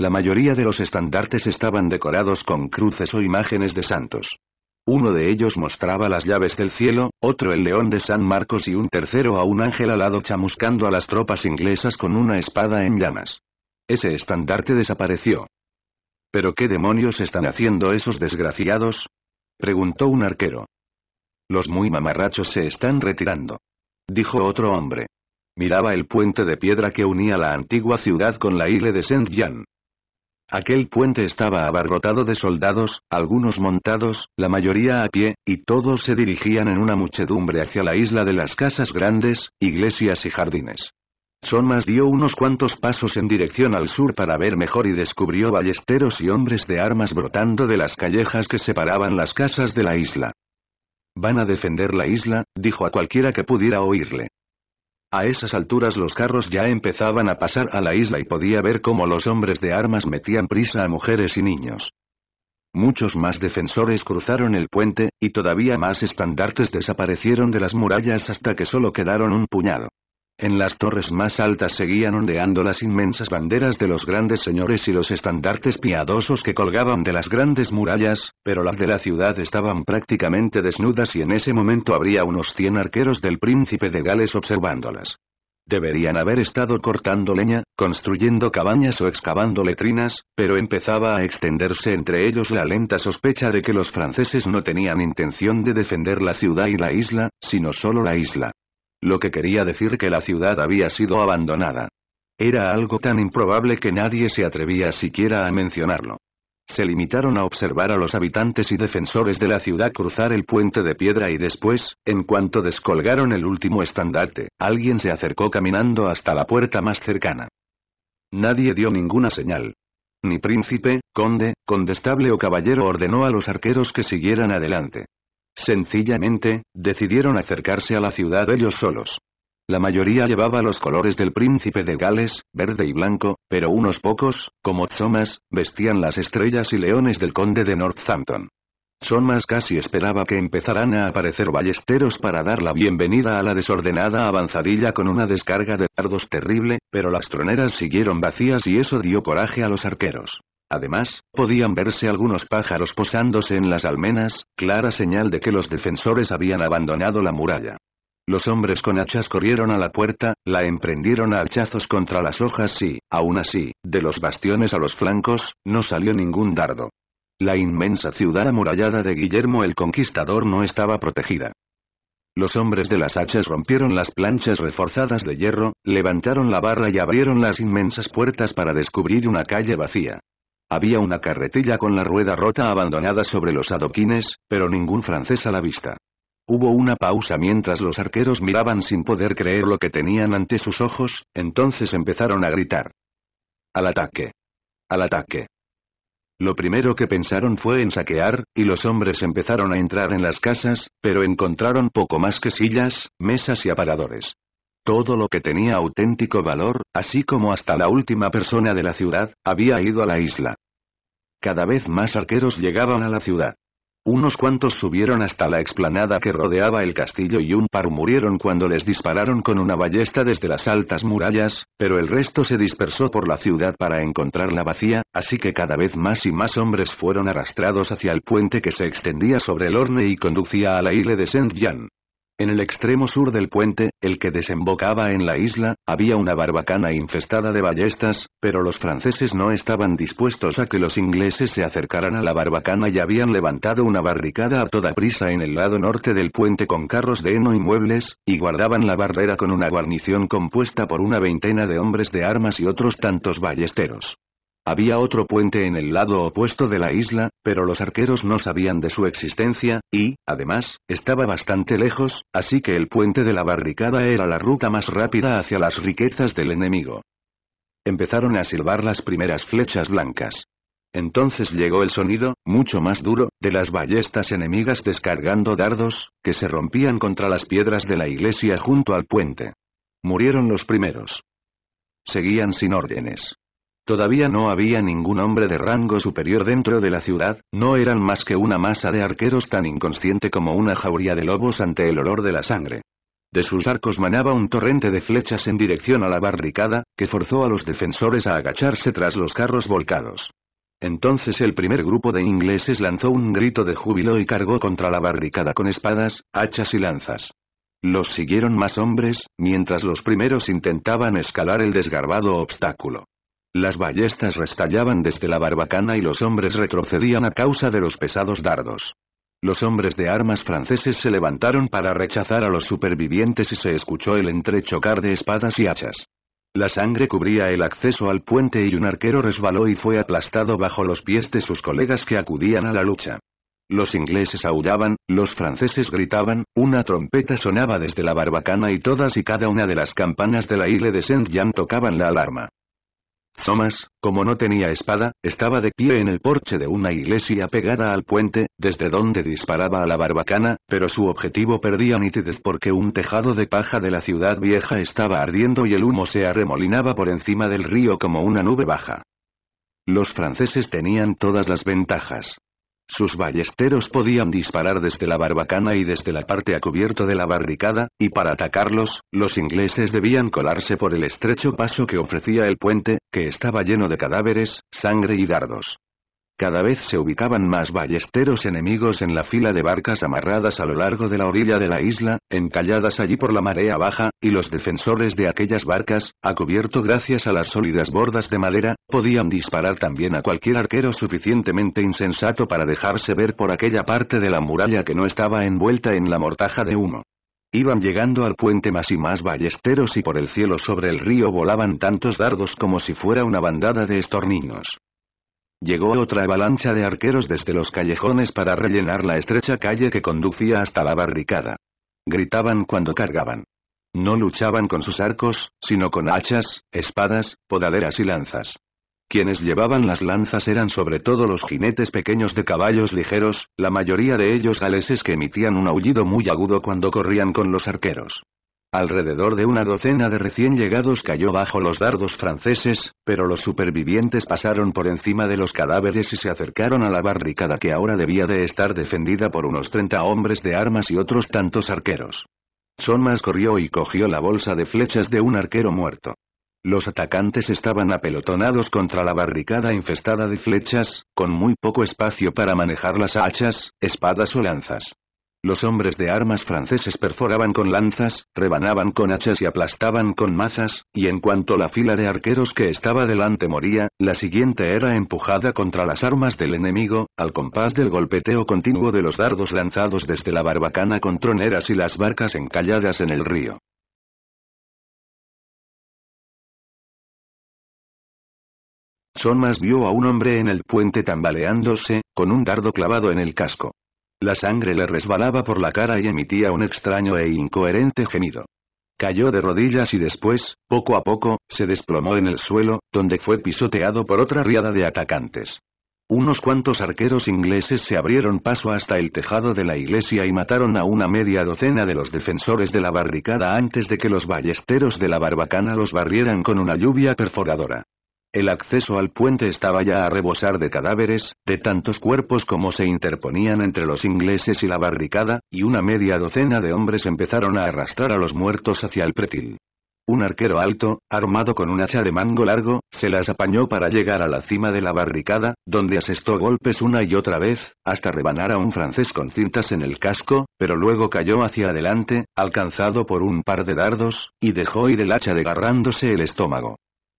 La mayoría de los estandartes estaban decorados con cruces o imágenes de santos. Uno de ellos mostraba las llaves del cielo, otro el león de San Marcos y un tercero a un ángel alado chamuscando a las tropas inglesas con una espada en llamas. Ese estandarte desapareció. ¿Pero qué demonios están haciendo esos desgraciados? preguntó un arquero. Los muy mamarrachos se están retirando. Dijo otro hombre. Miraba el puente de piedra que unía la antigua ciudad con la isla de Saint-Jean. Aquel puente estaba abarrotado de soldados, algunos montados, la mayoría a pie, y todos se dirigían en una muchedumbre hacia la isla de las casas grandes, iglesias y jardines. más dio unos cuantos pasos en dirección al sur para ver mejor y descubrió ballesteros y hombres de armas brotando de las callejas que separaban las casas de la isla. Van a defender la isla, dijo a cualquiera que pudiera oírle. A esas alturas los carros ya empezaban a pasar a la isla y podía ver cómo los hombres de armas metían prisa a mujeres y niños. Muchos más defensores cruzaron el puente, y todavía más estandartes desaparecieron de las murallas hasta que solo quedaron un puñado. En las torres más altas seguían ondeando las inmensas banderas de los grandes señores y los estandartes piadosos que colgaban de las grandes murallas, pero las de la ciudad estaban prácticamente desnudas y en ese momento habría unos 100 arqueros del príncipe de Gales observándolas. Deberían haber estado cortando leña, construyendo cabañas o excavando letrinas, pero empezaba a extenderse entre ellos la lenta sospecha de que los franceses no tenían intención de defender la ciudad y la isla, sino solo la isla lo que quería decir que la ciudad había sido abandonada. Era algo tan improbable que nadie se atrevía siquiera a mencionarlo. Se limitaron a observar a los habitantes y defensores de la ciudad cruzar el puente de piedra y después, en cuanto descolgaron el último estandarte, alguien se acercó caminando hasta la puerta más cercana. Nadie dio ninguna señal. Ni príncipe, conde, condestable o caballero ordenó a los arqueros que siguieran adelante. Sencillamente, decidieron acercarse a la ciudad ellos solos. La mayoría llevaba los colores del príncipe de Gales, verde y blanco, pero unos pocos, como Tsomas, vestían las estrellas y leones del conde de Northampton. Tsomas casi esperaba que empezaran a aparecer ballesteros para dar la bienvenida a la desordenada avanzadilla con una descarga de dardos terrible, pero las troneras siguieron vacías y eso dio coraje a los arqueros. Además, podían verse algunos pájaros posándose en las almenas, clara señal de que los defensores habían abandonado la muralla. Los hombres con hachas corrieron a la puerta, la emprendieron a hachazos contra las hojas y, aún así, de los bastiones a los flancos, no salió ningún dardo. La inmensa ciudad amurallada de Guillermo el Conquistador no estaba protegida. Los hombres de las hachas rompieron las planchas reforzadas de hierro, levantaron la barra y abrieron las inmensas puertas para descubrir una calle vacía. Había una carretilla con la rueda rota abandonada sobre los adoquines, pero ningún francés a la vista. Hubo una pausa mientras los arqueros miraban sin poder creer lo que tenían ante sus ojos, entonces empezaron a gritar. Al ataque. Al ataque. Lo primero que pensaron fue en saquear, y los hombres empezaron a entrar en las casas, pero encontraron poco más que sillas, mesas y aparadores. Todo lo que tenía auténtico valor, así como hasta la última persona de la ciudad, había ido a la isla. Cada vez más arqueros llegaban a la ciudad. Unos cuantos subieron hasta la explanada que rodeaba el castillo y un par murieron cuando les dispararon con una ballesta desde las altas murallas, pero el resto se dispersó por la ciudad para encontrar la vacía, así que cada vez más y más hombres fueron arrastrados hacia el puente que se extendía sobre el horne y conducía a la isla de Saint-Jean. En el extremo sur del puente, el que desembocaba en la isla, había una barbacana infestada de ballestas, pero los franceses no estaban dispuestos a que los ingleses se acercaran a la barbacana y habían levantado una barricada a toda prisa en el lado norte del puente con carros de heno y muebles, y guardaban la barrera con una guarnición compuesta por una veintena de hombres de armas y otros tantos ballesteros. Había otro puente en el lado opuesto de la isla, pero los arqueros no sabían de su existencia, y, además, estaba bastante lejos, así que el puente de la barricada era la ruta más rápida hacia las riquezas del enemigo. Empezaron a silbar las primeras flechas blancas. Entonces llegó el sonido, mucho más duro, de las ballestas enemigas descargando dardos, que se rompían contra las piedras de la iglesia junto al puente. Murieron los primeros. Seguían sin órdenes. Todavía no había ningún hombre de rango superior dentro de la ciudad, no eran más que una masa de arqueros tan inconsciente como una jauría de lobos ante el olor de la sangre. De sus arcos manaba un torrente de flechas en dirección a la barricada, que forzó a los defensores a agacharse tras los carros volcados. Entonces el primer grupo de ingleses lanzó un grito de júbilo y cargó contra la barricada con espadas, hachas y lanzas. Los siguieron más hombres, mientras los primeros intentaban escalar el desgarbado obstáculo. Las ballestas restallaban desde la barbacana y los hombres retrocedían a causa de los pesados dardos. Los hombres de armas franceses se levantaron para rechazar a los supervivientes y se escuchó el entrechocar de espadas y hachas. La sangre cubría el acceso al puente y un arquero resbaló y fue aplastado bajo los pies de sus colegas que acudían a la lucha. Los ingleses aullaban, los franceses gritaban, una trompeta sonaba desde la barbacana y todas y cada una de las campanas de la isla de Saint-Jean tocaban la alarma. Thomas, como no tenía espada, estaba de pie en el porche de una iglesia pegada al puente, desde donde disparaba a la barbacana, pero su objetivo perdía nitidez porque un tejado de paja de la ciudad vieja estaba ardiendo y el humo se arremolinaba por encima del río como una nube baja. Los franceses tenían todas las ventajas. Sus ballesteros podían disparar desde la barbacana y desde la parte a cubierto de la barricada, y para atacarlos, los ingleses debían colarse por el estrecho paso que ofrecía el puente, que estaba lleno de cadáveres, sangre y dardos. Cada vez se ubicaban más ballesteros enemigos en la fila de barcas amarradas a lo largo de la orilla de la isla, encalladas allí por la marea baja, y los defensores de aquellas barcas, a cubierto gracias a las sólidas bordas de madera, podían disparar también a cualquier arquero suficientemente insensato para dejarse ver por aquella parte de la muralla que no estaba envuelta en la mortaja de humo. Iban llegando al puente más y más ballesteros y por el cielo sobre el río volaban tantos dardos como si fuera una bandada de estorninos. Llegó otra avalancha de arqueros desde los callejones para rellenar la estrecha calle que conducía hasta la barricada. Gritaban cuando cargaban. No luchaban con sus arcos, sino con hachas, espadas, podaderas y lanzas. Quienes llevaban las lanzas eran sobre todo los jinetes pequeños de caballos ligeros, la mayoría de ellos galeses que emitían un aullido muy agudo cuando corrían con los arqueros. Alrededor de una docena de recién llegados cayó bajo los dardos franceses, pero los supervivientes pasaron por encima de los cadáveres y se acercaron a la barricada que ahora debía de estar defendida por unos 30 hombres de armas y otros tantos arqueros. sonmas corrió y cogió la bolsa de flechas de un arquero muerto. Los atacantes estaban apelotonados contra la barricada infestada de flechas, con muy poco espacio para manejar las hachas, espadas o lanzas. Los hombres de armas franceses perforaban con lanzas, rebanaban con hachas y aplastaban con mazas, y en cuanto la fila de arqueros que estaba delante moría, la siguiente era empujada contra las armas del enemigo, al compás del golpeteo continuo de los dardos lanzados desde la barbacana con troneras y las barcas encalladas en el río. Son vio a un hombre en el puente tambaleándose, con un dardo clavado en el casco. La sangre le resbalaba por la cara y emitía un extraño e incoherente gemido. Cayó de rodillas y después, poco a poco, se desplomó en el suelo, donde fue pisoteado por otra riada de atacantes. Unos cuantos arqueros ingleses se abrieron paso hasta el tejado de la iglesia y mataron a una media docena de los defensores de la barricada antes de que los ballesteros de la barbacana los barrieran con una lluvia perforadora. El acceso al puente estaba ya a rebosar de cadáveres, de tantos cuerpos como se interponían entre los ingleses y la barricada, y una media docena de hombres empezaron a arrastrar a los muertos hacia el pretil. Un arquero alto, armado con un hacha de mango largo, se las apañó para llegar a la cima de la barricada, donde asestó golpes una y otra vez, hasta rebanar a un francés con cintas en el casco, pero luego cayó hacia adelante, alcanzado por un par de dardos, y dejó ir el hacha degarrándose el estómago.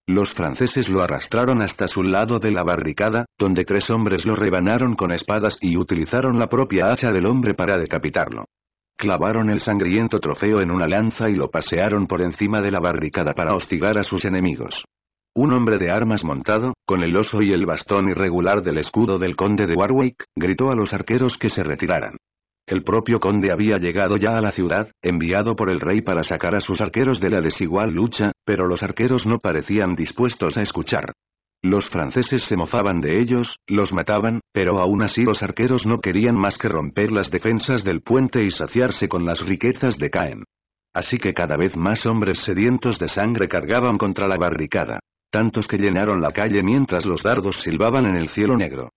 Los franceses lo arrastraron hasta su lado de la barricada, donde tres hombres lo rebanaron con espadas y utilizaron la propia hacha del hombre para decapitarlo. Clavaron el sangriento trofeo en una lanza y lo pasearon por encima de la barricada para hostigar a sus enemigos. Un hombre de armas montado, con el oso y el bastón irregular del escudo del conde de Warwick, gritó a los arqueros que se retiraran. El propio conde había llegado ya a la ciudad, enviado por el rey para sacar a sus arqueros de la desigual lucha, pero los arqueros no parecían dispuestos a escuchar. Los franceses se mofaban de ellos, los mataban, pero aún así los arqueros no querían más que romper las defensas del puente y saciarse con las riquezas de Caen. Así que cada vez más hombres sedientos de sangre cargaban contra la barricada. Tantos que llenaron la calle mientras los dardos silbaban en el cielo negro.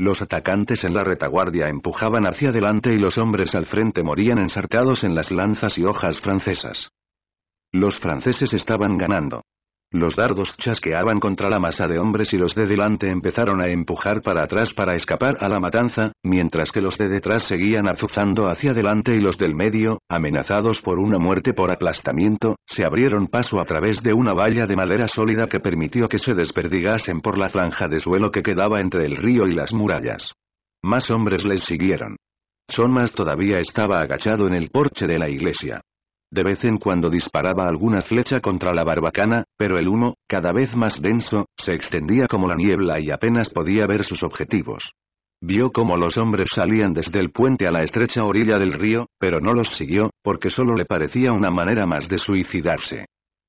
Los atacantes en la retaguardia empujaban hacia adelante y los hombres al frente morían ensartados en las lanzas y hojas francesas. Los franceses estaban ganando. Los dardos chasqueaban contra la masa de hombres y los de delante empezaron a empujar para atrás para escapar a la matanza, mientras que los de detrás seguían azuzando hacia adelante y los del medio, amenazados por una muerte por aplastamiento, se abrieron paso a través de una valla de madera sólida que permitió que se desperdigasen por la franja de suelo que quedaba entre el río y las murallas. Más hombres les siguieron. Son más todavía estaba agachado en el porche de la iglesia. De vez en cuando disparaba alguna flecha contra la barbacana, pero el humo, cada vez más denso, se extendía como la niebla y apenas podía ver sus objetivos. Vio cómo los hombres salían desde el puente a la estrecha orilla del río, pero no los siguió, porque solo le parecía una manera más de suicidarse.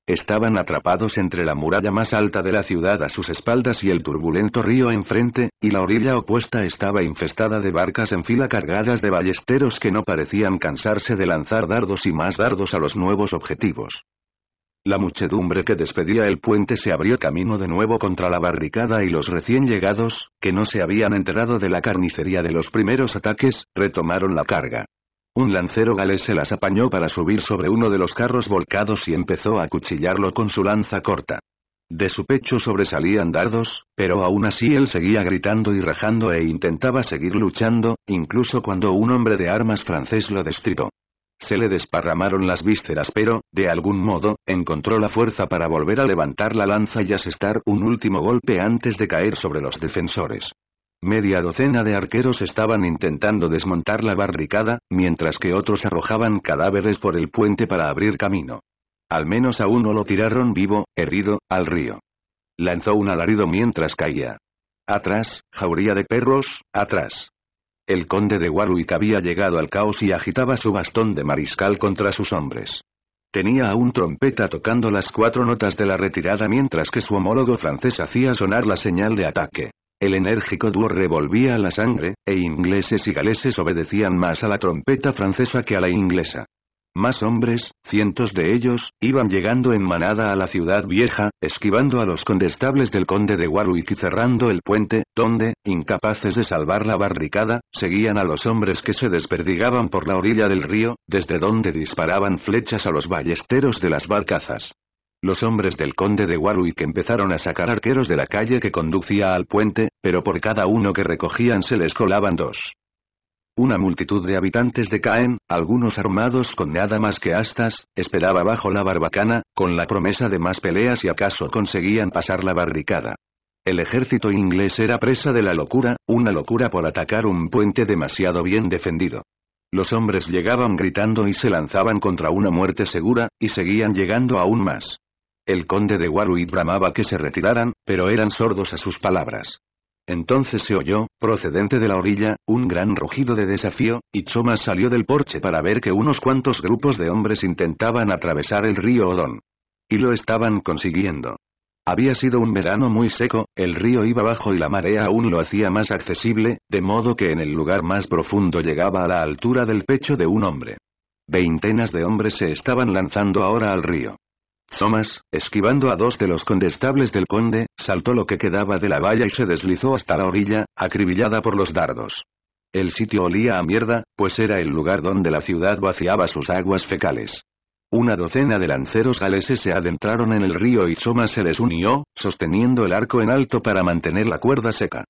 Estaban atrapados entre la muralla más alta de la ciudad a sus espaldas y el turbulento río enfrente, y la orilla opuesta estaba infestada de barcas en fila cargadas de ballesteros que no parecían cansarse de lanzar dardos y más dardos a los nuevos objetivos. La muchedumbre que despedía el puente se abrió camino de nuevo contra la barricada y los recién llegados, que no se habían enterado de la carnicería de los primeros ataques, retomaron la carga. Un lancero galés se las apañó para subir sobre uno de los carros volcados y empezó a cuchillarlo con su lanza corta. De su pecho sobresalían dardos, pero aún así él seguía gritando y rajando e intentaba seguir luchando, incluso cuando un hombre de armas francés lo destripó. Se le desparramaron las vísceras pero, de algún modo, encontró la fuerza para volver a levantar la lanza y asestar un último golpe antes de caer sobre los defensores. Media docena de arqueros estaban intentando desmontar la barricada, mientras que otros arrojaban cadáveres por el puente para abrir camino. Al menos a uno lo tiraron vivo, herido, al río. Lanzó un alarido mientras caía. Atrás, jauría de perros, atrás. El conde de Warwick había llegado al caos y agitaba su bastón de mariscal contra sus hombres. Tenía a un trompeta tocando las cuatro notas de la retirada mientras que su homólogo francés hacía sonar la señal de ataque. El enérgico dúo revolvía la sangre, e ingleses y galeses obedecían más a la trompeta francesa que a la inglesa. Más hombres, cientos de ellos, iban llegando en manada a la ciudad vieja, esquivando a los condestables del conde de Warwick y cerrando el puente, donde, incapaces de salvar la barricada, seguían a los hombres que se desperdigaban por la orilla del río, desde donde disparaban flechas a los ballesteros de las barcazas. Los hombres del conde de Warwick empezaron a sacar arqueros de la calle que conducía al puente, pero por cada uno que recogían se les colaban dos. Una multitud de habitantes de Caen, algunos armados con nada más que astas, esperaba bajo la barbacana, con la promesa de más peleas y acaso conseguían pasar la barricada. El ejército inglés era presa de la locura, una locura por atacar un puente demasiado bien defendido. Los hombres llegaban gritando y se lanzaban contra una muerte segura, y seguían llegando aún más. El conde de Warwick bramaba que se retiraran, pero eran sordos a sus palabras. Entonces se oyó, procedente de la orilla, un gran rugido de desafío, y Choma salió del porche para ver que unos cuantos grupos de hombres intentaban atravesar el río Odón. Y lo estaban consiguiendo. Había sido un verano muy seco, el río iba bajo y la marea aún lo hacía más accesible, de modo que en el lugar más profundo llegaba a la altura del pecho de un hombre. Veintenas de hombres se estaban lanzando ahora al río. Somas, esquivando a dos de los condestables del conde, saltó lo que quedaba de la valla y se deslizó hasta la orilla, acribillada por los dardos. El sitio olía a mierda, pues era el lugar donde la ciudad vaciaba sus aguas fecales. Una docena de lanceros galeses se adentraron en el río y Somas se les unió, sosteniendo el arco en alto para mantener la cuerda seca.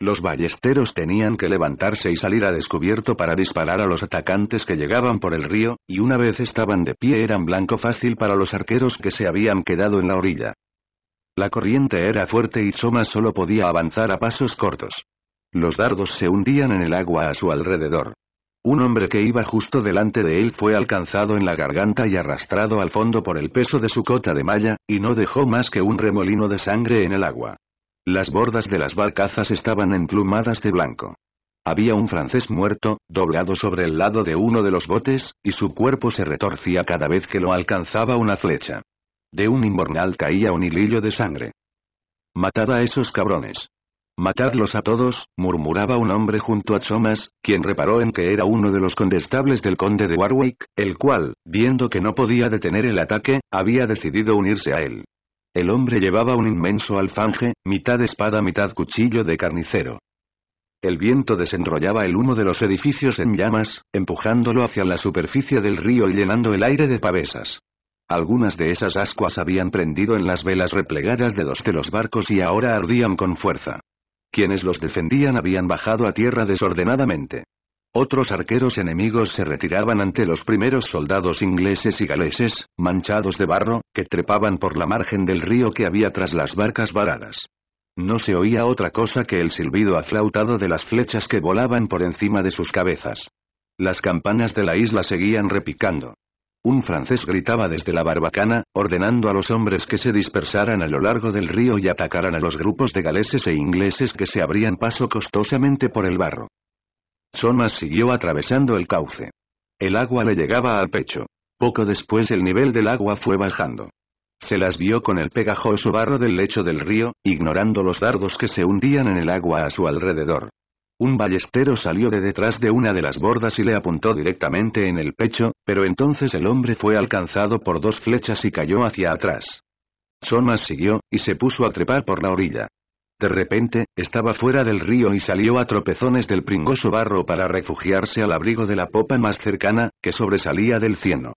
Los ballesteros tenían que levantarse y salir a descubierto para disparar a los atacantes que llegaban por el río, y una vez estaban de pie eran blanco fácil para los arqueros que se habían quedado en la orilla. La corriente era fuerte y Choma solo podía avanzar a pasos cortos. Los dardos se hundían en el agua a su alrededor. Un hombre que iba justo delante de él fue alcanzado en la garganta y arrastrado al fondo por el peso de su cota de malla, y no dejó más que un remolino de sangre en el agua. Las bordas de las barcazas estaban emplumadas de blanco. Había un francés muerto, doblado sobre el lado de uno de los botes, y su cuerpo se retorcía cada vez que lo alcanzaba una flecha. De un inbornal caía un hilillo de sangre. Matad a esos cabrones. Matadlos a todos, murmuraba un hombre junto a Chomas, quien reparó en que era uno de los condestables del conde de Warwick, el cual, viendo que no podía detener el ataque, había decidido unirse a él. El hombre llevaba un inmenso alfanje, mitad espada mitad cuchillo de carnicero. El viento desenrollaba el humo de los edificios en llamas, empujándolo hacia la superficie del río y llenando el aire de pavesas. Algunas de esas ascuas habían prendido en las velas replegadas de los de los barcos y ahora ardían con fuerza. Quienes los defendían habían bajado a tierra desordenadamente. Otros arqueros enemigos se retiraban ante los primeros soldados ingleses y galeses, manchados de barro, que trepaban por la margen del río que había tras las barcas varadas. No se oía otra cosa que el silbido aflautado de las flechas que volaban por encima de sus cabezas. Las campanas de la isla seguían repicando. Un francés gritaba desde la barbacana, ordenando a los hombres que se dispersaran a lo largo del río y atacaran a los grupos de galeses e ingleses que se abrían paso costosamente por el barro. Somas siguió atravesando el cauce. El agua le llegaba al pecho. Poco después el nivel del agua fue bajando. Se las vio con el pegajoso barro del lecho del río, ignorando los dardos que se hundían en el agua a su alrededor. Un ballestero salió de detrás de una de las bordas y le apuntó directamente en el pecho, pero entonces el hombre fue alcanzado por dos flechas y cayó hacia atrás. Somas siguió, y se puso a trepar por la orilla. De repente, estaba fuera del río y salió a tropezones del pringoso barro para refugiarse al abrigo de la popa más cercana, que sobresalía del cieno.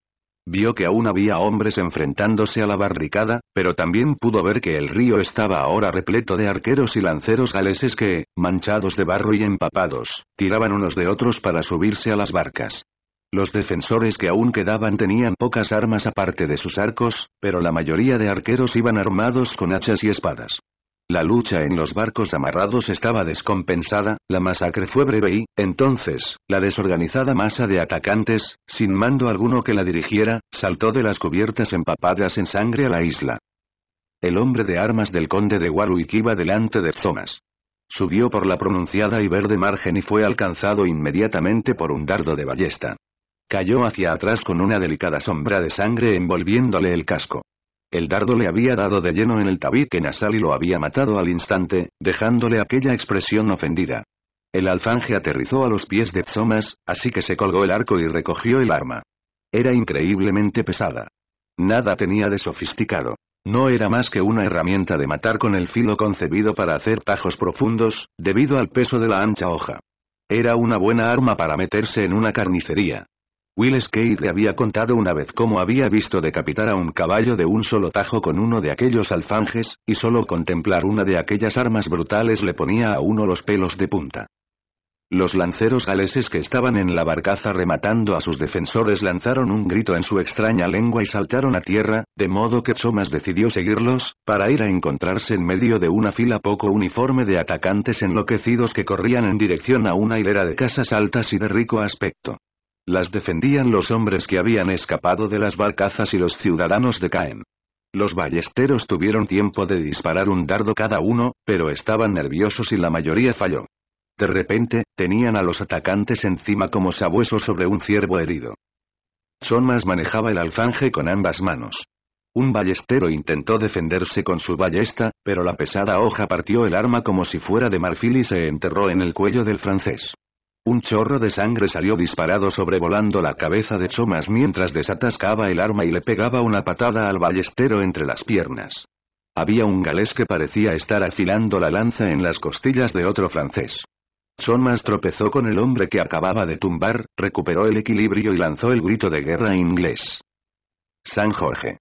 Vio que aún había hombres enfrentándose a la barricada, pero también pudo ver que el río estaba ahora repleto de arqueros y lanceros galeses que, manchados de barro y empapados, tiraban unos de otros para subirse a las barcas. Los defensores que aún quedaban tenían pocas armas aparte de sus arcos, pero la mayoría de arqueros iban armados con hachas y espadas. La lucha en los barcos amarrados estaba descompensada, la masacre fue breve y, entonces, la desorganizada masa de atacantes, sin mando alguno que la dirigiera, saltó de las cubiertas empapadas en sangre a la isla. El hombre de armas del conde de Warwick iba delante de Zomas. Subió por la pronunciada y verde margen y fue alcanzado inmediatamente por un dardo de ballesta. Cayó hacia atrás con una delicada sombra de sangre envolviéndole el casco. El dardo le había dado de lleno en el tabique nasal y lo había matado al instante, dejándole aquella expresión ofendida. El alfanje aterrizó a los pies de Tsomas, así que se colgó el arco y recogió el arma. Era increíblemente pesada. Nada tenía de sofisticado. No era más que una herramienta de matar con el filo concebido para hacer tajos profundos, debido al peso de la ancha hoja. Era una buena arma para meterse en una carnicería. Will Skate le había contado una vez cómo había visto decapitar a un caballo de un solo tajo con uno de aquellos alfanjes, y solo contemplar una de aquellas armas brutales le ponía a uno los pelos de punta. Los lanceros galeses que estaban en la barcaza rematando a sus defensores lanzaron un grito en su extraña lengua y saltaron a tierra, de modo que Thomas decidió seguirlos, para ir a encontrarse en medio de una fila poco uniforme de atacantes enloquecidos que corrían en dirección a una hilera de casas altas y de rico aspecto. Las defendían los hombres que habían escapado de las barcazas y los ciudadanos de Caen. Los ballesteros tuvieron tiempo de disparar un dardo cada uno, pero estaban nerviosos y la mayoría falló. De repente, tenían a los atacantes encima como sabuesos sobre un ciervo herido. más manejaba el alfanje con ambas manos. Un ballestero intentó defenderse con su ballesta, pero la pesada hoja partió el arma como si fuera de marfil y se enterró en el cuello del francés. Un chorro de sangre salió disparado sobrevolando la cabeza de Chomas mientras desatascaba el arma y le pegaba una patada al ballestero entre las piernas. Había un galés que parecía estar afilando la lanza en las costillas de otro francés. Chomas tropezó con el hombre que acababa de tumbar, recuperó el equilibrio y lanzó el grito de guerra inglés. San Jorge.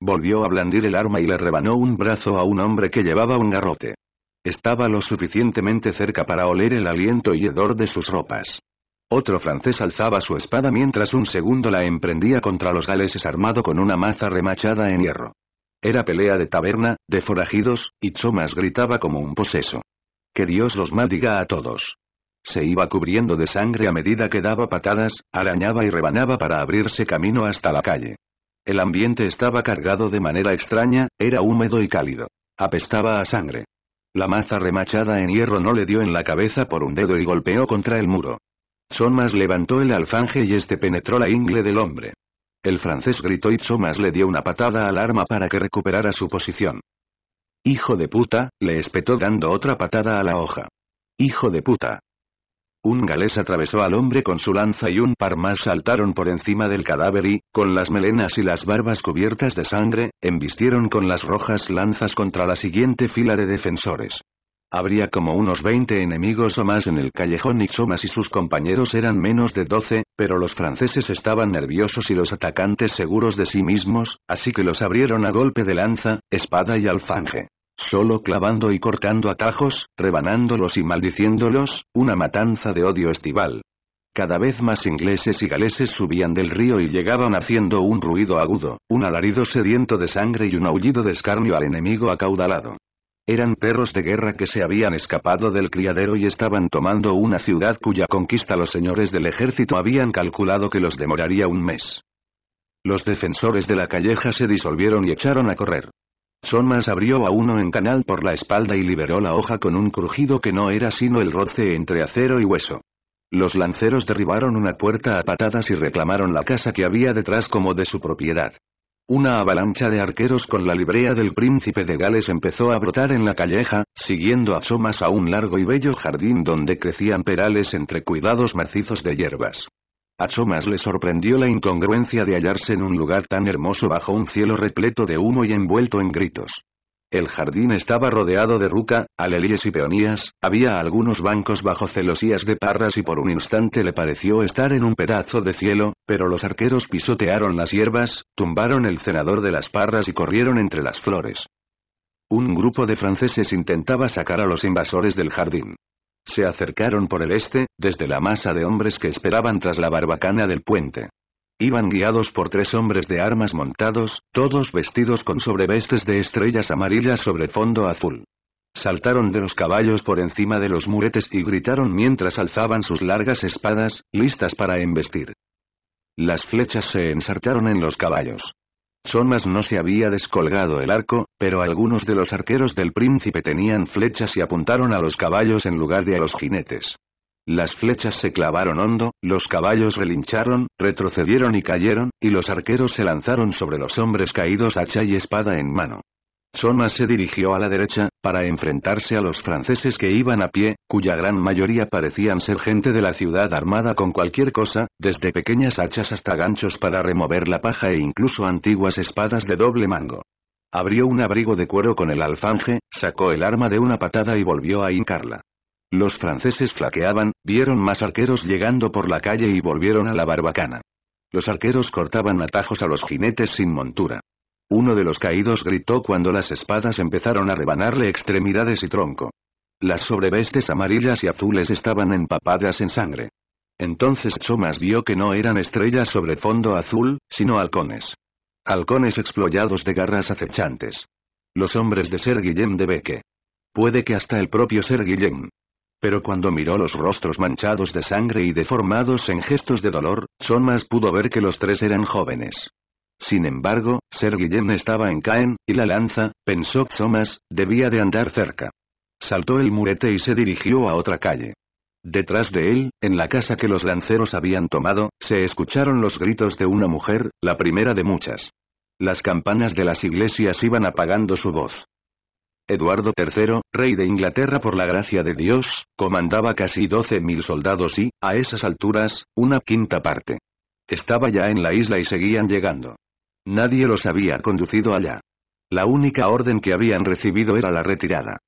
Volvió a blandir el arma y le rebanó un brazo a un hombre que llevaba un garrote. Estaba lo suficientemente cerca para oler el aliento y hedor de sus ropas. Otro francés alzaba su espada mientras un segundo la emprendía contra los galeses armado con una maza remachada en hierro. Era pelea de taberna, de forajidos, y Chomas gritaba como un poseso. Que Dios los maldiga a todos. Se iba cubriendo de sangre a medida que daba patadas, arañaba y rebanaba para abrirse camino hasta la calle. El ambiente estaba cargado de manera extraña, era húmedo y cálido. Apestaba a sangre. La maza remachada en hierro no le dio en la cabeza por un dedo y golpeó contra el muro. Somas levantó el alfanje y este penetró la ingle del hombre. El francés gritó y Somas le dio una patada al arma para que recuperara su posición. Hijo de puta, le espetó dando otra patada a la hoja. Hijo de puta, un galés atravesó al hombre con su lanza y un par más saltaron por encima del cadáver y, con las melenas y las barbas cubiertas de sangre, embistieron con las rojas lanzas contra la siguiente fila de defensores. Habría como unos 20 enemigos o más en el callejón y Somas y sus compañeros eran menos de 12, pero los franceses estaban nerviosos y los atacantes seguros de sí mismos, así que los abrieron a golpe de lanza, espada y alfanje. Solo clavando y cortando atajos, rebanándolos y maldiciéndolos, una matanza de odio estival. Cada vez más ingleses y galeses subían del río y llegaban haciendo un ruido agudo, un alarido sediento de sangre y un aullido de escarnio al enemigo acaudalado. Eran perros de guerra que se habían escapado del criadero y estaban tomando una ciudad cuya conquista los señores del ejército habían calculado que los demoraría un mes. Los defensores de la calleja se disolvieron y echaron a correr. Somas abrió a uno en canal por la espalda y liberó la hoja con un crujido que no era sino el roce entre acero y hueso. Los lanceros derribaron una puerta a patadas y reclamaron la casa que había detrás como de su propiedad. Una avalancha de arqueros con la librea del príncipe de Gales empezó a brotar en la calleja, siguiendo a Somas a un largo y bello jardín donde crecían perales entre cuidados macizos de hierbas. A Thomas le sorprendió la incongruencia de hallarse en un lugar tan hermoso bajo un cielo repleto de humo y envuelto en gritos. El jardín estaba rodeado de ruca, alelíes y peonías, había algunos bancos bajo celosías de parras y por un instante le pareció estar en un pedazo de cielo, pero los arqueros pisotearon las hierbas, tumbaron el cenador de las parras y corrieron entre las flores. Un grupo de franceses intentaba sacar a los invasores del jardín. Se acercaron por el este, desde la masa de hombres que esperaban tras la barbacana del puente. Iban guiados por tres hombres de armas montados, todos vestidos con sobrevestes de estrellas amarillas sobre fondo azul. Saltaron de los caballos por encima de los muretes y gritaron mientras alzaban sus largas espadas, listas para embestir. Las flechas se ensartaron en los caballos. Sonas no se había descolgado el arco, pero algunos de los arqueros del príncipe tenían flechas y apuntaron a los caballos en lugar de a los jinetes. Las flechas se clavaron hondo, los caballos relincharon, retrocedieron y cayeron, y los arqueros se lanzaron sobre los hombres caídos hacha y espada en mano. Soma se dirigió a la derecha, para enfrentarse a los franceses que iban a pie, cuya gran mayoría parecían ser gente de la ciudad armada con cualquier cosa, desde pequeñas hachas hasta ganchos para remover la paja e incluso antiguas espadas de doble mango. Abrió un abrigo de cuero con el alfanje, sacó el arma de una patada y volvió a hincarla. Los franceses flaqueaban, vieron más arqueros llegando por la calle y volvieron a la barbacana. Los arqueros cortaban atajos a los jinetes sin montura. Uno de los caídos gritó cuando las espadas empezaron a rebanarle extremidades y tronco. Las sobrevestes amarillas y azules estaban empapadas en sangre. Entonces Chomas vio que no eran estrellas sobre fondo azul, sino halcones. Halcones exployados de garras acechantes. Los hombres de Ser Guillem de Beque. Puede que hasta el propio Ser Guillem. Pero cuando miró los rostros manchados de sangre y deformados en gestos de dolor, Somas pudo ver que los tres eran jóvenes. Sin embargo, Ser Guillem estaba en Caen, y la lanza, pensó Thomas, debía de andar cerca. Saltó el murete y se dirigió a otra calle. Detrás de él, en la casa que los lanceros habían tomado, se escucharon los gritos de una mujer, la primera de muchas. Las campanas de las iglesias iban apagando su voz. Eduardo III, rey de Inglaterra por la gracia de Dios, comandaba casi 12.000 soldados y, a esas alturas, una quinta parte. Estaba ya en la isla y seguían llegando. Nadie los había conducido allá. La única orden que habían recibido era la retirada.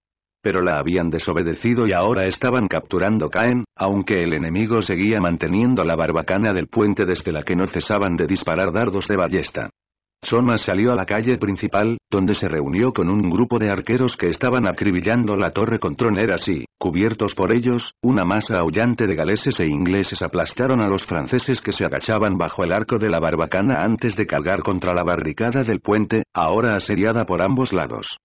Pero la habían desobedecido y ahora estaban capturando Caen, aunque el enemigo seguía manteniendo la barbacana del puente desde la que no cesaban de disparar dardos de ballesta. Soma salió a la calle principal, donde se reunió con un grupo de arqueros que estaban acribillando la torre con troneras y, cubiertos por ellos, una masa aullante de galeses e ingleses aplastaron a los franceses que se agachaban bajo el arco de la barbacana antes de cargar contra la barricada del puente, ahora asediada por ambos lados.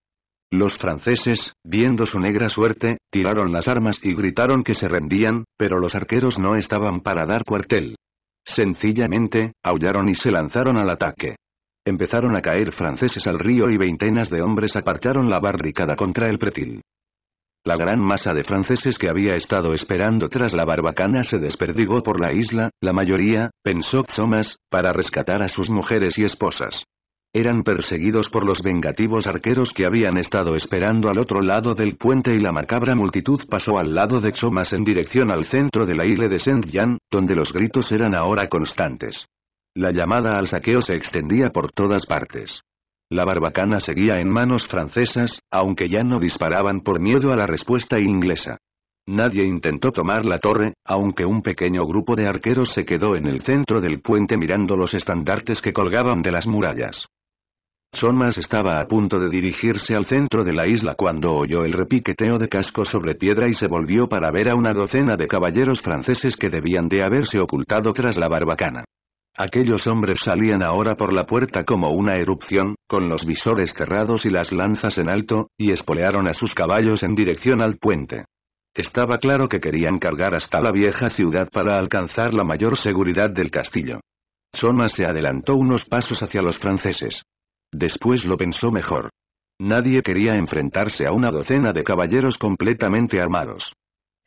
Los franceses, viendo su negra suerte, tiraron las armas y gritaron que se rendían, pero los arqueros no estaban para dar cuartel. Sencillamente, aullaron y se lanzaron al ataque. Empezaron a caer franceses al río y veintenas de hombres apartaron la barricada contra el pretil. La gran masa de franceses que había estado esperando tras la barbacana se desperdigó por la isla, la mayoría, pensó Xomas, para rescatar a sus mujeres y esposas. Eran perseguidos por los vengativos arqueros que habían estado esperando al otro lado del puente y la macabra multitud pasó al lado de Xomas en dirección al centro de la isla de Saint-Jean, donde los gritos eran ahora constantes. La llamada al saqueo se extendía por todas partes. La barbacana seguía en manos francesas, aunque ya no disparaban por miedo a la respuesta inglesa. Nadie intentó tomar la torre, aunque un pequeño grupo de arqueros se quedó en el centro del puente mirando los estandartes que colgaban de las murallas. Somas estaba a punto de dirigirse al centro de la isla cuando oyó el repiqueteo de casco sobre piedra y se volvió para ver a una docena de caballeros franceses que debían de haberse ocultado tras la barbacana. Aquellos hombres salían ahora por la puerta como una erupción, con los visores cerrados y las lanzas en alto, y espolearon a sus caballos en dirección al puente. Estaba claro que querían cargar hasta la vieja ciudad para alcanzar la mayor seguridad del castillo. Soma se adelantó unos pasos hacia los franceses. Después lo pensó mejor. Nadie quería enfrentarse a una docena de caballeros completamente armados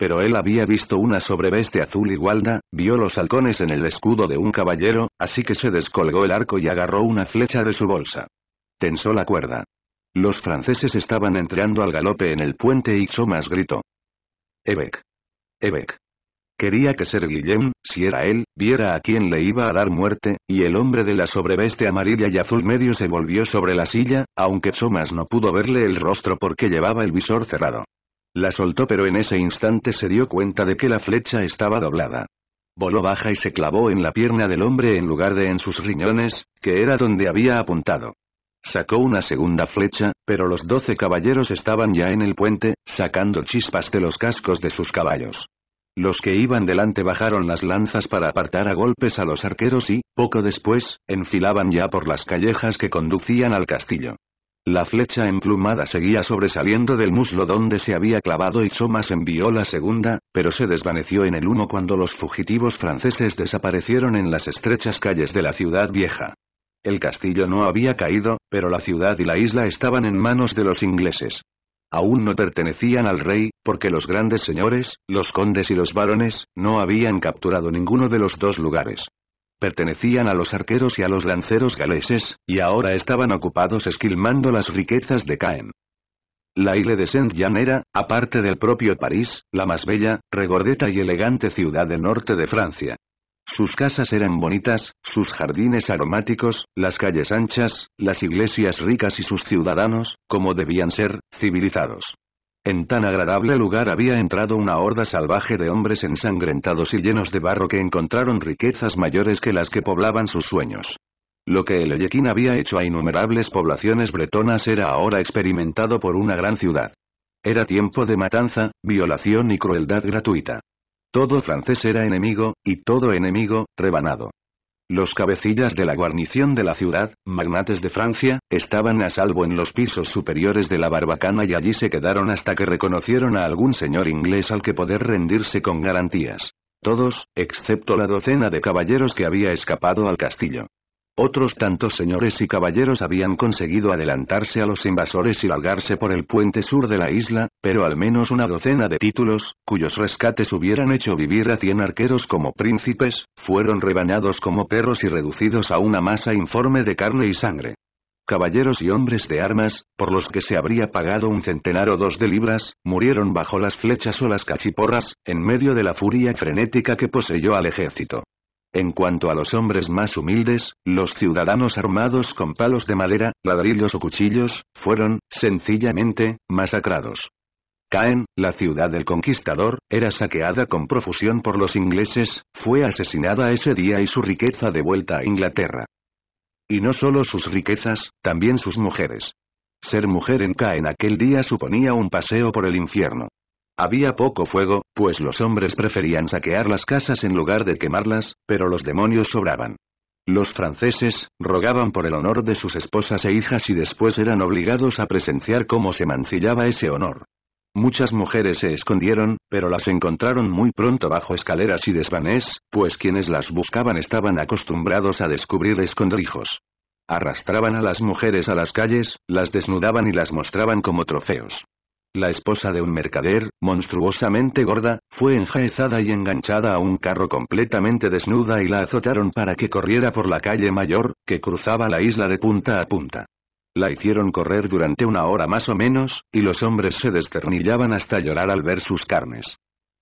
pero él había visto una sobreveste azul igualda, vio los halcones en el escudo de un caballero, así que se descolgó el arco y agarró una flecha de su bolsa. Tensó la cuerda. Los franceses estaban entrando al galope en el puente y Thomas gritó. Ebec. Ebec. Quería que Ser Guillem, si era él, viera a quién le iba a dar muerte, y el hombre de la sobreveste amarilla y azul medio se volvió sobre la silla, aunque Thomas no pudo verle el rostro porque llevaba el visor cerrado. La soltó pero en ese instante se dio cuenta de que la flecha estaba doblada. Voló baja y se clavó en la pierna del hombre en lugar de en sus riñones, que era donde había apuntado. Sacó una segunda flecha, pero los doce caballeros estaban ya en el puente, sacando chispas de los cascos de sus caballos. Los que iban delante bajaron las lanzas para apartar a golpes a los arqueros y, poco después, enfilaban ya por las callejas que conducían al castillo. La flecha emplumada seguía sobresaliendo del muslo donde se había clavado y Thomas envió la segunda, pero se desvaneció en el humo cuando los fugitivos franceses desaparecieron en las estrechas calles de la ciudad vieja. El castillo no había caído, pero la ciudad y la isla estaban en manos de los ingleses. Aún no pertenecían al rey, porque los grandes señores, los condes y los varones, no habían capturado ninguno de los dos lugares. Pertenecían a los arqueros y a los lanceros galeses, y ahora estaban ocupados esquilmando las riquezas de Caen. La isla de Saint-Jean era, aparte del propio París, la más bella, regordeta y elegante ciudad del norte de Francia. Sus casas eran bonitas, sus jardines aromáticos, las calles anchas, las iglesias ricas y sus ciudadanos, como debían ser, civilizados. En tan agradable lugar había entrado una horda salvaje de hombres ensangrentados y llenos de barro que encontraron riquezas mayores que las que poblaban sus sueños. Lo que el Oyequín había hecho a innumerables poblaciones bretonas era ahora experimentado por una gran ciudad. Era tiempo de matanza, violación y crueldad gratuita. Todo francés era enemigo, y todo enemigo, rebanado. Los cabecillas de la guarnición de la ciudad, magnates de Francia, estaban a salvo en los pisos superiores de la barbacana y allí se quedaron hasta que reconocieron a algún señor inglés al que poder rendirse con garantías. Todos, excepto la docena de caballeros que había escapado al castillo. Otros tantos señores y caballeros habían conseguido adelantarse a los invasores y largarse por el puente sur de la isla, pero al menos una docena de títulos, cuyos rescates hubieran hecho vivir a cien arqueros como príncipes, fueron rebañados como perros y reducidos a una masa informe de carne y sangre. Caballeros y hombres de armas, por los que se habría pagado un centenar o dos de libras, murieron bajo las flechas o las cachiporras, en medio de la furia frenética que poseyó al ejército. En cuanto a los hombres más humildes, los ciudadanos armados con palos de madera, ladrillos o cuchillos, fueron, sencillamente, masacrados. Caen, la ciudad del conquistador, era saqueada con profusión por los ingleses, fue asesinada ese día y su riqueza devuelta a Inglaterra. Y no solo sus riquezas, también sus mujeres. Ser mujer en Caen aquel día suponía un paseo por el infierno. Había poco fuego, pues los hombres preferían saquear las casas en lugar de quemarlas, pero los demonios sobraban. Los franceses, rogaban por el honor de sus esposas e hijas y después eran obligados a presenciar cómo se mancillaba ese honor. Muchas mujeres se escondieron, pero las encontraron muy pronto bajo escaleras y desvanés, pues quienes las buscaban estaban acostumbrados a descubrir escondrijos. Arrastraban a las mujeres a las calles, las desnudaban y las mostraban como trofeos. La esposa de un mercader, monstruosamente gorda, fue enjaezada y enganchada a un carro completamente desnuda y la azotaron para que corriera por la calle mayor, que cruzaba la isla de punta a punta. La hicieron correr durante una hora más o menos, y los hombres se desternillaban hasta llorar al ver sus carnes.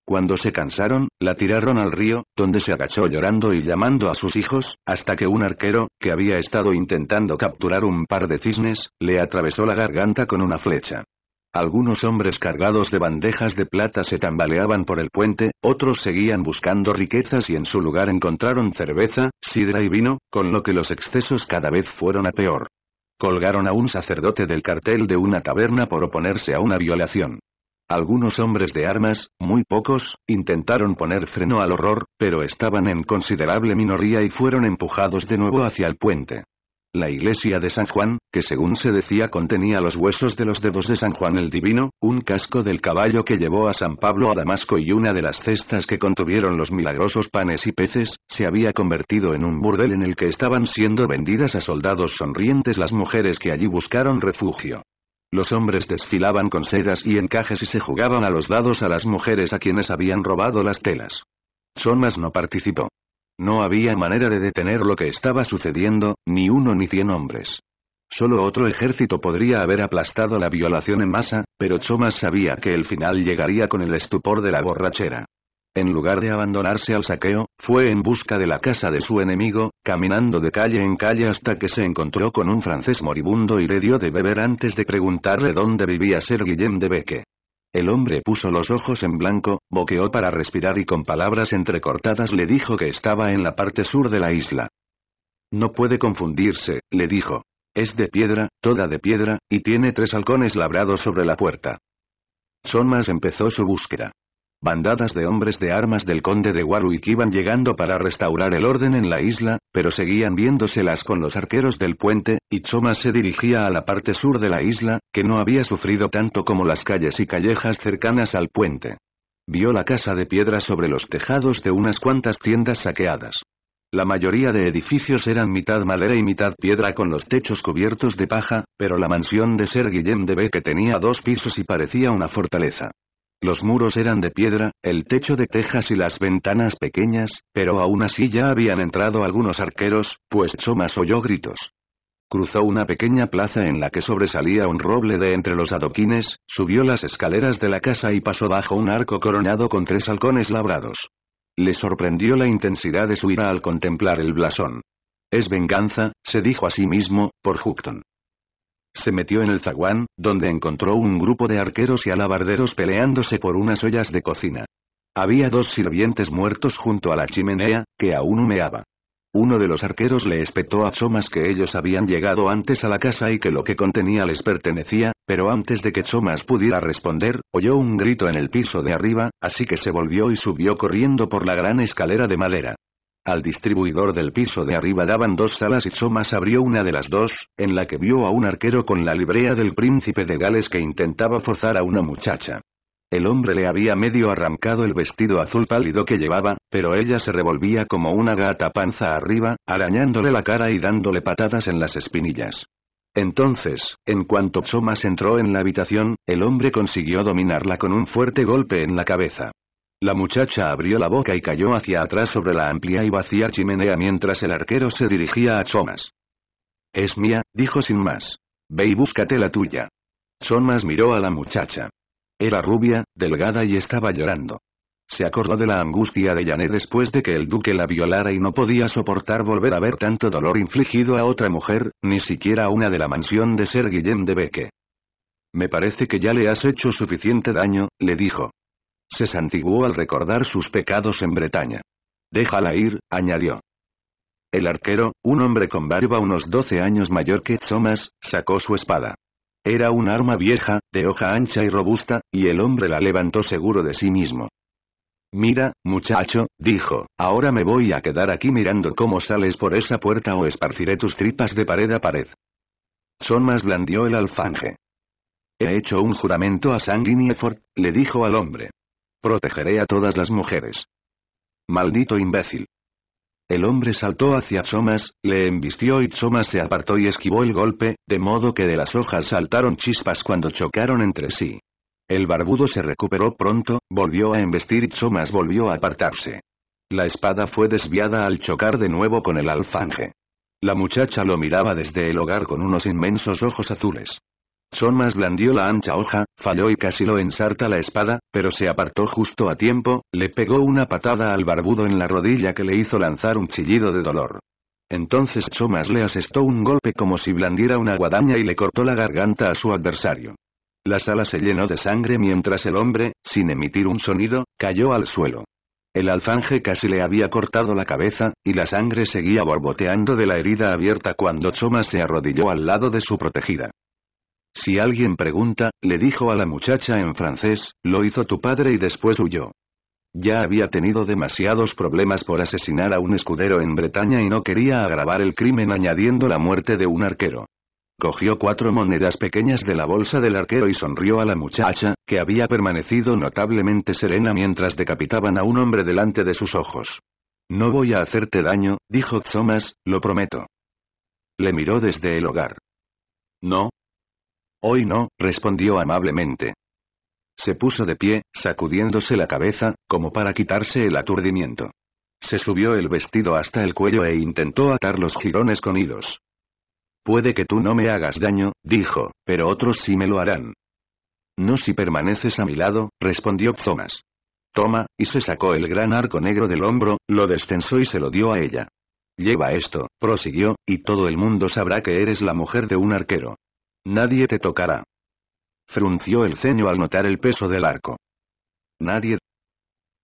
Cuando se cansaron, la tiraron al río, donde se agachó llorando y llamando a sus hijos, hasta que un arquero, que había estado intentando capturar un par de cisnes, le atravesó la garganta con una flecha. Algunos hombres cargados de bandejas de plata se tambaleaban por el puente, otros seguían buscando riquezas y en su lugar encontraron cerveza, sidra y vino, con lo que los excesos cada vez fueron a peor. Colgaron a un sacerdote del cartel de una taberna por oponerse a una violación. Algunos hombres de armas, muy pocos, intentaron poner freno al horror, pero estaban en considerable minoría y fueron empujados de nuevo hacia el puente. La iglesia de San Juan, que según se decía contenía los huesos de los dedos de San Juan el Divino, un casco del caballo que llevó a San Pablo a Damasco y una de las cestas que contuvieron los milagrosos panes y peces, se había convertido en un burdel en el que estaban siendo vendidas a soldados sonrientes las mujeres que allí buscaron refugio. Los hombres desfilaban con sedas y encajes y se jugaban a los dados a las mujeres a quienes habían robado las telas. Somas no participó. No había manera de detener lo que estaba sucediendo, ni uno ni cien hombres. Solo otro ejército podría haber aplastado la violación en masa, pero Chomas sabía que el final llegaría con el estupor de la borrachera. En lugar de abandonarse al saqueo, fue en busca de la casa de su enemigo, caminando de calle en calle hasta que se encontró con un francés moribundo y le dio de beber antes de preguntarle dónde vivía Ser Guillem de Beque. El hombre puso los ojos en blanco, boqueó para respirar y con palabras entrecortadas le dijo que estaba en la parte sur de la isla. No puede confundirse, le dijo. Es de piedra, toda de piedra, y tiene tres halcones labrados sobre la puerta. Son más empezó su búsqueda. Bandadas de hombres de armas del conde de Warwick iban llegando para restaurar el orden en la isla, pero seguían viéndoselas con los arqueros del puente, y Choma se dirigía a la parte sur de la isla, que no había sufrido tanto como las calles y callejas cercanas al puente. Vio la casa de piedra sobre los tejados de unas cuantas tiendas saqueadas. La mayoría de edificios eran mitad madera y mitad piedra con los techos cubiertos de paja, pero la mansión de Ser Guillem de B que tenía dos pisos y parecía una fortaleza. Los muros eran de piedra, el techo de tejas y las ventanas pequeñas, pero aún así ya habían entrado algunos arqueros, pues Chomas oyó gritos. Cruzó una pequeña plaza en la que sobresalía un roble de entre los adoquines, subió las escaleras de la casa y pasó bajo un arco coronado con tres halcones labrados. Le sorprendió la intensidad de su ira al contemplar el blasón. Es venganza, se dijo a sí mismo, por Hughton. Se metió en el zaguán, donde encontró un grupo de arqueros y alabarderos peleándose por unas ollas de cocina. Había dos sirvientes muertos junto a la chimenea, que aún humeaba. Uno de los arqueros le espetó a Chomas que ellos habían llegado antes a la casa y que lo que contenía les pertenecía, pero antes de que Chomas pudiera responder, oyó un grito en el piso de arriba, así que se volvió y subió corriendo por la gran escalera de madera. Al distribuidor del piso de arriba daban dos salas y Somas abrió una de las dos, en la que vio a un arquero con la librea del príncipe de Gales que intentaba forzar a una muchacha. El hombre le había medio arrancado el vestido azul pálido que llevaba, pero ella se revolvía como una gata panza arriba, arañándole la cara y dándole patadas en las espinillas. Entonces, en cuanto Somas entró en la habitación, el hombre consiguió dominarla con un fuerte golpe en la cabeza. La muchacha abrió la boca y cayó hacia atrás sobre la amplia y vacía chimenea mientras el arquero se dirigía a Chomas. Es mía, dijo sin más. Ve y búscate la tuya. Chomas miró a la muchacha. Era rubia, delgada y estaba llorando. Se acordó de la angustia de Janet después de que el duque la violara y no podía soportar volver a ver tanto dolor infligido a otra mujer, ni siquiera a una de la mansión de Ser Guillem de Beque. Me parece que ya le has hecho suficiente daño, le dijo. Se santiguó al recordar sus pecados en Bretaña. Déjala ir, añadió. El arquero, un hombre con barba unos 12 años mayor que Thomas, sacó su espada. Era un arma vieja, de hoja ancha y robusta, y el hombre la levantó seguro de sí mismo. Mira, muchacho, dijo, ahora me voy a quedar aquí mirando cómo sales por esa puerta o esparciré tus tripas de pared a pared. Thomas blandió el alfanje. He hecho un juramento a Sanguinefort, le dijo al hombre. Protegeré a todas las mujeres. Maldito imbécil. El hombre saltó hacia Chomas, le embistió y Chomas se apartó y esquivó el golpe, de modo que de las hojas saltaron chispas cuando chocaron entre sí. El barbudo se recuperó pronto, volvió a embestir y Chomas volvió a apartarse. La espada fue desviada al chocar de nuevo con el alfanje. La muchacha lo miraba desde el hogar con unos inmensos ojos azules. Chomas blandió la ancha hoja, falló y casi lo ensarta la espada, pero se apartó justo a tiempo, le pegó una patada al barbudo en la rodilla que le hizo lanzar un chillido de dolor. Entonces Chomas le asestó un golpe como si blandiera una guadaña y le cortó la garganta a su adversario. La sala se llenó de sangre mientras el hombre, sin emitir un sonido, cayó al suelo. El alfanje casi le había cortado la cabeza, y la sangre seguía borboteando de la herida abierta cuando Chomas se arrodilló al lado de su protegida. Si alguien pregunta, le dijo a la muchacha en francés, lo hizo tu padre y después huyó. Ya había tenido demasiados problemas por asesinar a un escudero en Bretaña y no quería agravar el crimen añadiendo la muerte de un arquero. Cogió cuatro monedas pequeñas de la bolsa del arquero y sonrió a la muchacha, que había permanecido notablemente serena mientras decapitaban a un hombre delante de sus ojos. No voy a hacerte daño, dijo Thomas, lo prometo. Le miró desde el hogar. No, Hoy no, respondió amablemente. Se puso de pie, sacudiéndose la cabeza, como para quitarse el aturdimiento. Se subió el vestido hasta el cuello e intentó atar los jirones con hilos. Puede que tú no me hagas daño, dijo, pero otros sí me lo harán. No si permaneces a mi lado, respondió Thomas. Toma, y se sacó el gran arco negro del hombro, lo descensó y se lo dio a ella. Lleva esto, prosiguió, y todo el mundo sabrá que eres la mujer de un arquero. Nadie te tocará. Frunció el ceño al notar el peso del arco. Nadie.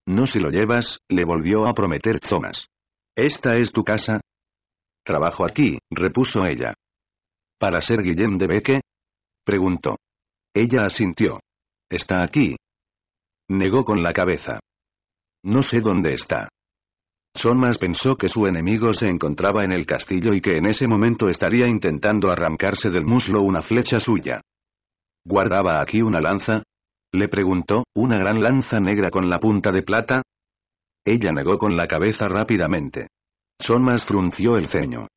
No si lo llevas, le volvió a prometer Zomas. ¿Esta es tu casa? Trabajo aquí, repuso ella. ¿Para ser Guillem de Beque? Preguntó. Ella asintió. ¿Está aquí? Negó con la cabeza. No sé dónde está. Sonmas pensó que su enemigo se encontraba en el castillo y que en ese momento estaría intentando arrancarse del muslo una flecha suya. ¿Guardaba aquí una lanza? Le preguntó, una gran lanza negra con la punta de plata. Ella negó con la cabeza rápidamente. Sonmas frunció el ceño.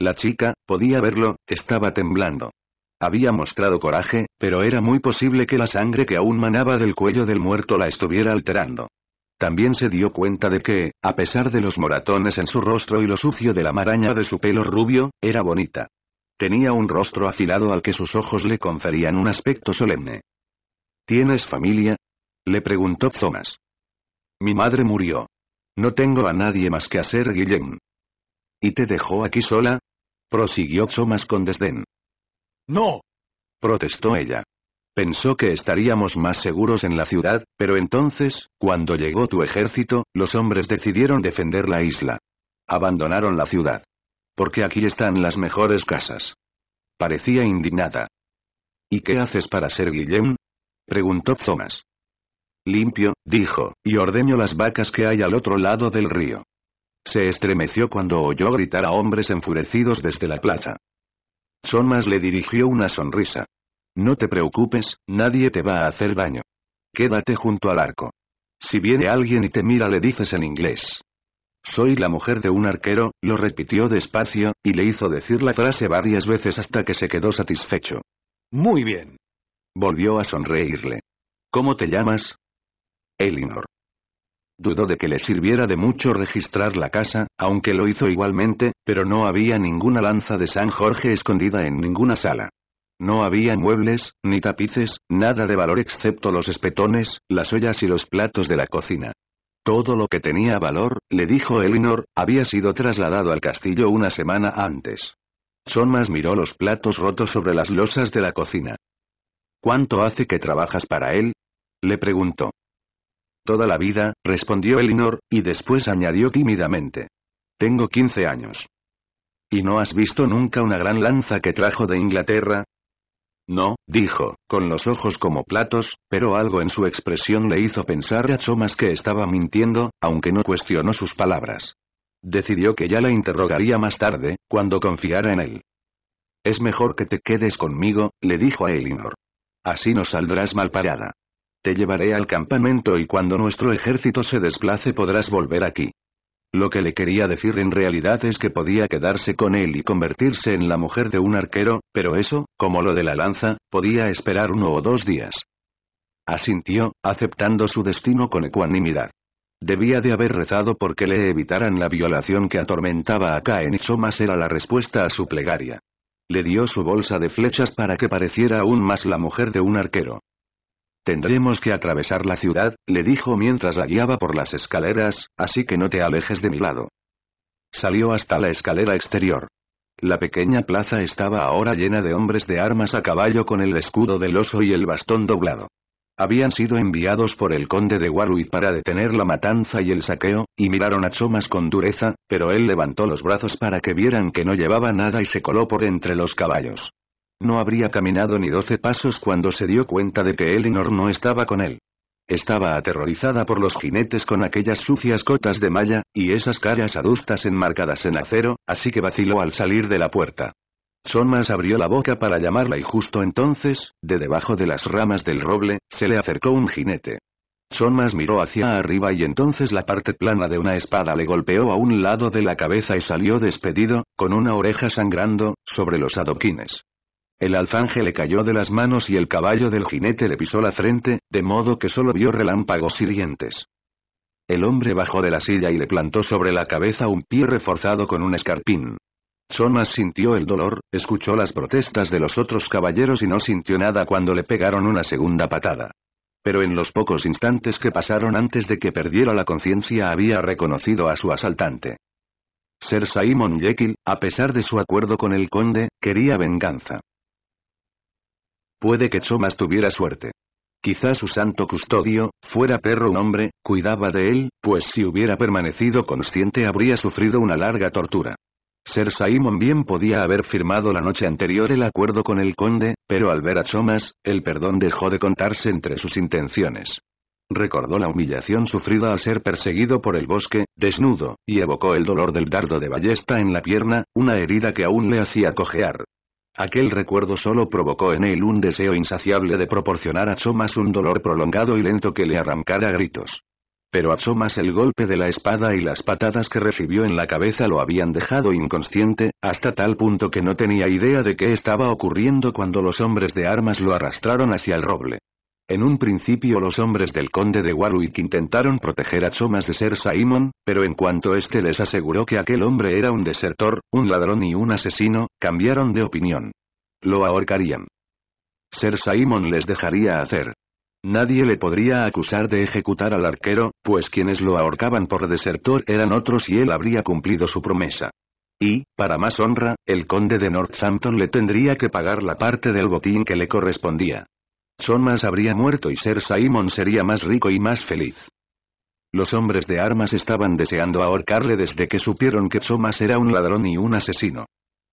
La chica, podía verlo, estaba temblando. Había mostrado coraje, pero era muy posible que la sangre que aún manaba del cuello del muerto la estuviera alterando. También se dio cuenta de que, a pesar de los moratones en su rostro y lo sucio de la maraña de su pelo rubio, era bonita. Tenía un rostro afilado al que sus ojos le conferían un aspecto solemne. ¿Tienes familia? le preguntó Thomas. Mi madre murió. No tengo a nadie más que hacer, ser Guillem. ¿Y te dejó aquí sola? prosiguió Thomas con desdén. No. protestó ella. Pensó que estaríamos más seguros en la ciudad, pero entonces, cuando llegó tu ejército, los hombres decidieron defender la isla. Abandonaron la ciudad. Porque aquí están las mejores casas. Parecía indignada. ¿Y qué haces para ser Guillem? preguntó Thomas. Limpio, dijo, y ordeño las vacas que hay al otro lado del río. Se estremeció cuando oyó gritar a hombres enfurecidos desde la plaza. Thomas le dirigió una sonrisa. No te preocupes, nadie te va a hacer daño. Quédate junto al arco. Si viene alguien y te mira le dices en inglés. Soy la mujer de un arquero, lo repitió despacio, y le hizo decir la frase varias veces hasta que se quedó satisfecho. Muy bien. Volvió a sonreírle. ¿Cómo te llamas? Elinor. Dudó de que le sirviera de mucho registrar la casa, aunque lo hizo igualmente, pero no había ninguna lanza de San Jorge escondida en ninguna sala. No había muebles, ni tapices, nada de valor excepto los espetones, las ollas y los platos de la cocina. Todo lo que tenía valor, le dijo Elinor, había sido trasladado al castillo una semana antes. más miró los platos rotos sobre las losas de la cocina. ¿Cuánto hace que trabajas para él? le preguntó. Toda la vida, respondió Elinor, y después añadió tímidamente. Tengo 15 años. ¿Y no has visto nunca una gran lanza que trajo de Inglaterra? No, dijo, con los ojos como platos, pero algo en su expresión le hizo pensar a Chomas que estaba mintiendo, aunque no cuestionó sus palabras. Decidió que ya la interrogaría más tarde, cuando confiara en él. Es mejor que te quedes conmigo, le dijo a Elinor. Así no saldrás mal parada. Te llevaré al campamento y cuando nuestro ejército se desplace podrás volver aquí. Lo que le quería decir en realidad es que podía quedarse con él y convertirse en la mujer de un arquero, pero eso, como lo de la lanza, podía esperar uno o dos días. Asintió, aceptando su destino con ecuanimidad. Debía de haber rezado porque le evitaran la violación que atormentaba a Caen y Somas era la respuesta a su plegaria. Le dio su bolsa de flechas para que pareciera aún más la mujer de un arquero. Tendremos que atravesar la ciudad, le dijo mientras la guiaba por las escaleras, así que no te alejes de mi lado. Salió hasta la escalera exterior. La pequeña plaza estaba ahora llena de hombres de armas a caballo con el escudo del oso y el bastón doblado. Habían sido enviados por el conde de Warwick para detener la matanza y el saqueo, y miraron a Chomas con dureza, pero él levantó los brazos para que vieran que no llevaba nada y se coló por entre los caballos. No habría caminado ni doce pasos cuando se dio cuenta de que Elinor no estaba con él. Estaba aterrorizada por los jinetes con aquellas sucias cotas de malla, y esas caras adustas enmarcadas en acero, así que vaciló al salir de la puerta. Sonmas abrió la boca para llamarla y justo entonces, de debajo de las ramas del roble, se le acercó un jinete. Sonmas miró hacia arriba y entonces la parte plana de una espada le golpeó a un lado de la cabeza y salió despedido, con una oreja sangrando, sobre los adoquines. El alfanje le cayó de las manos y el caballo del jinete le pisó la frente, de modo que solo vio relámpagos hirientes. El hombre bajó de la silla y le plantó sobre la cabeza un pie reforzado con un escarpín. Somas sintió el dolor, escuchó las protestas de los otros caballeros y no sintió nada cuando le pegaron una segunda patada. Pero en los pocos instantes que pasaron antes de que perdiera la conciencia había reconocido a su asaltante. Ser Simon Jekyll, a pesar de su acuerdo con el conde, quería venganza. Puede que Chomas tuviera suerte. Quizá su santo custodio, fuera perro o hombre, cuidaba de él, pues si hubiera permanecido consciente habría sufrido una larga tortura. Ser Simon bien podía haber firmado la noche anterior el acuerdo con el conde, pero al ver a Chomas, el perdón dejó de contarse entre sus intenciones. Recordó la humillación sufrida al ser perseguido por el bosque, desnudo, y evocó el dolor del dardo de ballesta en la pierna, una herida que aún le hacía cojear. Aquel recuerdo solo provocó en él un deseo insaciable de proporcionar a Chomas un dolor prolongado y lento que le arrancara gritos. Pero a Chomas el golpe de la espada y las patadas que recibió en la cabeza lo habían dejado inconsciente, hasta tal punto que no tenía idea de qué estaba ocurriendo cuando los hombres de armas lo arrastraron hacia el roble. En un principio los hombres del conde de Warwick intentaron proteger a Thomas de Ser Simon, pero en cuanto éste les aseguró que aquel hombre era un desertor, un ladrón y un asesino, cambiaron de opinión. Lo ahorcarían. Ser Simon les dejaría hacer. Nadie le podría acusar de ejecutar al arquero, pues quienes lo ahorcaban por desertor eran otros y él habría cumplido su promesa. Y, para más honra, el conde de Northampton le tendría que pagar la parte del botín que le correspondía. Somas habría muerto y Ser Simon sería más rico y más feliz. Los hombres de armas estaban deseando ahorcarle desde que supieron que Somas era un ladrón y un asesino.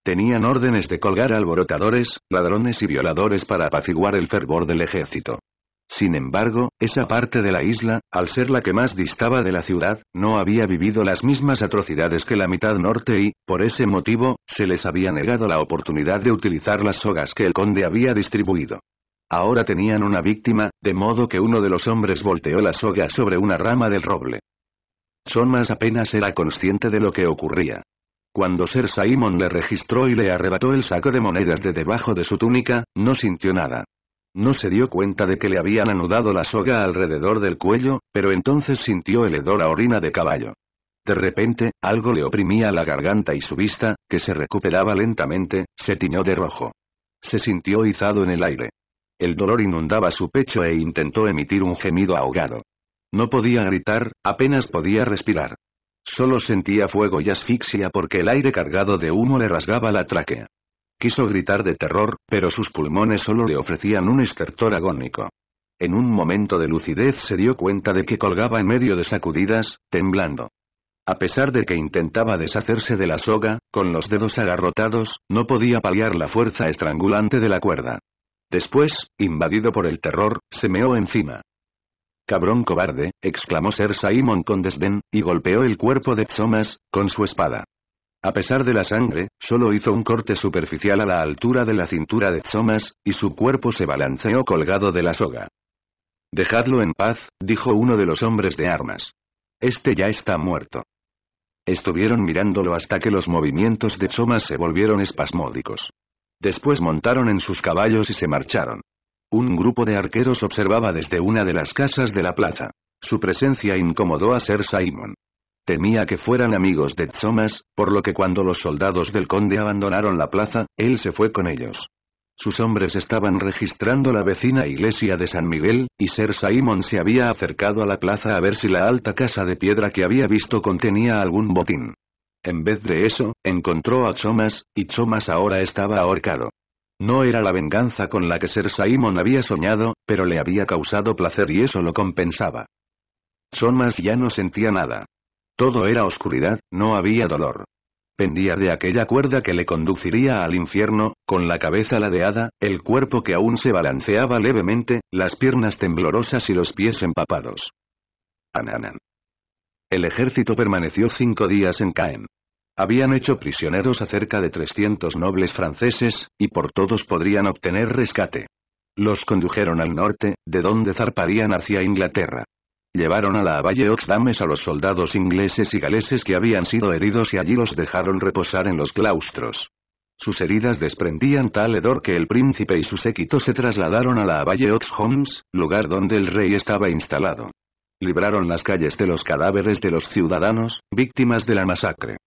Tenían órdenes de colgar alborotadores, ladrones y violadores para apaciguar el fervor del ejército. Sin embargo, esa parte de la isla, al ser la que más distaba de la ciudad, no había vivido las mismas atrocidades que la mitad norte y, por ese motivo, se les había negado la oportunidad de utilizar las sogas que el conde había distribuido. Ahora tenían una víctima, de modo que uno de los hombres volteó la soga sobre una rama del roble. más apenas era consciente de lo que ocurría. Cuando Sir Simon le registró y le arrebató el saco de monedas de debajo de su túnica, no sintió nada. No se dio cuenta de que le habían anudado la soga alrededor del cuello, pero entonces sintió el hedor a orina de caballo. De repente, algo le oprimía la garganta y su vista, que se recuperaba lentamente, se tiñó de rojo. Se sintió izado en el aire. El dolor inundaba su pecho e intentó emitir un gemido ahogado. No podía gritar, apenas podía respirar. Solo sentía fuego y asfixia porque el aire cargado de humo le rasgaba la tráquea. Quiso gritar de terror, pero sus pulmones solo le ofrecían un estertor agónico. En un momento de lucidez se dio cuenta de que colgaba en medio de sacudidas, temblando. A pesar de que intentaba deshacerse de la soga, con los dedos agarrotados, no podía paliar la fuerza estrangulante de la cuerda. Después, invadido por el terror, se meó encima. Cabrón cobarde, exclamó Ser Simon con desdén, y golpeó el cuerpo de Tsomas, con su espada. A pesar de la sangre, solo hizo un corte superficial a la altura de la cintura de Tsomas, y su cuerpo se balanceó colgado de la soga. Dejadlo en paz, dijo uno de los hombres de armas. Este ya está muerto. Estuvieron mirándolo hasta que los movimientos de Tsomas se volvieron espasmódicos. Después montaron en sus caballos y se marcharon. Un grupo de arqueros observaba desde una de las casas de la plaza. Su presencia incomodó a Sir Simon. Temía que fueran amigos de Tsomas, por lo que cuando los soldados del conde abandonaron la plaza, él se fue con ellos. Sus hombres estaban registrando la vecina iglesia de San Miguel, y Sir Simon se había acercado a la plaza a ver si la alta casa de piedra que había visto contenía algún botín. En vez de eso, encontró a Chomas, y Chomas ahora estaba ahorcado. No era la venganza con la que Ser Simon había soñado, pero le había causado placer y eso lo compensaba. Chomas ya no sentía nada. Todo era oscuridad, no había dolor. Pendía de aquella cuerda que le conduciría al infierno, con la cabeza ladeada, el cuerpo que aún se balanceaba levemente, las piernas temblorosas y los pies empapados. Ananan. El ejército permaneció cinco días en Caen. Habían hecho prisioneros a cerca de 300 nobles franceses, y por todos podrían obtener rescate. Los condujeron al norte, de donde zarparían hacia Inglaterra. Llevaron a la Valle Oxdames a los soldados ingleses y galeses que habían sido heridos y allí los dejaron reposar en los claustros. Sus heridas desprendían tal hedor que el príncipe y su séquito se trasladaron a la Valle Oxholms, lugar donde el rey estaba instalado. Libraron las calles de los cadáveres de los ciudadanos, víctimas de la masacre.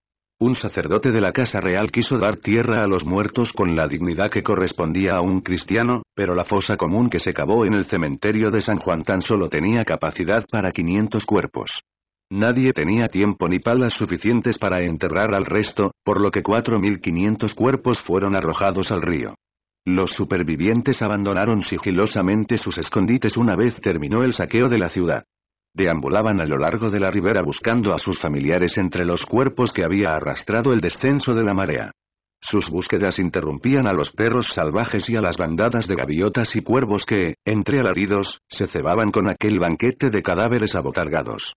Un sacerdote de la Casa Real quiso dar tierra a los muertos con la dignidad que correspondía a un cristiano, pero la fosa común que se cavó en el cementerio de San Juan tan solo tenía capacidad para 500 cuerpos. Nadie tenía tiempo ni palas suficientes para enterrar al resto, por lo que 4.500 cuerpos fueron arrojados al río. Los supervivientes abandonaron sigilosamente sus escondites una vez terminó el saqueo de la ciudad deambulaban a lo largo de la ribera buscando a sus familiares entre los cuerpos que había arrastrado el descenso de la marea. Sus búsquedas interrumpían a los perros salvajes y a las bandadas de gaviotas y cuervos que, entre alaridos, se cebaban con aquel banquete de cadáveres abotargados.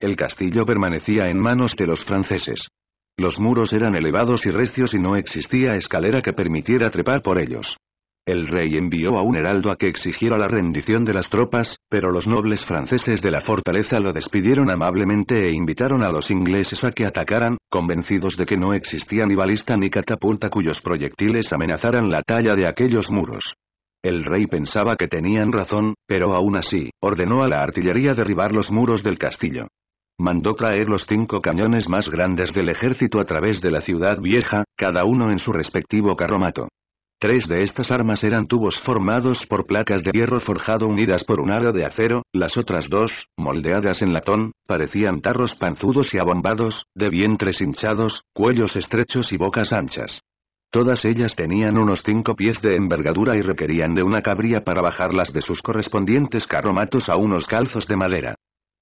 El castillo permanecía en manos de los franceses. Los muros eran elevados y recios y no existía escalera que permitiera trepar por ellos. El rey envió a un heraldo a que exigiera la rendición de las tropas, pero los nobles franceses de la fortaleza lo despidieron amablemente e invitaron a los ingleses a que atacaran, convencidos de que no existía ni balista ni catapulta cuyos proyectiles amenazaran la talla de aquellos muros. El rey pensaba que tenían razón, pero aún así, ordenó a la artillería derribar los muros del castillo. Mandó traer los cinco cañones más grandes del ejército a través de la ciudad vieja, cada uno en su respectivo carromato. Tres de estas armas eran tubos formados por placas de hierro forjado unidas por un aro de acero, las otras dos, moldeadas en latón, parecían tarros panzudos y abombados, de vientres hinchados, cuellos estrechos y bocas anchas. Todas ellas tenían unos cinco pies de envergadura y requerían de una cabría para bajarlas de sus correspondientes carromatos a unos calzos de madera.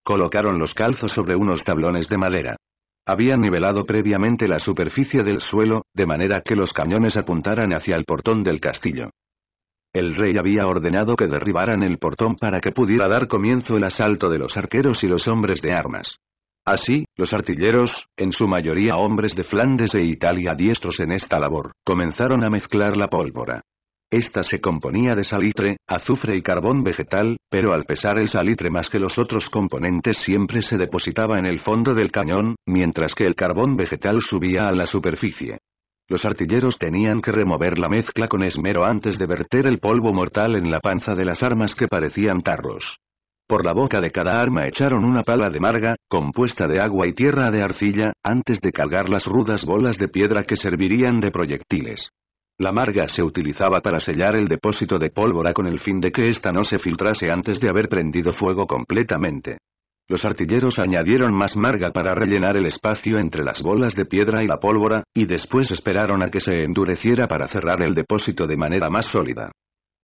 Colocaron los calzos sobre unos tablones de madera. Habían nivelado previamente la superficie del suelo, de manera que los cañones apuntaran hacia el portón del castillo. El rey había ordenado que derribaran el portón para que pudiera dar comienzo el asalto de los arqueros y los hombres de armas. Así, los artilleros, en su mayoría hombres de Flandes e Italia diestros en esta labor, comenzaron a mezclar la pólvora. Esta se componía de salitre, azufre y carbón vegetal, pero al pesar el salitre más que los otros componentes siempre se depositaba en el fondo del cañón, mientras que el carbón vegetal subía a la superficie. Los artilleros tenían que remover la mezcla con esmero antes de verter el polvo mortal en la panza de las armas que parecían tarros. Por la boca de cada arma echaron una pala de marga, compuesta de agua y tierra de arcilla, antes de cargar las rudas bolas de piedra que servirían de proyectiles. La marga se utilizaba para sellar el depósito de pólvora con el fin de que ésta no se filtrase antes de haber prendido fuego completamente. Los artilleros añadieron más marga para rellenar el espacio entre las bolas de piedra y la pólvora, y después esperaron a que se endureciera para cerrar el depósito de manera más sólida.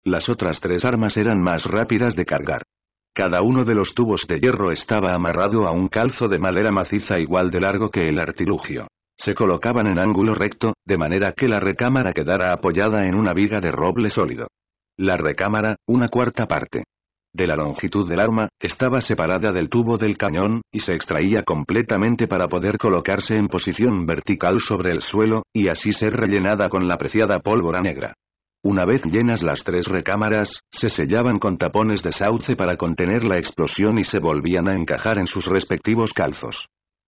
Las otras tres armas eran más rápidas de cargar. Cada uno de los tubos de hierro estaba amarrado a un calzo de madera maciza igual de largo que el artilugio. Se colocaban en ángulo recto, de manera que la recámara quedara apoyada en una viga de roble sólido. La recámara, una cuarta parte de la longitud del arma, estaba separada del tubo del cañón, y se extraía completamente para poder colocarse en posición vertical sobre el suelo, y así ser rellenada con la preciada pólvora negra. Una vez llenas las tres recámaras, se sellaban con tapones de sauce para contener la explosión y se volvían a encajar en sus respectivos calzos.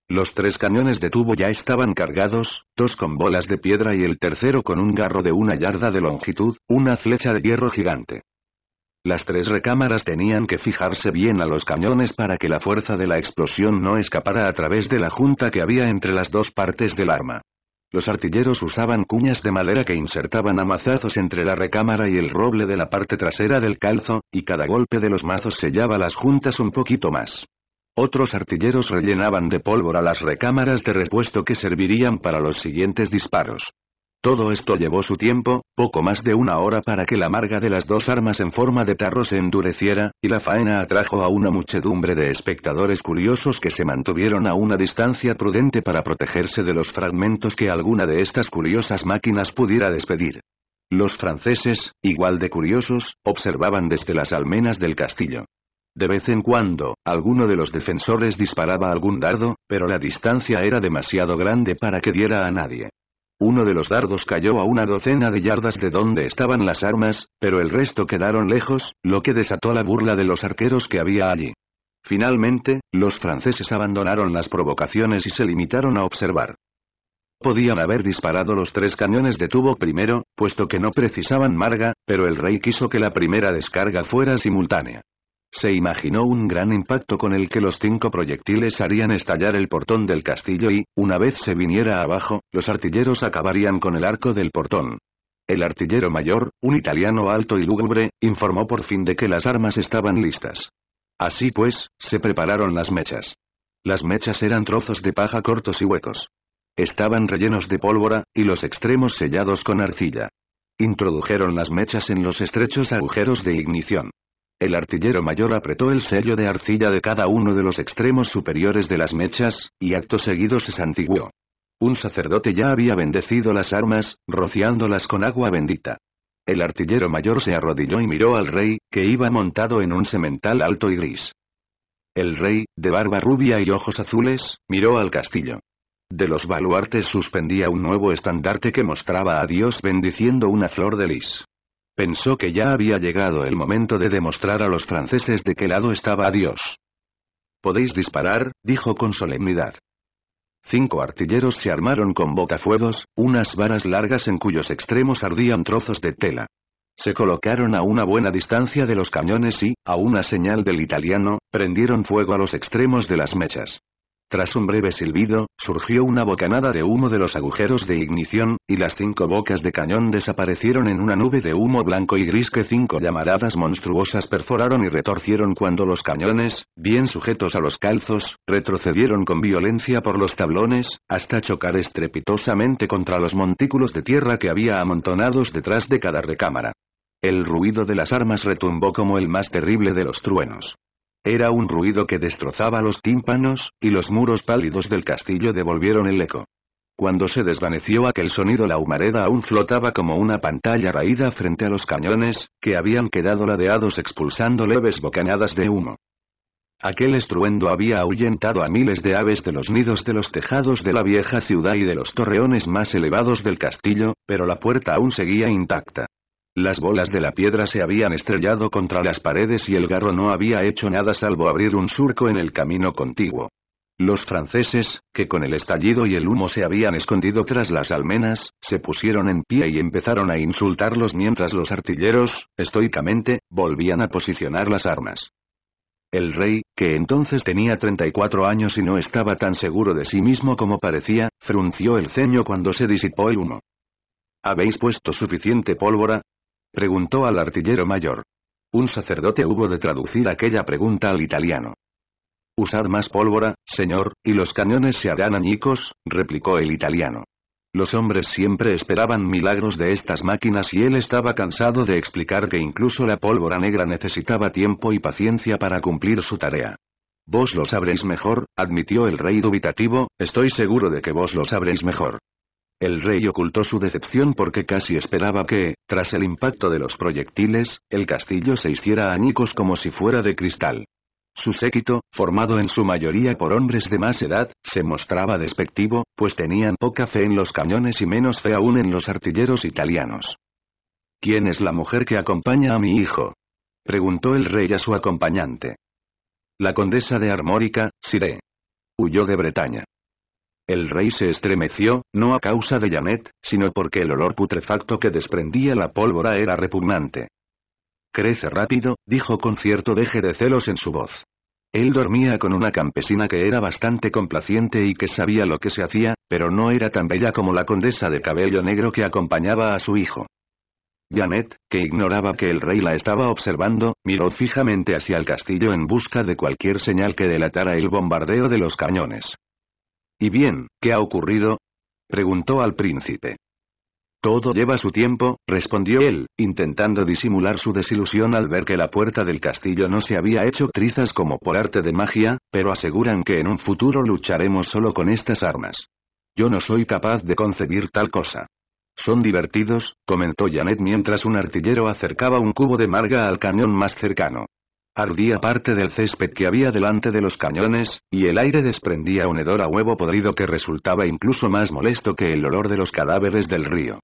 Los tres cañones de tubo ya estaban cargados, dos con bolas de piedra y el tercero con un garro de una yarda de longitud, una flecha de hierro gigante. Las tres recámaras tenían que fijarse bien a los cañones para que la fuerza de la explosión no escapara a través de la junta que había entre las dos partes del arma. Los artilleros usaban cuñas de madera que insertaban a entre la recámara y el roble de la parte trasera del calzo, y cada golpe de los mazos sellaba las juntas un poquito más. Otros artilleros rellenaban de pólvora las recámaras de repuesto que servirían para los siguientes disparos. Todo esto llevó su tiempo, poco más de una hora para que la amarga de las dos armas en forma de tarro se endureciera, y la faena atrajo a una muchedumbre de espectadores curiosos que se mantuvieron a una distancia prudente para protegerse de los fragmentos que alguna de estas curiosas máquinas pudiera despedir. Los franceses, igual de curiosos, observaban desde las almenas del castillo. De vez en cuando, alguno de los defensores disparaba algún dardo, pero la distancia era demasiado grande para que diera a nadie. Uno de los dardos cayó a una docena de yardas de donde estaban las armas, pero el resto quedaron lejos, lo que desató la burla de los arqueros que había allí. Finalmente, los franceses abandonaron las provocaciones y se limitaron a observar. Podían haber disparado los tres cañones de tubo primero, puesto que no precisaban marga, pero el rey quiso que la primera descarga fuera simultánea. Se imaginó un gran impacto con el que los cinco proyectiles harían estallar el portón del castillo y, una vez se viniera abajo, los artilleros acabarían con el arco del portón. El artillero mayor, un italiano alto y lúgubre, informó por fin de que las armas estaban listas. Así pues, se prepararon las mechas. Las mechas eran trozos de paja cortos y huecos. Estaban rellenos de pólvora, y los extremos sellados con arcilla. Introdujeron las mechas en los estrechos agujeros de ignición. El artillero mayor apretó el sello de arcilla de cada uno de los extremos superiores de las mechas, y acto seguido se santiguó. Un sacerdote ya había bendecido las armas, rociándolas con agua bendita. El artillero mayor se arrodilló y miró al rey, que iba montado en un semental alto y gris. El rey, de barba rubia y ojos azules, miró al castillo. De los baluartes suspendía un nuevo estandarte que mostraba a Dios bendiciendo una flor de lis. Pensó que ya había llegado el momento de demostrar a los franceses de qué lado estaba Dios. Podéis disparar, dijo con solemnidad. Cinco artilleros se armaron con botafuegos, unas varas largas en cuyos extremos ardían trozos de tela. Se colocaron a una buena distancia de los cañones y, a una señal del italiano, prendieron fuego a los extremos de las mechas. Tras un breve silbido, surgió una bocanada de humo de los agujeros de ignición, y las cinco bocas de cañón desaparecieron en una nube de humo blanco y gris que cinco llamaradas monstruosas perforaron y retorcieron cuando los cañones, bien sujetos a los calzos, retrocedieron con violencia por los tablones, hasta chocar estrepitosamente contra los montículos de tierra que había amontonados detrás de cada recámara. El ruido de las armas retumbó como el más terrible de los truenos. Era un ruido que destrozaba los tímpanos, y los muros pálidos del castillo devolvieron el eco. Cuando se desvaneció aquel sonido la humareda aún flotaba como una pantalla raída frente a los cañones, que habían quedado ladeados expulsando leves bocanadas de humo. Aquel estruendo había ahuyentado a miles de aves de los nidos de los tejados de la vieja ciudad y de los torreones más elevados del castillo, pero la puerta aún seguía intacta. Las bolas de la piedra se habían estrellado contra las paredes y el garro no había hecho nada salvo abrir un surco en el camino contiguo. Los franceses, que con el estallido y el humo se habían escondido tras las almenas, se pusieron en pie y empezaron a insultarlos mientras los artilleros, estoicamente, volvían a posicionar las armas. El rey, que entonces tenía 34 años y no estaba tan seguro de sí mismo como parecía, frunció el ceño cuando se disipó el humo. ¿Habéis puesto suficiente pólvora? Preguntó al artillero mayor. Un sacerdote hubo de traducir aquella pregunta al italiano. Usad más pólvora, señor, y los cañones se harán añicos, replicó el italiano. Los hombres siempre esperaban milagros de estas máquinas y él estaba cansado de explicar que incluso la pólvora negra necesitaba tiempo y paciencia para cumplir su tarea. Vos lo sabréis mejor, admitió el rey dubitativo, estoy seguro de que vos lo sabréis mejor. El rey ocultó su decepción porque casi esperaba que, tras el impacto de los proyectiles, el castillo se hiciera añicos como si fuera de cristal. Su séquito, formado en su mayoría por hombres de más edad, se mostraba despectivo, pues tenían poca fe en los cañones y menos fe aún en los artilleros italianos. ¿Quién es la mujer que acompaña a mi hijo? preguntó el rey a su acompañante. La condesa de Armórica, Siré. Huyó de Bretaña. El rey se estremeció, no a causa de Janet, sino porque el olor putrefacto que desprendía la pólvora era repugnante. Crece rápido, dijo con cierto deje de celos en su voz. Él dormía con una campesina que era bastante complaciente y que sabía lo que se hacía, pero no era tan bella como la condesa de cabello negro que acompañaba a su hijo. Janet, que ignoraba que el rey la estaba observando, miró fijamente hacia el castillo en busca de cualquier señal que delatara el bombardeo de los cañones. ¿Y bien, qué ha ocurrido? preguntó al príncipe. Todo lleva su tiempo, respondió él, intentando disimular su desilusión al ver que la puerta del castillo no se había hecho trizas como por arte de magia, pero aseguran que en un futuro lucharemos solo con estas armas. Yo no soy capaz de concebir tal cosa. Son divertidos, comentó Janet mientras un artillero acercaba un cubo de marga al cañón más cercano. Ardía parte del césped que había delante de los cañones, y el aire desprendía un hedor a huevo podrido que resultaba incluso más molesto que el olor de los cadáveres del río.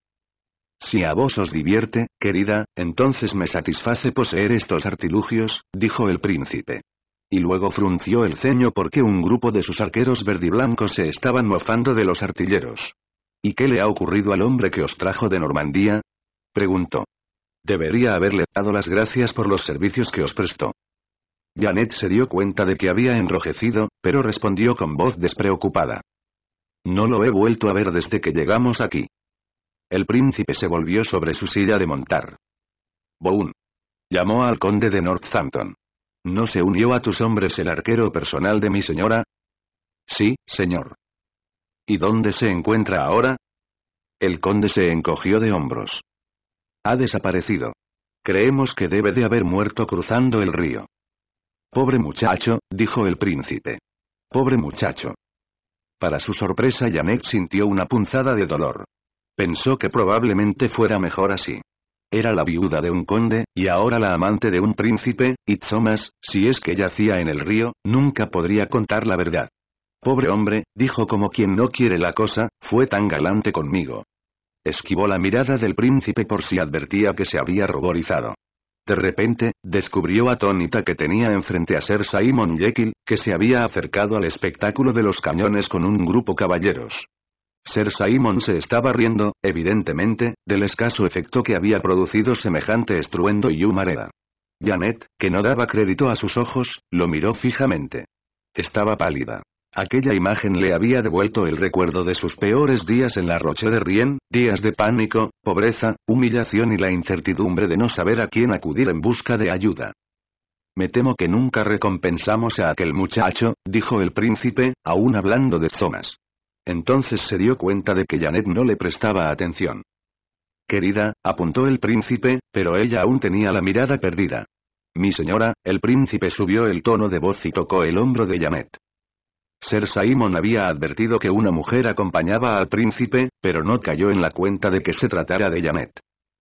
Si a vos os divierte, querida, entonces me satisface poseer estos artilugios, dijo el príncipe. Y luego frunció el ceño porque un grupo de sus arqueros verdiblancos se estaban mofando de los artilleros. ¿Y qué le ha ocurrido al hombre que os trajo de Normandía? preguntó. Debería haberle dado las gracias por los servicios que os prestó. Janet se dio cuenta de que había enrojecido, pero respondió con voz despreocupada. No lo he vuelto a ver desde que llegamos aquí. El príncipe se volvió sobre su silla de montar. Boone. Llamó al conde de Northampton. ¿No se unió a tus hombres el arquero personal de mi señora? Sí, señor. ¿Y dónde se encuentra ahora? El conde se encogió de hombros. Ha desaparecido. Creemos que debe de haber muerto cruzando el río. Pobre muchacho, dijo el príncipe. Pobre muchacho. Para su sorpresa, Janet sintió una punzada de dolor. Pensó que probablemente fuera mejor así. Era la viuda de un conde, y ahora la amante de un príncipe, y Thomas, si es que yacía en el río, nunca podría contar la verdad. Pobre hombre, dijo como quien no quiere la cosa, fue tan galante conmigo. Esquivó la mirada del príncipe por si advertía que se había ruborizado. De repente, descubrió atónita que tenía enfrente a Ser Simon Jekyll, que se había acercado al espectáculo de los cañones con un grupo caballeros. Ser Simon se estaba riendo, evidentemente, del escaso efecto que había producido semejante estruendo y humareda. Janet, que no daba crédito a sus ojos, lo miró fijamente. Estaba pálida. Aquella imagen le había devuelto el recuerdo de sus peores días en la Roche de Rien, días de pánico, pobreza, humillación y la incertidumbre de no saber a quién acudir en busca de ayuda. Me temo que nunca recompensamos a aquel muchacho, dijo el príncipe, aún hablando de zonas. Entonces se dio cuenta de que Janet no le prestaba atención. Querida, apuntó el príncipe, pero ella aún tenía la mirada perdida. Mi señora, el príncipe subió el tono de voz y tocó el hombro de Janet. Ser Simon había advertido que una mujer acompañaba al príncipe, pero no cayó en la cuenta de que se tratara de Janet.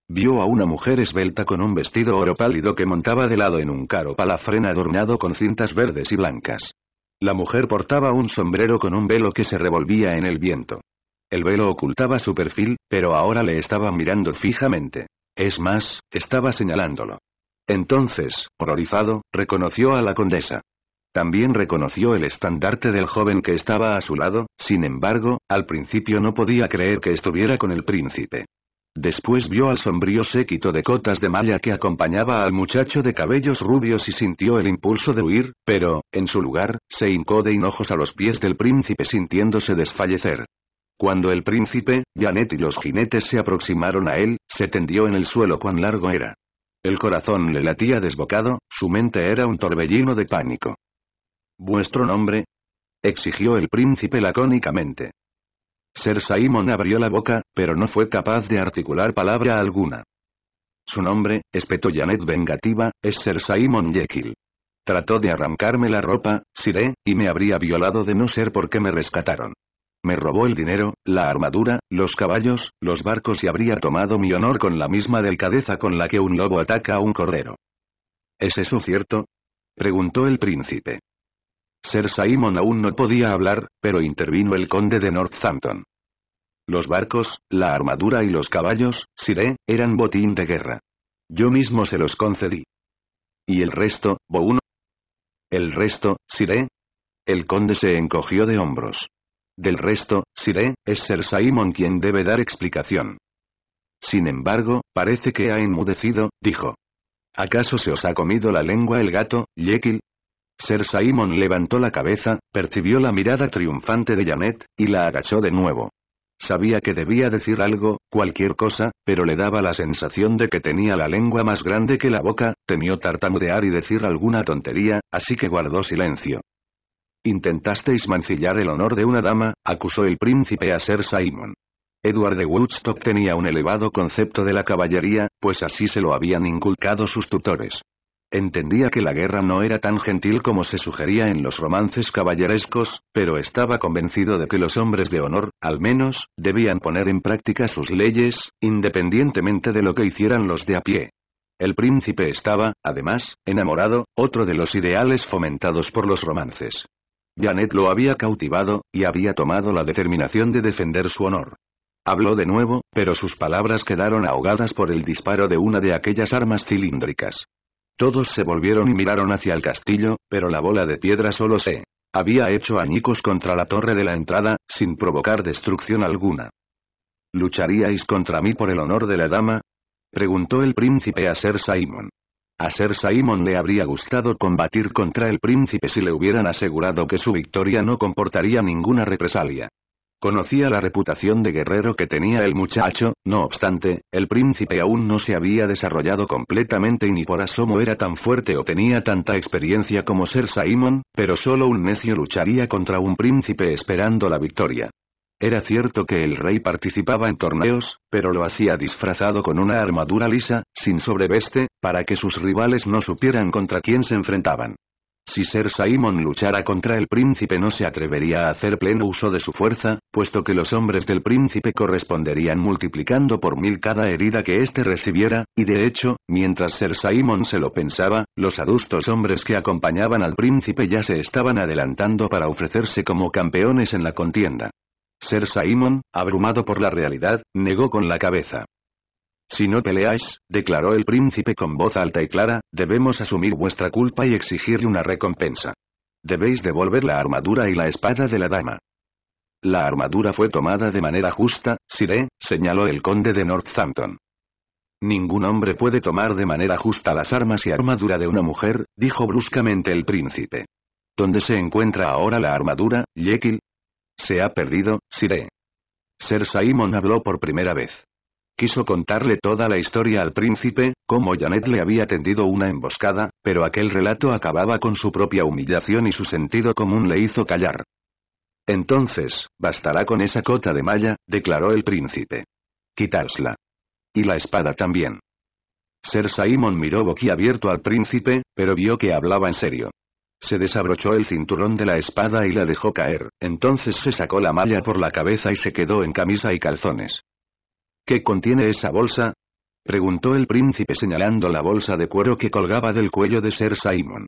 Vio a una mujer esbelta con un vestido oro pálido que montaba de lado en un caro palafrén adornado con cintas verdes y blancas. La mujer portaba un sombrero con un velo que se revolvía en el viento. El velo ocultaba su perfil, pero ahora le estaba mirando fijamente. Es más, estaba señalándolo. Entonces, horrorizado, reconoció a la condesa. También reconoció el estandarte del joven que estaba a su lado, sin embargo, al principio no podía creer que estuviera con el príncipe. Después vio al sombrío séquito de cotas de malla que acompañaba al muchacho de cabellos rubios y sintió el impulso de huir, pero, en su lugar, se hincó de hinojos a los pies del príncipe sintiéndose desfallecer. Cuando el príncipe, Janet y los jinetes se aproximaron a él, se tendió en el suelo cuán largo era. El corazón le latía desbocado, su mente era un torbellino de pánico. ¿Vuestro nombre? exigió el príncipe lacónicamente. Ser Simon abrió la boca, pero no fue capaz de articular palabra alguna. Su nombre, espetó Janet vengativa, es Ser Simon Jekyll. Trató de arrancarme la ropa, siré, y me habría violado de no ser porque me rescataron. Me robó el dinero, la armadura, los caballos, los barcos y habría tomado mi honor con la misma delicadeza con la que un lobo ataca a un cordero. ¿Es eso cierto? preguntó el príncipe. Sir Simon aún no podía hablar, pero intervino el conde de Northampton. Los barcos, la armadura y los caballos, Siré, eran botín de guerra. Yo mismo se los concedí. ¿Y el resto, Bouno? ¿El resto, Siré? El conde se encogió de hombros. Del resto, Siré, es Sir Simon quien debe dar explicación. Sin embargo, parece que ha enmudecido, dijo. ¿Acaso se os ha comido la lengua el gato, Jekyll? Sir Simon levantó la cabeza, percibió la mirada triunfante de Janet, y la agachó de nuevo. Sabía que debía decir algo, cualquier cosa, pero le daba la sensación de que tenía la lengua más grande que la boca, temió tartamudear y decir alguna tontería, así que guardó silencio. Intentasteis mancillar el honor de una dama, acusó el príncipe a Sir Simon. Edward de Woodstock tenía un elevado concepto de la caballería, pues así se lo habían inculcado sus tutores. Entendía que la guerra no era tan gentil como se sugería en los romances caballerescos, pero estaba convencido de que los hombres de honor, al menos, debían poner en práctica sus leyes, independientemente de lo que hicieran los de a pie. El príncipe estaba, además, enamorado, otro de los ideales fomentados por los romances. Janet lo había cautivado, y había tomado la determinación de defender su honor. Habló de nuevo, pero sus palabras quedaron ahogadas por el disparo de una de aquellas armas cilíndricas. Todos se volvieron y miraron hacia el castillo, pero la bola de piedra solo se había hecho añicos contra la torre de la entrada, sin provocar destrucción alguna. ¿Lucharíais contra mí por el honor de la dama? preguntó el príncipe a Ser Simon. A Ser Simon le habría gustado combatir contra el príncipe si le hubieran asegurado que su victoria no comportaría ninguna represalia. Conocía la reputación de guerrero que tenía el muchacho, no obstante, el príncipe aún no se había desarrollado completamente y ni por asomo era tan fuerte o tenía tanta experiencia como Ser Simon, pero solo un necio lucharía contra un príncipe esperando la victoria. Era cierto que el rey participaba en torneos, pero lo hacía disfrazado con una armadura lisa, sin sobreveste, para que sus rivales no supieran contra quién se enfrentaban. Si Ser Simon luchara contra el príncipe no se atrevería a hacer pleno uso de su fuerza, puesto que los hombres del príncipe corresponderían multiplicando por mil cada herida que éste recibiera, y de hecho, mientras Ser Simon se lo pensaba, los adustos hombres que acompañaban al príncipe ya se estaban adelantando para ofrecerse como campeones en la contienda. Ser Simon, abrumado por la realidad, negó con la cabeza. Si no peleáis, declaró el príncipe con voz alta y clara, debemos asumir vuestra culpa y exigirle una recompensa. Debéis devolver la armadura y la espada de la dama. La armadura fue tomada de manera justa, Siré, señaló el conde de Northampton. Ningún hombre puede tomar de manera justa las armas y armadura de una mujer, dijo bruscamente el príncipe. ¿Dónde se encuentra ahora la armadura, Jekyll? Se ha perdido, Siré. Ser Simon habló por primera vez. Quiso contarle toda la historia al príncipe, cómo Janet le había tendido una emboscada, pero aquel relato acababa con su propia humillación y su sentido común le hizo callar. Entonces, bastará con esa cota de malla, declaró el príncipe. Quitársela Y la espada también. Ser Simon miró boquiabierto al príncipe, pero vio que hablaba en serio. Se desabrochó el cinturón de la espada y la dejó caer, entonces se sacó la malla por la cabeza y se quedó en camisa y calzones. ¿Qué contiene esa bolsa? preguntó el príncipe señalando la bolsa de cuero que colgaba del cuello de Sir Simon.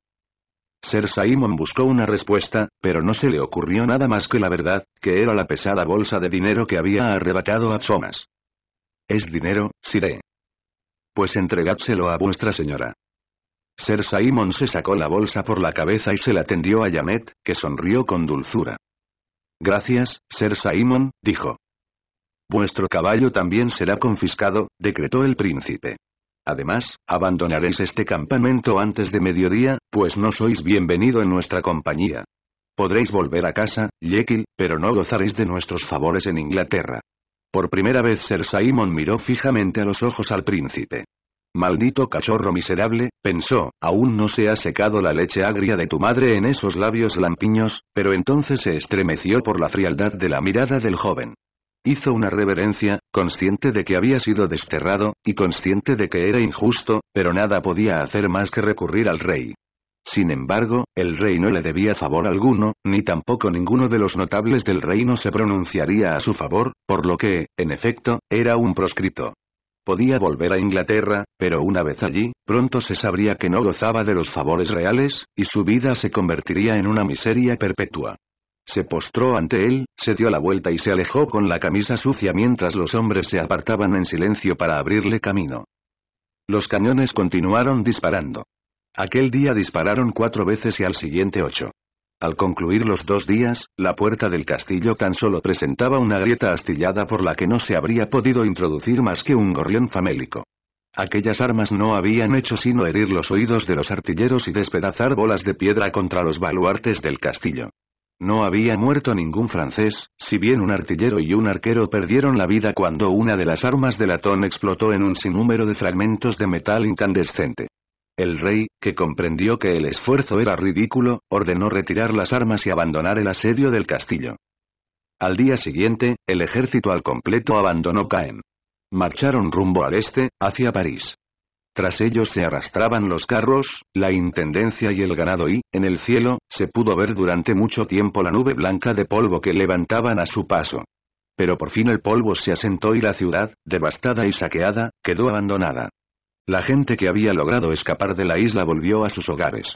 Sir Simon buscó una respuesta, pero no se le ocurrió nada más que la verdad, que era la pesada bolsa de dinero que había arrebatado a Thomas. Es dinero, Siré. Pues entregádselo a vuestra señora. Sir Simon se sacó la bolsa por la cabeza y se la tendió a Yamet, que sonrió con dulzura. Gracias, Sir Simon, dijo. Vuestro caballo también será confiscado, decretó el príncipe. Además, abandonaréis este campamento antes de mediodía, pues no sois bienvenido en nuestra compañía. Podréis volver a casa, Jekyll, pero no gozaréis de nuestros favores en Inglaterra. Por primera vez Sir Simon miró fijamente a los ojos al príncipe. Maldito cachorro miserable, pensó, aún no se ha secado la leche agria de tu madre en esos labios lampiños, pero entonces se estremeció por la frialdad de la mirada del joven. Hizo una reverencia, consciente de que había sido desterrado, y consciente de que era injusto, pero nada podía hacer más que recurrir al rey. Sin embargo, el rey no le debía favor alguno, ni tampoco ninguno de los notables del reino se pronunciaría a su favor, por lo que, en efecto, era un proscrito. Podía volver a Inglaterra, pero una vez allí, pronto se sabría que no gozaba de los favores reales, y su vida se convertiría en una miseria perpetua. Se postró ante él, se dio la vuelta y se alejó con la camisa sucia mientras los hombres se apartaban en silencio para abrirle camino. Los cañones continuaron disparando. Aquel día dispararon cuatro veces y al siguiente ocho. Al concluir los dos días, la puerta del castillo tan solo presentaba una grieta astillada por la que no se habría podido introducir más que un gorrión famélico. Aquellas armas no habían hecho sino herir los oídos de los artilleros y despedazar bolas de piedra contra los baluartes del castillo. No había muerto ningún francés, si bien un artillero y un arquero perdieron la vida cuando una de las armas de latón explotó en un sinnúmero de fragmentos de metal incandescente. El rey, que comprendió que el esfuerzo era ridículo, ordenó retirar las armas y abandonar el asedio del castillo. Al día siguiente, el ejército al completo abandonó Caen. Marcharon rumbo al este, hacia París. Tras ellos se arrastraban los carros, la intendencia y el ganado y, en el cielo, se pudo ver durante mucho tiempo la nube blanca de polvo que levantaban a su paso. Pero por fin el polvo se asentó y la ciudad, devastada y saqueada, quedó abandonada. La gente que había logrado escapar de la isla volvió a sus hogares.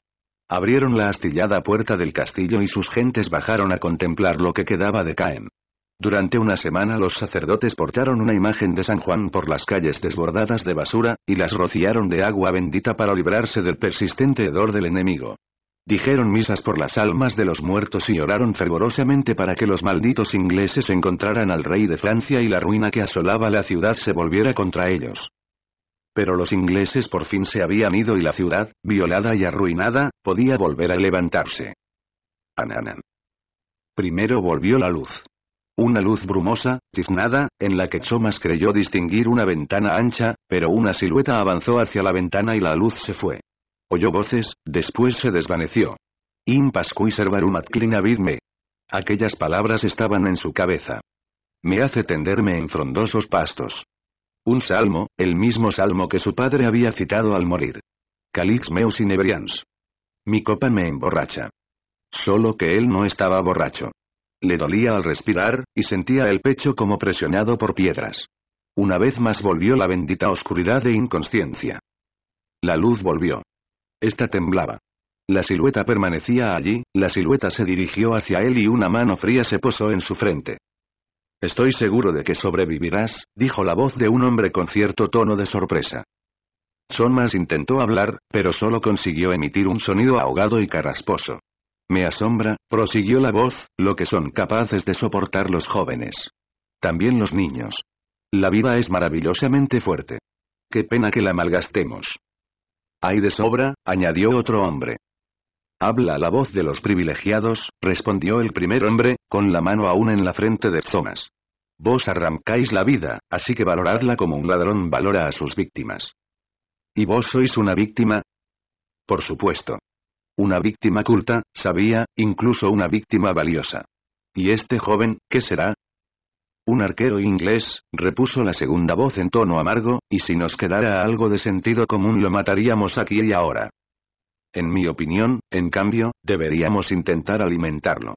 Abrieron la astillada puerta del castillo y sus gentes bajaron a contemplar lo que quedaba de Caen. Durante una semana los sacerdotes portaron una imagen de San Juan por las calles desbordadas de basura, y las rociaron de agua bendita para librarse del persistente hedor del enemigo. Dijeron misas por las almas de los muertos y oraron fervorosamente para que los malditos ingleses encontraran al rey de Francia y la ruina que asolaba la ciudad se volviera contra ellos. Pero los ingleses por fin se habían ido y la ciudad, violada y arruinada, podía volver a levantarse. Ananan. Primero volvió la luz. Una luz brumosa, tiznada, en la que Chomas creyó distinguir una ventana ancha, pero una silueta avanzó hacia la ventana y la luz se fue. Oyó voces, después se desvaneció. Impascui servarum Aquellas palabras estaban en su cabeza. Me hace tenderme en frondosos pastos. Un salmo, el mismo salmo que su padre había citado al morir. Calix meus inebrians. Mi copa me emborracha. Solo que él no estaba borracho. Le dolía al respirar, y sentía el pecho como presionado por piedras. Una vez más volvió la bendita oscuridad de inconsciencia. La luz volvió. Esta temblaba. La silueta permanecía allí, la silueta se dirigió hacia él y una mano fría se posó en su frente. Estoy seguro de que sobrevivirás, dijo la voz de un hombre con cierto tono de sorpresa. más intentó hablar, pero solo consiguió emitir un sonido ahogado y carrasposo. Me asombra, prosiguió la voz, lo que son capaces de soportar los jóvenes. También los niños. La vida es maravillosamente fuerte. Qué pena que la malgastemos. Hay de sobra, añadió otro hombre. Habla la voz de los privilegiados, respondió el primer hombre, con la mano aún en la frente de Zonas. Vos arrancáis la vida, así que valoradla como un ladrón valora a sus víctimas. ¿Y vos sois una víctima? Por supuesto. Una víctima culta, sabía, incluso una víctima valiosa. ¿Y este joven, qué será? Un arquero inglés, repuso la segunda voz en tono amargo, y si nos quedara algo de sentido común lo mataríamos aquí y ahora. En mi opinión, en cambio, deberíamos intentar alimentarlo.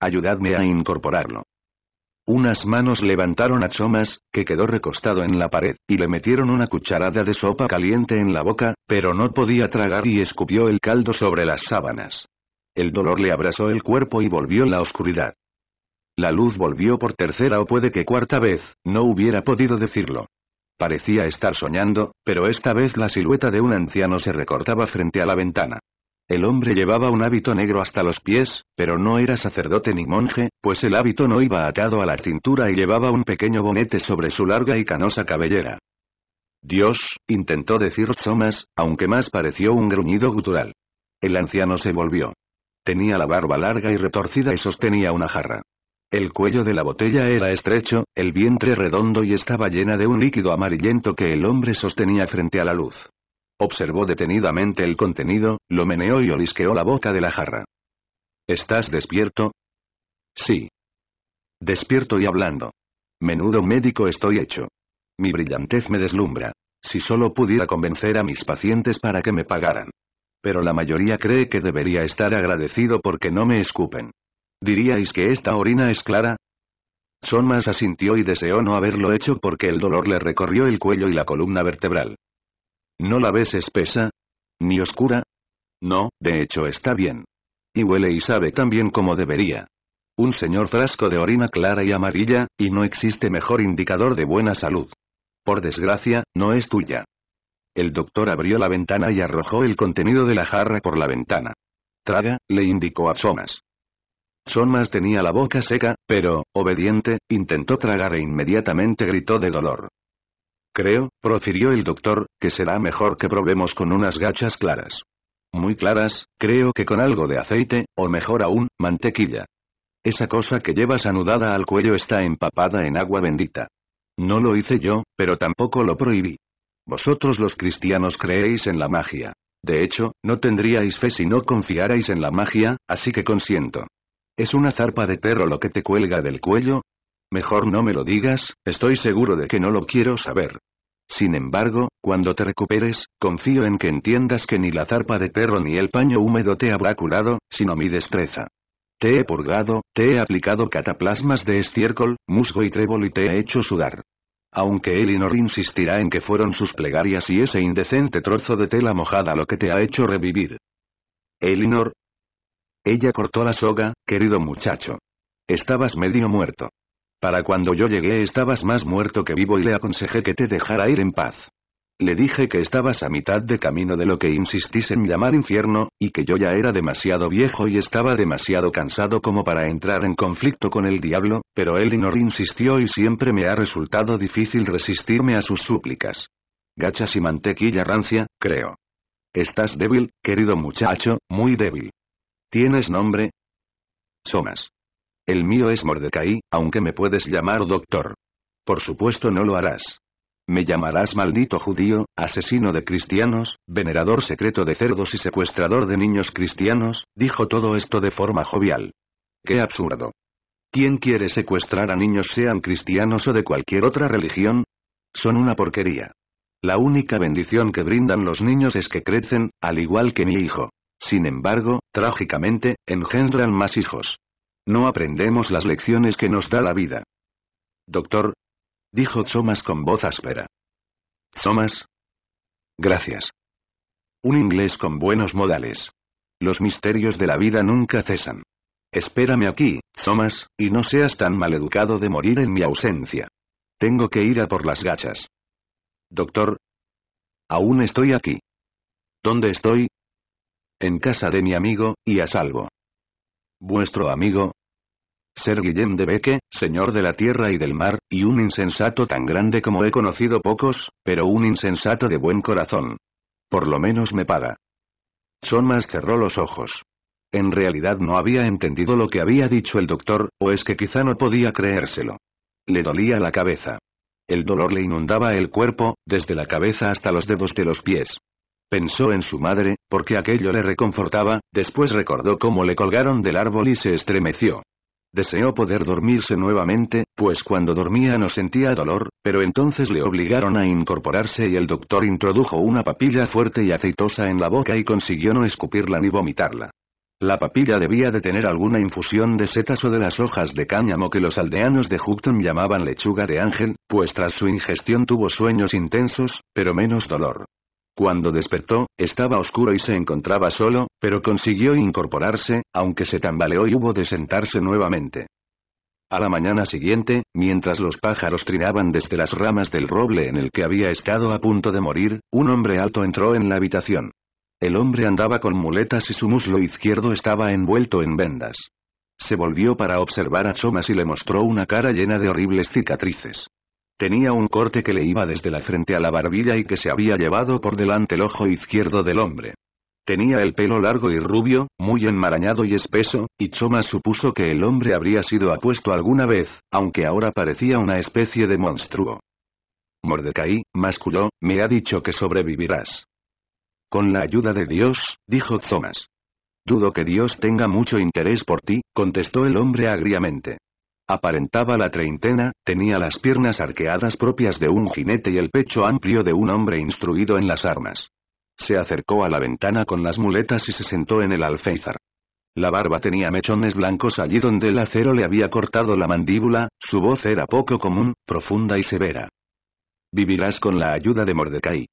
Ayudadme a incorporarlo. Unas manos levantaron a Chomas, que quedó recostado en la pared, y le metieron una cucharada de sopa caliente en la boca, pero no podía tragar y escupió el caldo sobre las sábanas. El dolor le abrazó el cuerpo y volvió en la oscuridad. La luz volvió por tercera o puede que cuarta vez, no hubiera podido decirlo. Parecía estar soñando, pero esta vez la silueta de un anciano se recortaba frente a la ventana. El hombre llevaba un hábito negro hasta los pies, pero no era sacerdote ni monje, pues el hábito no iba atado a la cintura y llevaba un pequeño bonete sobre su larga y canosa cabellera. Dios, intentó decir Thomas, aunque más pareció un gruñido gutural. El anciano se volvió. Tenía la barba larga y retorcida y sostenía una jarra. El cuello de la botella era estrecho, el vientre redondo y estaba llena de un líquido amarillento que el hombre sostenía frente a la luz. Observó detenidamente el contenido, lo meneó y olisqueó la boca de la jarra. ¿Estás despierto? Sí. Despierto y hablando. Menudo médico estoy hecho. Mi brillantez me deslumbra. Si solo pudiera convencer a mis pacientes para que me pagaran. Pero la mayoría cree que debería estar agradecido porque no me escupen. ¿Diríais que esta orina es clara? Son más asintió y deseó no haberlo hecho porque el dolor le recorrió el cuello y la columna vertebral. ¿No la ves espesa? ¿Ni oscura? No, de hecho está bien. Y huele y sabe tan bien como debería. Un señor frasco de orina clara y amarilla, y no existe mejor indicador de buena salud. Por desgracia, no es tuya. El doctor abrió la ventana y arrojó el contenido de la jarra por la ventana. Traga, le indicó a Somas. Somas tenía la boca seca, pero, obediente, intentó tragar e inmediatamente gritó de dolor. Creo, profirió el doctor, que será mejor que probemos con unas gachas claras. Muy claras, creo que con algo de aceite, o mejor aún, mantequilla. Esa cosa que llevas anudada al cuello está empapada en agua bendita. No lo hice yo, pero tampoco lo prohibí. Vosotros los cristianos creéis en la magia. De hecho, no tendríais fe si no confiarais en la magia, así que consiento. Es una zarpa de perro lo que te cuelga del cuello, Mejor no me lo digas, estoy seguro de que no lo quiero saber. Sin embargo, cuando te recuperes, confío en que entiendas que ni la zarpa de perro ni el paño húmedo te habrá curado, sino mi destreza. Te he purgado, te he aplicado cataplasmas de estiércol, musgo y trébol y te he hecho sudar. Aunque Elinor insistirá en que fueron sus plegarias y ese indecente trozo de tela mojada lo que te ha hecho revivir. Elinor. Ella cortó la soga, querido muchacho. Estabas medio muerto. Para cuando yo llegué estabas más muerto que vivo y le aconsejé que te dejara ir en paz. Le dije que estabas a mitad de camino de lo que insistís en llamar infierno, y que yo ya era demasiado viejo y estaba demasiado cansado como para entrar en conflicto con el diablo, pero no insistió y siempre me ha resultado difícil resistirme a sus súplicas. Gachas y mantequilla rancia, creo. Estás débil, querido muchacho, muy débil. ¿Tienes nombre? Somas. El mío es Mordecai, aunque me puedes llamar doctor. Por supuesto no lo harás. Me llamarás maldito judío, asesino de cristianos, venerador secreto de cerdos y secuestrador de niños cristianos, dijo todo esto de forma jovial. ¡Qué absurdo! ¿Quién quiere secuestrar a niños sean cristianos o de cualquier otra religión? Son una porquería. La única bendición que brindan los niños es que crecen, al igual que mi hijo. Sin embargo, trágicamente, engendran más hijos. No aprendemos las lecciones que nos da la vida. Doctor. Dijo Thomas con voz áspera. Thomas. Gracias. Un inglés con buenos modales. Los misterios de la vida nunca cesan. Espérame aquí, Thomas, y no seas tan maleducado de morir en mi ausencia. Tengo que ir a por las gachas. Doctor. Aún estoy aquí. ¿Dónde estoy? En casa de mi amigo, y a salvo. Vuestro amigo. Ser Guillem de Beque, señor de la tierra y del mar, y un insensato tan grande como he conocido pocos, pero un insensato de buen corazón. Por lo menos me paga. más cerró los ojos. En realidad no había entendido lo que había dicho el doctor, o es que quizá no podía creérselo. Le dolía la cabeza. El dolor le inundaba el cuerpo, desde la cabeza hasta los dedos de los pies. Pensó en su madre, porque aquello le reconfortaba, después recordó cómo le colgaron del árbol y se estremeció. Deseó poder dormirse nuevamente, pues cuando dormía no sentía dolor, pero entonces le obligaron a incorporarse y el doctor introdujo una papilla fuerte y aceitosa en la boca y consiguió no escupirla ni vomitarla. La papilla debía de tener alguna infusión de setas o de las hojas de cáñamo que los aldeanos de Hugton llamaban lechuga de ángel, pues tras su ingestión tuvo sueños intensos, pero menos dolor. Cuando despertó, estaba oscuro y se encontraba solo, pero consiguió incorporarse, aunque se tambaleó y hubo de sentarse nuevamente. A la mañana siguiente, mientras los pájaros trinaban desde las ramas del roble en el que había estado a punto de morir, un hombre alto entró en la habitación. El hombre andaba con muletas y su muslo izquierdo estaba envuelto en vendas. Se volvió para observar a Chomas y le mostró una cara llena de horribles cicatrices. Tenía un corte que le iba desde la frente a la barbilla y que se había llevado por delante el ojo izquierdo del hombre. Tenía el pelo largo y rubio, muy enmarañado y espeso, y Thomas supuso que el hombre habría sido apuesto alguna vez, aunque ahora parecía una especie de monstruo. Mordecai, masculó, me ha dicho que sobrevivirás. Con la ayuda de Dios, dijo Thomas. Dudo que Dios tenga mucho interés por ti, contestó el hombre agriamente. Aparentaba la treintena, tenía las piernas arqueadas propias de un jinete y el pecho amplio de un hombre instruido en las armas. Se acercó a la ventana con las muletas y se sentó en el alféizar. La barba tenía mechones blancos allí donde el acero le había cortado la mandíbula, su voz era poco común, profunda y severa. Vivirás con la ayuda de Mordecai.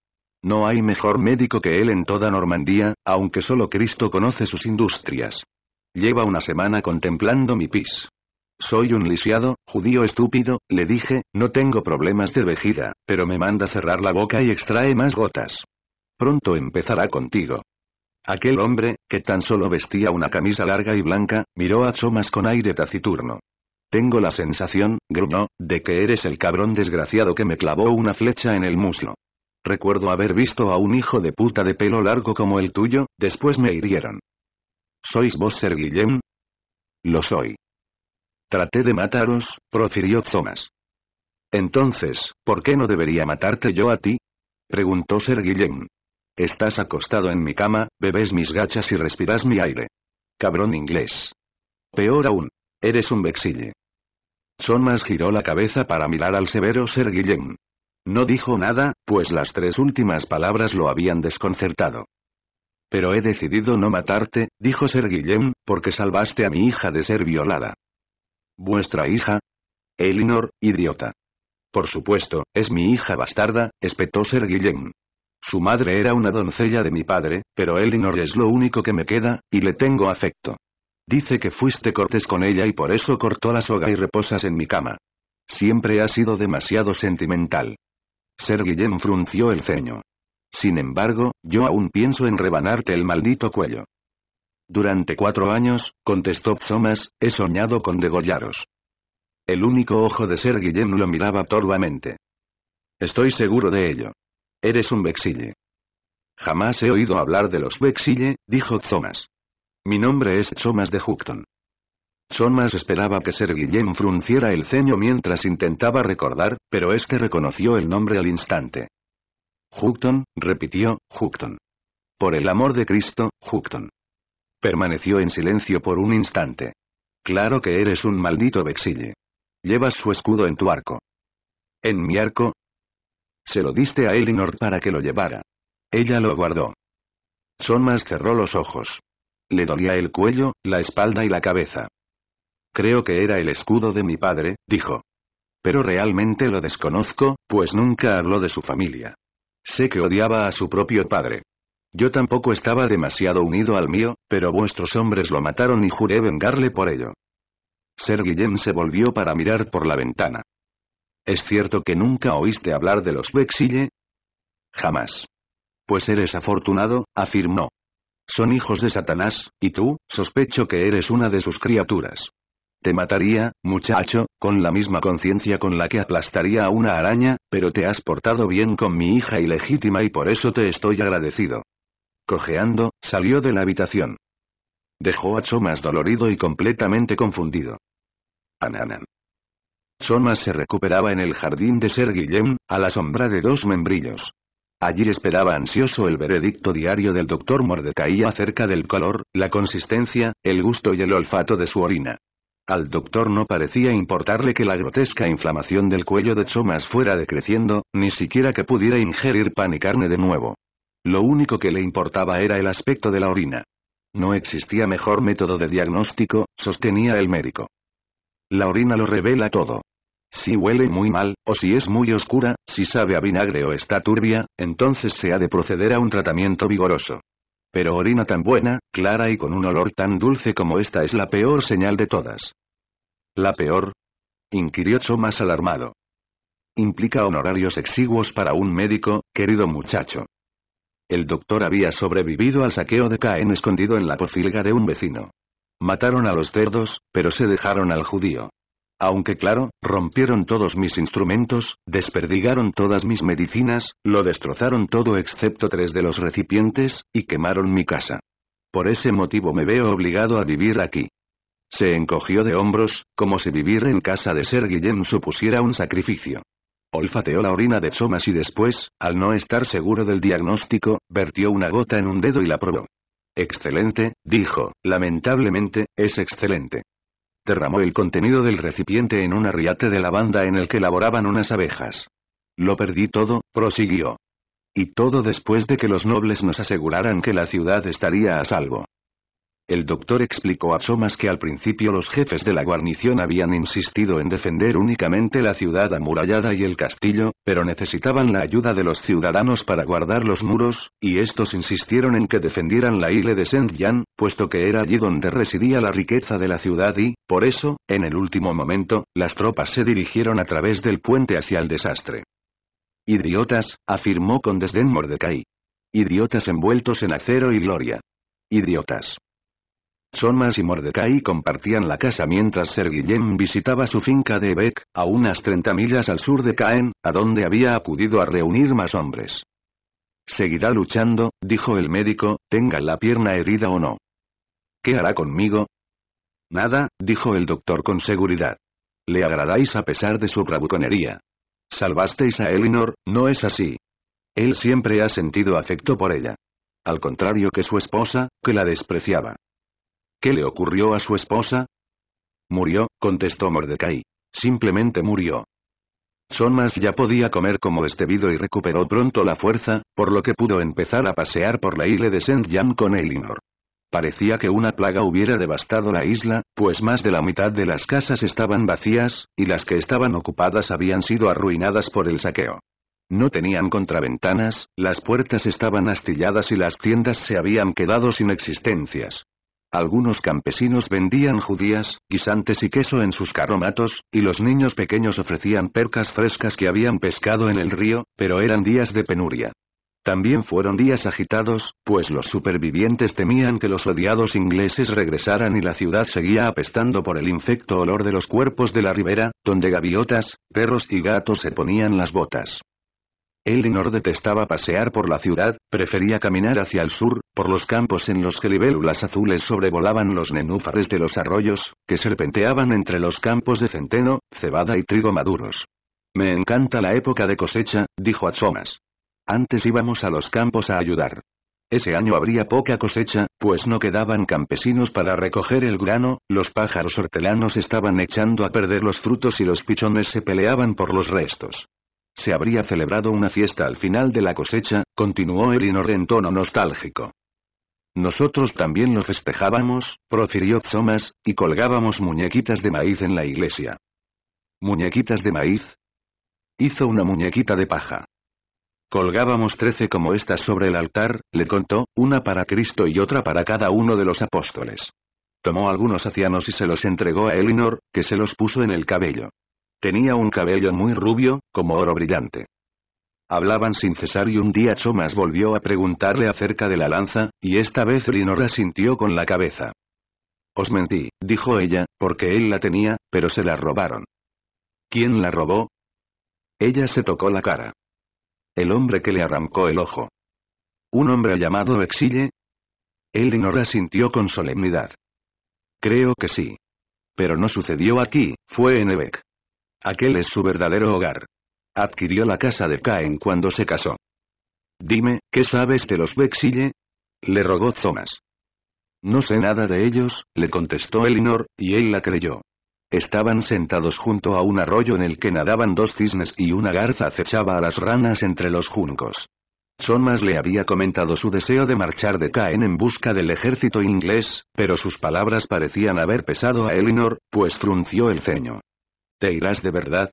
No hay mejor médico que él en toda Normandía, aunque solo Cristo conoce sus industrias. Lleva una semana contemplando mi pis. Soy un lisiado, judío estúpido, le dije, no tengo problemas de vejiga, pero me manda cerrar la boca y extrae más gotas. Pronto empezará contigo. Aquel hombre, que tan solo vestía una camisa larga y blanca, miró a Chomas con aire taciturno. Tengo la sensación, gruñó, de que eres el cabrón desgraciado que me clavó una flecha en el muslo. Recuerdo haber visto a un hijo de puta de pelo largo como el tuyo, después me hirieron. ¿Sois vos Ser Guillem? Lo soy. Traté de mataros, profirió Thomas. Entonces, ¿por qué no debería matarte yo a ti? preguntó Sir Guillem. Estás acostado en mi cama, bebes mis gachas y respiras mi aire. Cabrón inglés. Peor aún. Eres un vexille. Thomas giró la cabeza para mirar al severo Sir Guillem. No dijo nada, pues las tres últimas palabras lo habían desconcertado. Pero he decidido no matarte, dijo Sir Guillem, porque salvaste a mi hija de ser violada. ¿Vuestra hija? Elinor, idiota. Por supuesto, es mi hija bastarda, espetó Sir Guillem. Su madre era una doncella de mi padre, pero Elinor es lo único que me queda, y le tengo afecto. Dice que fuiste cortés con ella y por eso cortó la soga y reposas en mi cama. Siempre ha sido demasiado sentimental. Ser Guillem frunció el ceño. Sin embargo, yo aún pienso en rebanarte el maldito cuello. Durante cuatro años, contestó Thomas, he soñado con degollaros. El único ojo de Ser Guillem lo miraba torvamente. Estoy seguro de ello. Eres un vexille. Jamás he oído hablar de los vexille, dijo Thomas. Mi nombre es Thomas de Houghton. Thomas esperaba que Ser Guillem frunciera el ceño mientras intentaba recordar, pero este reconoció el nombre al instante. Houghton, repitió, Houghton. Por el amor de Cristo, Houghton. Permaneció en silencio por un instante. Claro que eres un maldito vexille. Llevas su escudo en tu arco. ¿En mi arco? Se lo diste a Elinor para que lo llevara. Ella lo guardó. Sonmas cerró los ojos. Le dolía el cuello, la espalda y la cabeza. Creo que era el escudo de mi padre, dijo. Pero realmente lo desconozco, pues nunca habló de su familia. Sé que odiaba a su propio padre. Yo tampoco estaba demasiado unido al mío, pero vuestros hombres lo mataron y juré vengarle por ello. Ser Guillem se volvió para mirar por la ventana. ¿Es cierto que nunca oíste hablar de los Vexille? Jamás. Pues eres afortunado, afirmó. Son hijos de Satanás, y tú, sospecho que eres una de sus criaturas. Te mataría, muchacho, con la misma conciencia con la que aplastaría a una araña, pero te has portado bien con mi hija ilegítima y por eso te estoy agradecido rojeando, salió de la habitación. Dejó a Chomas dolorido y completamente confundido. Ananan. Chomas se recuperaba en el jardín de Ser Guillem, a la sombra de dos membrillos. Allí esperaba ansioso el veredicto diario del doctor Mordecai acerca del color, la consistencia, el gusto y el olfato de su orina. Al doctor no parecía importarle que la grotesca inflamación del cuello de Chomas fuera decreciendo, ni siquiera que pudiera ingerir pan y carne de nuevo. Lo único que le importaba era el aspecto de la orina. No existía mejor método de diagnóstico, sostenía el médico. La orina lo revela todo. Si huele muy mal, o si es muy oscura, si sabe a vinagre o está turbia, entonces se ha de proceder a un tratamiento vigoroso. Pero orina tan buena, clara y con un olor tan dulce como esta es la peor señal de todas. ¿La peor? inquirió más alarmado. Implica honorarios exiguos para un médico, querido muchacho. El doctor había sobrevivido al saqueo de Caen escondido en la pocilga de un vecino. Mataron a los cerdos, pero se dejaron al judío. Aunque claro, rompieron todos mis instrumentos, desperdigaron todas mis medicinas, lo destrozaron todo excepto tres de los recipientes, y quemaron mi casa. Por ese motivo me veo obligado a vivir aquí. Se encogió de hombros, como si vivir en casa de ser Guillem supusiera un sacrificio. Olfateó la orina de Chomas y después, al no estar seguro del diagnóstico, vertió una gota en un dedo y la probó. Excelente, dijo, lamentablemente, es excelente. Derramó el contenido del recipiente en un arriate de lavanda en el que laboraban unas abejas. Lo perdí todo, prosiguió. Y todo después de que los nobles nos aseguraran que la ciudad estaría a salvo. El doctor explicó a Somas que al principio los jefes de la guarnición habían insistido en defender únicamente la ciudad amurallada y el castillo, pero necesitaban la ayuda de los ciudadanos para guardar los muros, y estos insistieron en que defendieran la isla de Saint-Jean, puesto que era allí donde residía la riqueza de la ciudad y, por eso, en el último momento, las tropas se dirigieron a través del puente hacia el desastre. Idiotas, afirmó con desdén Mordecai. Idiotas envueltos en acero y gloria. Idiotas más y Mordecai compartían la casa mientras Sir Guillem visitaba su finca de Beck, a unas 30 millas al sur de Caen, a donde había acudido a reunir más hombres. Seguirá luchando, dijo el médico, tenga la pierna herida o no. ¿Qué hará conmigo? Nada, dijo el doctor con seguridad. Le agradáis a pesar de su rabuconería. Salvasteis a Elinor, no es así. Él siempre ha sentido afecto por ella. Al contrario que su esposa, que la despreciaba. ¿Qué le ocurrió a su esposa? Murió, contestó Mordecai. Simplemente murió. Somas ya podía comer como es debido y recuperó pronto la fuerza, por lo que pudo empezar a pasear por la isla de Saint jean con Elinor. Parecía que una plaga hubiera devastado la isla, pues más de la mitad de las casas estaban vacías, y las que estaban ocupadas habían sido arruinadas por el saqueo. No tenían contraventanas, las puertas estaban astilladas y las tiendas se habían quedado sin existencias. Algunos campesinos vendían judías, guisantes y queso en sus carromatos, y los niños pequeños ofrecían percas frescas que habían pescado en el río, pero eran días de penuria. También fueron días agitados, pues los supervivientes temían que los odiados ingleses regresaran y la ciudad seguía apestando por el infecto olor de los cuerpos de la ribera, donde gaviotas, perros y gatos se ponían las botas. Elinor detestaba pasear por la ciudad, prefería caminar hacia el sur, por los campos en los que libélulas azules sobrevolaban los nenúfares de los arroyos, que serpenteaban entre los campos de centeno, cebada y trigo maduros. Me encanta la época de cosecha, dijo Atsomas. Antes íbamos a los campos a ayudar. Ese año habría poca cosecha, pues no quedaban campesinos para recoger el grano, los pájaros hortelanos estaban echando a perder los frutos y los pichones se peleaban por los restos. Se habría celebrado una fiesta al final de la cosecha, continuó Elinor en tono nostálgico. Nosotros también lo festejábamos, profirió Tsomas, y colgábamos muñequitas de maíz en la iglesia. ¿Muñequitas de maíz? Hizo una muñequita de paja. Colgábamos trece como estas sobre el altar, le contó, una para Cristo y otra para cada uno de los apóstoles. Tomó algunos hacianos y se los entregó a Elinor, que se los puso en el cabello. Tenía un cabello muy rubio, como oro brillante. Hablaban sin cesar y un día Chomas volvió a preguntarle acerca de la lanza, y esta vez la sintió con la cabeza. Os mentí, dijo ella, porque él la tenía, pero se la robaron. ¿Quién la robó? Ella se tocó la cara. El hombre que le arrancó el ojo. ¿Un hombre llamado Exille. la sintió con solemnidad. Creo que sí. Pero no sucedió aquí, fue en Ebec. Aquel es su verdadero hogar. Adquirió la casa de Caen cuando se casó. Dime, ¿qué sabes de los Bexille? Le rogó Thomas. No sé nada de ellos, le contestó Elinor, y él la creyó. Estaban sentados junto a un arroyo en el que nadaban dos cisnes y una garza acechaba a las ranas entre los juncos. Thomas le había comentado su deseo de marchar de Caen en busca del ejército inglés, pero sus palabras parecían haber pesado a Elinor, pues frunció el ceño. ¿Te irás de verdad?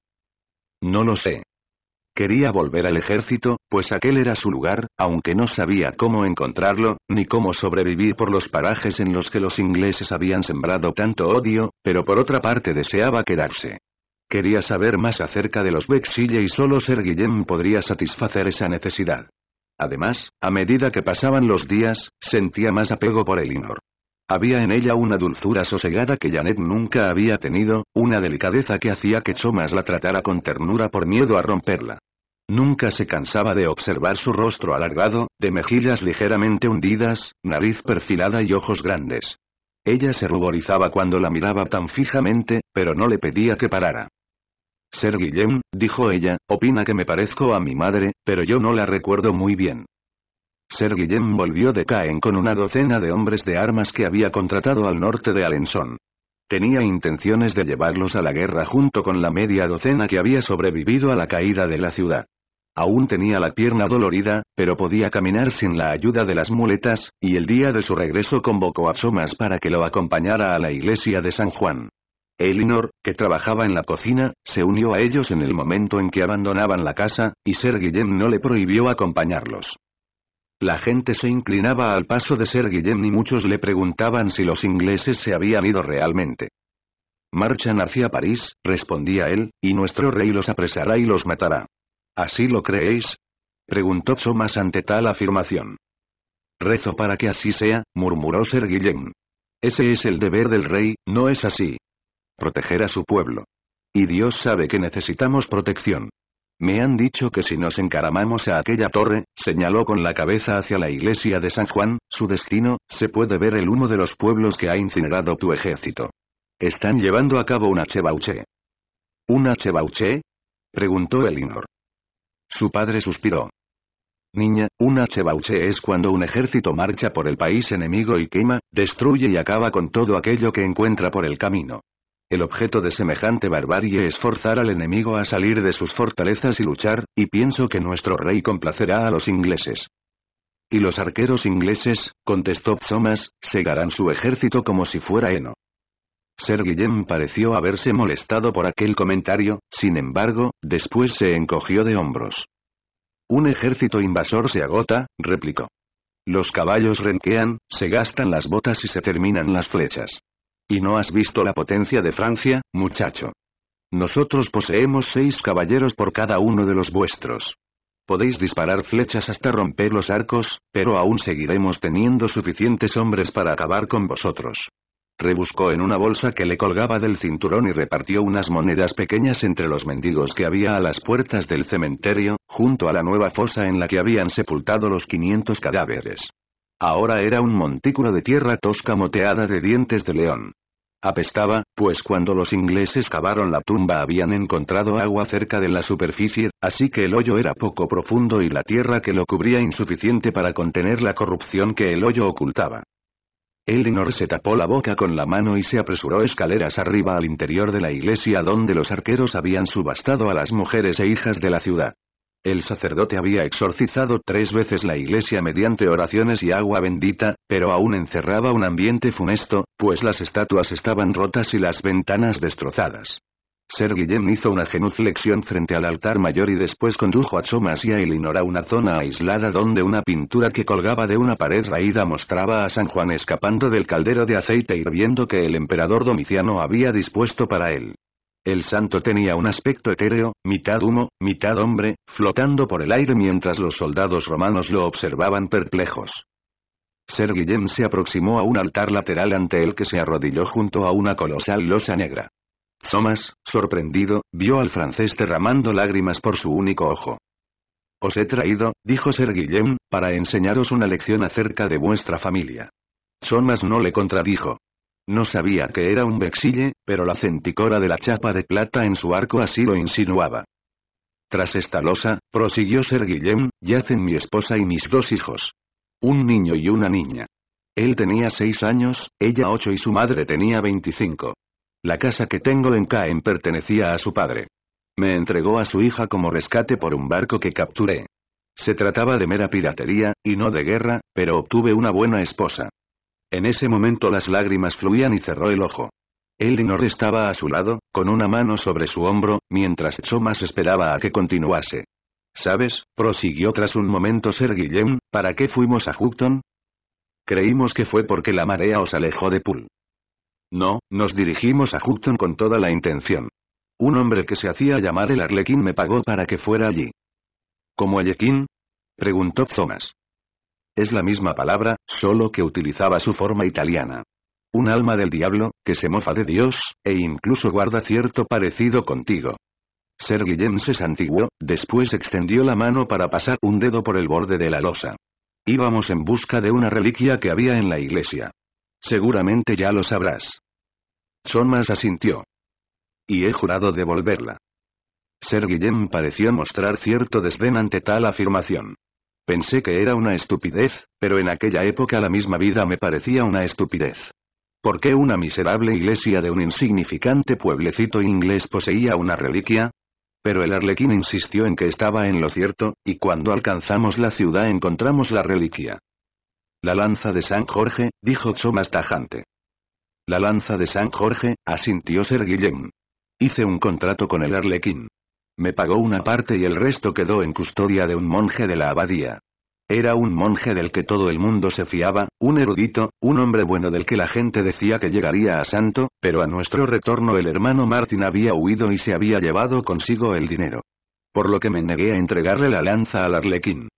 No lo sé. Quería volver al ejército, pues aquel era su lugar, aunque no sabía cómo encontrarlo, ni cómo sobrevivir por los parajes en los que los ingleses habían sembrado tanto odio, pero por otra parte deseaba quedarse. Quería saber más acerca de los Vexille y solo Ser Guillem podría satisfacer esa necesidad. Además, a medida que pasaban los días, sentía más apego por Elinor. Había en ella una dulzura sosegada que Janet nunca había tenido, una delicadeza que hacía que Chomas la tratara con ternura por miedo a romperla. Nunca se cansaba de observar su rostro alargado, de mejillas ligeramente hundidas, nariz perfilada y ojos grandes. Ella se ruborizaba cuando la miraba tan fijamente, pero no le pedía que parara. Ser Guillem, dijo ella, opina que me parezco a mi madre, pero yo no la recuerdo muy bien. Ser Guillem volvió de Caen con una docena de hombres de armas que había contratado al norte de Alençon. Tenía intenciones de llevarlos a la guerra junto con la media docena que había sobrevivido a la caída de la ciudad. Aún tenía la pierna dolorida, pero podía caminar sin la ayuda de las muletas, y el día de su regreso convocó a Somas para que lo acompañara a la iglesia de San Juan. Elinor, que trabajaba en la cocina, se unió a ellos en el momento en que abandonaban la casa, y Ser Guillem no le prohibió acompañarlos. La gente se inclinaba al paso de Ser Guillem y muchos le preguntaban si los ingleses se habían ido realmente. Marchan hacia París, respondía él, y nuestro rey los apresará y los matará. ¿Así lo creéis? preguntó Thomas ante tal afirmación. Rezo para que así sea, murmuró Ser Guillem. Ese es el deber del rey, ¿no es así? Proteger a su pueblo. Y Dios sabe que necesitamos protección. Me han dicho que si nos encaramamos a aquella torre, señaló con la cabeza hacia la iglesia de San Juan, su destino, se puede ver el humo de los pueblos que ha incinerado tu ejército. Están llevando a cabo una chebauche. ¿Una chebauche? preguntó Elinor. Su padre suspiró. Niña, una chevauche es cuando un ejército marcha por el país enemigo y quema, destruye y acaba con todo aquello que encuentra por el camino. El objeto de semejante barbarie es forzar al enemigo a salir de sus fortalezas y luchar, y pienso que nuestro rey complacerá a los ingleses. Y los arqueros ingleses, contestó Psomas, segarán su ejército como si fuera heno. Ser Guillem pareció haberse molestado por aquel comentario, sin embargo, después se encogió de hombros. Un ejército invasor se agota, replicó. Los caballos renquean, se gastan las botas y se terminan las flechas. ¿Y no has visto la potencia de Francia, muchacho? Nosotros poseemos seis caballeros por cada uno de los vuestros. Podéis disparar flechas hasta romper los arcos, pero aún seguiremos teniendo suficientes hombres para acabar con vosotros. Rebuscó en una bolsa que le colgaba del cinturón y repartió unas monedas pequeñas entre los mendigos que había a las puertas del cementerio, junto a la nueva fosa en la que habían sepultado los 500 cadáveres. Ahora era un montículo de tierra tosca moteada de dientes de león. Apestaba, pues cuando los ingleses cavaron la tumba habían encontrado agua cerca de la superficie, así que el hoyo era poco profundo y la tierra que lo cubría insuficiente para contener la corrupción que el hoyo ocultaba. Elinor se tapó la boca con la mano y se apresuró escaleras arriba al interior de la iglesia donde los arqueros habían subastado a las mujeres e hijas de la ciudad. El sacerdote había exorcizado tres veces la iglesia mediante oraciones y agua bendita, pero aún encerraba un ambiente funesto, pues las estatuas estaban rotas y las ventanas destrozadas. Ser Guillem hizo una genuflexión frente al altar mayor y después condujo a Chomas y a Elinor a una zona aislada donde una pintura que colgaba de una pared raída mostraba a San Juan escapando del caldero de aceite hirviendo que el emperador Domiciano había dispuesto para él. El santo tenía un aspecto etéreo, mitad humo, mitad hombre, flotando por el aire mientras los soldados romanos lo observaban perplejos. Ser Guillem se aproximó a un altar lateral ante el que se arrodilló junto a una colosal losa negra. Somas, sorprendido, vio al francés derramando lágrimas por su único ojo. Os he traído, dijo Ser Guillem, para enseñaros una lección acerca de vuestra familia. Somas no le contradijo. No sabía que era un vexille, pero la centicora de la chapa de plata en su arco así lo insinuaba. Tras esta losa, prosiguió Ser Guillem, yacen mi esposa y mis dos hijos. Un niño y una niña. Él tenía seis años, ella ocho y su madre tenía veinticinco. La casa que tengo en Caen pertenecía a su padre. Me entregó a su hija como rescate por un barco que capturé. Se trataba de mera piratería, y no de guerra, pero obtuve una buena esposa. En ese momento las lágrimas fluían y cerró el ojo. Elinor estaba a su lado, con una mano sobre su hombro, mientras Thomas esperaba a que continuase. ¿Sabes? prosiguió tras un momento Ser Guillem, ¿para qué fuimos a Houghton? Creímos que fue porque la marea os alejó de Pool. No, nos dirigimos a Houghton con toda la intención. Un hombre que se hacía llamar el Arlequín me pagó para que fuera allí. ¿Como Arlequín? preguntó Thomas. Es la misma palabra, solo que utilizaba su forma italiana. Un alma del diablo, que se mofa de Dios, e incluso guarda cierto parecido contigo. Ser Guillem se santiguó, después extendió la mano para pasar un dedo por el borde de la losa. Íbamos en busca de una reliquia que había en la iglesia. Seguramente ya lo sabrás. más asintió. Y he jurado devolverla. Ser Guillem pareció mostrar cierto desdén ante tal afirmación. Pensé que era una estupidez, pero en aquella época la misma vida me parecía una estupidez. ¿Por qué una miserable iglesia de un insignificante pueblecito inglés poseía una reliquia? Pero el arlequín insistió en que estaba en lo cierto, y cuando alcanzamos la ciudad encontramos la reliquia. La lanza de San Jorge, dijo Cho tajante. La lanza de San Jorge, asintió Ser Guillem. Hice un contrato con el arlequín. Me pagó una parte y el resto quedó en custodia de un monje de la abadía. Era un monje del que todo el mundo se fiaba, un erudito, un hombre bueno del que la gente decía que llegaría a santo, pero a nuestro retorno el hermano Martín había huido y se había llevado consigo el dinero. Por lo que me negué a entregarle la lanza al arlequín.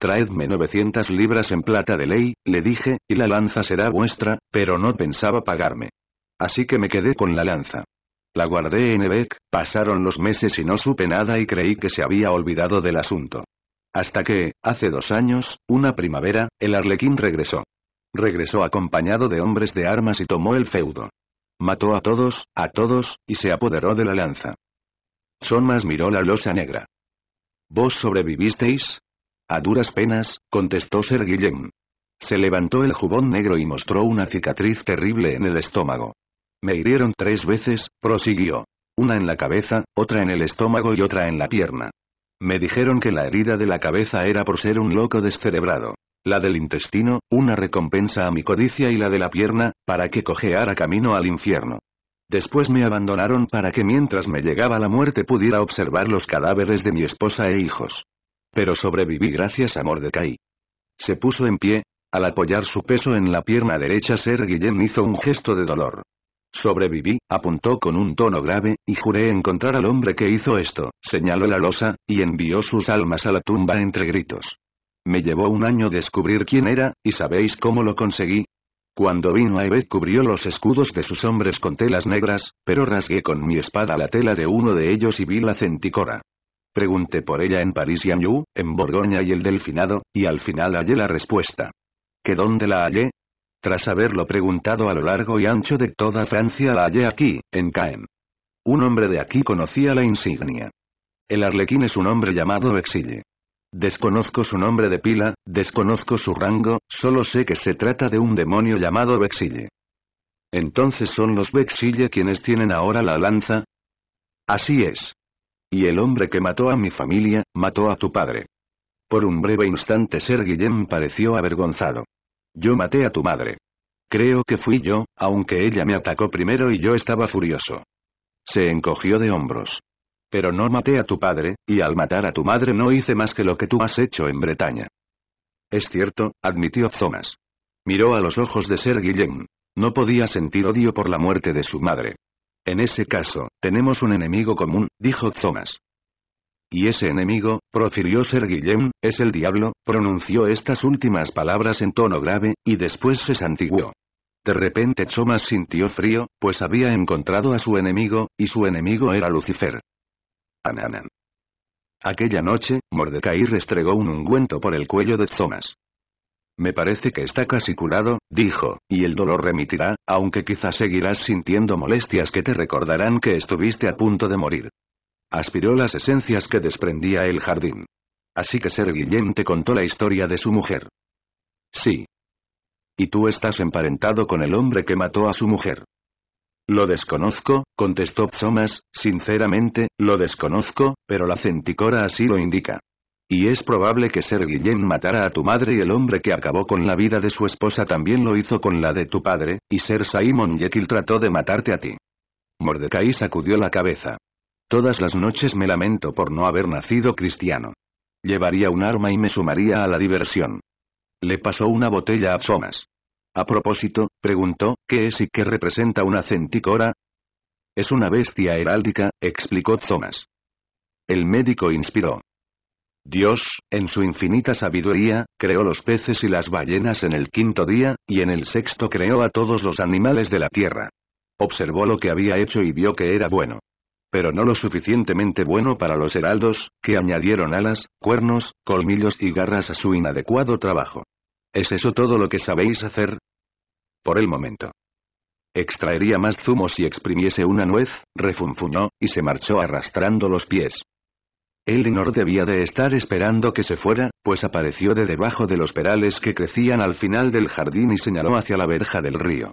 Traedme 900 libras en plata de ley, le dije, y la lanza será vuestra, pero no pensaba pagarme. Así que me quedé con la lanza. La guardé en Ebec, pasaron los meses y no supe nada y creí que se había olvidado del asunto. Hasta que, hace dos años, una primavera, el arlequín regresó. Regresó acompañado de hombres de armas y tomó el feudo. Mató a todos, a todos, y se apoderó de la lanza. más miró la losa negra. ¿Vos sobrevivisteis? A duras penas, contestó Ser Guillem. Se levantó el jubón negro y mostró una cicatriz terrible en el estómago. Me hirieron tres veces, prosiguió. Una en la cabeza, otra en el estómago y otra en la pierna. Me dijeron que la herida de la cabeza era por ser un loco descerebrado. La del intestino, una recompensa a mi codicia y la de la pierna, para que cojeara camino al infierno. Después me abandonaron para que mientras me llegaba la muerte pudiera observar los cadáveres de mi esposa e hijos. Pero sobreviví gracias a Mordecai. Se puso en pie. Al apoyar su peso en la pierna derecha, Ser Guillem hizo un gesto de dolor. Sobreviví, apuntó con un tono grave, y juré encontrar al hombre que hizo esto, señaló la losa, y envió sus almas a la tumba entre gritos. Me llevó un año descubrir quién era, y ¿sabéis cómo lo conseguí? Cuando vino a cubrió los escudos de sus hombres con telas negras, pero rasgué con mi espada la tela de uno de ellos y vi la centicora. Pregunté por ella en París y Anjou, en Borgoña y el Delfinado, y al final hallé la respuesta. ¿Que dónde la hallé? Tras haberlo preguntado a lo largo y ancho de toda Francia la hallé aquí, en Caen. Un hombre de aquí conocía la insignia. El arlequín es un hombre llamado Bexille. Desconozco su nombre de pila, desconozco su rango, solo sé que se trata de un demonio llamado Vexille. Entonces son los Vexille quienes tienen ahora la lanza. Así es. Y el hombre que mató a mi familia, mató a tu padre. Por un breve instante Ser Guillem pareció avergonzado. Yo maté a tu madre. Creo que fui yo, aunque ella me atacó primero y yo estaba furioso. Se encogió de hombros. Pero no maté a tu padre, y al matar a tu madre no hice más que lo que tú has hecho en Bretaña. Es cierto, admitió Thomas. Miró a los ojos de Ser Guillem. No podía sentir odio por la muerte de su madre. En ese caso, tenemos un enemigo común, dijo Thomas. Y ese enemigo, profirió ser Guillem, es el diablo, pronunció estas últimas palabras en tono grave, y después se santiguó. De repente Chomas sintió frío, pues había encontrado a su enemigo, y su enemigo era Lucifer. Ananan. Aquella noche, Mordecai restregó un ungüento por el cuello de Chomas. Me parece que está casi curado, dijo, y el dolor remitirá, aunque quizás seguirás sintiendo molestias que te recordarán que estuviste a punto de morir. Aspiró las esencias que desprendía el jardín. Así que Ser Guillén te contó la historia de su mujer. Sí. Y tú estás emparentado con el hombre que mató a su mujer. Lo desconozco, contestó Psomas, sinceramente, lo desconozco, pero la centicora así lo indica. Y es probable que Ser Guillén matara a tu madre y el hombre que acabó con la vida de su esposa también lo hizo con la de tu padre, y Ser Simon Jekyll trató de matarte a ti. Mordecai sacudió la cabeza. Todas las noches me lamento por no haber nacido cristiano. Llevaría un arma y me sumaría a la diversión. Le pasó una botella a Thomas. A propósito, preguntó, ¿qué es y qué representa una centícora? Es una bestia heráldica, explicó Thomas. El médico inspiró. Dios, en su infinita sabiduría, creó los peces y las ballenas en el quinto día, y en el sexto creó a todos los animales de la tierra. Observó lo que había hecho y vio que era bueno pero no lo suficientemente bueno para los heraldos, que añadieron alas, cuernos, colmillos y garras a su inadecuado trabajo. ¿Es eso todo lo que sabéis hacer? Por el momento. Extraería más zumo si exprimiese una nuez, refunfuñó, y se marchó arrastrando los pies. Elinor debía de estar esperando que se fuera, pues apareció de debajo de los perales que crecían al final del jardín y señaló hacia la verja del río.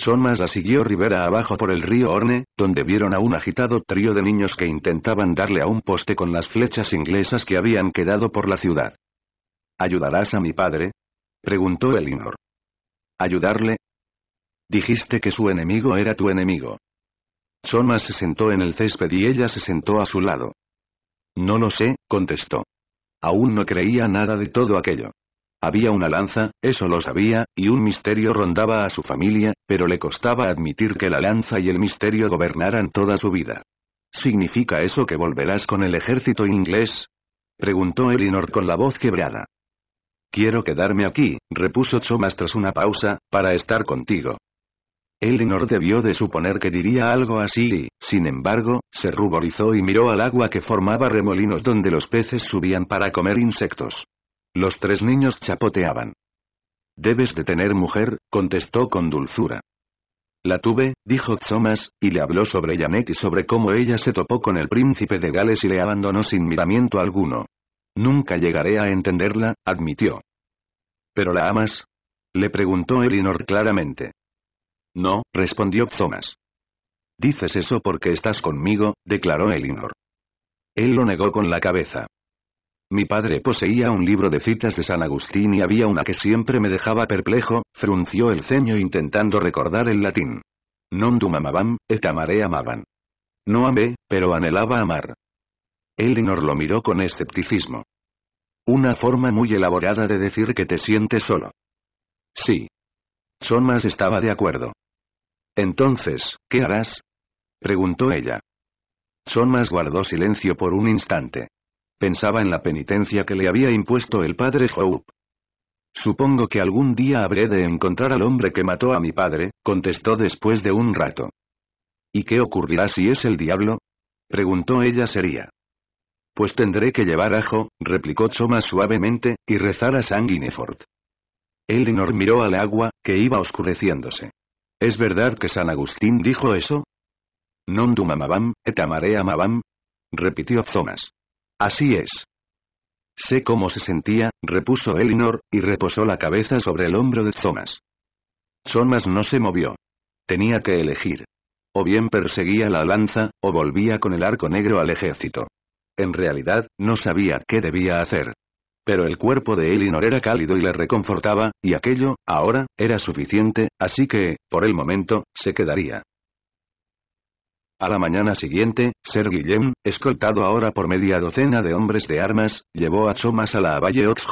Sonmas la siguió ribera abajo por el río Orne, donde vieron a un agitado trío de niños que intentaban darle a un poste con las flechas inglesas que habían quedado por la ciudad. ¿Ayudarás a mi padre? preguntó Elinor. ¿Ayudarle? Dijiste que su enemigo era tu enemigo. Sonmas se sentó en el césped y ella se sentó a su lado. No lo sé, contestó. Aún no creía nada de todo aquello. Había una lanza, eso lo sabía, y un misterio rondaba a su familia, pero le costaba admitir que la lanza y el misterio gobernaran toda su vida. ¿Significa eso que volverás con el ejército inglés? preguntó Elinor con la voz quebrada. Quiero quedarme aquí, repuso Chomas tras una pausa, para estar contigo. Elinor debió de suponer que diría algo así y, sin embargo, se ruborizó y miró al agua que formaba remolinos donde los peces subían para comer insectos. Los tres niños chapoteaban. Debes de tener mujer, contestó con dulzura. La tuve, dijo Thomas, y le habló sobre Janet y sobre cómo ella se topó con el príncipe de Gales y le abandonó sin miramiento alguno. Nunca llegaré a entenderla, admitió. ¿Pero la amas? Le preguntó Elinor claramente. No, respondió Thomas. Dices eso porque estás conmigo, declaró Elinor. Él lo negó con la cabeza. Mi padre poseía un libro de citas de San Agustín y había una que siempre me dejaba perplejo, frunció el ceño intentando recordar el latín. Non dum amaban, et amare amaban. No amé, pero anhelaba amar. Elinor lo miró con escepticismo. Una forma muy elaborada de decir que te sientes solo. Sí. Sonmas estaba de acuerdo. Entonces, ¿qué harás? preguntó ella. Sonmas guardó silencio por un instante. Pensaba en la penitencia que le había impuesto el padre Hope. Supongo que algún día habré de encontrar al hombre que mató a mi padre, contestó después de un rato. ¿Y qué ocurrirá si es el diablo? preguntó ella seria. Pues tendré que llevar ajo, replicó Thomas suavemente, y rezar a San Elinor miró al agua, que iba oscureciéndose. ¿Es verdad que San Agustín dijo eso? Non dumamabam, et amare repitió Thomas. Así es. Sé cómo se sentía, repuso Elinor, y reposó la cabeza sobre el hombro de Thomas. Thomas no se movió. Tenía que elegir. O bien perseguía la lanza, o volvía con el arco negro al ejército. En realidad, no sabía qué debía hacer. Pero el cuerpo de Elinor era cálido y le reconfortaba, y aquello, ahora, era suficiente, así que, por el momento, se quedaría. A la mañana siguiente, Ser Guillem, escoltado ahora por media docena de hombres de armas, llevó a Chomas a la Valle Ox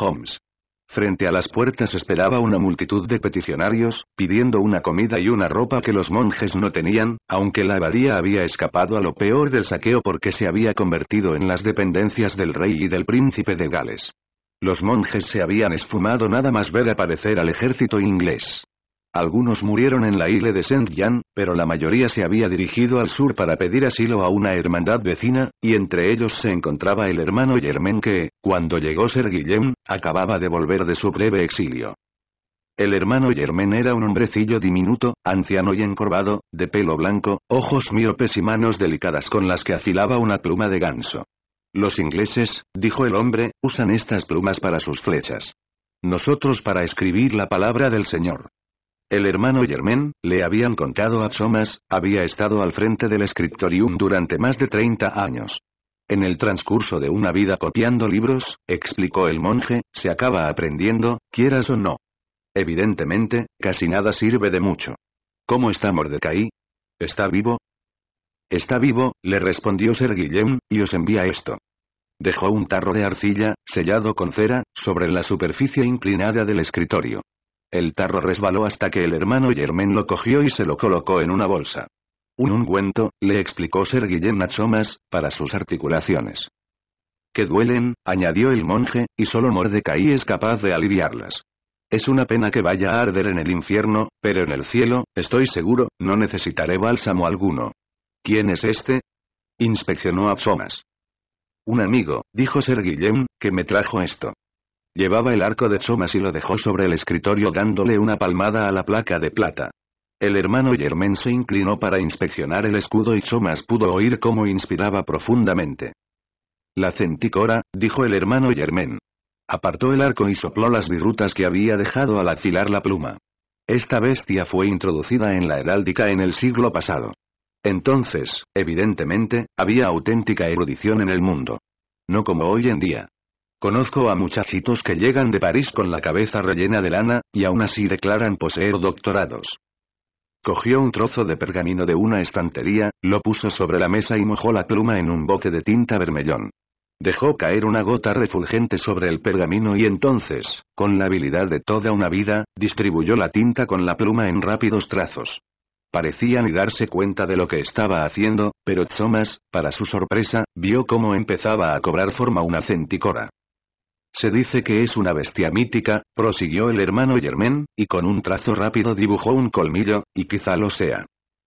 Frente a las puertas esperaba una multitud de peticionarios, pidiendo una comida y una ropa que los monjes no tenían, aunque la abadía había escapado a lo peor del saqueo porque se había convertido en las dependencias del rey y del príncipe de Gales. Los monjes se habían esfumado nada más ver aparecer al ejército inglés. Algunos murieron en la isla de Saint-Jean, pero la mayoría se había dirigido al sur para pedir asilo a una hermandad vecina, y entre ellos se encontraba el hermano Germain que, cuando llegó Ser Guillem, acababa de volver de su breve exilio. El hermano Germain era un hombrecillo diminuto, anciano y encorvado, de pelo blanco, ojos miopes y manos delicadas con las que afilaba una pluma de ganso. Los ingleses, dijo el hombre, usan estas plumas para sus flechas. Nosotros para escribir la palabra del Señor. El hermano Germain, le habían contado a Thomas, había estado al frente del escritorium durante más de 30 años. En el transcurso de una vida copiando libros, explicó el monje, se acaba aprendiendo, quieras o no. Evidentemente, casi nada sirve de mucho. ¿Cómo está Mordecai? ¿Está vivo? Está vivo, le respondió Ser Guillem, y os envía esto. Dejó un tarro de arcilla, sellado con cera, sobre la superficie inclinada del escritorio. El tarro resbaló hasta que el hermano Germain lo cogió y se lo colocó en una bolsa. Un ungüento, le explicó Ser Guillén a Chomas, para sus articulaciones. Que duelen, añadió el monje, y solo Mordecai es capaz de aliviarlas. Es una pena que vaya a arder en el infierno, pero en el cielo, estoy seguro, no necesitaré bálsamo alguno. ¿Quién es este? Inspeccionó a Chomas. Un amigo, dijo Ser Guillén, que me trajo esto. Llevaba el arco de chomas y lo dejó sobre el escritorio dándole una palmada a la placa de plata. El hermano Germain se inclinó para inspeccionar el escudo y Chomas pudo oír cómo inspiraba profundamente. La centícora, dijo el hermano Germain. Apartó el arco y sopló las virutas que había dejado al afilar la pluma. Esta bestia fue introducida en la heráldica en el siglo pasado. Entonces, evidentemente, había auténtica erudición en el mundo. No como hoy en día. Conozco a muchachitos que llegan de París con la cabeza rellena de lana, y aún así declaran poseer doctorados. Cogió un trozo de pergamino de una estantería, lo puso sobre la mesa y mojó la pluma en un bote de tinta vermellón. Dejó caer una gota refulgente sobre el pergamino y entonces, con la habilidad de toda una vida, distribuyó la tinta con la pluma en rápidos trazos. Parecía ni darse cuenta de lo que estaba haciendo, pero Thomas, para su sorpresa, vio cómo empezaba a cobrar forma una centicora. Se dice que es una bestia mítica, prosiguió el hermano Germain, y con un trazo rápido dibujó un colmillo, y quizá lo sea.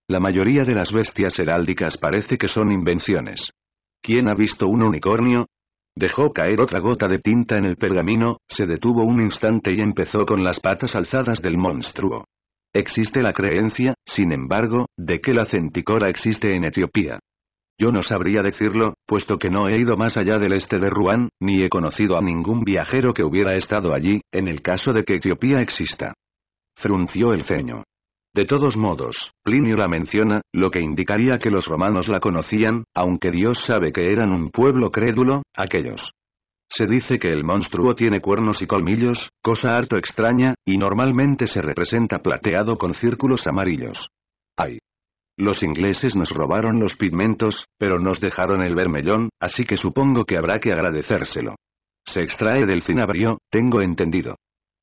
La mayoría de las bestias heráldicas parece que son invenciones. ¿Quién ha visto un unicornio? Dejó caer otra gota de tinta en el pergamino, se detuvo un instante y empezó con las patas alzadas del monstruo. Existe la creencia, sin embargo, de que la centicora existe en Etiopía. Yo no sabría decirlo, puesto que no he ido más allá del este de Ruán, ni he conocido a ningún viajero que hubiera estado allí, en el caso de que Etiopía exista. Frunció el ceño. De todos modos, Plinio la menciona, lo que indicaría que los romanos la conocían, aunque Dios sabe que eran un pueblo crédulo, aquellos. Se dice que el monstruo tiene cuernos y colmillos, cosa harto extraña, y normalmente se representa plateado con círculos amarillos. ¡Ay! Los ingleses nos robaron los pigmentos, pero nos dejaron el vermellón, así que supongo que habrá que agradecérselo. Se extrae del cinabrio, tengo entendido.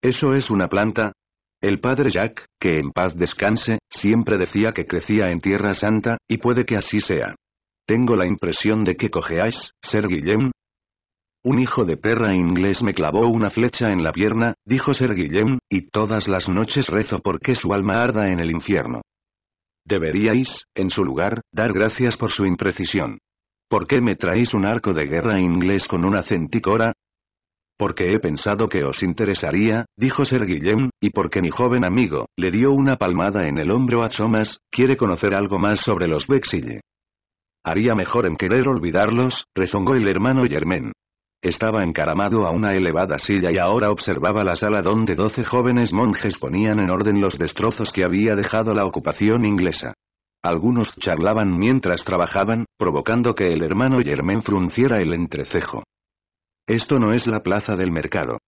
¿Eso es una planta? El padre Jack, que en paz descanse, siempre decía que crecía en Tierra Santa, y puede que así sea. Tengo la impresión de que cojeáis, Ser Guillem. Un hijo de perra inglés me clavó una flecha en la pierna, dijo Ser Guillem, y todas las noches rezo porque su alma arda en el infierno. Deberíais, en su lugar, dar gracias por su imprecisión. ¿Por qué me traéis un arco de guerra inglés con una centícora? Porque he pensado que os interesaría, dijo Sir Guillem, y porque mi joven amigo, le dio una palmada en el hombro a Thomas, quiere conocer algo más sobre los Bexille. Haría mejor en querer olvidarlos, rezongó el hermano Germain. Estaba encaramado a una elevada silla y ahora observaba la sala donde doce jóvenes monjes ponían en orden los destrozos que había dejado la ocupación inglesa. Algunos charlaban mientras trabajaban, provocando que el hermano Germain frunciera el entrecejo. Esto no es la plaza del mercado.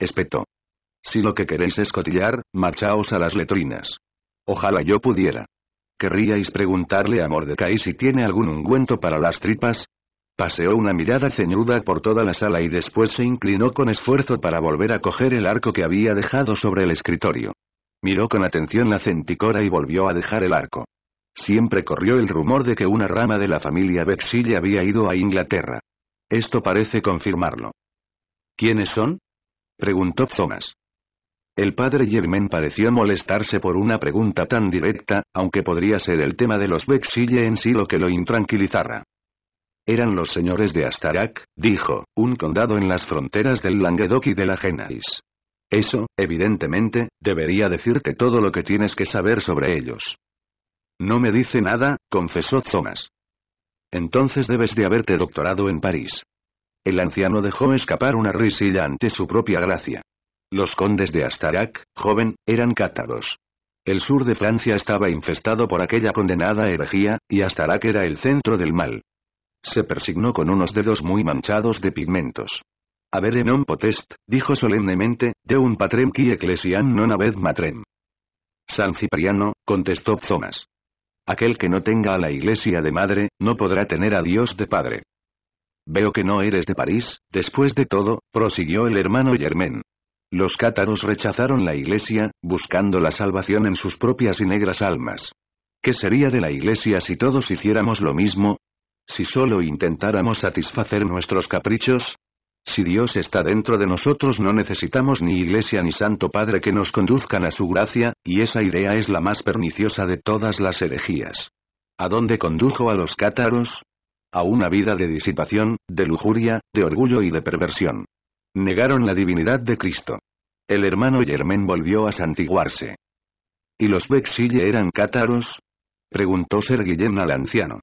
Espetó. Si lo que queréis es cotillar, marchaos a las letrinas. Ojalá yo pudiera. ¿Querríais preguntarle a Mordecai si tiene algún ungüento para las tripas? Paseó una mirada ceñuda por toda la sala y después se inclinó con esfuerzo para volver a coger el arco que había dejado sobre el escritorio. Miró con atención la centicora y volvió a dejar el arco. Siempre corrió el rumor de que una rama de la familia Bexilla había ido a Inglaterra. Esto parece confirmarlo. ¿Quiénes son? preguntó Thomas. El padre Germain pareció molestarse por una pregunta tan directa, aunque podría ser el tema de los Bexille en sí lo que lo intranquilizara. Eran los señores de Astarak, dijo, un condado en las fronteras del Languedoc y de la Génesis. Eso, evidentemente, debería decirte todo lo que tienes que saber sobre ellos. No me dice nada, confesó Thomas. Entonces debes de haberte doctorado en París. El anciano dejó escapar una risilla ante su propia gracia. Los condes de Astarac, joven, eran cátaros. El sur de Francia estaba infestado por aquella condenada herejía, y Astarac era el centro del mal. Se persignó con unos dedos muy manchados de pigmentos. A ver en non potest, dijo solemnemente, de un patrem qui ecclesian non aved matrem. San Cipriano, contestó Zomas. Aquel que no tenga a la iglesia de madre, no podrá tener a Dios de padre. Veo que no eres de París, después de todo, prosiguió el hermano Germain. Los cátaros rechazaron la iglesia, buscando la salvación en sus propias y negras almas. ¿Qué sería de la iglesia si todos hiciéramos lo mismo? Si solo intentáramos satisfacer nuestros caprichos, si Dios está dentro de nosotros no necesitamos ni iglesia ni santo padre que nos conduzcan a su gracia, y esa idea es la más perniciosa de todas las herejías. ¿A dónde condujo a los cátaros? A una vida de disipación, de lujuria, de orgullo y de perversión. Negaron la divinidad de Cristo. El hermano Germán volvió a santiguarse. ¿Y los Bexille eran cátaros? Preguntó Ser Guillén al anciano.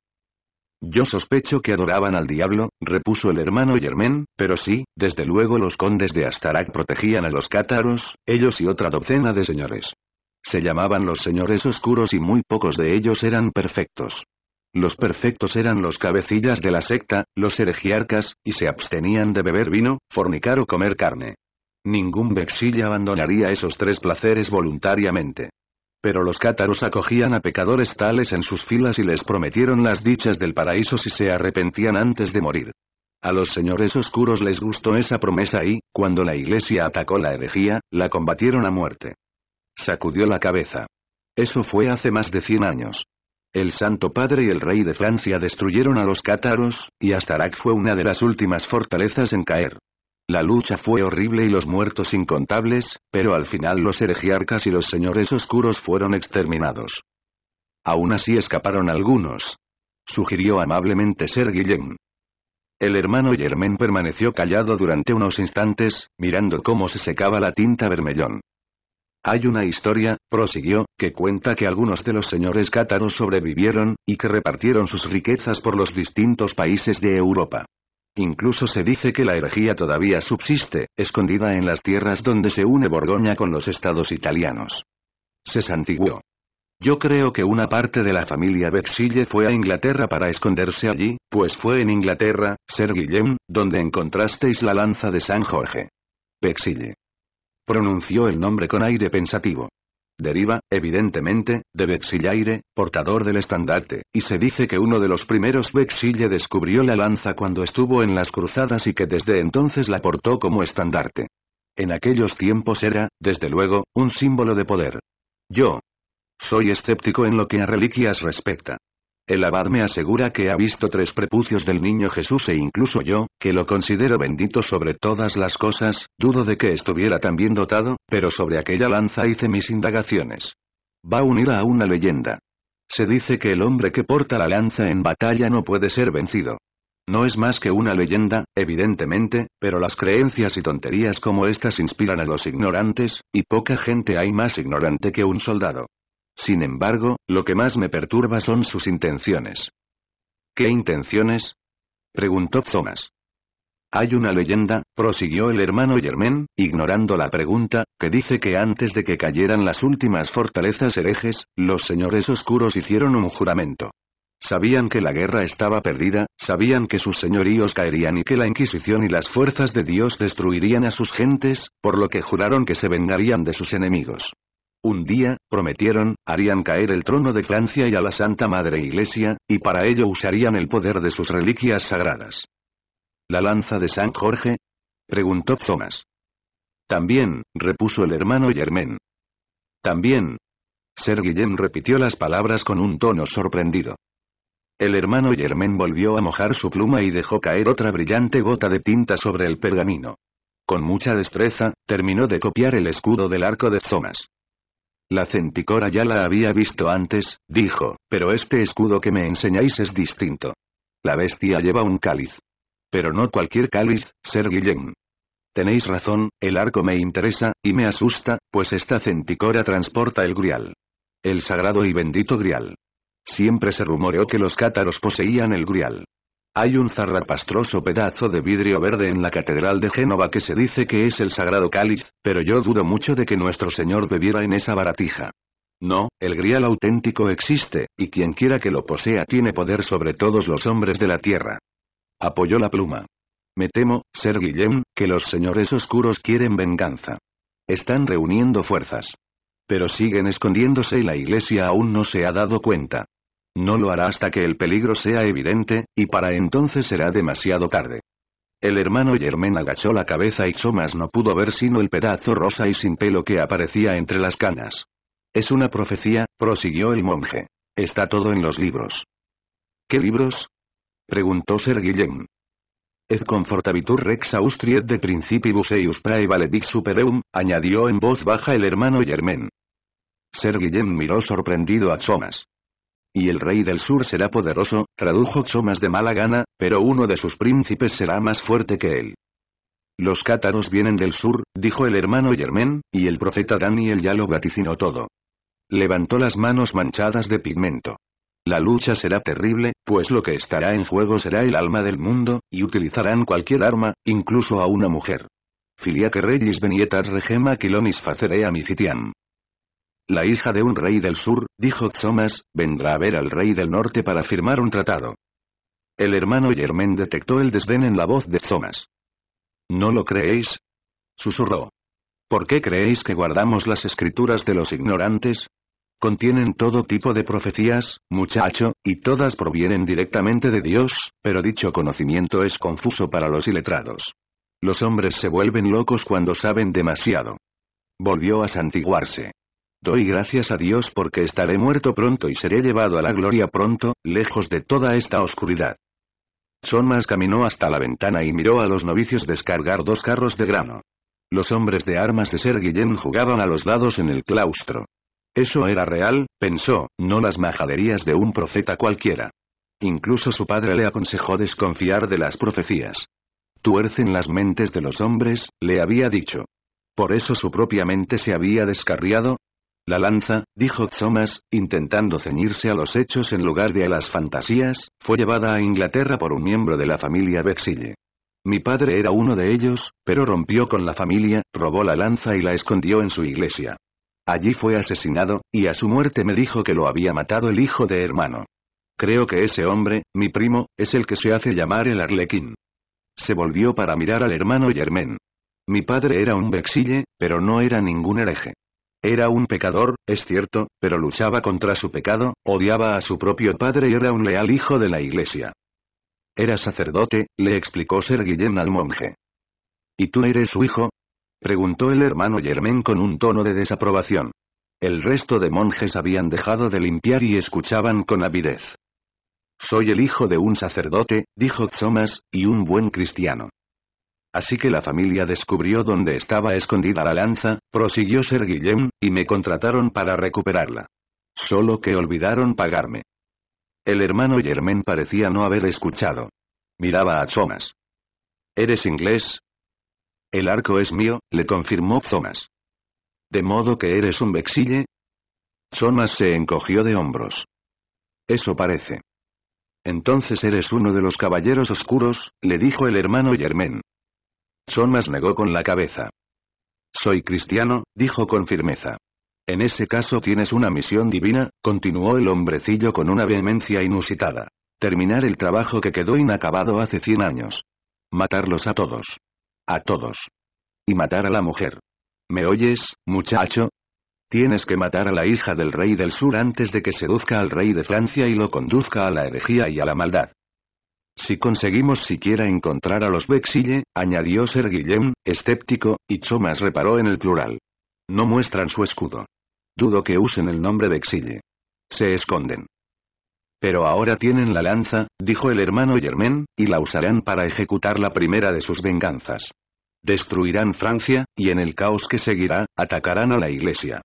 Yo sospecho que adoraban al diablo, repuso el hermano Germán, pero sí, desde luego los condes de Astarac protegían a los cátaros, ellos y otra docena de señores. Se llamaban los señores oscuros y muy pocos de ellos eran perfectos. Los perfectos eran los cabecillas de la secta, los heregiarcas, y se abstenían de beber vino, fornicar o comer carne. Ningún vexilla abandonaría esos tres placeres voluntariamente. Pero los cátaros acogían a pecadores tales en sus filas y les prometieron las dichas del paraíso si se arrepentían antes de morir. A los señores oscuros les gustó esa promesa y, cuando la iglesia atacó la herejía, la combatieron a muerte. Sacudió la cabeza. Eso fue hace más de 100 años. El Santo Padre y el rey de Francia destruyeron a los cátaros, y Astarac fue una de las últimas fortalezas en caer. La lucha fue horrible y los muertos incontables, pero al final los heregiarcas y los señores oscuros fueron exterminados. Aún así escaparon algunos. Sugirió amablemente Ser Guillem. El hermano Germain permaneció callado durante unos instantes, mirando cómo se secaba la tinta vermellón. Hay una historia, prosiguió, que cuenta que algunos de los señores cátaros sobrevivieron, y que repartieron sus riquezas por los distintos países de Europa. Incluso se dice que la herejía todavía subsiste, escondida en las tierras donde se une Borgoña con los estados italianos. Se santiguó. Yo creo que una parte de la familia Bexille fue a Inglaterra para esconderse allí, pues fue en Inglaterra, Ser Guillem, donde encontrasteis la lanza de San Jorge. Bexille. Pronunció el nombre con aire pensativo. Deriva, evidentemente, de Bexillaire, portador del estandarte, y se dice que uno de los primeros Bexille descubrió la lanza cuando estuvo en las cruzadas y que desde entonces la portó como estandarte. En aquellos tiempos era, desde luego, un símbolo de poder. Yo. Soy escéptico en lo que a reliquias respecta. El abad me asegura que ha visto tres prepucios del niño Jesús e incluso yo, que lo considero bendito sobre todas las cosas, dudo de que estuviera tan bien dotado, pero sobre aquella lanza hice mis indagaciones. Va unida a una leyenda. Se dice que el hombre que porta la lanza en batalla no puede ser vencido. No es más que una leyenda, evidentemente, pero las creencias y tonterías como estas inspiran a los ignorantes, y poca gente hay más ignorante que un soldado. Sin embargo, lo que más me perturba son sus intenciones. ¿Qué intenciones? preguntó Thomas. Hay una leyenda, prosiguió el hermano Germain, ignorando la pregunta, que dice que antes de que cayeran las últimas fortalezas herejes, los señores oscuros hicieron un juramento. Sabían que la guerra estaba perdida, sabían que sus señoríos caerían y que la Inquisición y las fuerzas de Dios destruirían a sus gentes, por lo que juraron que se vengarían de sus enemigos. Un día, prometieron, harían caer el trono de Francia y a la Santa Madre Iglesia, y para ello usarían el poder de sus reliquias sagradas. ¿La lanza de San Jorge? preguntó Zomas. También, repuso el hermano Germain. También. Ser Guillem repitió las palabras con un tono sorprendido. El hermano Germain volvió a mojar su pluma y dejó caer otra brillante gota de tinta sobre el pergamino. Con mucha destreza, terminó de copiar el escudo del arco de Zomas. La centicora ya la había visto antes, dijo, pero este escudo que me enseñáis es distinto. La bestia lleva un cáliz. Pero no cualquier cáliz, ser Guillén. Tenéis razón, el arco me interesa, y me asusta, pues esta centicora transporta el grial. El sagrado y bendito grial. Siempre se rumoreó que los cátaros poseían el grial. Hay un zarrapastroso pedazo de vidrio verde en la Catedral de Génova que se dice que es el sagrado cáliz, pero yo dudo mucho de que nuestro Señor bebiera en esa baratija. No, el grial auténtico existe, y quien quiera que lo posea tiene poder sobre todos los hombres de la tierra. Apoyó la pluma. Me temo, ser Guillem, que los señores oscuros quieren venganza. Están reuniendo fuerzas. Pero siguen escondiéndose y la iglesia aún no se ha dado cuenta. No lo hará hasta que el peligro sea evidente, y para entonces será demasiado tarde. El hermano Germain agachó la cabeza y Chomas no pudo ver sino el pedazo rosa y sin pelo que aparecía entre las canas. Es una profecía, prosiguió el monje. Está todo en los libros. ¿Qué libros? preguntó Ser Guillem. Et confortabitur rex austriet de principibus eius prae valedic supereum, añadió en voz baja el hermano Germain. Ser Guillem miró sorprendido a Chomas y el rey del sur será poderoso, tradujo Xomas de mala gana, pero uno de sus príncipes será más fuerte que él. Los cátaros vienen del sur, dijo el hermano Germán, y el profeta Daniel ya lo vaticinó todo. Levantó las manos manchadas de pigmento. La lucha será terrible, pues lo que estará en juego será el alma del mundo, y utilizarán cualquier arma, incluso a una mujer. Filiaque regis venietas regema quilonis facere amicitiam. La hija de un rey del sur, dijo Xomas, vendrá a ver al rey del norte para firmar un tratado. El hermano Germain detectó el desdén en la voz de Xomas. ¿No lo creéis? susurró. ¿Por qué creéis que guardamos las escrituras de los ignorantes? Contienen todo tipo de profecías, muchacho, y todas provienen directamente de Dios, pero dicho conocimiento es confuso para los iletrados. Los hombres se vuelven locos cuando saben demasiado. Volvió a santiguarse. Doy gracias a Dios porque estaré muerto pronto y seré llevado a la gloria pronto, lejos de toda esta oscuridad. Sonmas caminó hasta la ventana y miró a los novicios descargar dos carros de grano. Los hombres de armas de Ser Guillén jugaban a los dados en el claustro. Eso era real, pensó, no las majaderías de un profeta cualquiera. Incluso su padre le aconsejó desconfiar de las profecías. Tuercen las mentes de los hombres, le había dicho. Por eso su propia mente se había descarriado, la lanza, dijo Thomas, intentando ceñirse a los hechos en lugar de a las fantasías, fue llevada a Inglaterra por un miembro de la familia Bexille. Mi padre era uno de ellos, pero rompió con la familia, robó la lanza y la escondió en su iglesia. Allí fue asesinado, y a su muerte me dijo que lo había matado el hijo de hermano. Creo que ese hombre, mi primo, es el que se hace llamar el arlequín. Se volvió para mirar al hermano Germain. Mi padre era un Bexille, pero no era ningún hereje. Era un pecador, es cierto, pero luchaba contra su pecado, odiaba a su propio padre y era un leal hijo de la iglesia. Era sacerdote, le explicó Ser Guillén al monje. ¿Y tú eres su hijo? preguntó el hermano Germain con un tono de desaprobación. El resto de monjes habían dejado de limpiar y escuchaban con avidez. Soy el hijo de un sacerdote, dijo Thomas, y un buen cristiano. Así que la familia descubrió dónde estaba escondida la lanza, prosiguió Ser Guillem, y me contrataron para recuperarla. Solo que olvidaron pagarme. El hermano Germain parecía no haber escuchado. Miraba a Thomas. ¿Eres inglés? El arco es mío, le confirmó Thomas. ¿De modo que eres un vexille? Thomas se encogió de hombros. Eso parece. Entonces eres uno de los caballeros oscuros, le dijo el hermano Germain. Thomas negó con la cabeza. Soy cristiano, dijo con firmeza. En ese caso tienes una misión divina, continuó el hombrecillo con una vehemencia inusitada. Terminar el trabajo que quedó inacabado hace 100 años. Matarlos a todos. A todos. Y matar a la mujer. ¿Me oyes, muchacho? Tienes que matar a la hija del rey del sur antes de que seduzca al rey de Francia y lo conduzca a la herejía y a la maldad. Si conseguimos siquiera encontrar a los Bexille, añadió Ser Guillem, escéptico, y Chomas reparó en el plural. No muestran su escudo. Dudo que usen el nombre Bexille. Se esconden. Pero ahora tienen la lanza, dijo el hermano Germain, y la usarán para ejecutar la primera de sus venganzas. Destruirán Francia, y en el caos que seguirá, atacarán a la iglesia.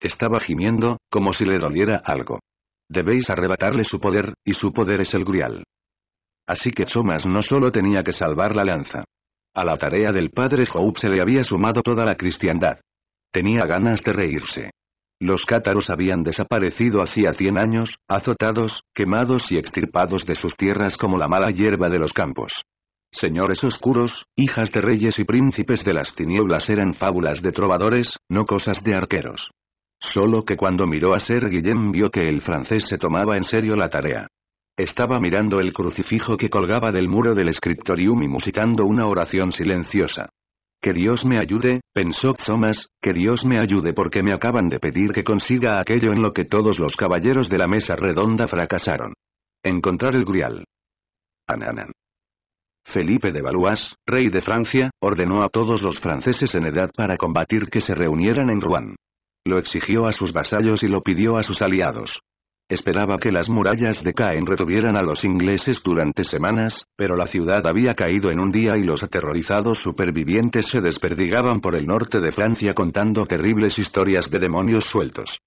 Estaba gimiendo, como si le doliera algo. Debéis arrebatarle su poder, y su poder es el grial. Así que Thomas no solo tenía que salvar la lanza. A la tarea del padre Hope se le había sumado toda la cristiandad. Tenía ganas de reírse. Los cátaros habían desaparecido hacía 100 años, azotados, quemados y extirpados de sus tierras como la mala hierba de los campos. Señores oscuros, hijas de reyes y príncipes de las tinieblas eran fábulas de trovadores, no cosas de arqueros. Solo que cuando miró a Ser Guillem vio que el francés se tomaba en serio la tarea. Estaba mirando el crucifijo que colgaba del muro del escritorio y musicando una oración silenciosa. Que Dios me ayude, pensó Thomas, que Dios me ayude porque me acaban de pedir que consiga aquello en lo que todos los caballeros de la mesa redonda fracasaron. Encontrar el grial. Ananan. Felipe de Valois, rey de Francia, ordenó a todos los franceses en edad para combatir que se reunieran en Rouen. Lo exigió a sus vasallos y lo pidió a sus aliados. Esperaba que las murallas de Caen retuvieran a los ingleses durante semanas, pero la ciudad había caído en un día y los aterrorizados supervivientes se desperdigaban por el norte de Francia contando terribles historias de demonios sueltos.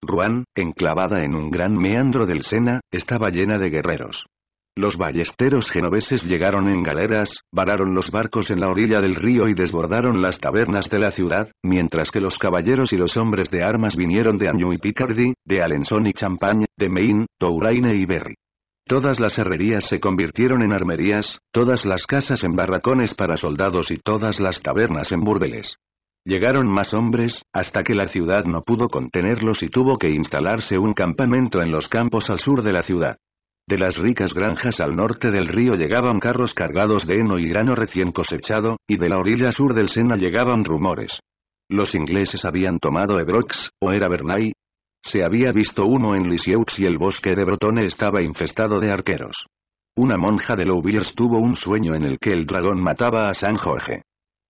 Rouen, enclavada en un gran meandro del Sena, estaba llena de guerreros. Los ballesteros genoveses llegaron en galeras, vararon los barcos en la orilla del río y desbordaron las tabernas de la ciudad, mientras que los caballeros y los hombres de armas vinieron de Anjou y Picardy, de Alençon y Champagne, de Maine, Touraine y Berry. Todas las herrerías se convirtieron en armerías, todas las casas en barracones para soldados y todas las tabernas en burdeles. Llegaron más hombres, hasta que la ciudad no pudo contenerlos y tuvo que instalarse un campamento en los campos al sur de la ciudad. De las ricas granjas al norte del río llegaban carros cargados de heno y grano recién cosechado, y de la orilla sur del Sena llegaban rumores. Los ingleses habían tomado Ebrox, o era Bernay. Se había visto uno en Lisieux y el bosque de Brotone estaba infestado de arqueros. Una monja de Louviers tuvo un sueño en el que el dragón mataba a San Jorge.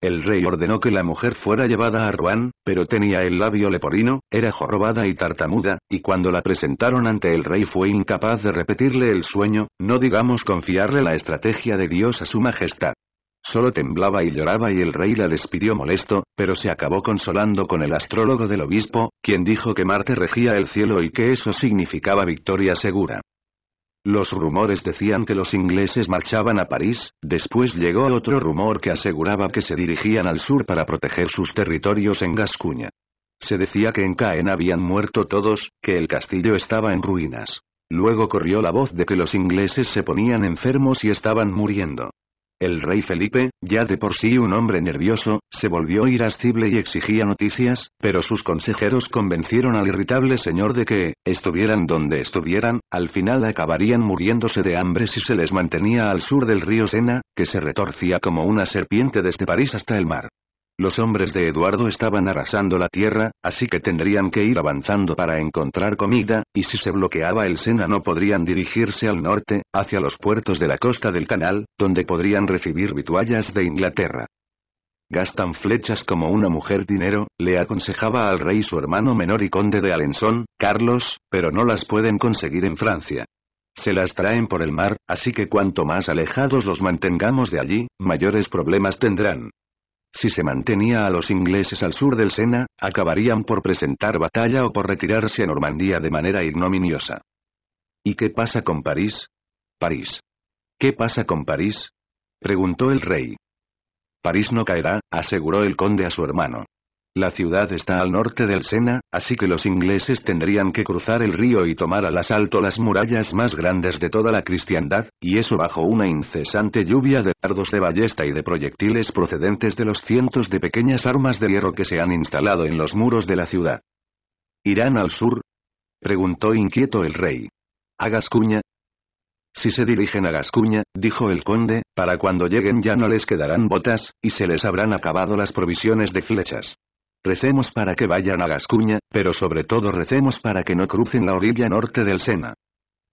El rey ordenó que la mujer fuera llevada a Ruan, pero tenía el labio leporino, era jorobada y tartamuda, y cuando la presentaron ante el rey fue incapaz de repetirle el sueño, no digamos confiarle la estrategia de Dios a su majestad. Solo temblaba y lloraba y el rey la despidió molesto, pero se acabó consolando con el astrólogo del obispo, quien dijo que Marte regía el cielo y que eso significaba victoria segura. Los rumores decían que los ingleses marchaban a París, después llegó otro rumor que aseguraba que se dirigían al sur para proteger sus territorios en Gascuña. Se decía que en Caen habían muerto todos, que el castillo estaba en ruinas. Luego corrió la voz de que los ingleses se ponían enfermos y estaban muriendo. El rey Felipe, ya de por sí un hombre nervioso, se volvió irascible y exigía noticias, pero sus consejeros convencieron al irritable señor de que, estuvieran donde estuvieran, al final acabarían muriéndose de hambre si se les mantenía al sur del río Sena, que se retorcía como una serpiente desde París hasta el mar. Los hombres de Eduardo estaban arrasando la tierra, así que tendrían que ir avanzando para encontrar comida, y si se bloqueaba el Sena no podrían dirigirse al norte, hacia los puertos de la costa del canal, donde podrían recibir vituallas de Inglaterra. Gastan flechas como una mujer dinero, le aconsejaba al rey su hermano menor y conde de Alençon, Carlos, pero no las pueden conseguir en Francia. Se las traen por el mar, así que cuanto más alejados los mantengamos de allí, mayores problemas tendrán. Si se mantenía a los ingleses al sur del Sena, acabarían por presentar batalla o por retirarse a Normandía de manera ignominiosa. ¿Y qué pasa con París? París. ¿Qué pasa con París? preguntó el rey. París no caerá, aseguró el conde a su hermano. La ciudad está al norte del Sena, así que los ingleses tendrían que cruzar el río y tomar al asalto las murallas más grandes de toda la cristiandad, y eso bajo una incesante lluvia de dardos de ballesta y de proyectiles procedentes de los cientos de pequeñas armas de hierro que se han instalado en los muros de la ciudad. ¿Irán al sur? preguntó inquieto el rey. ¿A Gascuña? Si se dirigen a Gascuña, dijo el conde, para cuando lleguen ya no les quedarán botas, y se les habrán acabado las provisiones de flechas. Recemos para que vayan a Gascuña, pero sobre todo recemos para que no crucen la orilla norte del Sena.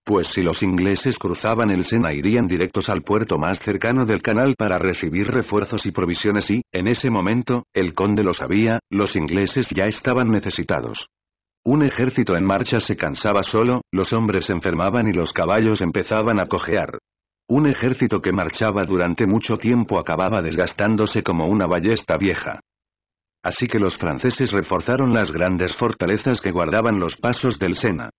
Pues si los ingleses cruzaban el Sena irían directos al puerto más cercano del canal para recibir refuerzos y provisiones y, en ese momento, el conde lo sabía, los ingleses ya estaban necesitados. Un ejército en marcha se cansaba solo, los hombres enfermaban y los caballos empezaban a cojear. Un ejército que marchaba durante mucho tiempo acababa desgastándose como una ballesta vieja. Así que los franceses reforzaron las grandes fortalezas que guardaban los pasos del Sena.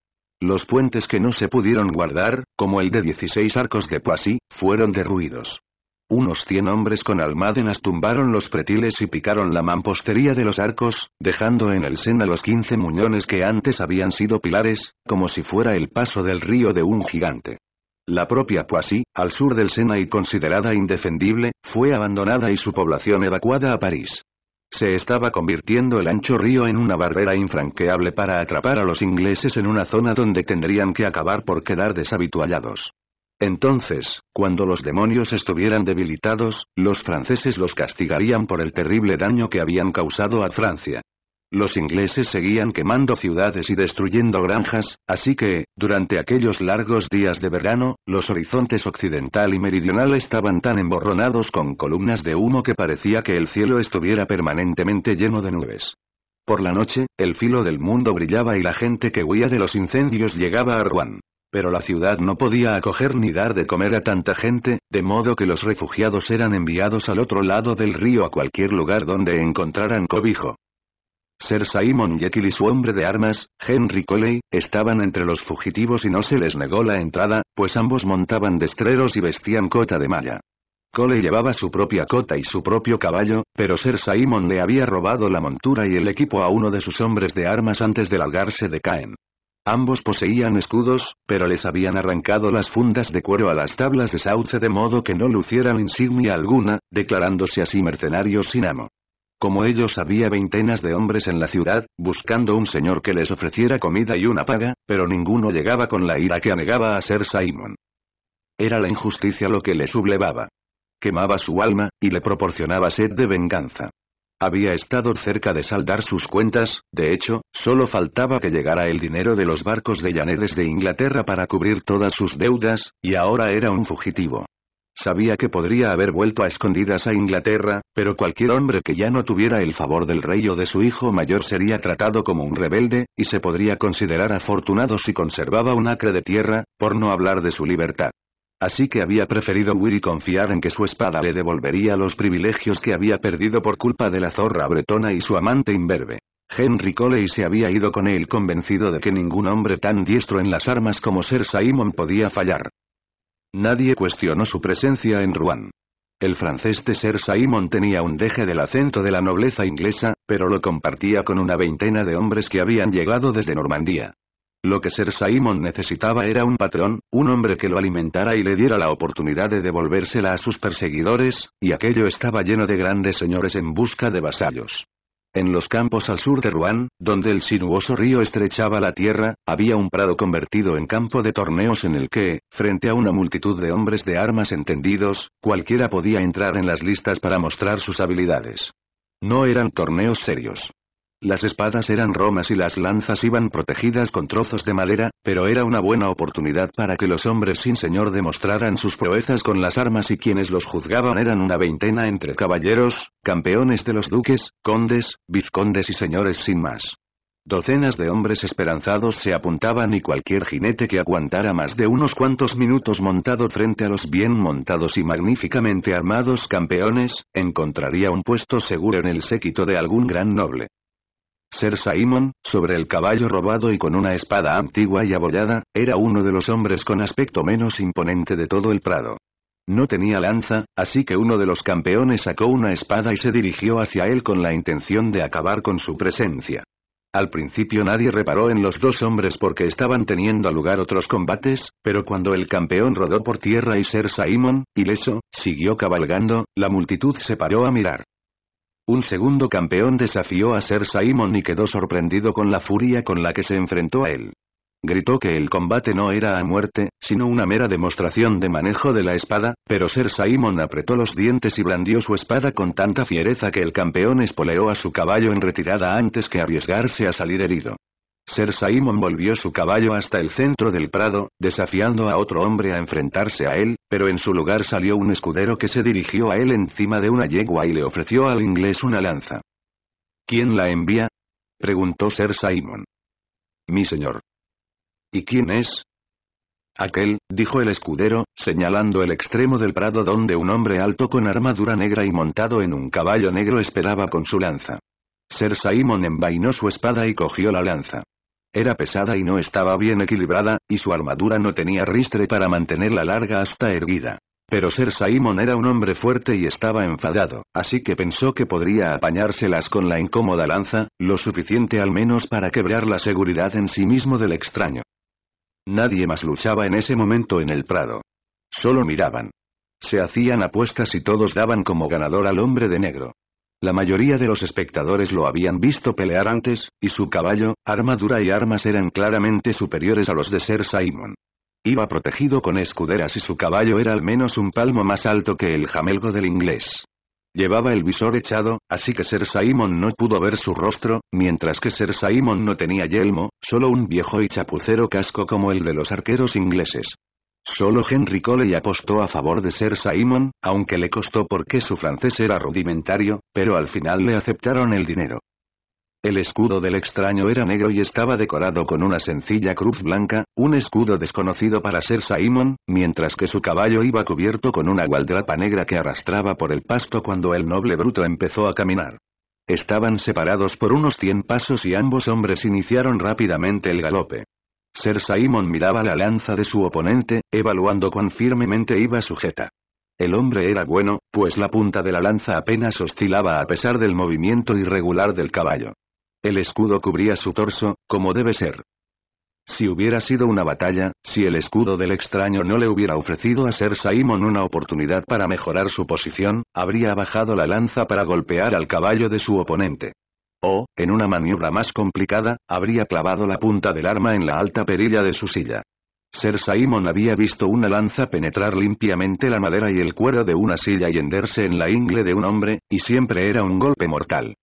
Los puentes que no se pudieron guardar, como el de 16 arcos de Poissy, fueron derruidos. Unos 100 hombres con almádenas tumbaron los pretiles y picaron la mampostería de los arcos, dejando en el Sena los 15 muñones que antes habían sido pilares, como si fuera el paso del río de un gigante. La propia Poissy, al sur del Sena y considerada indefendible, fue abandonada y su población evacuada a París. Se estaba convirtiendo el ancho río en una barrera infranqueable para atrapar a los ingleses en una zona donde tendrían que acabar por quedar deshabituallados. Entonces, cuando los demonios estuvieran debilitados, los franceses los castigarían por el terrible daño que habían causado a Francia. Los ingleses seguían quemando ciudades y destruyendo granjas, así que, durante aquellos largos días de verano, los horizontes occidental y meridional estaban tan emborronados con columnas de humo que parecía que el cielo estuviera permanentemente lleno de nubes. Por la noche, el filo del mundo brillaba y la gente que huía de los incendios llegaba a Ruan. Pero la ciudad no podía acoger ni dar de comer a tanta gente, de modo que los refugiados eran enviados al otro lado del río a cualquier lugar donde encontraran cobijo. Sir Simon Jekyll y su hombre de armas, Henry Coley, estaban entre los fugitivos y no se les negó la entrada, pues ambos montaban destreros y vestían cota de malla. Coley llevaba su propia cota y su propio caballo, pero Sir Simon le había robado la montura y el equipo a uno de sus hombres de armas antes de largarse de Caen. Ambos poseían escudos, pero les habían arrancado las fundas de cuero a las tablas de sauce de modo que no lucieran insignia alguna, declarándose así mercenarios sin amo. Como ellos había veintenas de hombres en la ciudad, buscando un señor que les ofreciera comida y una paga, pero ninguno llegaba con la ira que anegaba a ser Simon. Era la injusticia lo que le sublevaba. Quemaba su alma, y le proporcionaba sed de venganza. Había estado cerca de saldar sus cuentas, de hecho, solo faltaba que llegara el dinero de los barcos de llaneres de Inglaterra para cubrir todas sus deudas, y ahora era un fugitivo. Sabía que podría haber vuelto a escondidas a Inglaterra, pero cualquier hombre que ya no tuviera el favor del rey o de su hijo mayor sería tratado como un rebelde, y se podría considerar afortunado si conservaba un acre de tierra, por no hablar de su libertad. Así que había preferido huir y confiar en que su espada le devolvería los privilegios que había perdido por culpa de la zorra bretona y su amante imberbe. Henry Coley se había ido con él convencido de que ningún hombre tan diestro en las armas como Sir Simon podía fallar. Nadie cuestionó su presencia en Rouen. El francés de Ser Simon tenía un deje del acento de la nobleza inglesa, pero lo compartía con una veintena de hombres que habían llegado desde Normandía. Lo que Ser Simon necesitaba era un patrón, un hombre que lo alimentara y le diera la oportunidad de devolvérsela a sus perseguidores, y aquello estaba lleno de grandes señores en busca de vasallos. En los campos al sur de Ruán, donde el sinuoso río estrechaba la tierra, había un prado convertido en campo de torneos en el que, frente a una multitud de hombres de armas entendidos, cualquiera podía entrar en las listas para mostrar sus habilidades. No eran torneos serios. Las espadas eran romas y las lanzas iban protegidas con trozos de madera, pero era una buena oportunidad para que los hombres sin señor demostraran sus proezas con las armas y quienes los juzgaban eran una veintena entre caballeros, campeones de los duques, condes, vizcondes y señores sin más. Docenas de hombres esperanzados se apuntaban y cualquier jinete que aguantara más de unos cuantos minutos montado frente a los bien montados y magníficamente armados campeones, encontraría un puesto seguro en el séquito de algún gran noble. Ser Simon, sobre el caballo robado y con una espada antigua y abollada, era uno de los hombres con aspecto menos imponente de todo el prado. No tenía lanza, así que uno de los campeones sacó una espada y se dirigió hacia él con la intención de acabar con su presencia. Al principio nadie reparó en los dos hombres porque estaban teniendo lugar otros combates, pero cuando el campeón rodó por tierra y Ser Simon, ileso, siguió cabalgando, la multitud se paró a mirar. Un segundo campeón desafió a Ser Simon y quedó sorprendido con la furia con la que se enfrentó a él. Gritó que el combate no era a muerte, sino una mera demostración de manejo de la espada, pero Ser Simon apretó los dientes y blandió su espada con tanta fiereza que el campeón espoleó a su caballo en retirada antes que arriesgarse a salir herido. Sir Simon volvió su caballo hasta el centro del prado, desafiando a otro hombre a enfrentarse a él, pero en su lugar salió un escudero que se dirigió a él encima de una yegua y le ofreció al inglés una lanza. ¿Quién la envía? preguntó Sir Simon. Mi señor. ¿Y quién es? Aquel, dijo el escudero, señalando el extremo del prado donde un hombre alto con armadura negra y montado en un caballo negro esperaba con su lanza. Sir Simon envainó su espada y cogió la lanza. Era pesada y no estaba bien equilibrada, y su armadura no tenía ristre para mantenerla larga hasta erguida. Pero Ser Saimon era un hombre fuerte y estaba enfadado, así que pensó que podría apañárselas con la incómoda lanza, lo suficiente al menos para quebrar la seguridad en sí mismo del extraño. Nadie más luchaba en ese momento en el prado. Solo miraban. Se hacían apuestas y todos daban como ganador al hombre de negro. La mayoría de los espectadores lo habían visto pelear antes, y su caballo, armadura y armas eran claramente superiores a los de Sir Simon. Iba protegido con escuderas y su caballo era al menos un palmo más alto que el jamelgo del inglés. Llevaba el visor echado, así que Sir Simon no pudo ver su rostro, mientras que Sir Simon no tenía yelmo, solo un viejo y chapucero casco como el de los arqueros ingleses. Solo Henry Coley apostó a favor de ser Simon, aunque le costó porque su francés era rudimentario, pero al final le aceptaron el dinero. El escudo del extraño era negro y estaba decorado con una sencilla cruz blanca, un escudo desconocido para ser Simon, mientras que su caballo iba cubierto con una gualdrapa negra que arrastraba por el pasto cuando el noble bruto empezó a caminar. Estaban separados por unos cien pasos y ambos hombres iniciaron rápidamente el galope. Ser Simon miraba la lanza de su oponente, evaluando cuán firmemente iba sujeta. El hombre era bueno, pues la punta de la lanza apenas oscilaba a pesar del movimiento irregular del caballo. El escudo cubría su torso, como debe ser. Si hubiera sido una batalla, si el escudo del extraño no le hubiera ofrecido a Ser Simon una oportunidad para mejorar su posición, habría bajado la lanza para golpear al caballo de su oponente. O, en una maniobra más complicada, habría clavado la punta del arma en la alta perilla de su silla. Ser Simon había visto una lanza penetrar limpiamente la madera y el cuero de una silla y henderse en la ingle de un hombre, y siempre era un golpe mortal.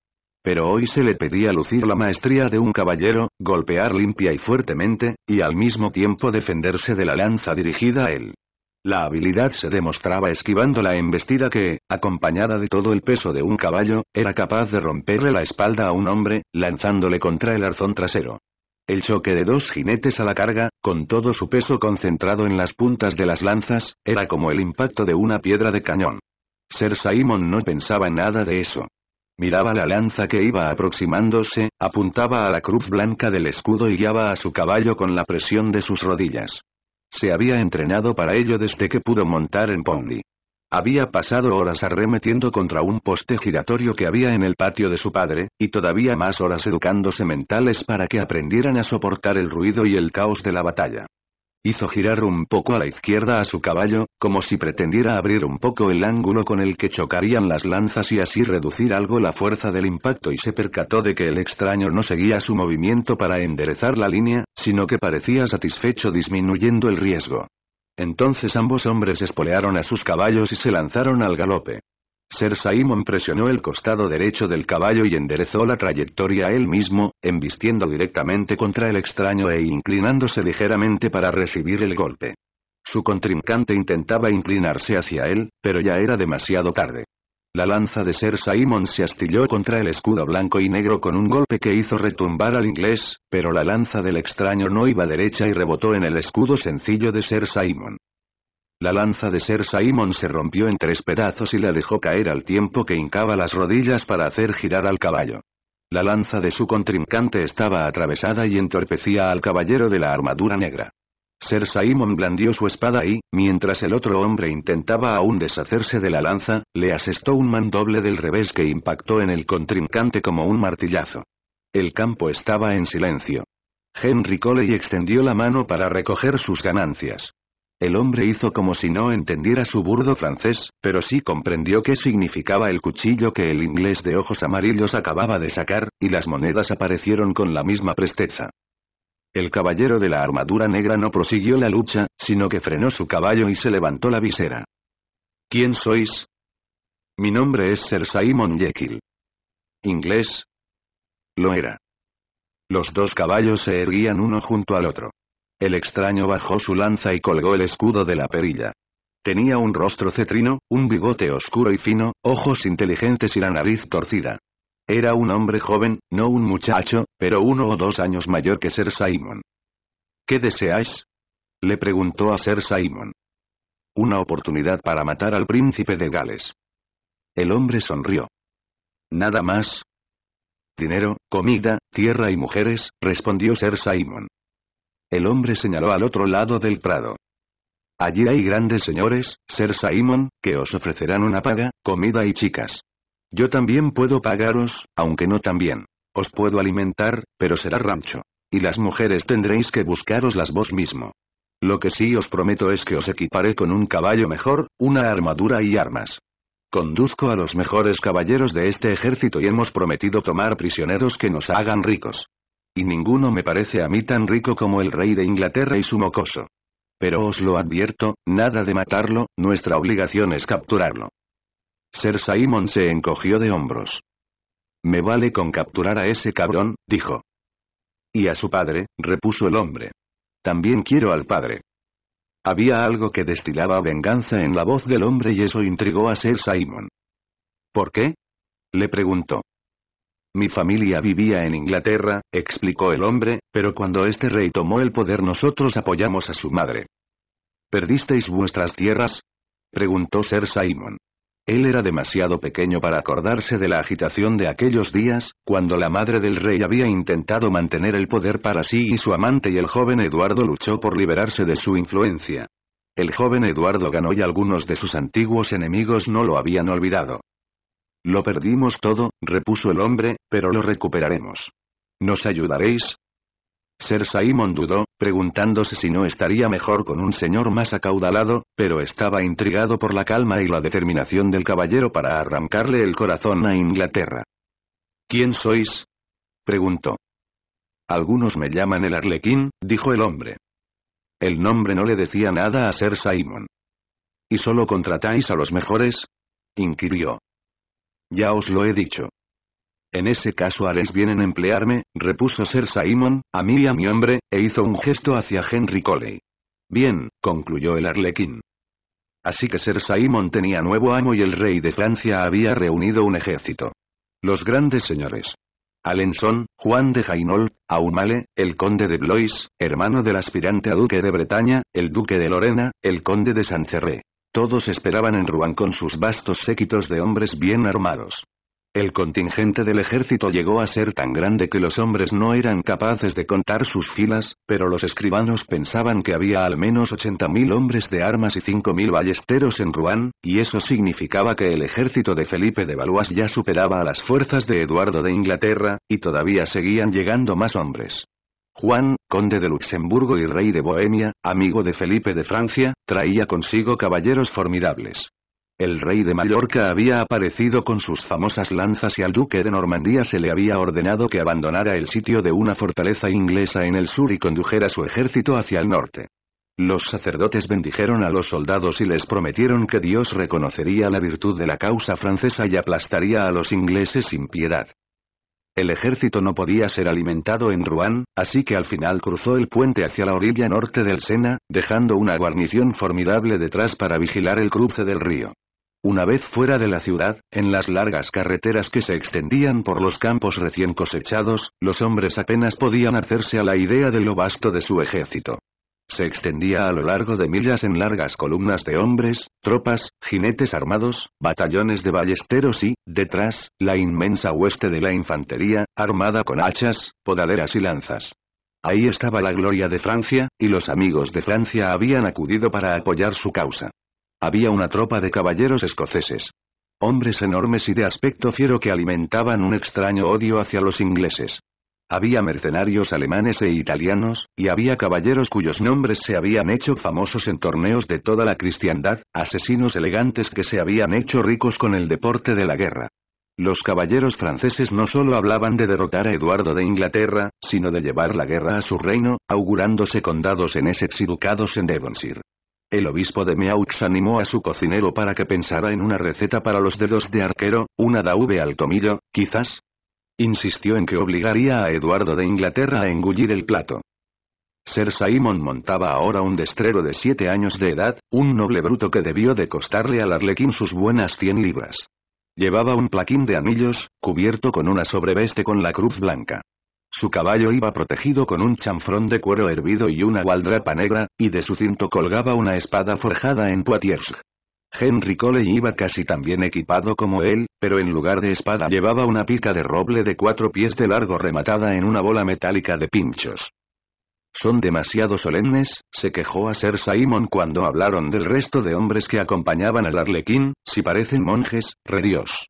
Pero hoy se le pedía lucir la maestría de un caballero, golpear limpia y fuertemente, y al mismo tiempo defenderse de la lanza dirigida a él. La habilidad se demostraba esquivando la embestida que, acompañada de todo el peso de un caballo, era capaz de romperle la espalda a un hombre, lanzándole contra el arzón trasero. El choque de dos jinetes a la carga, con todo su peso concentrado en las puntas de las lanzas, era como el impacto de una piedra de cañón. Ser Simon no pensaba nada de eso. Miraba la lanza que iba aproximándose, apuntaba a la cruz blanca del escudo y guiaba a su caballo con la presión de sus rodillas. Se había entrenado para ello desde que pudo montar en Pony. Había pasado horas arremetiendo contra un poste giratorio que había en el patio de su padre, y todavía más horas educándose mentales para que aprendieran a soportar el ruido y el caos de la batalla. Hizo girar un poco a la izquierda a su caballo, como si pretendiera abrir un poco el ángulo con el que chocarían las lanzas y así reducir algo la fuerza del impacto y se percató de que el extraño no seguía su movimiento para enderezar la línea, sino que parecía satisfecho disminuyendo el riesgo. Entonces ambos hombres espolearon a sus caballos y se lanzaron al galope. Sir Simon presionó el costado derecho del caballo y enderezó la trayectoria él mismo, embistiendo directamente contra el extraño e inclinándose ligeramente para recibir el golpe. Su contrincante intentaba inclinarse hacia él, pero ya era demasiado tarde. La lanza de Ser Simon se astilló contra el escudo blanco y negro con un golpe que hizo retumbar al inglés, pero la lanza del extraño no iba derecha y rebotó en el escudo sencillo de Ser Simon. La lanza de Ser Simon se rompió en tres pedazos y la dejó caer al tiempo que hincaba las rodillas para hacer girar al caballo. La lanza de su contrincante estaba atravesada y entorpecía al caballero de la armadura negra. Ser Simon blandió su espada y, mientras el otro hombre intentaba aún deshacerse de la lanza, le asestó un mandoble del revés que impactó en el contrincante como un martillazo. El campo estaba en silencio. Henry Coley extendió la mano para recoger sus ganancias. El hombre hizo como si no entendiera su burdo francés, pero sí comprendió qué significaba el cuchillo que el inglés de ojos amarillos acababa de sacar, y las monedas aparecieron con la misma presteza. El caballero de la armadura negra no prosiguió la lucha, sino que frenó su caballo y se levantó la visera. ¿Quién sois? Mi nombre es Sir Simon Jekyll. ¿Inglés? Lo era. Los dos caballos se erguían uno junto al otro. El extraño bajó su lanza y colgó el escudo de la perilla. Tenía un rostro cetrino, un bigote oscuro y fino, ojos inteligentes y la nariz torcida. Era un hombre joven, no un muchacho, pero uno o dos años mayor que Ser Simon. ¿Qué deseáis? Le preguntó a Ser Simon. Una oportunidad para matar al príncipe de Gales. El hombre sonrió. Nada más. Dinero, comida, tierra y mujeres, respondió Ser Simon. El hombre señaló al otro lado del prado. Allí hay grandes señores, Ser Simon, que os ofrecerán una paga, comida y chicas. Yo también puedo pagaros, aunque no tan bien. Os puedo alimentar, pero será rancho. Y las mujeres tendréis que buscaroslas vos mismo. Lo que sí os prometo es que os equiparé con un caballo mejor, una armadura y armas. Conduzco a los mejores caballeros de este ejército y hemos prometido tomar prisioneros que nos hagan ricos. Y ninguno me parece a mí tan rico como el rey de Inglaterra y su mocoso. Pero os lo advierto, nada de matarlo, nuestra obligación es capturarlo. Sir Simon se encogió de hombros. Me vale con capturar a ese cabrón, dijo. Y a su padre, repuso el hombre. También quiero al padre. Había algo que destilaba venganza en la voz del hombre y eso intrigó a Sir Simon. ¿Por qué? Le preguntó. Mi familia vivía en Inglaterra, explicó el hombre, pero cuando este rey tomó el poder nosotros apoyamos a su madre. ¿Perdisteis vuestras tierras? preguntó Sir Simon. Él era demasiado pequeño para acordarse de la agitación de aquellos días, cuando la madre del rey había intentado mantener el poder para sí y su amante y el joven Eduardo luchó por liberarse de su influencia. El joven Eduardo ganó y algunos de sus antiguos enemigos no lo habían olvidado. Lo perdimos todo, repuso el hombre, pero lo recuperaremos. ¿Nos ayudaréis? Ser Simon dudó, preguntándose si no estaría mejor con un señor más acaudalado, pero estaba intrigado por la calma y la determinación del caballero para arrancarle el corazón a Inglaterra. ¿Quién sois? preguntó. Algunos me llaman el Arlequín, dijo el hombre. El nombre no le decía nada a Ser Simon. ¿Y solo contratáis a los mejores? inquirió. Ya os lo he dicho. En ese caso haréis bien en emplearme, repuso Sir Simon, a mí y a mi hombre, e hizo un gesto hacia Henry Coley. Bien, concluyó el arlequín. Así que Sir Simon tenía nuevo amo y el rey de Francia había reunido un ejército. Los grandes señores. Alençon, Juan de Hainault, Aumale, el conde de Blois, hermano del aspirante a duque de Bretaña, el duque de Lorena, el conde de Sancerré. Todos esperaban en Rouen con sus vastos séquitos de hombres bien armados. El contingente del ejército llegó a ser tan grande que los hombres no eran capaces de contar sus filas, pero los escribanos pensaban que había al menos 80.000 hombres de armas y 5.000 ballesteros en Rouen, y eso significaba que el ejército de Felipe de Valois ya superaba a las fuerzas de Eduardo de Inglaterra, y todavía seguían llegando más hombres. Juan, conde de Luxemburgo y rey de Bohemia, amigo de Felipe de Francia, traía consigo caballeros formidables. El rey de Mallorca había aparecido con sus famosas lanzas y al duque de Normandía se le había ordenado que abandonara el sitio de una fortaleza inglesa en el sur y condujera su ejército hacia el norte. Los sacerdotes bendijeron a los soldados y les prometieron que Dios reconocería la virtud de la causa francesa y aplastaría a los ingleses sin piedad. El ejército no podía ser alimentado en Ruán, así que al final cruzó el puente hacia la orilla norte del Sena, dejando una guarnición formidable detrás para vigilar el cruce del río. Una vez fuera de la ciudad, en las largas carreteras que se extendían por los campos recién cosechados, los hombres apenas podían hacerse a la idea de lo vasto de su ejército se extendía a lo largo de millas en largas columnas de hombres, tropas, jinetes armados, batallones de ballesteros y, detrás, la inmensa hueste de la infantería, armada con hachas, podaderas y lanzas. Ahí estaba la gloria de Francia, y los amigos de Francia habían acudido para apoyar su causa. Había una tropa de caballeros escoceses. Hombres enormes y de aspecto fiero que alimentaban un extraño odio hacia los ingleses. Había mercenarios alemanes e italianos, y había caballeros cuyos nombres se habían hecho famosos en torneos de toda la cristiandad, asesinos elegantes que se habían hecho ricos con el deporte de la guerra. Los caballeros franceses no solo hablaban de derrotar a Eduardo de Inglaterra, sino de llevar la guerra a su reino, augurándose condados en Essex y ducados en Devonshire. El obispo de Meaux animó a su cocinero para que pensara en una receta para los dedos de arquero, una daube al tomillo, quizás, Insistió en que obligaría a Eduardo de Inglaterra a engullir el plato. Ser Simon montaba ahora un destrero de siete años de edad, un noble bruto que debió de costarle al arlequín sus buenas cien libras. Llevaba un plaquín de anillos, cubierto con una sobreveste con la cruz blanca. Su caballo iba protegido con un chanfrón de cuero hervido y una gualdrapa negra, y de su cinto colgaba una espada forjada en Poitiers. Henry Cole iba casi tan bien equipado como él, pero en lugar de espada llevaba una pica de roble de cuatro pies de largo rematada en una bola metálica de pinchos. Son demasiado solemnes, se quejó a Ser Simon cuando hablaron del resto de hombres que acompañaban al arlequín, si parecen monjes, re Dios.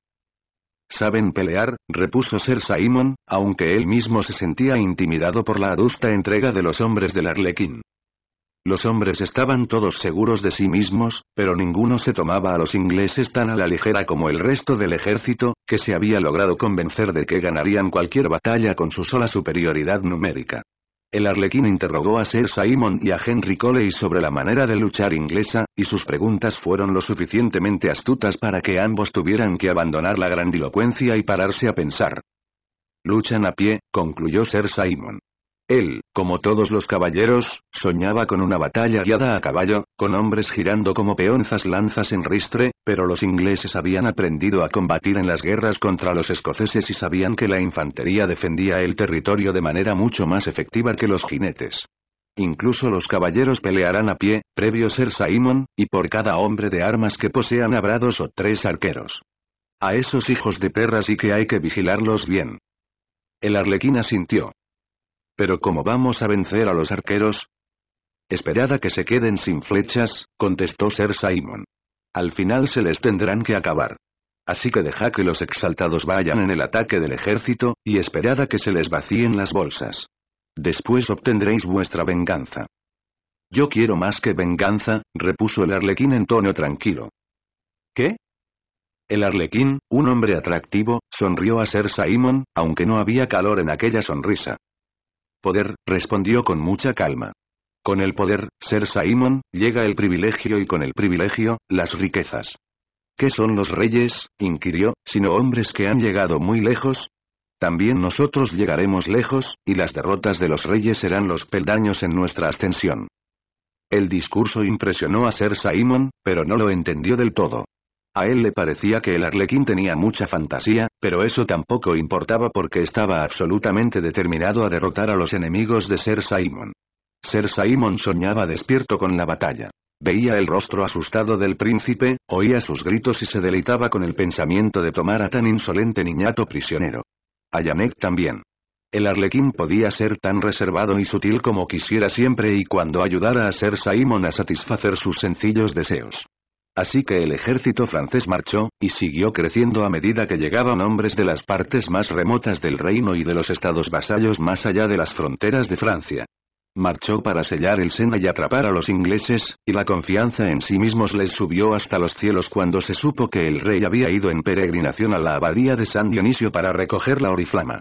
Saben pelear, repuso Ser Simon, aunque él mismo se sentía intimidado por la adusta entrega de los hombres del arlequín. Los hombres estaban todos seguros de sí mismos, pero ninguno se tomaba a los ingleses tan a la ligera como el resto del ejército, que se había logrado convencer de que ganarían cualquier batalla con su sola superioridad numérica. El arlequín interrogó a Sir Simon y a Henry Coley sobre la manera de luchar inglesa, y sus preguntas fueron lo suficientemente astutas para que ambos tuvieran que abandonar la grandilocuencia y pararse a pensar. Luchan a pie, concluyó Sir Simon. Él, como todos los caballeros, soñaba con una batalla guiada a caballo, con hombres girando como peonzas lanzas en ristre, pero los ingleses habían aprendido a combatir en las guerras contra los escoceses y sabían que la infantería defendía el territorio de manera mucho más efectiva que los jinetes. Incluso los caballeros pelearán a pie, previo ser Simon, y por cada hombre de armas que posean habrá dos o tres arqueros. A esos hijos de perras sí que hay que vigilarlos bien. El arlequín asintió. Pero ¿cómo vamos a vencer a los arqueros? Esperada que se queden sin flechas, contestó Ser Simon. Al final se les tendrán que acabar. Así que deja que los exaltados vayan en el ataque del ejército, y esperada que se les vacíen las bolsas. Después obtendréis vuestra venganza. Yo quiero más que venganza, repuso el arlequín en tono tranquilo. ¿Qué? El arlequín, un hombre atractivo, sonrió a Ser Simon, aunque no había calor en aquella sonrisa. Poder, respondió con mucha calma. Con el poder, ser Saimon, llega el privilegio y con el privilegio, las riquezas. ¿Qué son los reyes? inquirió, sino hombres que han llegado muy lejos. También nosotros llegaremos lejos, y las derrotas de los reyes serán los peldaños en nuestra ascensión. El discurso impresionó a Ser Saimon, pero no lo entendió del todo. A él le parecía que el arlequín tenía mucha fantasía, pero eso tampoco importaba porque estaba absolutamente determinado a derrotar a los enemigos de Ser Simon. Ser Simon soñaba despierto con la batalla. Veía el rostro asustado del príncipe, oía sus gritos y se deleitaba con el pensamiento de tomar a tan insolente niñato prisionero. A Yanek también. El arlequín podía ser tan reservado y sutil como quisiera siempre y cuando ayudara a Ser Simon a satisfacer sus sencillos deseos. Así que el ejército francés marchó, y siguió creciendo a medida que llegaban hombres de las partes más remotas del reino y de los estados vasallos más allá de las fronteras de Francia. Marchó para sellar el Sena y atrapar a los ingleses, y la confianza en sí mismos les subió hasta los cielos cuando se supo que el rey había ido en peregrinación a la abadía de San Dionisio para recoger la oriflama.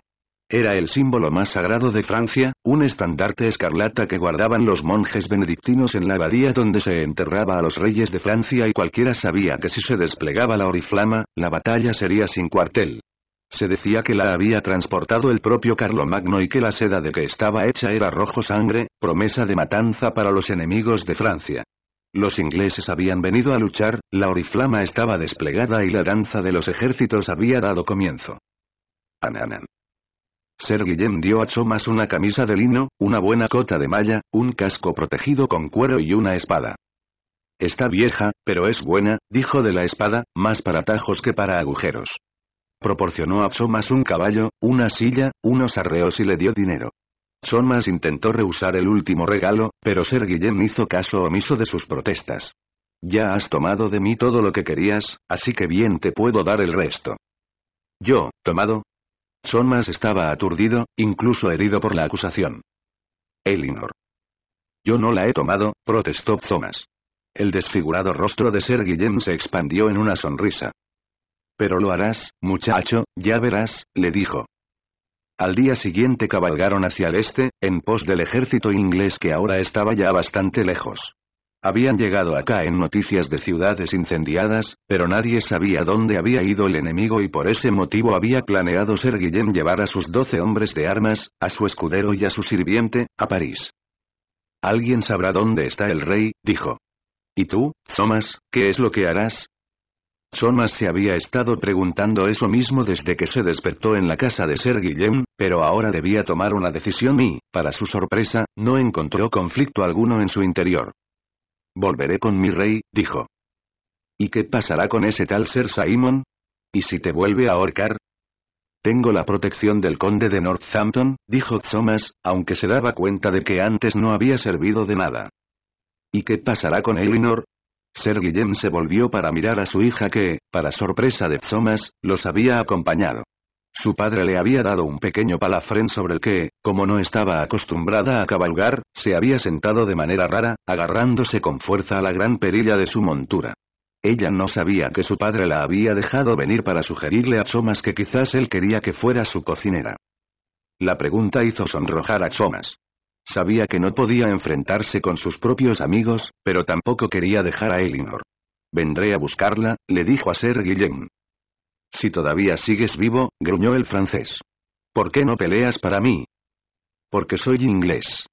Era el símbolo más sagrado de Francia, un estandarte escarlata que guardaban los monjes benedictinos en la abadía donde se enterraba a los reyes de Francia y cualquiera sabía que si se desplegaba la oriflama, la batalla sería sin cuartel. Se decía que la había transportado el propio Carlomagno y que la seda de que estaba hecha era rojo sangre, promesa de matanza para los enemigos de Francia. Los ingleses habían venido a luchar, la oriflama estaba desplegada y la danza de los ejércitos había dado comienzo. Ananan. Ser Guillem dio a Chomas una camisa de lino, una buena cota de malla, un casco protegido con cuero y una espada. Está vieja, pero es buena, dijo de la espada, más para tajos que para agujeros. Proporcionó a Chomas un caballo, una silla, unos arreos y le dio dinero. Chomas intentó rehusar el último regalo, pero Ser Guillem hizo caso omiso de sus protestas. Ya has tomado de mí todo lo que querías, así que bien te puedo dar el resto. Yo, tomado, Thomas estaba aturdido, incluso herido por la acusación. Elinor. Yo no la he tomado, protestó Thomas. El desfigurado rostro de Ser Guillem se expandió en una sonrisa. Pero lo harás, muchacho, ya verás, le dijo. Al día siguiente cabalgaron hacia el este, en pos del ejército inglés que ahora estaba ya bastante lejos. Habían llegado acá en noticias de ciudades incendiadas, pero nadie sabía dónde había ido el enemigo y por ese motivo había planeado ser Guillem llevar a sus doce hombres de armas, a su escudero y a su sirviente, a París. Alguien sabrá dónde está el rey, dijo. ¿Y tú, Somas, qué es lo que harás? Somas se había estado preguntando eso mismo desde que se despertó en la casa de Ser Guillem, pero ahora debía tomar una decisión y, para su sorpresa, no encontró conflicto alguno en su interior. Volveré con mi rey, dijo. ¿Y qué pasará con ese tal Ser Simon? ¿Y si te vuelve a ahorcar? Tengo la protección del conde de Northampton, dijo Thomas, aunque se daba cuenta de que antes no había servido de nada. ¿Y qué pasará con Eleanor? Sir Guillem se volvió para mirar a su hija que, para sorpresa de Thomas, los había acompañado. Su padre le había dado un pequeño palafrén sobre el que, como no estaba acostumbrada a cabalgar, se había sentado de manera rara, agarrándose con fuerza a la gran perilla de su montura. Ella no sabía que su padre la había dejado venir para sugerirle a Chomas que quizás él quería que fuera su cocinera. La pregunta hizo sonrojar a Chomas. Sabía que no podía enfrentarse con sus propios amigos, pero tampoco quería dejar a Elinor. Vendré a buscarla, le dijo a Ser Guillem. Si todavía sigues vivo, gruñó el francés. ¿Por qué no peleas para mí? Porque soy inglés.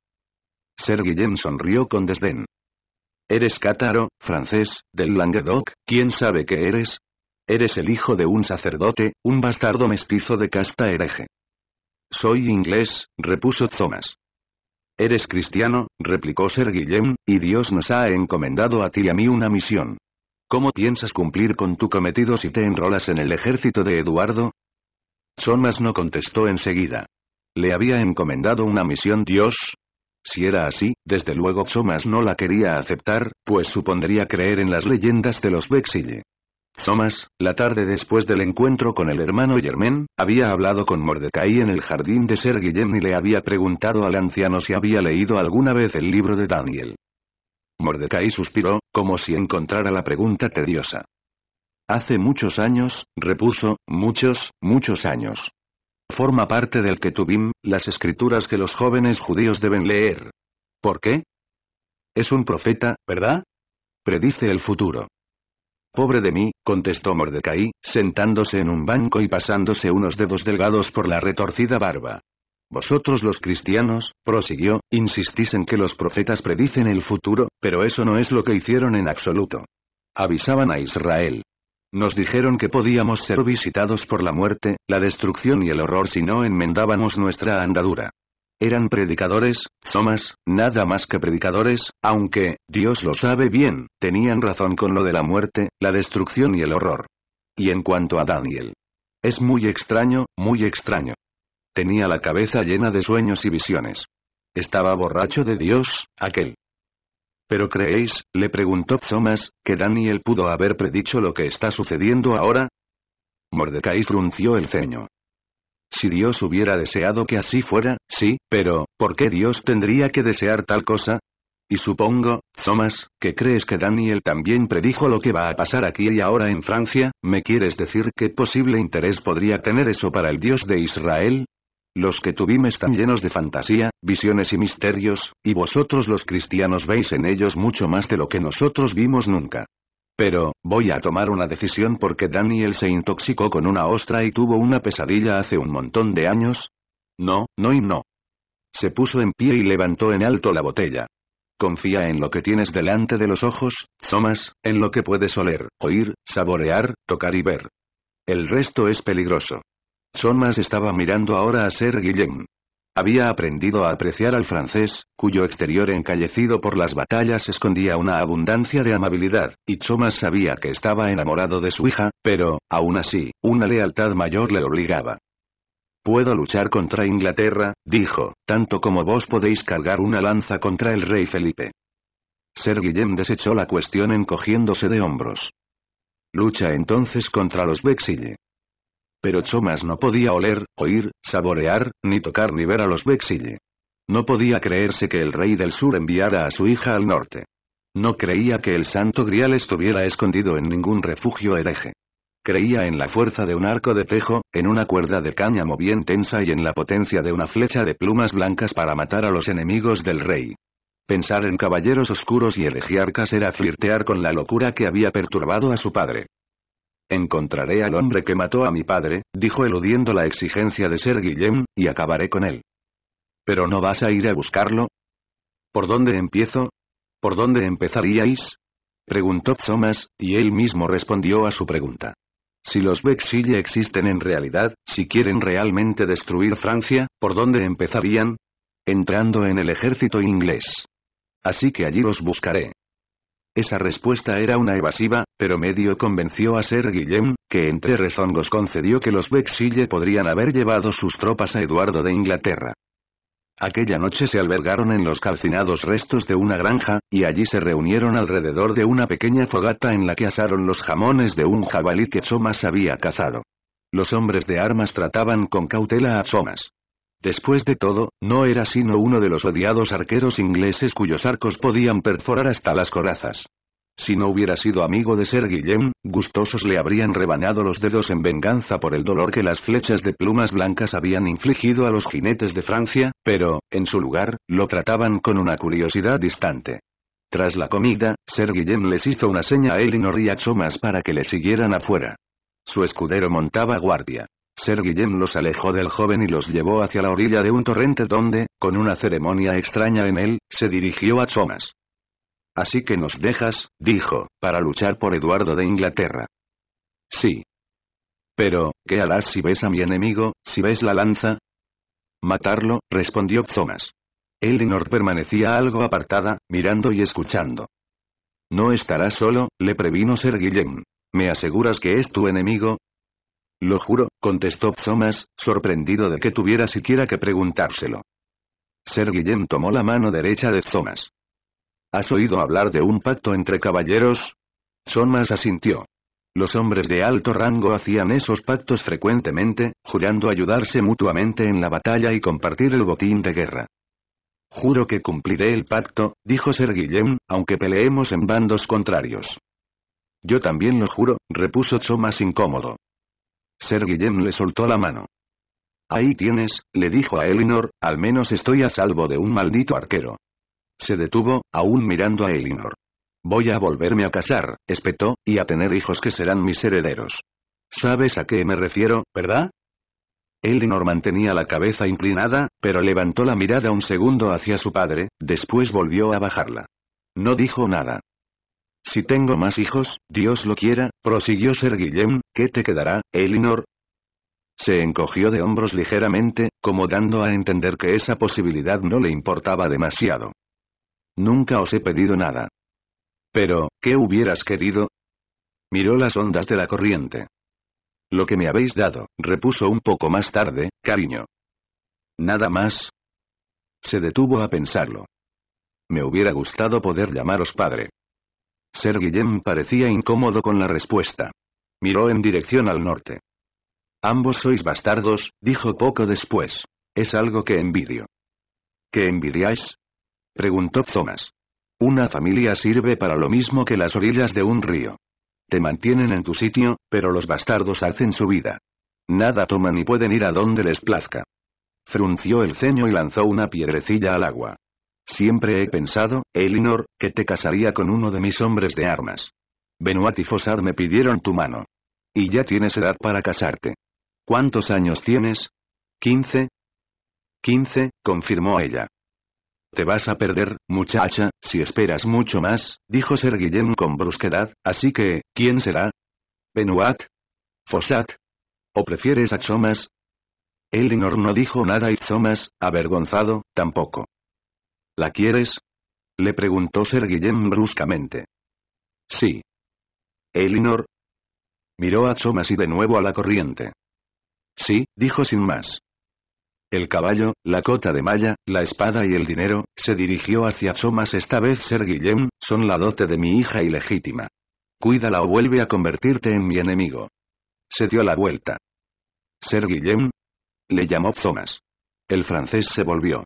Ser Guillem sonrió con desdén. Eres cátaro, francés, del Languedoc, ¿quién sabe qué eres? Eres el hijo de un sacerdote, un bastardo mestizo de casta hereje. Soy inglés, repuso Thomas. Eres cristiano, replicó Sir Guillem, y Dios nos ha encomendado a ti y a mí una misión. ¿Cómo piensas cumplir con tu cometido si te enrolas en el ejército de Eduardo? Somas no contestó enseguida. ¿Le había encomendado una misión Dios? Si era así, desde luego Somas no la quería aceptar, pues supondría creer en las leyendas de los Vexille. Somas, la tarde después del encuentro con el hermano Germain, había hablado con Mordecai en el jardín de Ser Guillem y le había preguntado al anciano si había leído alguna vez el libro de Daniel. Mordecai suspiró, como si encontrara la pregunta tediosa. Hace muchos años, repuso, muchos, muchos años. Forma parte del Ketubim, las escrituras que los jóvenes judíos deben leer. ¿Por qué? Es un profeta, ¿verdad? Predice el futuro. Pobre de mí, contestó Mordecai, sentándose en un banco y pasándose unos dedos delgados por la retorcida barba. Vosotros los cristianos, prosiguió, insistís en que los profetas predicen el futuro, pero eso no es lo que hicieron en absoluto. Avisaban a Israel. Nos dijeron que podíamos ser visitados por la muerte, la destrucción y el horror si no enmendábamos nuestra andadura. Eran predicadores, somas, nada más que predicadores, aunque, Dios lo sabe bien, tenían razón con lo de la muerte, la destrucción y el horror. Y en cuanto a Daniel. Es muy extraño, muy extraño. Tenía la cabeza llena de sueños y visiones. Estaba borracho de Dios, aquel. ¿Pero creéis, le preguntó Thomas, que Daniel pudo haber predicho lo que está sucediendo ahora? Mordecai frunció el ceño. Si Dios hubiera deseado que así fuera, sí, pero, ¿por qué Dios tendría que desear tal cosa? Y supongo, Thomas, que crees que Daniel también predijo lo que va a pasar aquí y ahora en Francia, ¿me quieres decir qué posible interés podría tener eso para el Dios de Israel? Los que tuvimos están llenos de fantasía, visiones y misterios, y vosotros los cristianos veis en ellos mucho más de lo que nosotros vimos nunca. Pero, voy a tomar una decisión porque Daniel se intoxicó con una ostra y tuvo una pesadilla hace un montón de años. No, no y no. Se puso en pie y levantó en alto la botella. Confía en lo que tienes delante de los ojos, somas, en lo que puedes oler, oír, saborear, tocar y ver. El resto es peligroso. Thomas estaba mirando ahora a Ser Guillem. Había aprendido a apreciar al francés, cuyo exterior encallecido por las batallas escondía una abundancia de amabilidad, y Chomas sabía que estaba enamorado de su hija, pero, aún así, una lealtad mayor le obligaba. Puedo luchar contra Inglaterra, dijo, tanto como vos podéis cargar una lanza contra el rey Felipe. Ser Guillem desechó la cuestión encogiéndose de hombros. Lucha entonces contra los Bexille pero Chomas no podía oler, oír, saborear, ni tocar ni ver a los Bexille. No podía creerse que el rey del sur enviara a su hija al norte. No creía que el santo grial estuviera escondido en ningún refugio hereje. Creía en la fuerza de un arco de tejo, en una cuerda de cáñamo bien tensa y en la potencia de una flecha de plumas blancas para matar a los enemigos del rey. Pensar en caballeros oscuros y elegiarcas era flirtear con la locura que había perturbado a su padre. Encontraré al hombre que mató a mi padre, dijo eludiendo la exigencia de ser Guillem, y acabaré con él. ¿Pero no vas a ir a buscarlo? ¿Por dónde empiezo? ¿Por dónde empezaríais? Preguntó Thomas, y él mismo respondió a su pregunta. Si los Vexille existen en realidad, si quieren realmente destruir Francia, ¿por dónde empezarían? Entrando en el ejército inglés. Así que allí os buscaré. Esa respuesta era una evasiva, pero medio convenció a Ser Guillem, que entre rezongos concedió que los Vexille podrían haber llevado sus tropas a Eduardo de Inglaterra. Aquella noche se albergaron en los calcinados restos de una granja, y allí se reunieron alrededor de una pequeña fogata en la que asaron los jamones de un jabalí que Chomas había cazado. Los hombres de armas trataban con cautela a Chomas. Después de todo, no era sino uno de los odiados arqueros ingleses cuyos arcos podían perforar hasta las corazas. Si no hubiera sido amigo de Ser Guillem, gustosos le habrían rebanado los dedos en venganza por el dolor que las flechas de plumas blancas habían infligido a los jinetes de Francia, pero, en su lugar, lo trataban con una curiosidad distante. Tras la comida, Ser Guillem les hizo una seña a él y a Chomas para que le siguieran afuera. Su escudero montaba guardia. Ser Guillem los alejó del joven y los llevó hacia la orilla de un torrente donde, con una ceremonia extraña en él, se dirigió a Chomas. Así que nos dejas, dijo, para luchar por Eduardo de Inglaterra. Sí. Pero, ¿qué harás si ves a mi enemigo, si ves la lanza? Matarlo, respondió Zomas. Elinor permanecía algo apartada, mirando y escuchando. No estarás solo, le previno Ser Guillem. ¿Me aseguras que es tu enemigo? Lo juro, contestó Thomas, sorprendido de que tuviera siquiera que preguntárselo. Ser Guillem tomó la mano derecha de Thomas. ¿Has oído hablar de un pacto entre caballeros? Somas asintió. Los hombres de alto rango hacían esos pactos frecuentemente, jurando ayudarse mutuamente en la batalla y compartir el botín de guerra. Juro que cumpliré el pacto, dijo Ser Guillem, aunque peleemos en bandos contrarios. Yo también lo juro, repuso Chomas incómodo. Ser Guillem le soltó la mano. Ahí tienes, le dijo a Elinor, al menos estoy a salvo de un maldito arquero. Se detuvo, aún mirando a Elinor. Voy a volverme a casar, espetó, y a tener hijos que serán mis herederos. ¿Sabes a qué me refiero, verdad? Elinor mantenía la cabeza inclinada, pero levantó la mirada un segundo hacia su padre, después volvió a bajarla. No dijo nada. Si tengo más hijos, Dios lo quiera, prosiguió Ser Guillem, ¿qué te quedará, Elinor? Se encogió de hombros ligeramente, como dando a entender que esa posibilidad no le importaba demasiado. Nunca os he pedido nada. Pero, ¿qué hubieras querido? Miró las ondas de la corriente. Lo que me habéis dado, repuso un poco más tarde, cariño. ¿Nada más? Se detuvo a pensarlo. Me hubiera gustado poder llamaros padre. Ser Guillem parecía incómodo con la respuesta. Miró en dirección al norte. Ambos sois bastardos, dijo poco después. Es algo que envidio. ¿Qué envidiáis? preguntó Thomas. Una familia sirve para lo mismo que las orillas de un río. Te mantienen en tu sitio, pero los bastardos hacen su vida. Nada toman y pueden ir a donde les plazca. Frunció el ceño y lanzó una piedrecilla al agua. Siempre he pensado, Elinor, que te casaría con uno de mis hombres de armas. Benoit y Fossard me pidieron tu mano. Y ya tienes edad para casarte. ¿Cuántos años tienes? ¿Quince? Quince, confirmó ella. Te vas a perder, muchacha, si esperas mucho más, dijo Ser Guillem con brusquedad, así que, ¿quién será? ¿Benoit? ¿Fossat? ¿O prefieres a Chomas? Elinor no dijo nada y Thomas, avergonzado, tampoco. ¿La quieres? Le preguntó Ser Guillem bruscamente. Sí. Elinor. Miró a Chomas y de nuevo a la corriente. Sí, dijo sin más el caballo, la cota de malla, la espada y el dinero, se dirigió hacia Chomas esta vez Ser Guillem, son la dote de mi hija ilegítima. Cuídala o vuelve a convertirte en mi enemigo. Se dio la vuelta. Ser Guillem? Le llamó Thomas. El francés se volvió.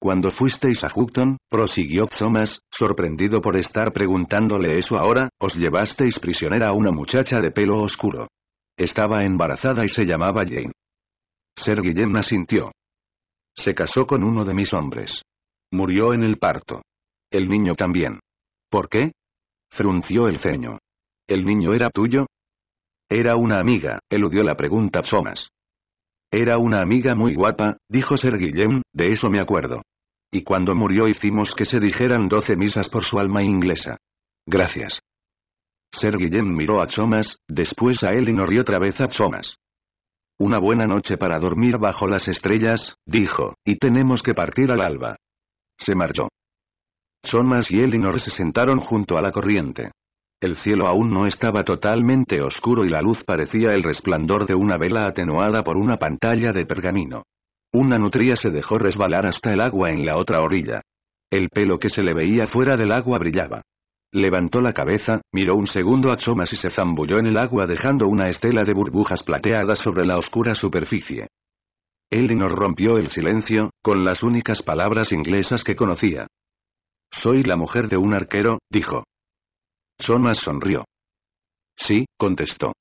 Cuando fuisteis a Houghton, prosiguió Thomas, sorprendido por estar preguntándole eso ahora, os llevasteis prisionera a una muchacha de pelo oscuro. Estaba embarazada y se llamaba Jane. Ser Guillem asintió. Se casó con uno de mis hombres. Murió en el parto. El niño también. ¿Por qué? Frunció el ceño. ¿El niño era tuyo? Era una amiga, eludió la pregunta Thomas. Era una amiga muy guapa, dijo Sir Guillem, de eso me acuerdo. Y cuando murió hicimos que se dijeran doce misas por su alma inglesa. Gracias. Sir Guillem miró a Thomas, después a él y no rió otra vez a Thomas. Una buena noche para dormir bajo las estrellas, dijo, y tenemos que partir al alba. Se marchó. más y Elinor se sentaron junto a la corriente. El cielo aún no estaba totalmente oscuro y la luz parecía el resplandor de una vela atenuada por una pantalla de pergamino. Una nutria se dejó resbalar hasta el agua en la otra orilla. El pelo que se le veía fuera del agua brillaba. Levantó la cabeza, miró un segundo a Chomas y se zambulló en el agua dejando una estela de burbujas plateadas sobre la oscura superficie. Elinor rompió el silencio, con las únicas palabras inglesas que conocía. Soy la mujer de un arquero, dijo. Chomas sonrió. Sí, contestó.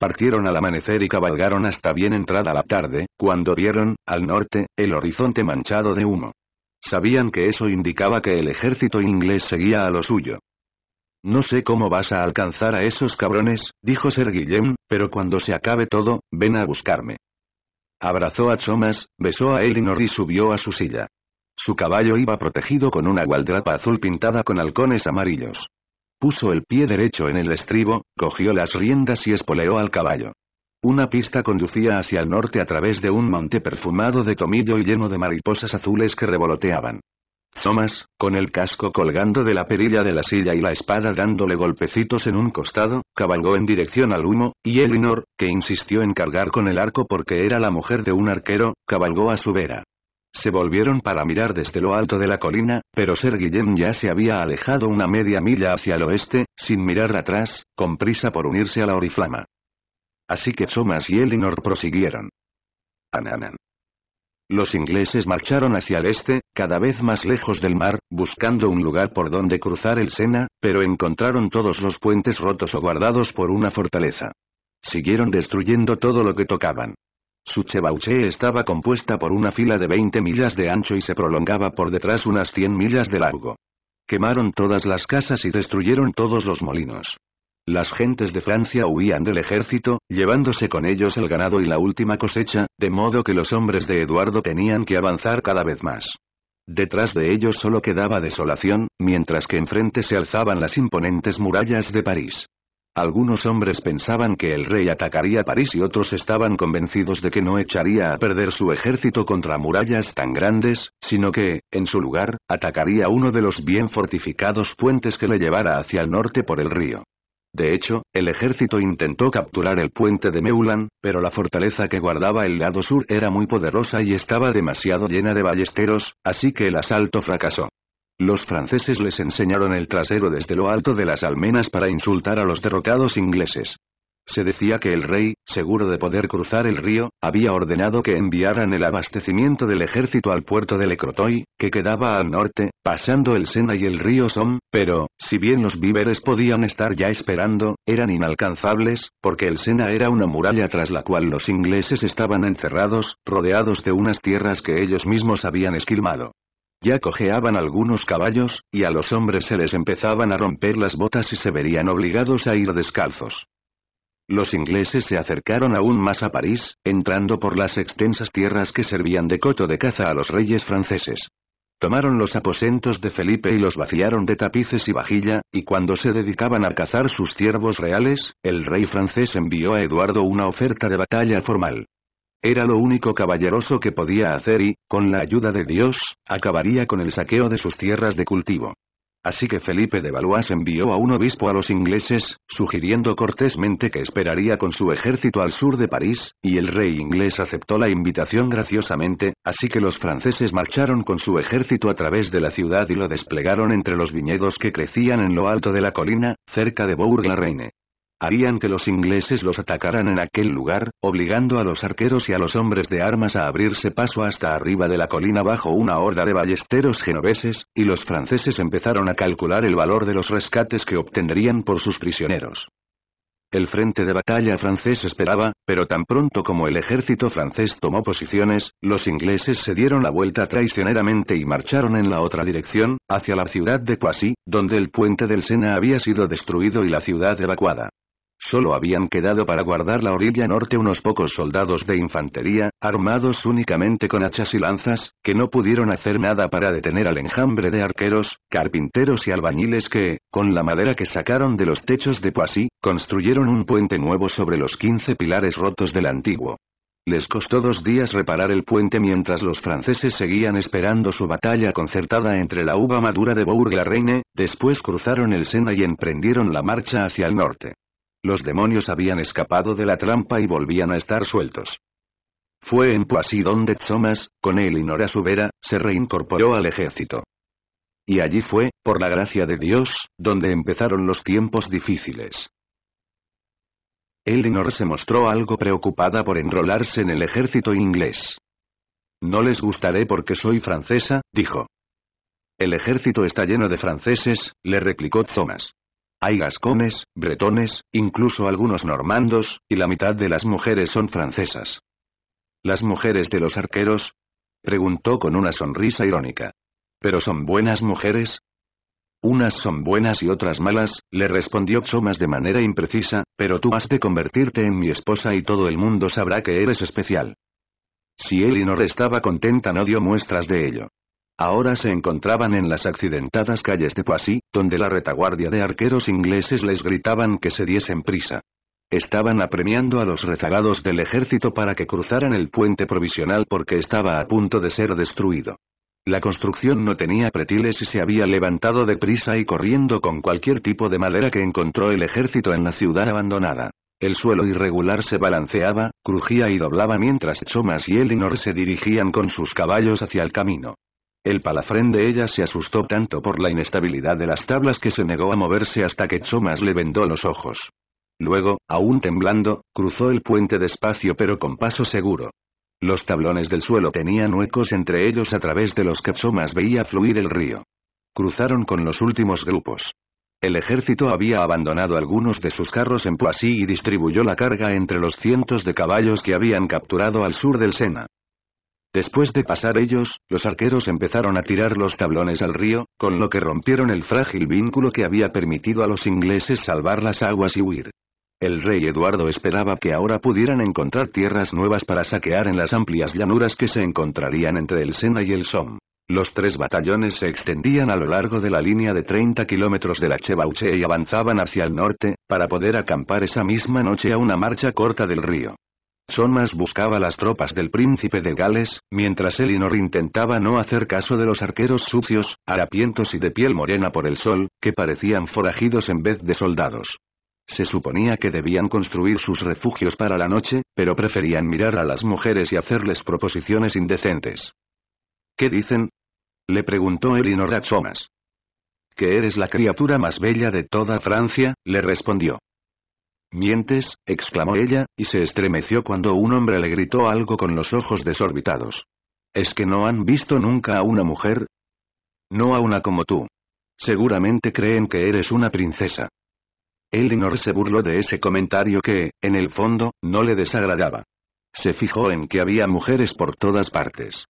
Partieron al amanecer y cabalgaron hasta bien entrada la tarde, cuando vieron, al norte, el horizonte manchado de humo. Sabían que eso indicaba que el ejército inglés seguía a lo suyo. No sé cómo vas a alcanzar a esos cabrones, dijo Sir Guillem, pero cuando se acabe todo, ven a buscarme. Abrazó a Thomas, besó a Elinor y subió a su silla. Su caballo iba protegido con una gualdrapa azul pintada con halcones amarillos. Puso el pie derecho en el estribo, cogió las riendas y espoleó al caballo. Una pista conducía hacia el norte a través de un monte perfumado de tomillo y lleno de mariposas azules que revoloteaban. Thomas, con el casco colgando de la perilla de la silla y la espada dándole golpecitos en un costado, cabalgó en dirección al humo, y Elinor, que insistió en cargar con el arco porque era la mujer de un arquero, cabalgó a su vera. Se volvieron para mirar desde lo alto de la colina, pero Ser Guillem ya se había alejado una media milla hacia el oeste, sin mirar atrás, con prisa por unirse a la oriflama. Así que Thomas y Elinor prosiguieron. Ananan. Los ingleses marcharon hacia el este, cada vez más lejos del mar, buscando un lugar por donde cruzar el Sena, pero encontraron todos los puentes rotos o guardados por una fortaleza. Siguieron destruyendo todo lo que tocaban. Su Chebauche estaba compuesta por una fila de 20 millas de ancho y se prolongaba por detrás unas 100 millas de largo. Quemaron todas las casas y destruyeron todos los molinos. Las gentes de Francia huían del ejército, llevándose con ellos el ganado y la última cosecha, de modo que los hombres de Eduardo tenían que avanzar cada vez más. Detrás de ellos solo quedaba desolación, mientras que enfrente se alzaban las imponentes murallas de París. Algunos hombres pensaban que el rey atacaría París y otros estaban convencidos de que no echaría a perder su ejército contra murallas tan grandes, sino que, en su lugar, atacaría uno de los bien fortificados puentes que le llevara hacia el norte por el río. De hecho, el ejército intentó capturar el puente de Meulan, pero la fortaleza que guardaba el lado sur era muy poderosa y estaba demasiado llena de ballesteros, así que el asalto fracasó. Los franceses les enseñaron el trasero desde lo alto de las almenas para insultar a los derrocados ingleses. Se decía que el rey, seguro de poder cruzar el río, había ordenado que enviaran el abastecimiento del ejército al puerto de Lecrotoy, que quedaba al norte, pasando el Sena y el río Som, pero, si bien los víveres podían estar ya esperando, eran inalcanzables, porque el Sena era una muralla tras la cual los ingleses estaban encerrados, rodeados de unas tierras que ellos mismos habían esquilmado. Ya cojeaban algunos caballos, y a los hombres se les empezaban a romper las botas y se verían obligados a ir descalzos. Los ingleses se acercaron aún más a París, entrando por las extensas tierras que servían de coto de caza a los reyes franceses. Tomaron los aposentos de Felipe y los vaciaron de tapices y vajilla, y cuando se dedicaban a cazar sus ciervos reales, el rey francés envió a Eduardo una oferta de batalla formal. Era lo único caballeroso que podía hacer y, con la ayuda de Dios, acabaría con el saqueo de sus tierras de cultivo. Así que Felipe de Valois envió a un obispo a los ingleses, sugiriendo cortésmente que esperaría con su ejército al sur de París, y el rey inglés aceptó la invitación graciosamente, así que los franceses marcharon con su ejército a través de la ciudad y lo desplegaron entre los viñedos que crecían en lo alto de la colina, cerca de Bourg-la-Reine harían que los ingleses los atacaran en aquel lugar, obligando a los arqueros y a los hombres de armas a abrirse paso hasta arriba de la colina bajo una horda de ballesteros genoveses, y los franceses empezaron a calcular el valor de los rescates que obtendrían por sus prisioneros. El frente de batalla francés esperaba, pero tan pronto como el ejército francés tomó posiciones, los ingleses se dieron la vuelta traicioneramente y marcharon en la otra dirección, hacia la ciudad de Coissy, donde el puente del Sena había sido destruido y la ciudad evacuada. Solo habían quedado para guardar la orilla norte unos pocos soldados de infantería, armados únicamente con hachas y lanzas, que no pudieron hacer nada para detener al enjambre de arqueros, carpinteros y albañiles que, con la madera que sacaron de los techos de Poissy, construyeron un puente nuevo sobre los 15 pilares rotos del antiguo. Les costó dos días reparar el puente mientras los franceses seguían esperando su batalla concertada entre la uva madura de Bourg-la-Reine, después cruzaron el Sena y emprendieron la marcha hacia el norte. Los demonios habían escapado de la trampa y volvían a estar sueltos. Fue en Poissy donde Thomas, con él a su vera, se reincorporó al ejército. Y allí fue, por la gracia de Dios, donde empezaron los tiempos difíciles. Elinor se mostró algo preocupada por enrolarse en el ejército inglés. No les gustaré porque soy francesa, dijo. El ejército está lleno de franceses, le replicó Thomas. Hay gascones, bretones, incluso algunos normandos, y la mitad de las mujeres son francesas. ¿Las mujeres de los arqueros? preguntó con una sonrisa irónica. ¿Pero son buenas mujeres? Unas son buenas y otras malas, le respondió Xomas de manera imprecisa, pero tú has de convertirte en mi esposa y todo el mundo sabrá que eres especial. Si Elinor estaba contenta no dio muestras de ello. Ahora se encontraban en las accidentadas calles de Poissy, donde la retaguardia de arqueros ingleses les gritaban que se diesen prisa. Estaban apremiando a los rezagados del ejército para que cruzaran el puente provisional porque estaba a punto de ser destruido. La construcción no tenía pretiles y se había levantado de prisa y corriendo con cualquier tipo de madera que encontró el ejército en la ciudad abandonada. El suelo irregular se balanceaba, crujía y doblaba mientras Chomas y Elinor se dirigían con sus caballos hacia el camino. El palafrén de ella se asustó tanto por la inestabilidad de las tablas que se negó a moverse hasta que Chomas le vendó los ojos. Luego, aún temblando, cruzó el puente despacio pero con paso seguro. Los tablones del suelo tenían huecos entre ellos a través de los que Chomas veía fluir el río. Cruzaron con los últimos grupos. El ejército había abandonado algunos de sus carros en Poissy y distribuyó la carga entre los cientos de caballos que habían capturado al sur del Sena. Después de pasar ellos, los arqueros empezaron a tirar los tablones al río, con lo que rompieron el frágil vínculo que había permitido a los ingleses salvar las aguas y huir. El rey Eduardo esperaba que ahora pudieran encontrar tierras nuevas para saquear en las amplias llanuras que se encontrarían entre el Sena y el Somme. Los tres batallones se extendían a lo largo de la línea de 30 kilómetros de la Chebauche y avanzaban hacia el norte, para poder acampar esa misma noche a una marcha corta del río. Somas buscaba las tropas del príncipe de Gales, mientras Elinor intentaba no hacer caso de los arqueros sucios, harapientos y de piel morena por el sol, que parecían forajidos en vez de soldados. Se suponía que debían construir sus refugios para la noche, pero preferían mirar a las mujeres y hacerles proposiciones indecentes. ¿Qué dicen? le preguntó Elinor a Somas. Que eres la criatura más bella de toda Francia, le respondió. Mientes, exclamó ella, y se estremeció cuando un hombre le gritó algo con los ojos desorbitados. ¿Es que no han visto nunca a una mujer? No a una como tú. Seguramente creen que eres una princesa. Elinor se burló de ese comentario que, en el fondo, no le desagradaba. Se fijó en que había mujeres por todas partes.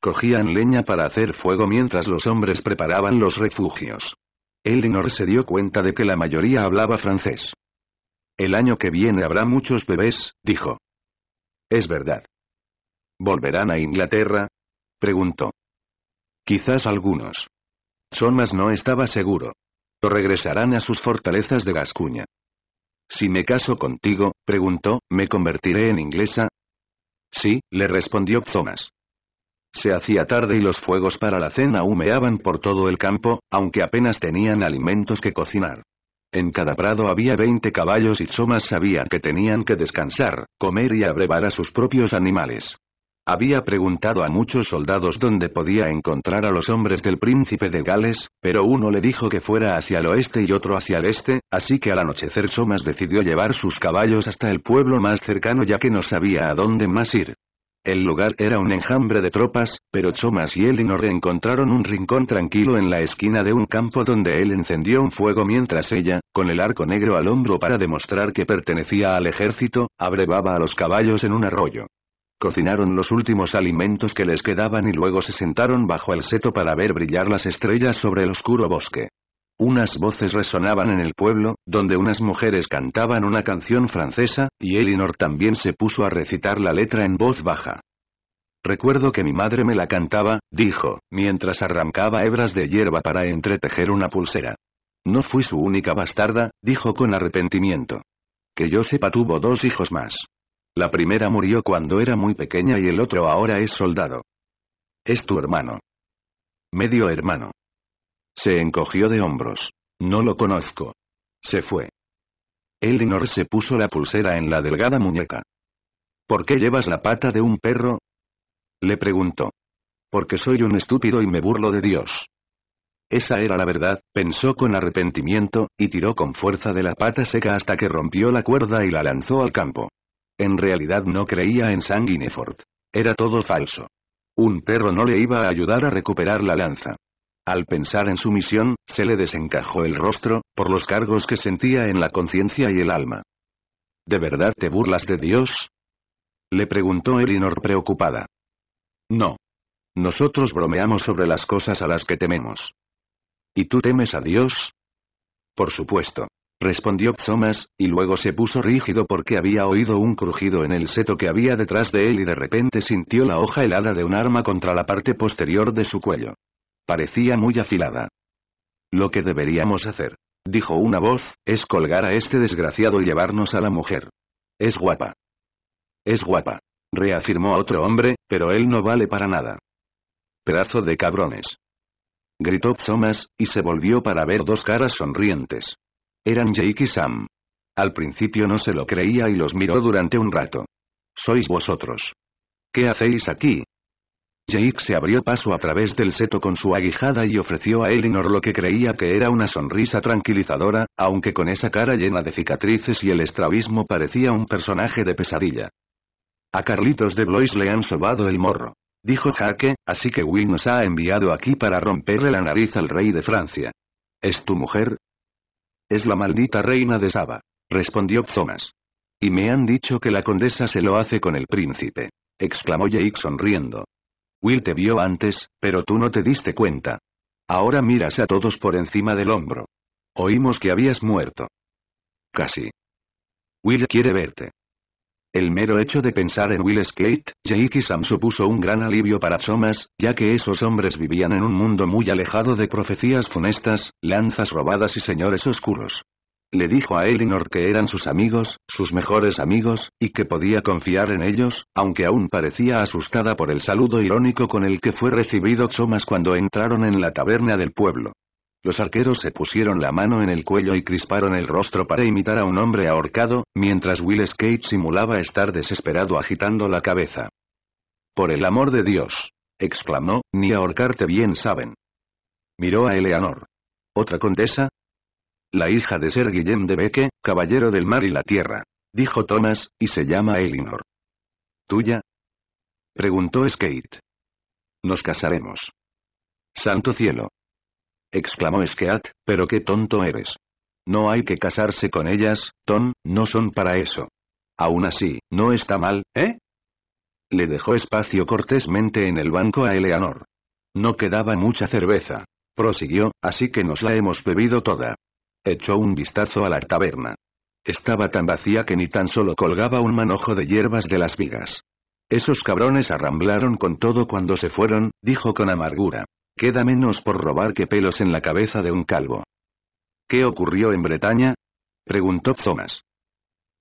Cogían leña para hacer fuego mientras los hombres preparaban los refugios. Elinor se dio cuenta de que la mayoría hablaba francés. El año que viene habrá muchos bebés, dijo. Es verdad. ¿Volverán a Inglaterra? preguntó. Quizás algunos. Thomas no estaba seguro. O regresarán a sus fortalezas de Gascuña. Si me caso contigo, preguntó, ¿me convertiré en inglesa? Sí, le respondió Thomas. Se hacía tarde y los fuegos para la cena humeaban por todo el campo, aunque apenas tenían alimentos que cocinar. En cada prado había 20 caballos y Chomas sabía que tenían que descansar, comer y abrevar a sus propios animales. Había preguntado a muchos soldados dónde podía encontrar a los hombres del príncipe de Gales, pero uno le dijo que fuera hacia el oeste y otro hacia el este, así que al anochecer Somas decidió llevar sus caballos hasta el pueblo más cercano ya que no sabía a dónde más ir. El lugar era un enjambre de tropas, pero Chomas y Elinor reencontraron un rincón tranquilo en la esquina de un campo donde él encendió un fuego mientras ella, con el arco negro al hombro para demostrar que pertenecía al ejército, abrevaba a los caballos en un arroyo. Cocinaron los últimos alimentos que les quedaban y luego se sentaron bajo el seto para ver brillar las estrellas sobre el oscuro bosque. Unas voces resonaban en el pueblo, donde unas mujeres cantaban una canción francesa, y Elinor también se puso a recitar la letra en voz baja. Recuerdo que mi madre me la cantaba, dijo, mientras arrancaba hebras de hierba para entretejer una pulsera. No fui su única bastarda, dijo con arrepentimiento. Que yo sepa tuvo dos hijos más. La primera murió cuando era muy pequeña y el otro ahora es soldado. Es tu hermano. Medio hermano. Se encogió de hombros. No lo conozco. Se fue. Elinor se puso la pulsera en la delgada muñeca. ¿Por qué llevas la pata de un perro? Le preguntó. Porque soy un estúpido y me burlo de Dios. Esa era la verdad, pensó con arrepentimiento, y tiró con fuerza de la pata seca hasta que rompió la cuerda y la lanzó al campo. En realidad no creía en Sanguinefort. Era todo falso. Un perro no le iba a ayudar a recuperar la lanza. Al pensar en su misión, se le desencajó el rostro, por los cargos que sentía en la conciencia y el alma. ¿De verdad te burlas de Dios? Le preguntó Elinor preocupada. No. Nosotros bromeamos sobre las cosas a las que tememos. ¿Y tú temes a Dios? Por supuesto. Respondió Thomas y luego se puso rígido porque había oído un crujido en el seto que había detrás de él y de repente sintió la hoja helada de un arma contra la parte posterior de su cuello. Parecía muy afilada. Lo que deberíamos hacer, dijo una voz, es colgar a este desgraciado y llevarnos a la mujer. Es guapa. Es guapa. Reafirmó otro hombre, pero él no vale para nada. Pedazo de cabrones. Gritó Thomas, y se volvió para ver dos caras sonrientes. Eran Jake y Sam. Al principio no se lo creía y los miró durante un rato. Sois vosotros. ¿Qué hacéis aquí? Jake se abrió paso a través del seto con su aguijada y ofreció a Elinor lo que creía que era una sonrisa tranquilizadora, aunque con esa cara llena de cicatrices y el estrabismo parecía un personaje de pesadilla. A Carlitos de Blois le han sobado el morro. Dijo Jaque, así que Will nos ha enviado aquí para romperle la nariz al rey de Francia. ¿Es tu mujer? Es la maldita reina de Saba. Respondió Thomas. Y me han dicho que la condesa se lo hace con el príncipe. Exclamó Jake sonriendo. Will te vio antes, pero tú no te diste cuenta. Ahora miras a todos por encima del hombro. Oímos que habías muerto. Casi. Will quiere verte. El mero hecho de pensar en Will Skate, Jake y Sam supuso un gran alivio para Thomas, ya que esos hombres vivían en un mundo muy alejado de profecías funestas, lanzas robadas y señores oscuros. Le dijo a Eleanor que eran sus amigos, sus mejores amigos, y que podía confiar en ellos, aunque aún parecía asustada por el saludo irónico con el que fue recibido Chomas cuando entraron en la taberna del pueblo. Los arqueros se pusieron la mano en el cuello y crisparon el rostro para imitar a un hombre ahorcado, mientras Will Skate simulaba estar desesperado agitando la cabeza. Por el amor de Dios, exclamó, ni ahorcarte bien saben. Miró a Eleanor. ¿Otra condesa? la hija de Ser Guillem de Beque, caballero del mar y la tierra. Dijo Thomas, y se llama Elinor. ¿Tuya? Preguntó Skate. Nos casaremos. Santo cielo. Exclamó Skeat, pero qué tonto eres. No hay que casarse con ellas, Tom, no son para eso. Aún así, no está mal, ¿eh? Le dejó espacio cortésmente en el banco a Eleanor. No quedaba mucha cerveza. Prosiguió, así que nos la hemos bebido toda. Echó un vistazo a la taberna. Estaba tan vacía que ni tan solo colgaba un manojo de hierbas de las vigas. Esos cabrones arramblaron con todo cuando se fueron, dijo con amargura. Queda menos por robar que pelos en la cabeza de un calvo. ¿Qué ocurrió en Bretaña? preguntó Thomas.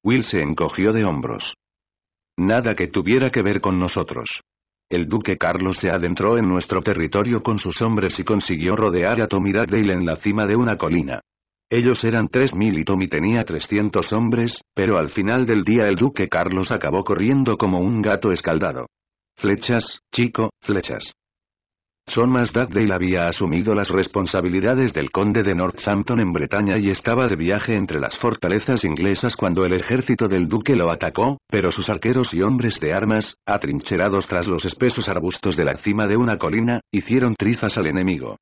Will se encogió de hombros. Nada que tuviera que ver con nosotros. El duque Carlos se adentró en nuestro territorio con sus hombres y consiguió rodear a Tommy en la cima de una colina. Ellos eran 3.000 y Tommy tenía 300 hombres, pero al final del día el duque Carlos acabó corriendo como un gato escaldado. Flechas, chico, flechas. Son más había asumido las responsabilidades del conde de Northampton en Bretaña y estaba de viaje entre las fortalezas inglesas cuando el ejército del duque lo atacó, pero sus arqueros y hombres de armas, atrincherados tras los espesos arbustos de la cima de una colina, hicieron trizas al enemigo.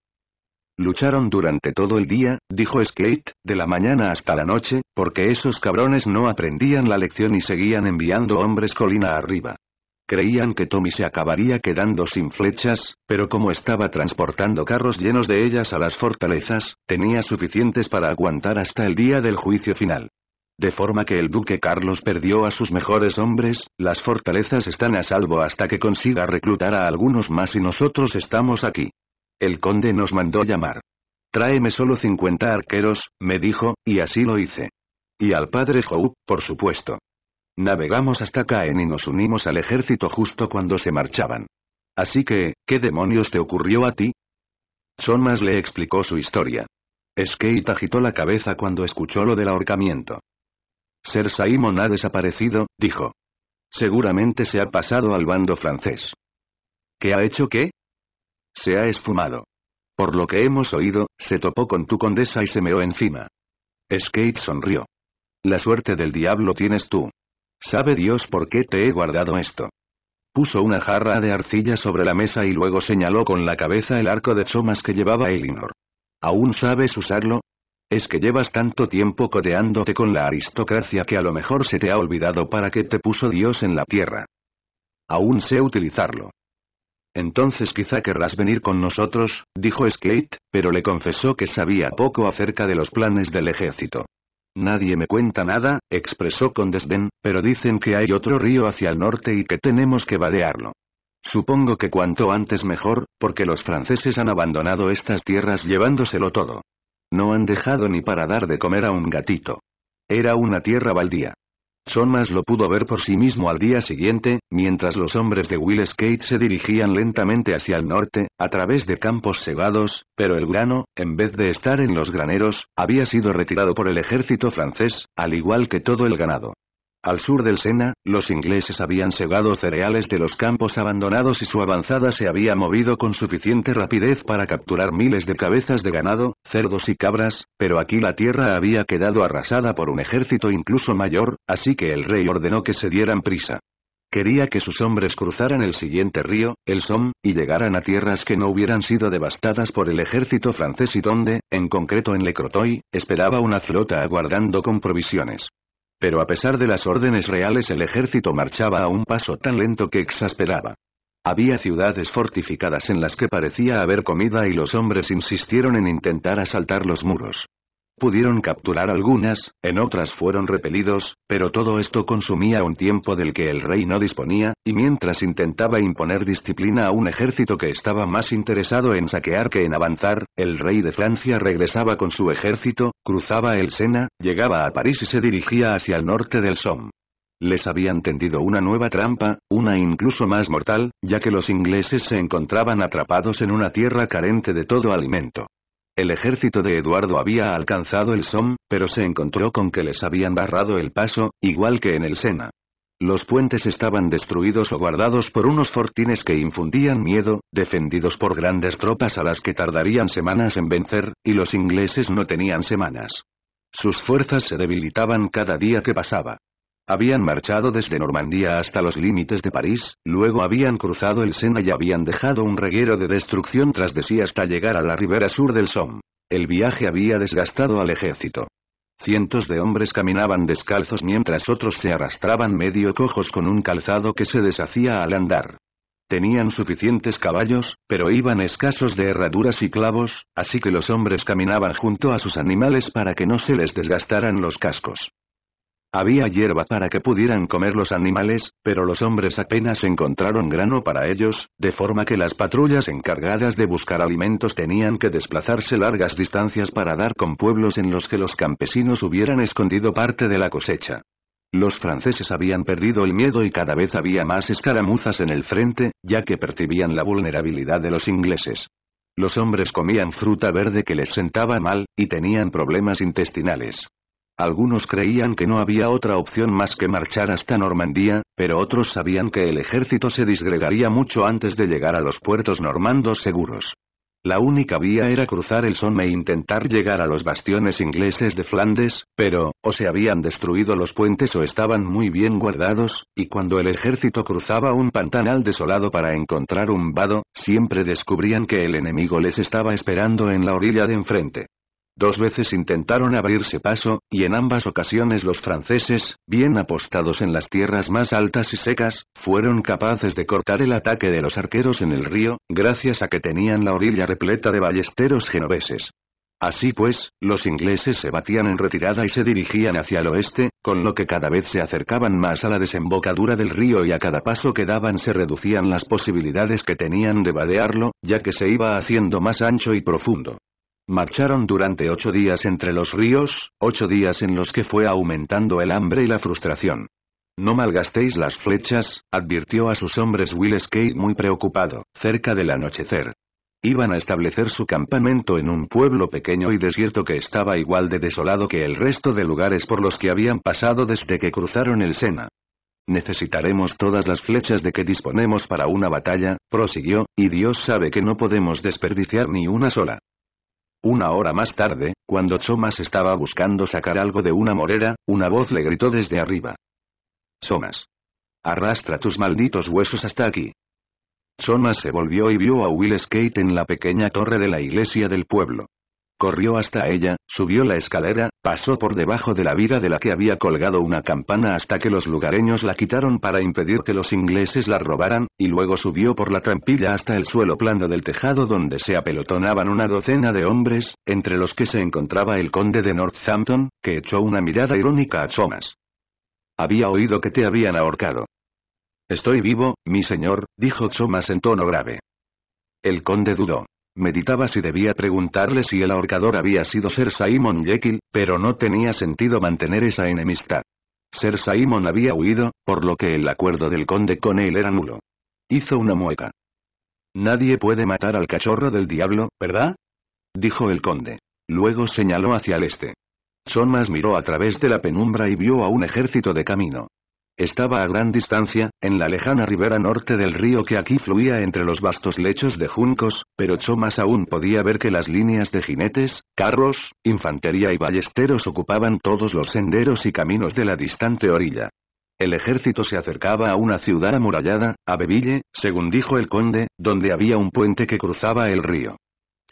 Lucharon durante todo el día, dijo Skate, de la mañana hasta la noche, porque esos cabrones no aprendían la lección y seguían enviando hombres colina arriba. Creían que Tommy se acabaría quedando sin flechas, pero como estaba transportando carros llenos de ellas a las fortalezas, tenía suficientes para aguantar hasta el día del juicio final. De forma que el duque Carlos perdió a sus mejores hombres, las fortalezas están a salvo hasta que consiga reclutar a algunos más y nosotros estamos aquí. El conde nos mandó llamar. Tráeme solo 50 arqueros, me dijo, y así lo hice. Y al padre Jou, por supuesto. Navegamos hasta Caen y nos unimos al ejército justo cuando se marchaban. Así que, ¿qué demonios te ocurrió a ti? Son más le explicó su historia. Skate agitó la cabeza cuando escuchó lo del ahorcamiento. Ser Simon ha desaparecido, dijo. Seguramente se ha pasado al bando francés. ¿Qué ha hecho qué? Se ha esfumado. Por lo que hemos oído, se topó con tu condesa y se meó encima. Skate sonrió. La suerte del diablo tienes tú. Sabe Dios por qué te he guardado esto. Puso una jarra de arcilla sobre la mesa y luego señaló con la cabeza el arco de chomas que llevaba Elinor. ¿Aún sabes usarlo? Es que llevas tanto tiempo codeándote con la aristocracia que a lo mejor se te ha olvidado para qué te puso Dios en la tierra. Aún sé utilizarlo. Entonces quizá querrás venir con nosotros, dijo Skate, pero le confesó que sabía poco acerca de los planes del ejército. Nadie me cuenta nada, expresó con desdén, pero dicen que hay otro río hacia el norte y que tenemos que vadearlo. Supongo que cuanto antes mejor, porque los franceses han abandonado estas tierras llevándoselo todo. No han dejado ni para dar de comer a un gatito. Era una tierra baldía. Somas lo pudo ver por sí mismo al día siguiente, mientras los hombres de Will Skate se dirigían lentamente hacia el norte, a través de campos cegados, pero el grano, en vez de estar en los graneros, había sido retirado por el ejército francés, al igual que todo el ganado. Al sur del Sena, los ingleses habían segado cereales de los campos abandonados y su avanzada se había movido con suficiente rapidez para capturar miles de cabezas de ganado, cerdos y cabras, pero aquí la tierra había quedado arrasada por un ejército incluso mayor, así que el rey ordenó que se dieran prisa. Quería que sus hombres cruzaran el siguiente río, el Somme, y llegaran a tierras que no hubieran sido devastadas por el ejército francés y donde, en concreto en Le Crotoy, esperaba una flota aguardando con provisiones. Pero a pesar de las órdenes reales el ejército marchaba a un paso tan lento que exasperaba. Había ciudades fortificadas en las que parecía haber comida y los hombres insistieron en intentar asaltar los muros pudieron capturar algunas, en otras fueron repelidos, pero todo esto consumía un tiempo del que el rey no disponía, y mientras intentaba imponer disciplina a un ejército que estaba más interesado en saquear que en avanzar, el rey de Francia regresaba con su ejército, cruzaba el Sena, llegaba a París y se dirigía hacia el norte del Somme. Les habían tendido una nueva trampa, una incluso más mortal, ya que los ingleses se encontraban atrapados en una tierra carente de todo alimento. El ejército de Eduardo había alcanzado el Somme, pero se encontró con que les habían barrado el paso, igual que en el Sena. Los puentes estaban destruidos o guardados por unos fortines que infundían miedo, defendidos por grandes tropas a las que tardarían semanas en vencer, y los ingleses no tenían semanas. Sus fuerzas se debilitaban cada día que pasaba. Habían marchado desde Normandía hasta los límites de París, luego habían cruzado el Sena y habían dejado un reguero de destrucción tras de sí hasta llegar a la ribera sur del Somme. El viaje había desgastado al ejército. Cientos de hombres caminaban descalzos mientras otros se arrastraban medio cojos con un calzado que se deshacía al andar. Tenían suficientes caballos, pero iban escasos de herraduras y clavos, así que los hombres caminaban junto a sus animales para que no se les desgastaran los cascos. Había hierba para que pudieran comer los animales, pero los hombres apenas encontraron grano para ellos, de forma que las patrullas encargadas de buscar alimentos tenían que desplazarse largas distancias para dar con pueblos en los que los campesinos hubieran escondido parte de la cosecha. Los franceses habían perdido el miedo y cada vez había más escaramuzas en el frente, ya que percibían la vulnerabilidad de los ingleses. Los hombres comían fruta verde que les sentaba mal, y tenían problemas intestinales. Algunos creían que no había otra opción más que marchar hasta Normandía, pero otros sabían que el ejército se disgregaría mucho antes de llegar a los puertos normandos seguros. La única vía era cruzar el Somme e intentar llegar a los bastiones ingleses de Flandes, pero, o se habían destruido los puentes o estaban muy bien guardados, y cuando el ejército cruzaba un pantanal desolado para encontrar un vado, siempre descubrían que el enemigo les estaba esperando en la orilla de enfrente. Dos veces intentaron abrirse paso, y en ambas ocasiones los franceses, bien apostados en las tierras más altas y secas, fueron capaces de cortar el ataque de los arqueros en el río, gracias a que tenían la orilla repleta de ballesteros genoveses. Así pues, los ingleses se batían en retirada y se dirigían hacia el oeste, con lo que cada vez se acercaban más a la desembocadura del río y a cada paso que daban se reducían las posibilidades que tenían de vadearlo, ya que se iba haciendo más ancho y profundo. Marcharon durante ocho días entre los ríos, ocho días en los que fue aumentando el hambre y la frustración. No malgastéis las flechas, advirtió a sus hombres Will Skate muy preocupado, cerca del anochecer. Iban a establecer su campamento en un pueblo pequeño y desierto que estaba igual de desolado que el resto de lugares por los que habían pasado desde que cruzaron el Sena. Necesitaremos todas las flechas de que disponemos para una batalla, prosiguió, y Dios sabe que no podemos desperdiciar ni una sola. Una hora más tarde, cuando Chomas estaba buscando sacar algo de una morera, una voz le gritó desde arriba. Chomas. Arrastra tus malditos huesos hasta aquí. Chomas se volvió y vio a Will Skate en la pequeña torre de la iglesia del pueblo corrió hasta ella, subió la escalera, pasó por debajo de la vira de la que había colgado una campana hasta que los lugareños la quitaron para impedir que los ingleses la robaran, y luego subió por la trampilla hasta el suelo plano del tejado donde se apelotonaban una docena de hombres, entre los que se encontraba el conde de Northampton, que echó una mirada irónica a Thomas. Había oído que te habían ahorcado. Estoy vivo, mi señor, dijo Thomas en tono grave. El conde dudó. Meditaba si debía preguntarle si el ahorcador había sido Ser Simon Jekyll, pero no tenía sentido mantener esa enemistad. Ser Simon había huido, por lo que el acuerdo del conde con él era nulo. Hizo una mueca. Nadie puede matar al cachorro del diablo, ¿verdad? dijo el conde. Luego señaló hacia el este. Somas miró a través de la penumbra y vio a un ejército de camino. Estaba a gran distancia, en la lejana ribera norte del río que aquí fluía entre los vastos lechos de juncos, pero Chomas aún podía ver que las líneas de jinetes, carros, infantería y ballesteros ocupaban todos los senderos y caminos de la distante orilla. El ejército se acercaba a una ciudad amurallada, a Beville, según dijo el conde, donde había un puente que cruzaba el río.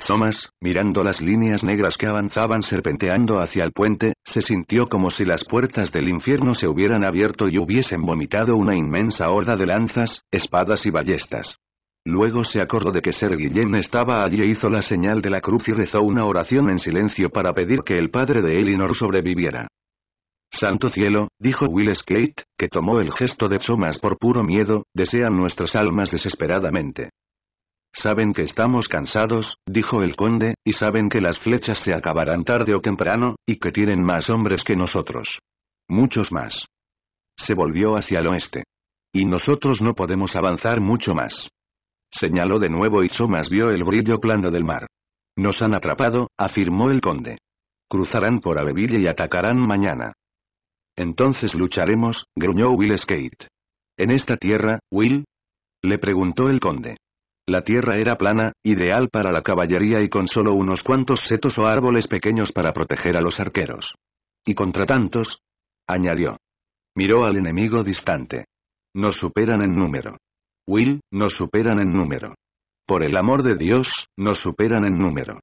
Thomas, mirando las líneas negras que avanzaban serpenteando hacia el puente, se sintió como si las puertas del infierno se hubieran abierto y hubiesen vomitado una inmensa horda de lanzas, espadas y ballestas. Luego se acordó de que Ser Guillén estaba allí e hizo la señal de la cruz y rezó una oración en silencio para pedir que el padre de Elinor sobreviviera. Santo cielo, dijo Will Skate, que tomó el gesto de Thomas por puro miedo, desean nuestras almas desesperadamente. Saben que estamos cansados, dijo el conde, y saben que las flechas se acabarán tarde o temprano, y que tienen más hombres que nosotros. Muchos más. Se volvió hacia el oeste. Y nosotros no podemos avanzar mucho más. Señaló de nuevo y Somas vio el brillo plano del mar. Nos han atrapado, afirmó el conde. Cruzarán por Abeville y atacarán mañana. Entonces lucharemos, gruñó Will Skate. ¿En esta tierra, Will? Le preguntó el conde. La tierra era plana, ideal para la caballería y con solo unos cuantos setos o árboles pequeños para proteger a los arqueros. ¿Y contra tantos? añadió. Miró al enemigo distante. Nos superan en número. Will, nos superan en número. Por el amor de Dios, nos superan en número.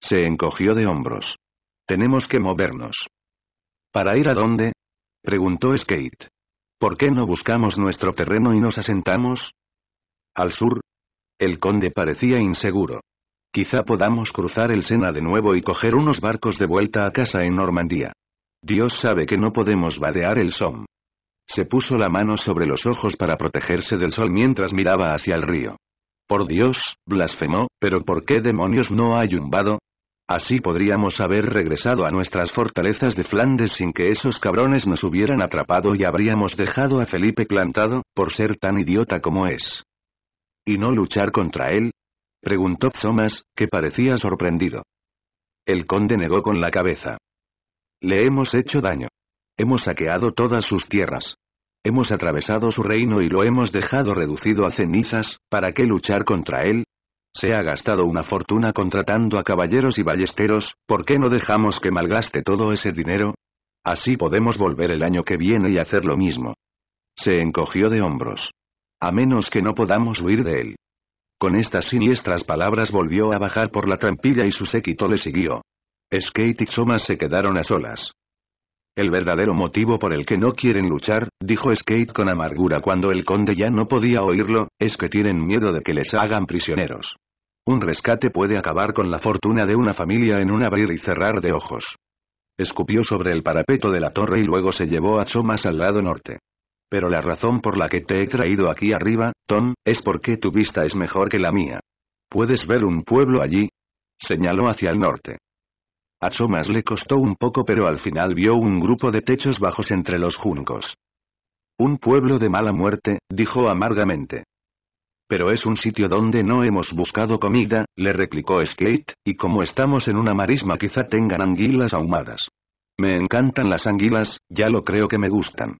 Se encogió de hombros. Tenemos que movernos. ¿Para ir a dónde? preguntó Skate. ¿Por qué no buscamos nuestro terreno y nos asentamos? Al sur, el conde parecía inseguro. Quizá podamos cruzar el Sena de nuevo y coger unos barcos de vuelta a casa en Normandía. Dios sabe que no podemos vadear el Som. Se puso la mano sobre los ojos para protegerse del sol mientras miraba hacia el río. Por Dios, blasfemó, pero ¿por qué demonios no hay un vado? Así podríamos haber regresado a nuestras fortalezas de Flandes sin que esos cabrones nos hubieran atrapado y habríamos dejado a Felipe plantado, por ser tan idiota como es. ¿Y no luchar contra él? preguntó Thomas, que parecía sorprendido. El conde negó con la cabeza. Le hemos hecho daño. Hemos saqueado todas sus tierras. Hemos atravesado su reino y lo hemos dejado reducido a cenizas, ¿para qué luchar contra él? Se ha gastado una fortuna contratando a caballeros y ballesteros, ¿por qué no dejamos que malgaste todo ese dinero? Así podemos volver el año que viene y hacer lo mismo. Se encogió de hombros. A menos que no podamos huir de él. Con estas siniestras palabras volvió a bajar por la trampilla y su séquito le siguió. Skate y Soma se quedaron a solas. El verdadero motivo por el que no quieren luchar, dijo Skate con amargura cuando el conde ya no podía oírlo, es que tienen miedo de que les hagan prisioneros. Un rescate puede acabar con la fortuna de una familia en un abrir y cerrar de ojos. Escupió sobre el parapeto de la torre y luego se llevó a Chomas al lado norte. Pero la razón por la que te he traído aquí arriba, Tom, es porque tu vista es mejor que la mía. ¿Puedes ver un pueblo allí? Señaló hacia el norte. A Thomas le costó un poco pero al final vio un grupo de techos bajos entre los juncos. Un pueblo de mala muerte, dijo amargamente. Pero es un sitio donde no hemos buscado comida, le replicó Skate, y como estamos en una marisma quizá tengan anguilas ahumadas. Me encantan las anguilas, ya lo creo que me gustan.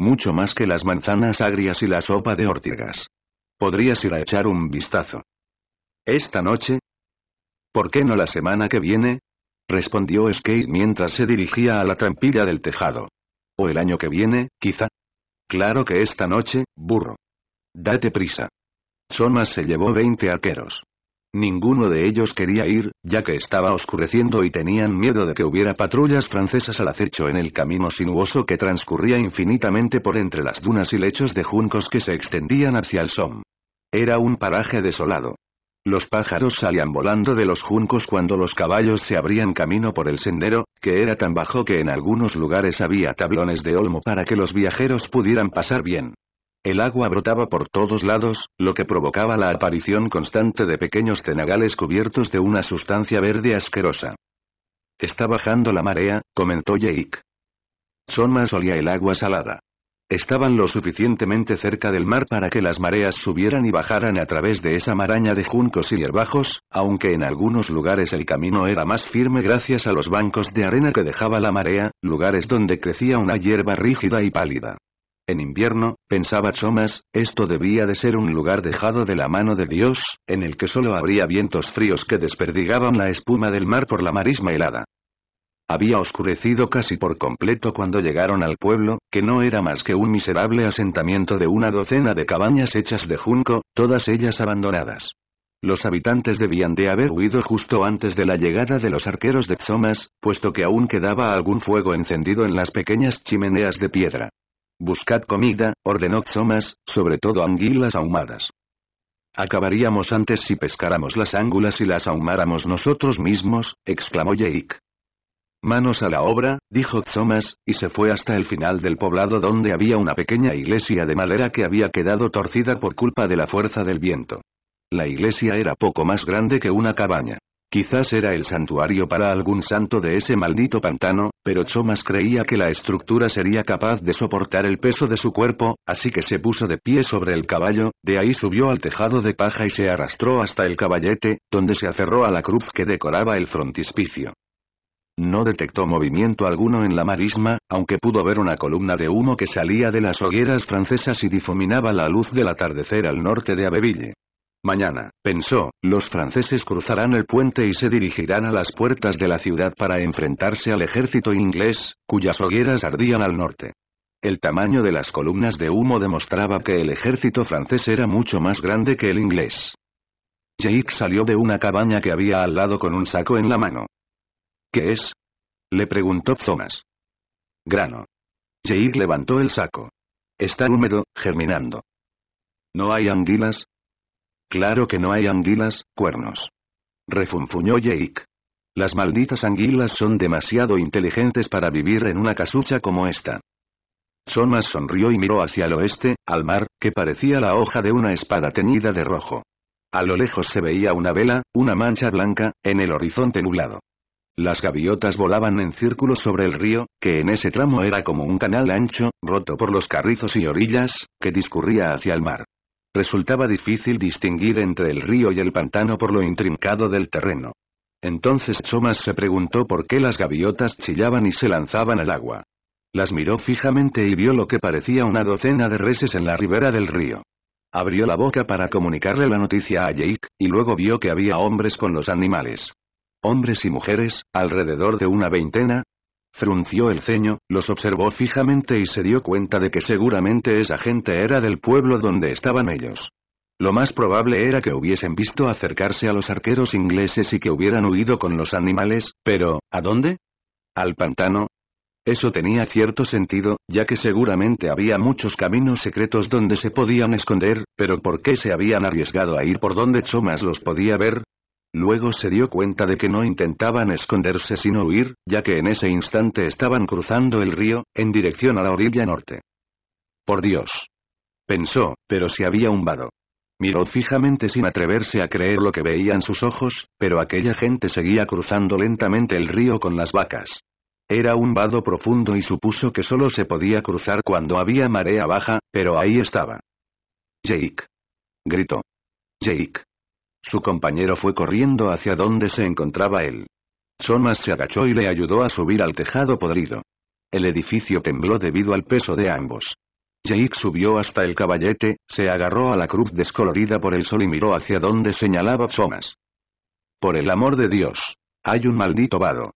Mucho más que las manzanas agrias y la sopa de ortigas. Podrías ir a echar un vistazo. ¿Esta noche? ¿Por qué no la semana que viene? respondió Skate mientras se dirigía a la trampilla del tejado. O el año que viene, quizá. Claro que esta noche, burro. Date prisa. Thomas se llevó 20 arqueros. Ninguno de ellos quería ir, ya que estaba oscureciendo y tenían miedo de que hubiera patrullas francesas al acecho en el camino sinuoso que transcurría infinitamente por entre las dunas y lechos de juncos que se extendían hacia el som. Era un paraje desolado. Los pájaros salían volando de los juncos cuando los caballos se abrían camino por el sendero, que era tan bajo que en algunos lugares había tablones de olmo para que los viajeros pudieran pasar bien. El agua brotaba por todos lados, lo que provocaba la aparición constante de pequeños cenagales cubiertos de una sustancia verde asquerosa. Está bajando la marea, comentó Jake. Son más olía el agua salada. Estaban lo suficientemente cerca del mar para que las mareas subieran y bajaran a través de esa maraña de juncos y hierbajos, aunque en algunos lugares el camino era más firme gracias a los bancos de arena que dejaba la marea, lugares donde crecía una hierba rígida y pálida. En invierno, pensaba Chomas, esto debía de ser un lugar dejado de la mano de Dios, en el que solo habría vientos fríos que desperdigaban la espuma del mar por la marisma helada. Había oscurecido casi por completo cuando llegaron al pueblo, que no era más que un miserable asentamiento de una docena de cabañas hechas de junco, todas ellas abandonadas. Los habitantes debían de haber huido justo antes de la llegada de los arqueros de Tzomas, puesto que aún quedaba algún fuego encendido en las pequeñas chimeneas de piedra. Buscad comida, ordenó Xomas, sobre todo anguilas ahumadas. Acabaríamos antes si pescáramos las ángulas y las ahumáramos nosotros mismos, exclamó Jake. Manos a la obra, dijo Xomas, y se fue hasta el final del poblado donde había una pequeña iglesia de madera que había quedado torcida por culpa de la fuerza del viento. La iglesia era poco más grande que una cabaña. Quizás era el santuario para algún santo de ese maldito pantano, pero Chomas creía que la estructura sería capaz de soportar el peso de su cuerpo, así que se puso de pie sobre el caballo, de ahí subió al tejado de paja y se arrastró hasta el caballete, donde se aferró a la cruz que decoraba el frontispicio. No detectó movimiento alguno en la marisma, aunque pudo ver una columna de humo que salía de las hogueras francesas y difuminaba la luz del atardecer al norte de Abeville. Mañana, pensó, los franceses cruzarán el puente y se dirigirán a las puertas de la ciudad para enfrentarse al ejército inglés, cuyas hogueras ardían al norte. El tamaño de las columnas de humo demostraba que el ejército francés era mucho más grande que el inglés. Jake salió de una cabaña que había al lado con un saco en la mano. ¿Qué es? Le preguntó Thomas. Grano. Jake levantó el saco. Está húmedo, germinando. ¿No hay anguilas? Claro que no hay anguilas, cuernos. Refunfuñó Jake. Las malditas anguilas son demasiado inteligentes para vivir en una casucha como esta. Thomas sonrió y miró hacia el oeste, al mar, que parecía la hoja de una espada teñida de rojo. A lo lejos se veía una vela, una mancha blanca, en el horizonte nublado. Las gaviotas volaban en círculos sobre el río, que en ese tramo era como un canal ancho, roto por los carrizos y orillas, que discurría hacia el mar. Resultaba difícil distinguir entre el río y el pantano por lo intrincado del terreno. Entonces Thomas se preguntó por qué las gaviotas chillaban y se lanzaban al agua. Las miró fijamente y vio lo que parecía una docena de reses en la ribera del río. Abrió la boca para comunicarle la noticia a Jake, y luego vio que había hombres con los animales. Hombres y mujeres, alrededor de una veintena, Frunció el ceño, los observó fijamente y se dio cuenta de que seguramente esa gente era del pueblo donde estaban ellos. Lo más probable era que hubiesen visto acercarse a los arqueros ingleses y que hubieran huido con los animales, pero, ¿a dónde? ¿Al pantano? Eso tenía cierto sentido, ya que seguramente había muchos caminos secretos donde se podían esconder, pero ¿por qué se habían arriesgado a ir por donde Chomas los podía ver? Luego se dio cuenta de que no intentaban esconderse sino huir, ya que en ese instante estaban cruzando el río, en dirección a la orilla norte. Por Dios. Pensó, pero si había un vado. Miró fijamente sin atreverse a creer lo que veían sus ojos, pero aquella gente seguía cruzando lentamente el río con las vacas. Era un vado profundo y supuso que solo se podía cruzar cuando había marea baja, pero ahí estaba. Jake. Gritó. Jake. Su compañero fue corriendo hacia donde se encontraba él. Thomas se agachó y le ayudó a subir al tejado podrido. El edificio tembló debido al peso de ambos. Jake subió hasta el caballete, se agarró a la cruz descolorida por el sol y miró hacia donde señalaba Thomas. Por el amor de Dios. Hay un maldito vado.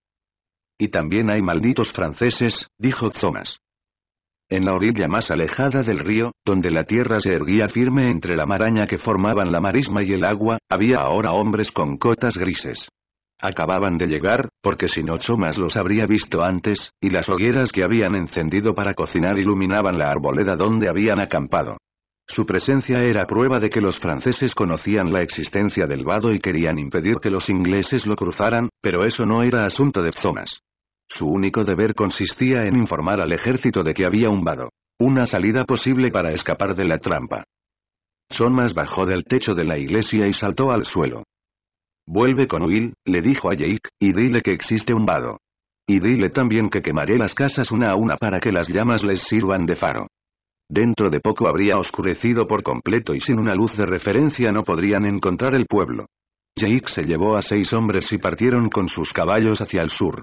Y también hay malditos franceses, dijo Thomas. En la orilla más alejada del río, donde la tierra se erguía firme entre la maraña que formaban la marisma y el agua, había ahora hombres con cotas grises. Acababan de llegar, porque si no los habría visto antes, y las hogueras que habían encendido para cocinar iluminaban la arboleda donde habían acampado. Su presencia era prueba de que los franceses conocían la existencia del vado y querían impedir que los ingleses lo cruzaran, pero eso no era asunto de Zomas. Su único deber consistía en informar al ejército de que había un vado. Una salida posible para escapar de la trampa. más bajó del techo de la iglesia y saltó al suelo. Vuelve con Will, le dijo a Jake, y dile que existe un vado. Y dile también que quemaré las casas una a una para que las llamas les sirvan de faro. Dentro de poco habría oscurecido por completo y sin una luz de referencia no podrían encontrar el pueblo. Jake se llevó a seis hombres y partieron con sus caballos hacia el sur.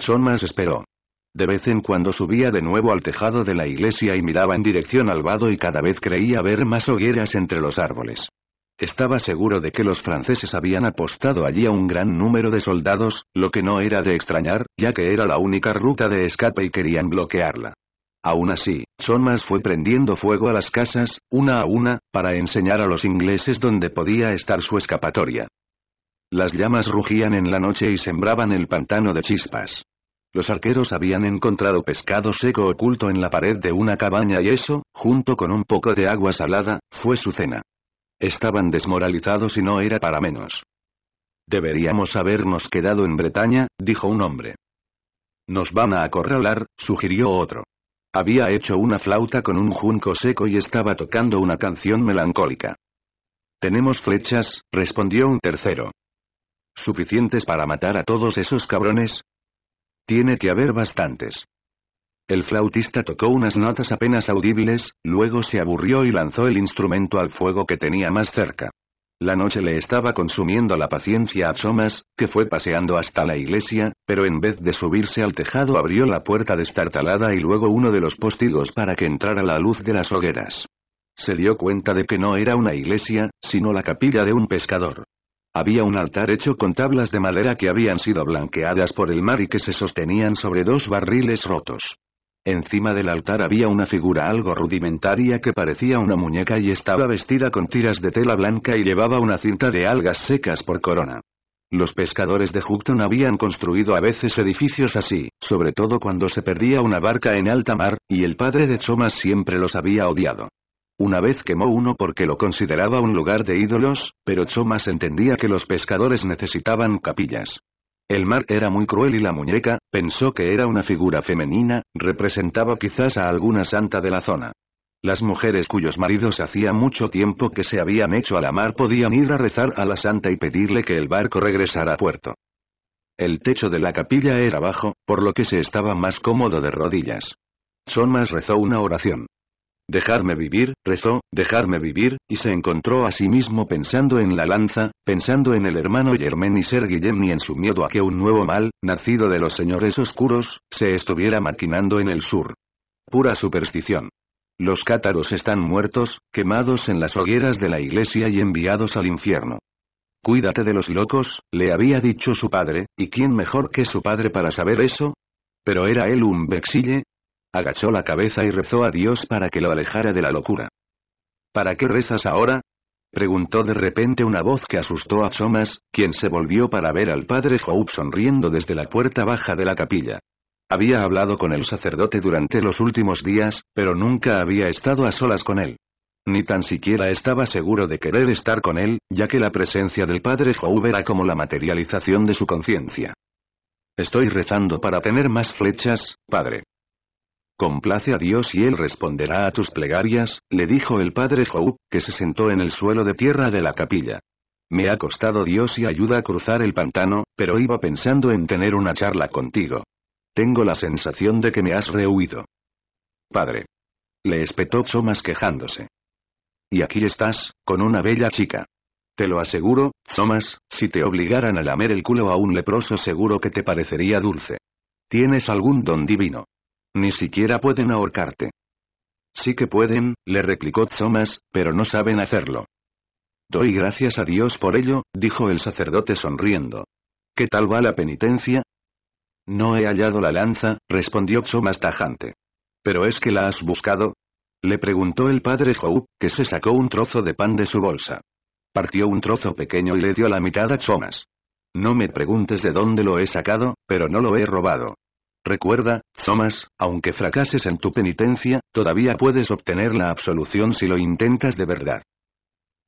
Sonmas esperó. De vez en cuando subía de nuevo al tejado de la iglesia y miraba en dirección al vado y cada vez creía ver más hogueras entre los árboles. Estaba seguro de que los franceses habían apostado allí a un gran número de soldados, lo que no era de extrañar, ya que era la única ruta de escape y querían bloquearla. Aún así, Sonmas fue prendiendo fuego a las casas, una a una, para enseñar a los ingleses dónde podía estar su escapatoria. Las llamas rugían en la noche y sembraban el pantano de chispas. Los arqueros habían encontrado pescado seco oculto en la pared de una cabaña y eso, junto con un poco de agua salada, fue su cena. Estaban desmoralizados y no era para menos. Deberíamos habernos quedado en Bretaña, dijo un hombre. Nos van a acorralar, sugirió otro. Había hecho una flauta con un junco seco y estaba tocando una canción melancólica. Tenemos flechas, respondió un tercero. ¿Suficientes para matar a todos esos cabrones? Tiene que haber bastantes. El flautista tocó unas notas apenas audibles, luego se aburrió y lanzó el instrumento al fuego que tenía más cerca. La noche le estaba consumiendo la paciencia a Somas, que fue paseando hasta la iglesia, pero en vez de subirse al tejado abrió la puerta destartalada y luego uno de los postigos para que entrara la luz de las hogueras. Se dio cuenta de que no era una iglesia, sino la capilla de un pescador. Había un altar hecho con tablas de madera que habían sido blanqueadas por el mar y que se sostenían sobre dos barriles rotos. Encima del altar había una figura algo rudimentaria que parecía una muñeca y estaba vestida con tiras de tela blanca y llevaba una cinta de algas secas por corona. Los pescadores de Houghton habían construido a veces edificios así, sobre todo cuando se perdía una barca en alta mar, y el padre de Chomas siempre los había odiado. Una vez quemó uno porque lo consideraba un lugar de ídolos, pero Chomas entendía que los pescadores necesitaban capillas. El mar era muy cruel y la muñeca, pensó que era una figura femenina, representaba quizás a alguna santa de la zona. Las mujeres cuyos maridos hacía mucho tiempo que se habían hecho a la mar podían ir a rezar a la santa y pedirle que el barco regresara a puerto. El techo de la capilla era bajo, por lo que se estaba más cómodo de rodillas. Chomas rezó una oración. Dejarme vivir, rezó, dejarme vivir, y se encontró a sí mismo pensando en la lanza, pensando en el hermano Germain y Ser y en su miedo a que un nuevo mal, nacido de los señores oscuros, se estuviera maquinando en el sur. Pura superstición. Los cátaros están muertos, quemados en las hogueras de la iglesia y enviados al infierno. Cuídate de los locos, le había dicho su padre, y quién mejor que su padre para saber eso, pero era él un vexille, agachó la cabeza y rezó a Dios para que lo alejara de la locura. ¿Para qué rezas ahora? preguntó de repente una voz que asustó a Thomas, quien se volvió para ver al padre Hope sonriendo desde la puerta baja de la capilla. Había hablado con el sacerdote durante los últimos días, pero nunca había estado a solas con él. Ni tan siquiera estaba seguro de querer estar con él, ya que la presencia del padre Hope era como la materialización de su conciencia. Estoy rezando para tener más flechas, padre. Complace a Dios y Él responderá a tus plegarias, le dijo el padre Jou, que se sentó en el suelo de tierra de la capilla. Me ha costado Dios y ayuda a cruzar el pantano, pero iba pensando en tener una charla contigo. Tengo la sensación de que me has rehuido. Padre. Le espetó Chomas quejándose. Y aquí estás, con una bella chica. Te lo aseguro, Chomas, si te obligaran a lamer el culo a un leproso seguro que te parecería dulce. Tienes algún don divino. Ni siquiera pueden ahorcarte. Sí que pueden, le replicó Thomas, pero no saben hacerlo. Doy gracias a Dios por ello, dijo el sacerdote sonriendo. ¿Qué tal va la penitencia? No he hallado la lanza, respondió Thomas tajante. ¿Pero es que la has buscado? Le preguntó el padre Jou, que se sacó un trozo de pan de su bolsa. Partió un trozo pequeño y le dio la mitad a Chomas. No me preguntes de dónde lo he sacado, pero no lo he robado. Recuerda, Thomas, aunque fracases en tu penitencia, todavía puedes obtener la absolución si lo intentas de verdad.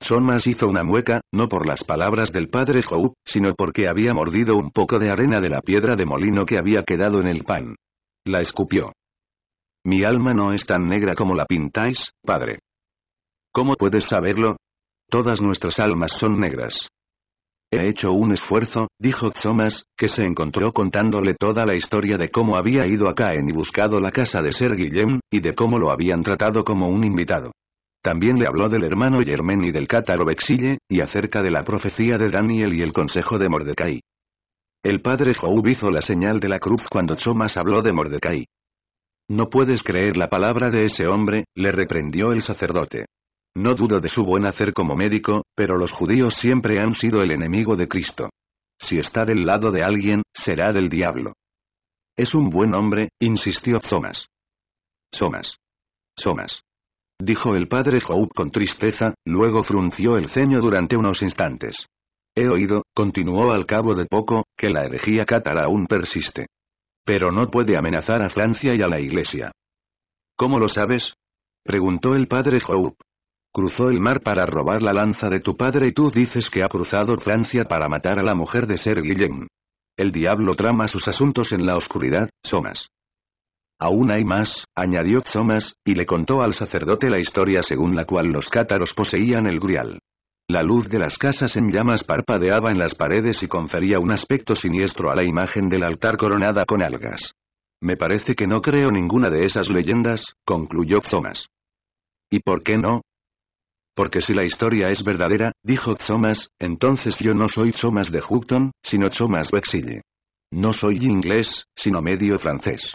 Thomas hizo una mueca, no por las palabras del padre Howe, sino porque había mordido un poco de arena de la piedra de molino que había quedado en el pan. La escupió. Mi alma no es tan negra como la pintáis, padre. ¿Cómo puedes saberlo? Todas nuestras almas son negras. He hecho un esfuerzo, dijo Thomas, que se encontró contándole toda la historia de cómo había ido a Caen y buscado la casa de Ser Guillem, y de cómo lo habían tratado como un invitado. También le habló del hermano Germain y del cátaro Bexille, y acerca de la profecía de Daniel y el consejo de Mordecai. El padre Joub hizo la señal de la cruz cuando Thomas habló de Mordecai. No puedes creer la palabra de ese hombre, le reprendió el sacerdote. No dudo de su buen hacer como médico, pero los judíos siempre han sido el enemigo de Cristo. Si está del lado de alguien, será del diablo. Es un buen hombre, insistió Thomas. Somas. Somas. Dijo el padre Joub con tristeza, luego frunció el ceño durante unos instantes. He oído, continuó al cabo de poco, que la herejía cátara aún persiste. Pero no puede amenazar a Francia y a la Iglesia. ¿Cómo lo sabes? preguntó el padre Joub. Cruzó el mar para robar la lanza de tu padre y tú dices que ha cruzado Francia para matar a la mujer de Ser Guillem. El diablo trama sus asuntos en la oscuridad, Somas. Aún hay más, añadió Somas, y le contó al sacerdote la historia según la cual los cátaros poseían el grial. La luz de las casas en llamas parpadeaba en las paredes y confería un aspecto siniestro a la imagen del altar coronada con algas. Me parece que no creo ninguna de esas leyendas, concluyó Zomas. ¿Y por qué no? Porque si la historia es verdadera, dijo Thomas, entonces yo no soy Thomas de Houghton, sino Thomas Bexille. No soy inglés, sino medio francés.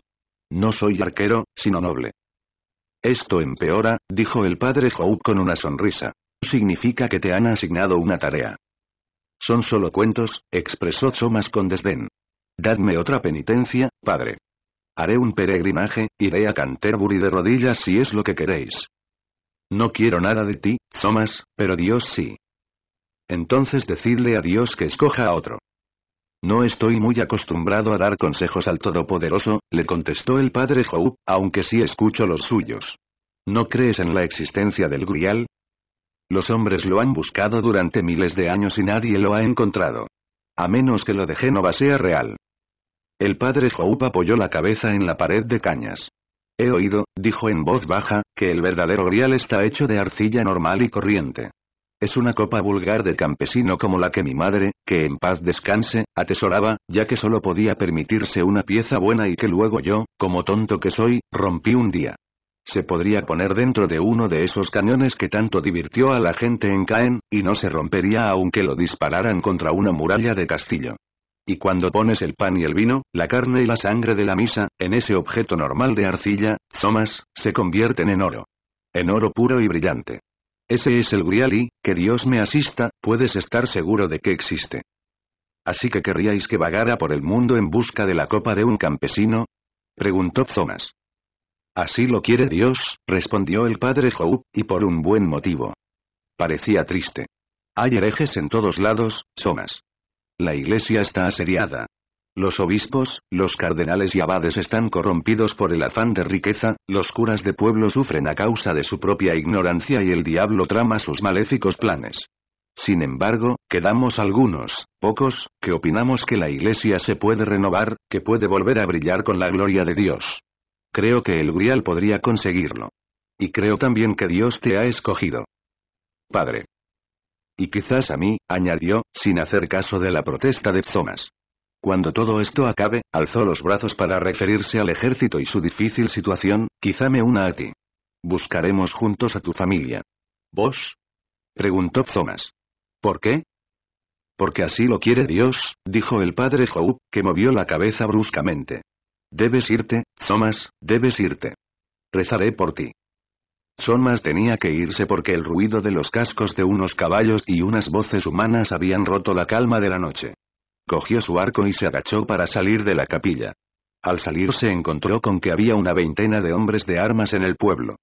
No soy arquero, sino noble. Esto empeora, dijo el padre Hope con una sonrisa. Significa que te han asignado una tarea. Son solo cuentos, expresó Thomas con desdén. Dadme otra penitencia, padre. Haré un peregrinaje, iré a Canterbury de rodillas si es lo que queréis. No quiero nada de ti, Thomas, pero Dios sí. Entonces decidle a Dios que escoja a otro. No estoy muy acostumbrado a dar consejos al Todopoderoso, le contestó el padre Hope, aunque sí escucho los suyos. ¿No crees en la existencia del grial? Los hombres lo han buscado durante miles de años y nadie lo ha encontrado. A menos que lo de Génova sea real. El padre Hope apoyó la cabeza en la pared de cañas. He oído, dijo en voz baja, que el verdadero grial está hecho de arcilla normal y corriente. Es una copa vulgar de campesino como la que mi madre, que en paz descanse, atesoraba, ya que solo podía permitirse una pieza buena y que luego yo, como tonto que soy, rompí un día. Se podría poner dentro de uno de esos cañones que tanto divirtió a la gente en Caen, y no se rompería aunque lo dispararan contra una muralla de castillo. Y cuando pones el pan y el vino, la carne y la sangre de la misa, en ese objeto normal de arcilla, zomas, se convierten en oro. En oro puro y brillante. Ese es el y, que Dios me asista, puedes estar seguro de que existe. Así que querríais que vagara por el mundo en busca de la copa de un campesino? preguntó Zomas. Así lo quiere Dios, respondió el padre Joup, y por un buen motivo. Parecía triste. Hay herejes en todos lados, Zomas. La iglesia está asediada. Los obispos, los cardenales y abades están corrompidos por el afán de riqueza, los curas de pueblo sufren a causa de su propia ignorancia y el diablo trama sus maléficos planes. Sin embargo, quedamos algunos, pocos, que opinamos que la iglesia se puede renovar, que puede volver a brillar con la gloria de Dios. Creo que el Grial podría conseguirlo. Y creo también que Dios te ha escogido. Padre. Y quizás a mí, añadió, sin hacer caso de la protesta de Zomas. Cuando todo esto acabe, alzó los brazos para referirse al ejército y su difícil situación, quizá me una a ti. Buscaremos juntos a tu familia. ¿Vos? preguntó Zomas. ¿Por qué? Porque así lo quiere Dios, dijo el padre Joe, que movió la cabeza bruscamente. Debes irte, Zomas, debes irte. Rezaré por ti. Sonmas tenía que irse porque el ruido de los cascos de unos caballos y unas voces humanas habían roto la calma de la noche. Cogió su arco y se agachó para salir de la capilla. Al salir se encontró con que había una veintena de hombres de armas en el pueblo.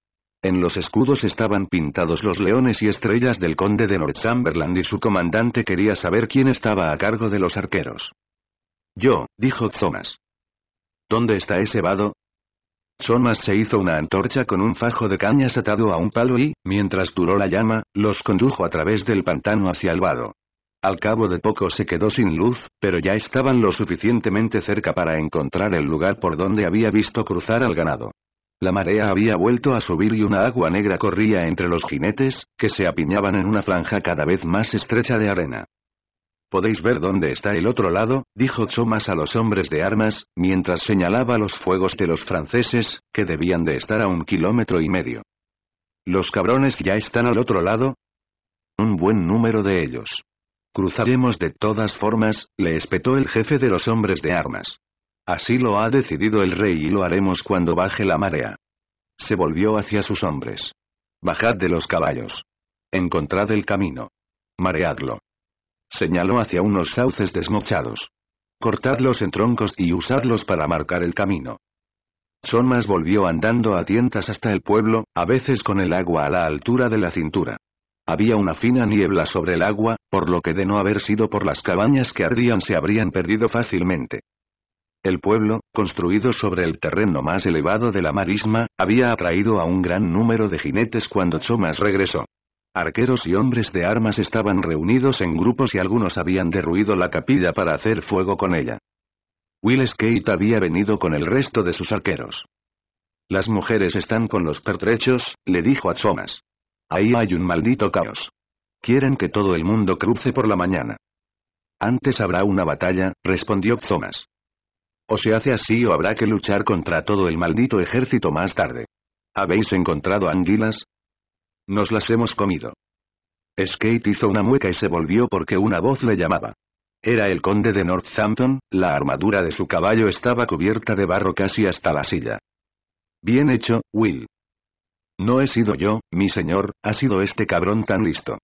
En los escudos estaban pintados los leones y estrellas del conde de Northumberland y su comandante quería saber quién estaba a cargo de los arqueros. Yo, dijo Thomas. ¿Dónde está ese vado? Chomas se hizo una antorcha con un fajo de cañas atado a un palo y, mientras duró la llama, los condujo a través del pantano hacia el vado. Al cabo de poco se quedó sin luz, pero ya estaban lo suficientemente cerca para encontrar el lugar por donde había visto cruzar al ganado. La marea había vuelto a subir y una agua negra corría entre los jinetes, que se apiñaban en una franja cada vez más estrecha de arena. Podéis ver dónde está el otro lado, dijo Chomas a los hombres de armas, mientras señalaba los fuegos de los franceses, que debían de estar a un kilómetro y medio. ¿Los cabrones ya están al otro lado? Un buen número de ellos. Cruzaremos de todas formas, le espetó el jefe de los hombres de armas. Así lo ha decidido el rey y lo haremos cuando baje la marea. Se volvió hacia sus hombres. Bajad de los caballos. Encontrad el camino. Mareadlo señaló hacia unos sauces desmochados. Cortadlos en troncos y usadlos para marcar el camino. Somas volvió andando a tientas hasta el pueblo, a veces con el agua a la altura de la cintura. Había una fina niebla sobre el agua, por lo que de no haber sido por las cabañas que ardían se habrían perdido fácilmente. El pueblo, construido sobre el terreno más elevado de la marisma, había atraído a un gran número de jinetes cuando Chomas regresó. Arqueros y hombres de armas estaban reunidos en grupos y algunos habían derruido la capilla para hacer fuego con ella. Will Skate había venido con el resto de sus arqueros. Las mujeres están con los pertrechos, le dijo a Thomas. Ahí hay un maldito caos. Quieren que todo el mundo cruce por la mañana. Antes habrá una batalla, respondió Thomas. O se hace así o habrá que luchar contra todo el maldito ejército más tarde. ¿Habéis encontrado anguilas? Nos las hemos comido. Skate hizo una mueca y se volvió porque una voz le llamaba. Era el conde de Northampton, la armadura de su caballo estaba cubierta de barro casi hasta la silla. Bien hecho, Will. No he sido yo, mi señor, ha sido este cabrón tan listo.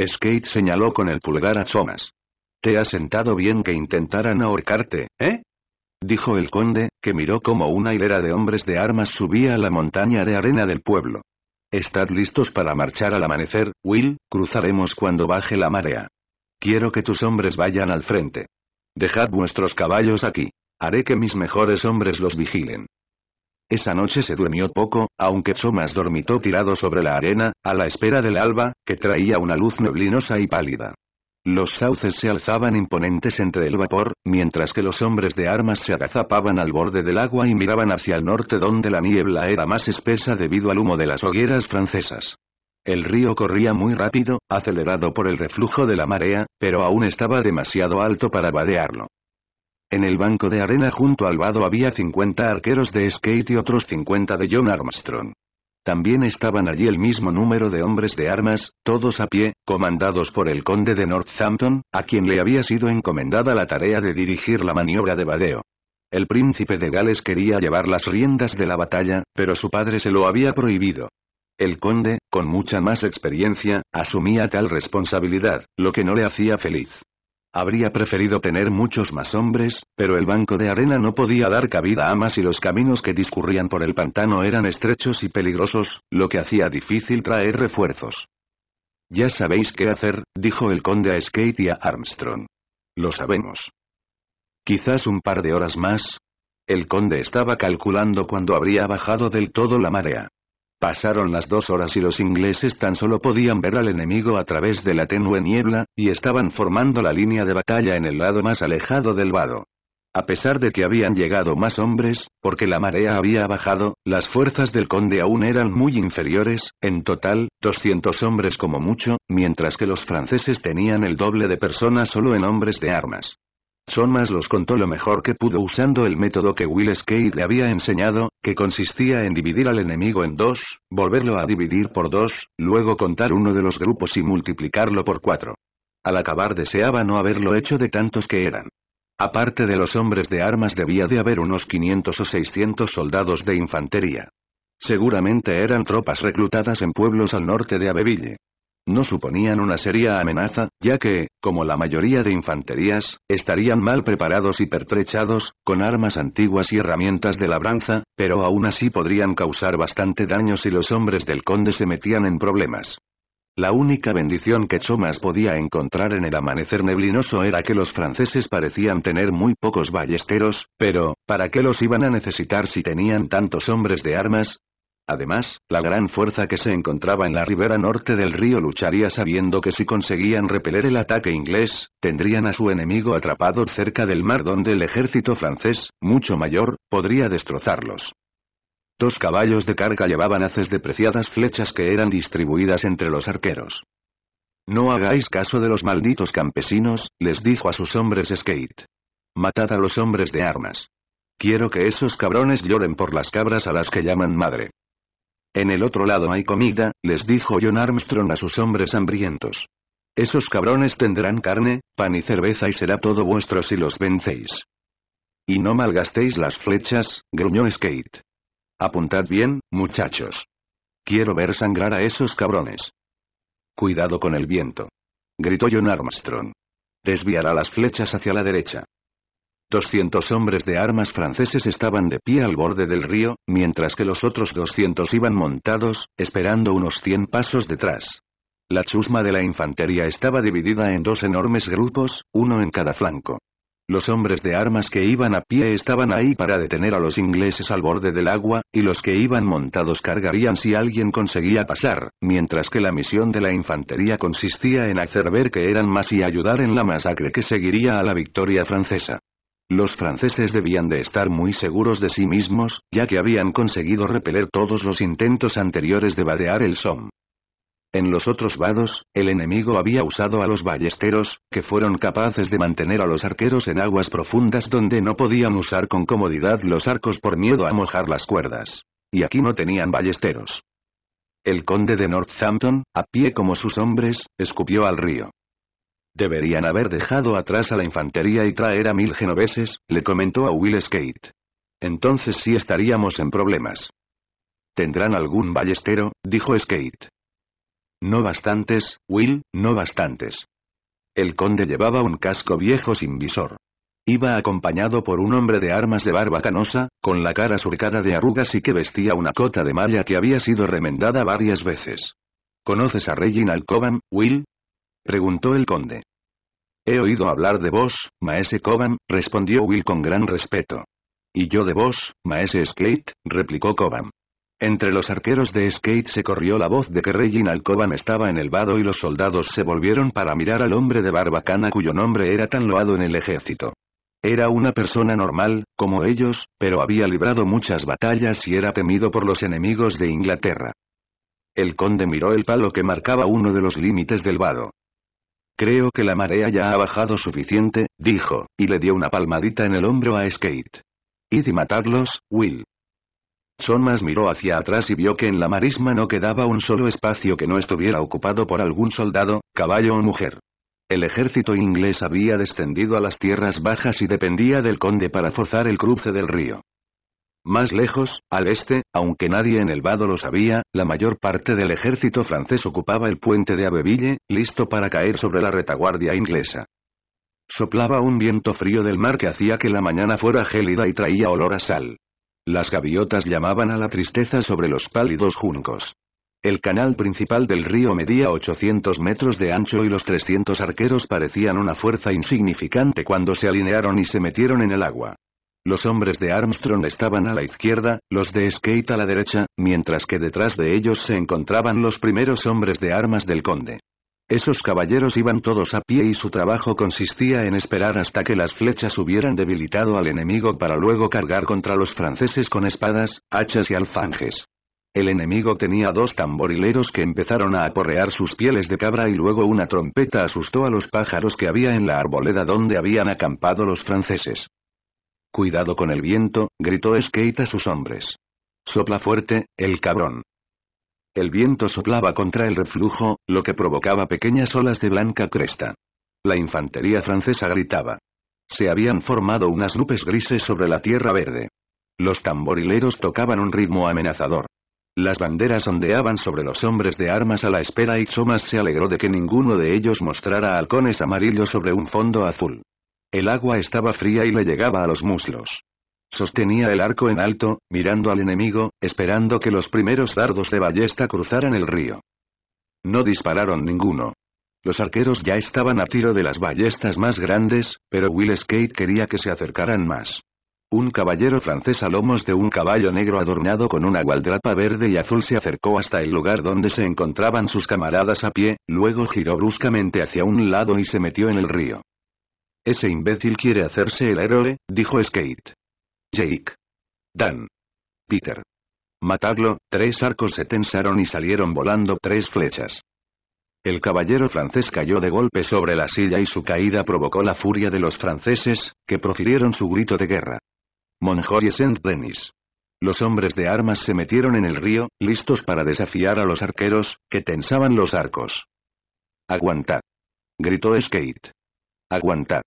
Skate señaló con el pulgar a Thomas. Te ha sentado bien que intentaran ahorcarte, ¿eh? Dijo el conde, que miró como una hilera de hombres de armas subía a la montaña de arena del pueblo. Estad listos para marchar al amanecer, Will, cruzaremos cuando baje la marea. Quiero que tus hombres vayan al frente. Dejad vuestros caballos aquí. Haré que mis mejores hombres los vigilen. Esa noche se durmió poco, aunque Thomas dormitó tirado sobre la arena, a la espera del alba, que traía una luz neblinosa y pálida. Los sauces se alzaban imponentes entre el vapor, mientras que los hombres de armas se agazapaban al borde del agua y miraban hacia el norte donde la niebla era más espesa debido al humo de las hogueras francesas. El río corría muy rápido, acelerado por el reflujo de la marea, pero aún estaba demasiado alto para vadearlo. En el banco de arena junto al vado había 50 arqueros de skate y otros 50 de John Armstrong. También estaban allí el mismo número de hombres de armas, todos a pie, comandados por el conde de Northampton, a quien le había sido encomendada la tarea de dirigir la maniobra de Badeo. El príncipe de Gales quería llevar las riendas de la batalla, pero su padre se lo había prohibido. El conde, con mucha más experiencia, asumía tal responsabilidad, lo que no le hacía feliz. Habría preferido tener muchos más hombres, pero el banco de arena no podía dar cabida a más y los caminos que discurrían por el pantano eran estrechos y peligrosos, lo que hacía difícil traer refuerzos. Ya sabéis qué hacer, dijo el conde a Skate y a Armstrong. Lo sabemos. Quizás un par de horas más. El conde estaba calculando cuando habría bajado del todo la marea. Pasaron las dos horas y los ingleses tan solo podían ver al enemigo a través de la tenue niebla, y estaban formando la línea de batalla en el lado más alejado del vado. A pesar de que habían llegado más hombres, porque la marea había bajado, las fuerzas del conde aún eran muy inferiores, en total, 200 hombres como mucho, mientras que los franceses tenían el doble de personas solo en hombres de armas más los contó lo mejor que pudo usando el método que Will Skate le había enseñado, que consistía en dividir al enemigo en dos, volverlo a dividir por dos, luego contar uno de los grupos y multiplicarlo por cuatro. Al acabar deseaba no haberlo hecho de tantos que eran. Aparte de los hombres de armas debía de haber unos 500 o 600 soldados de infantería. Seguramente eran tropas reclutadas en pueblos al norte de Abbeville. No suponían una seria amenaza, ya que, como la mayoría de infanterías, estarían mal preparados y pertrechados, con armas antiguas y herramientas de labranza, pero aún así podrían causar bastante daño si los hombres del conde se metían en problemas. La única bendición que Chomas podía encontrar en el amanecer neblinoso era que los franceses parecían tener muy pocos ballesteros, pero, ¿para qué los iban a necesitar si tenían tantos hombres de armas? Además, la gran fuerza que se encontraba en la ribera norte del río lucharía sabiendo que si conseguían repeler el ataque inglés, tendrían a su enemigo atrapado cerca del mar donde el ejército francés, mucho mayor, podría destrozarlos. Dos caballos de carga llevaban haces de preciadas flechas que eran distribuidas entre los arqueros. No hagáis caso de los malditos campesinos, les dijo a sus hombres Skate. Matad a los hombres de armas. Quiero que esos cabrones lloren por las cabras a las que llaman madre. En el otro lado hay comida, les dijo John Armstrong a sus hombres hambrientos. Esos cabrones tendrán carne, pan y cerveza y será todo vuestro si los vencéis. Y no malgastéis las flechas, gruñó Skate. Apuntad bien, muchachos. Quiero ver sangrar a esos cabrones. Cuidado con el viento. Gritó John Armstrong. Desviará las flechas hacia la derecha. 200 hombres de armas franceses estaban de pie al borde del río, mientras que los otros 200 iban montados, esperando unos 100 pasos detrás. La chusma de la infantería estaba dividida en dos enormes grupos, uno en cada flanco. Los hombres de armas que iban a pie estaban ahí para detener a los ingleses al borde del agua, y los que iban montados cargarían si alguien conseguía pasar, mientras que la misión de la infantería consistía en hacer ver que eran más y ayudar en la masacre que seguiría a la victoria francesa. Los franceses debían de estar muy seguros de sí mismos, ya que habían conseguido repeler todos los intentos anteriores de vadear el Somme. En los otros vados, el enemigo había usado a los ballesteros, que fueron capaces de mantener a los arqueros en aguas profundas donde no podían usar con comodidad los arcos por miedo a mojar las cuerdas. Y aquí no tenían ballesteros. El conde de Northampton, a pie como sus hombres, escupió al río. Deberían haber dejado atrás a la infantería y traer a mil genoveses, le comentó a Will Skate. Entonces sí estaríamos en problemas. Tendrán algún ballestero, dijo Skate. No bastantes, Will, no bastantes. El conde llevaba un casco viejo sin visor. Iba acompañado por un hombre de armas de barba canosa, con la cara surcada de arrugas y que vestía una cota de malla que había sido remendada varias veces. ¿Conoces a Reginald Cobham, Will? preguntó el conde. He oído hablar de vos, maese Coban, respondió Will con gran respeto. Y yo de vos, maese Skate, replicó Coban. Entre los arqueros de Skate se corrió la voz de que Reginald Alcoban estaba en el vado y los soldados se volvieron para mirar al hombre de barbacana cuyo nombre era tan loado en el ejército. Era una persona normal, como ellos, pero había librado muchas batallas y era temido por los enemigos de Inglaterra. El conde miró el palo que marcaba uno de los límites del vado. Creo que la marea ya ha bajado suficiente, dijo, y le dio una palmadita en el hombro a Skate. Y de matarlos, Will. Sonmas miró hacia atrás y vio que en la marisma no quedaba un solo espacio que no estuviera ocupado por algún soldado, caballo o mujer. El ejército inglés había descendido a las tierras bajas y dependía del conde para forzar el cruce del río. Más lejos, al este, aunque nadie en el vado lo sabía, la mayor parte del ejército francés ocupaba el puente de Abbeville, listo para caer sobre la retaguardia inglesa. Soplaba un viento frío del mar que hacía que la mañana fuera gélida y traía olor a sal. Las gaviotas llamaban a la tristeza sobre los pálidos juncos. El canal principal del río medía 800 metros de ancho y los 300 arqueros parecían una fuerza insignificante cuando se alinearon y se metieron en el agua. Los hombres de Armstrong estaban a la izquierda, los de Skate a la derecha, mientras que detrás de ellos se encontraban los primeros hombres de armas del conde. Esos caballeros iban todos a pie y su trabajo consistía en esperar hasta que las flechas hubieran debilitado al enemigo para luego cargar contra los franceses con espadas, hachas y alfanjes. El enemigo tenía dos tamborileros que empezaron a aporrear sus pieles de cabra y luego una trompeta asustó a los pájaros que había en la arboleda donde habían acampado los franceses. Cuidado con el viento, gritó Skate a sus hombres. Sopla fuerte, el cabrón. El viento soplaba contra el reflujo, lo que provocaba pequeñas olas de blanca cresta. La infantería francesa gritaba. Se habían formado unas nubes grises sobre la tierra verde. Los tamborileros tocaban un ritmo amenazador. Las banderas ondeaban sobre los hombres de armas a la espera y Thomas se alegró de que ninguno de ellos mostrara halcones amarillos sobre un fondo azul. El agua estaba fría y le llegaba a los muslos. Sostenía el arco en alto, mirando al enemigo, esperando que los primeros dardos de ballesta cruzaran el río. No dispararon ninguno. Los arqueros ya estaban a tiro de las ballestas más grandes, pero Will Skate quería que se acercaran más. Un caballero francés a lomos de un caballo negro adornado con una gualdrapa verde y azul se acercó hasta el lugar donde se encontraban sus camaradas a pie, luego giró bruscamente hacia un lado y se metió en el río. Ese imbécil quiere hacerse el héroe, dijo Skate. Jake. Dan. Peter. Matadlo, tres arcos se tensaron y salieron volando tres flechas. El caballero francés cayó de golpe sobre la silla y su caída provocó la furia de los franceses, que profirieron su grito de guerra. Monjoy y Saint-Denis. Los hombres de armas se metieron en el río, listos para desafiar a los arqueros, que tensaban los arcos. «Aguanta!», Gritó Skate. Aguantad.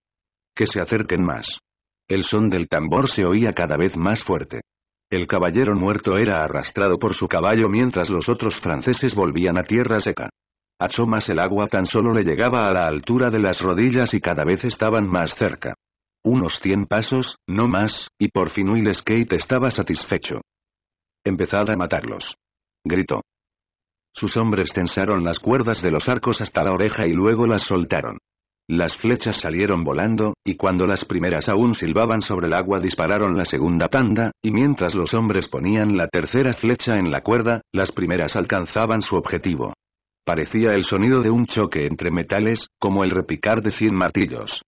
Que se acerquen más. El son del tambor se oía cada vez más fuerte. El caballero muerto era arrastrado por su caballo mientras los otros franceses volvían a tierra seca. A Chomas el agua tan solo le llegaba a la altura de las rodillas y cada vez estaban más cerca. Unos cien pasos, no más, y por fin Will Skate estaba satisfecho. Empezad a matarlos. Gritó. Sus hombres tensaron las cuerdas de los arcos hasta la oreja y luego las soltaron. Las flechas salieron volando, y cuando las primeras aún silbaban sobre el agua dispararon la segunda tanda, y mientras los hombres ponían la tercera flecha en la cuerda, las primeras alcanzaban su objetivo. Parecía el sonido de un choque entre metales, como el repicar de cien martillos.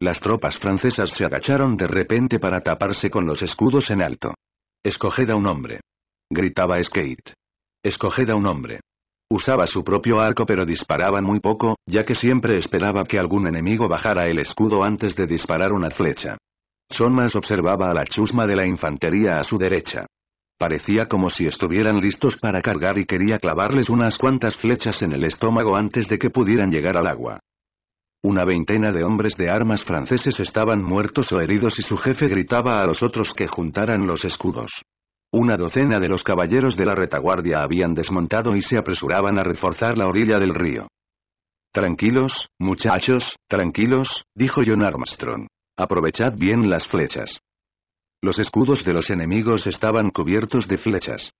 Las tropas francesas se agacharon de repente para taparse con los escudos en alto. Escoged a un hombre. Gritaba Skate. Escoged a un hombre. Usaba su propio arco pero disparaba muy poco, ya que siempre esperaba que algún enemigo bajara el escudo antes de disparar una flecha. Sonmas observaba a la chusma de la infantería a su derecha. Parecía como si estuvieran listos para cargar y quería clavarles unas cuantas flechas en el estómago antes de que pudieran llegar al agua. Una veintena de hombres de armas franceses estaban muertos o heridos y su jefe gritaba a los otros que juntaran los escudos. Una docena de los caballeros de la retaguardia habían desmontado y se apresuraban a reforzar la orilla del río. Tranquilos, muchachos, tranquilos, dijo John Armstrong. Aprovechad bien las flechas. Los escudos de los enemigos estaban cubiertos de flechas.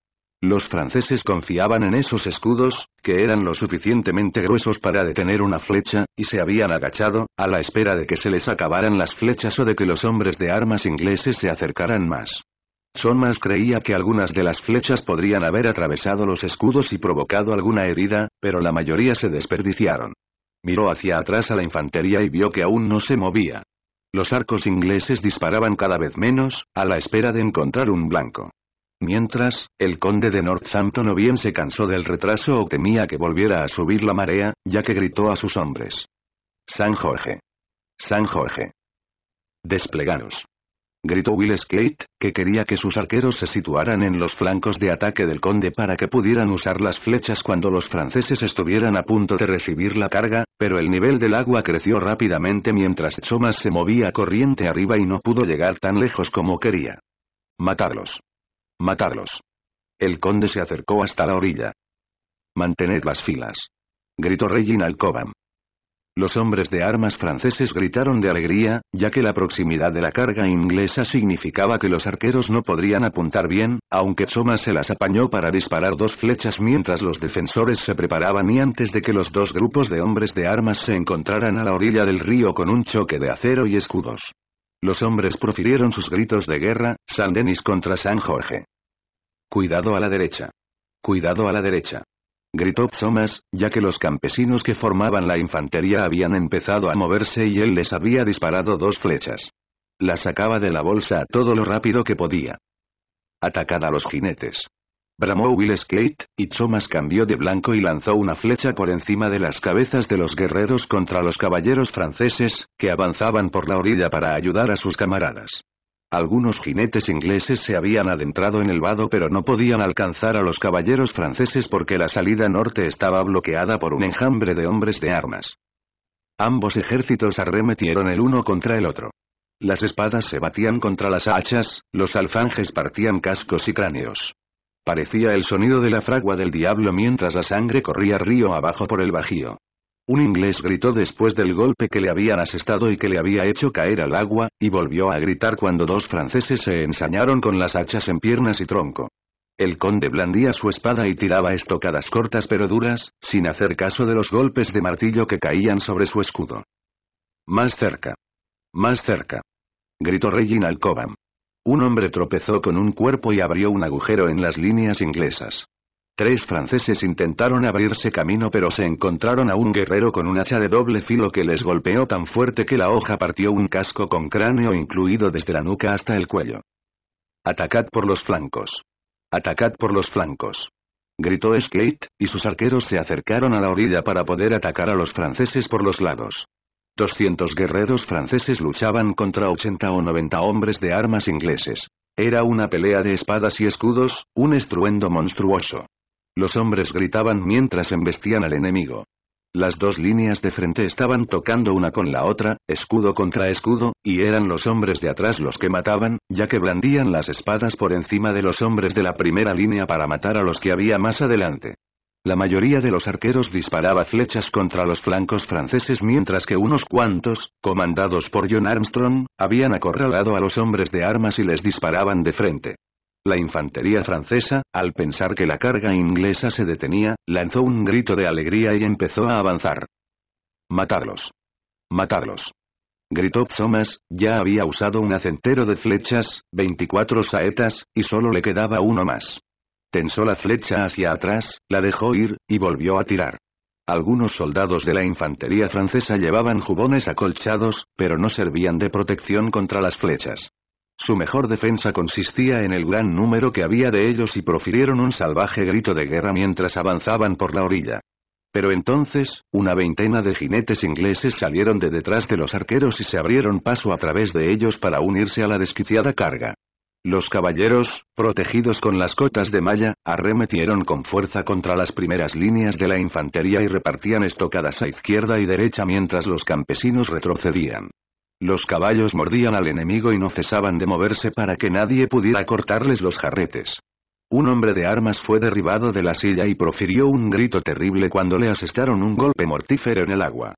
Los franceses confiaban en esos escudos, que eran lo suficientemente gruesos para detener una flecha, y se habían agachado, a la espera de que se les acabaran las flechas o de que los hombres de armas ingleses se acercaran más más creía que algunas de las flechas podrían haber atravesado los escudos y provocado alguna herida, pero la mayoría se desperdiciaron. Miró hacia atrás a la infantería y vio que aún no se movía. Los arcos ingleses disparaban cada vez menos, a la espera de encontrar un blanco. Mientras, el conde de Northampton o bien se cansó del retraso o temía que volviera a subir la marea, ya que gritó a sus hombres. San Jorge. San Jorge. Desplegaros gritó Will Skate, que quería que sus arqueros se situaran en los flancos de ataque del conde para que pudieran usar las flechas cuando los franceses estuvieran a punto de recibir la carga, pero el nivel del agua creció rápidamente mientras Chomas se movía corriente arriba y no pudo llegar tan lejos como quería. Matarlos. Matarlos. El conde se acercó hasta la orilla. Mantened las filas. Gritó Reginald Cobham. Los hombres de armas franceses gritaron de alegría, ya que la proximidad de la carga inglesa significaba que los arqueros no podrían apuntar bien, aunque Choma se las apañó para disparar dos flechas mientras los defensores se preparaban y antes de que los dos grupos de hombres de armas se encontraran a la orilla del río con un choque de acero y escudos. Los hombres profirieron sus gritos de guerra, San Denis contra San Jorge. Cuidado a la derecha. Cuidado a la derecha gritó Thomas, ya que los campesinos que formaban la infantería habían empezado a moverse y él les había disparado dos flechas. La sacaba de la bolsa todo lo rápido que podía. Atacada a los jinetes. Bramó Will Skate, y Thomas cambió de blanco y lanzó una flecha por encima de las cabezas de los guerreros contra los caballeros franceses, que avanzaban por la orilla para ayudar a sus camaradas. Algunos jinetes ingleses se habían adentrado en el vado pero no podían alcanzar a los caballeros franceses porque la salida norte estaba bloqueada por un enjambre de hombres de armas. Ambos ejércitos arremetieron el uno contra el otro. Las espadas se batían contra las hachas, los alfanjes partían cascos y cráneos. Parecía el sonido de la fragua del diablo mientras la sangre corría río abajo por el bajío. Un inglés gritó después del golpe que le habían asestado y que le había hecho caer al agua, y volvió a gritar cuando dos franceses se ensañaron con las hachas en piernas y tronco. El conde blandía su espada y tiraba estocadas cortas pero duras, sin hacer caso de los golpes de martillo que caían sobre su escudo. Más cerca. Más cerca. Gritó Reginald Cobham. Un hombre tropezó con un cuerpo y abrió un agujero en las líneas inglesas. Tres franceses intentaron abrirse camino pero se encontraron a un guerrero con un hacha de doble filo que les golpeó tan fuerte que la hoja partió un casco con cráneo incluido desde la nuca hasta el cuello. Atacad por los flancos. Atacad por los flancos. Gritó Skate, y sus arqueros se acercaron a la orilla para poder atacar a los franceses por los lados. 200 guerreros franceses luchaban contra 80 o 90 hombres de armas ingleses. Era una pelea de espadas y escudos, un estruendo monstruoso. Los hombres gritaban mientras embestían al enemigo. Las dos líneas de frente estaban tocando una con la otra, escudo contra escudo, y eran los hombres de atrás los que mataban, ya que blandían las espadas por encima de los hombres de la primera línea para matar a los que había más adelante. La mayoría de los arqueros disparaba flechas contra los flancos franceses mientras que unos cuantos, comandados por John Armstrong, habían acorralado a los hombres de armas y les disparaban de frente. La infantería francesa, al pensar que la carga inglesa se detenía, lanzó un grito de alegría y empezó a avanzar. Matarlos. Matarlos. Gritó Thomas, ya había usado un acentero de flechas, 24 saetas, y solo le quedaba uno más. Tensó la flecha hacia atrás, la dejó ir, y volvió a tirar. Algunos soldados de la infantería francesa llevaban jubones acolchados, pero no servían de protección contra las flechas. Su mejor defensa consistía en el gran número que había de ellos y profirieron un salvaje grito de guerra mientras avanzaban por la orilla. Pero entonces, una veintena de jinetes ingleses salieron de detrás de los arqueros y se abrieron paso a través de ellos para unirse a la desquiciada carga. Los caballeros, protegidos con las cotas de malla, arremetieron con fuerza contra las primeras líneas de la infantería y repartían estocadas a izquierda y derecha mientras los campesinos retrocedían. Los caballos mordían al enemigo y no cesaban de moverse para que nadie pudiera cortarles los jarretes. Un hombre de armas fue derribado de la silla y profirió un grito terrible cuando le asestaron un golpe mortífero en el agua.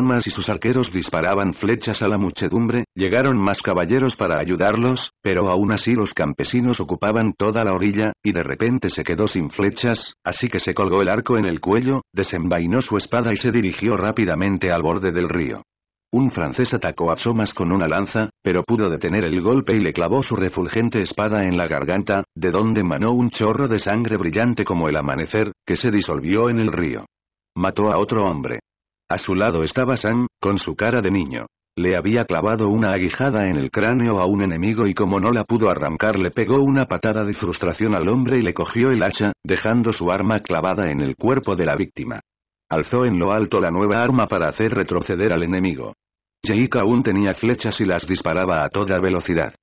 más y sus arqueros disparaban flechas a la muchedumbre, llegaron más caballeros para ayudarlos, pero aún así los campesinos ocupaban toda la orilla, y de repente se quedó sin flechas, así que se colgó el arco en el cuello, desenvainó su espada y se dirigió rápidamente al borde del río. Un francés atacó a Somas con una lanza, pero pudo detener el golpe y le clavó su refulgente espada en la garganta, de donde manó un chorro de sangre brillante como el amanecer, que se disolvió en el río. Mató a otro hombre. A su lado estaba Sam, con su cara de niño. Le había clavado una aguijada en el cráneo a un enemigo y como no la pudo arrancar le pegó una patada de frustración al hombre y le cogió el hacha, dejando su arma clavada en el cuerpo de la víctima. Alzó en lo alto la nueva arma para hacer retroceder al enemigo. Jake aún tenía flechas y las disparaba a toda velocidad.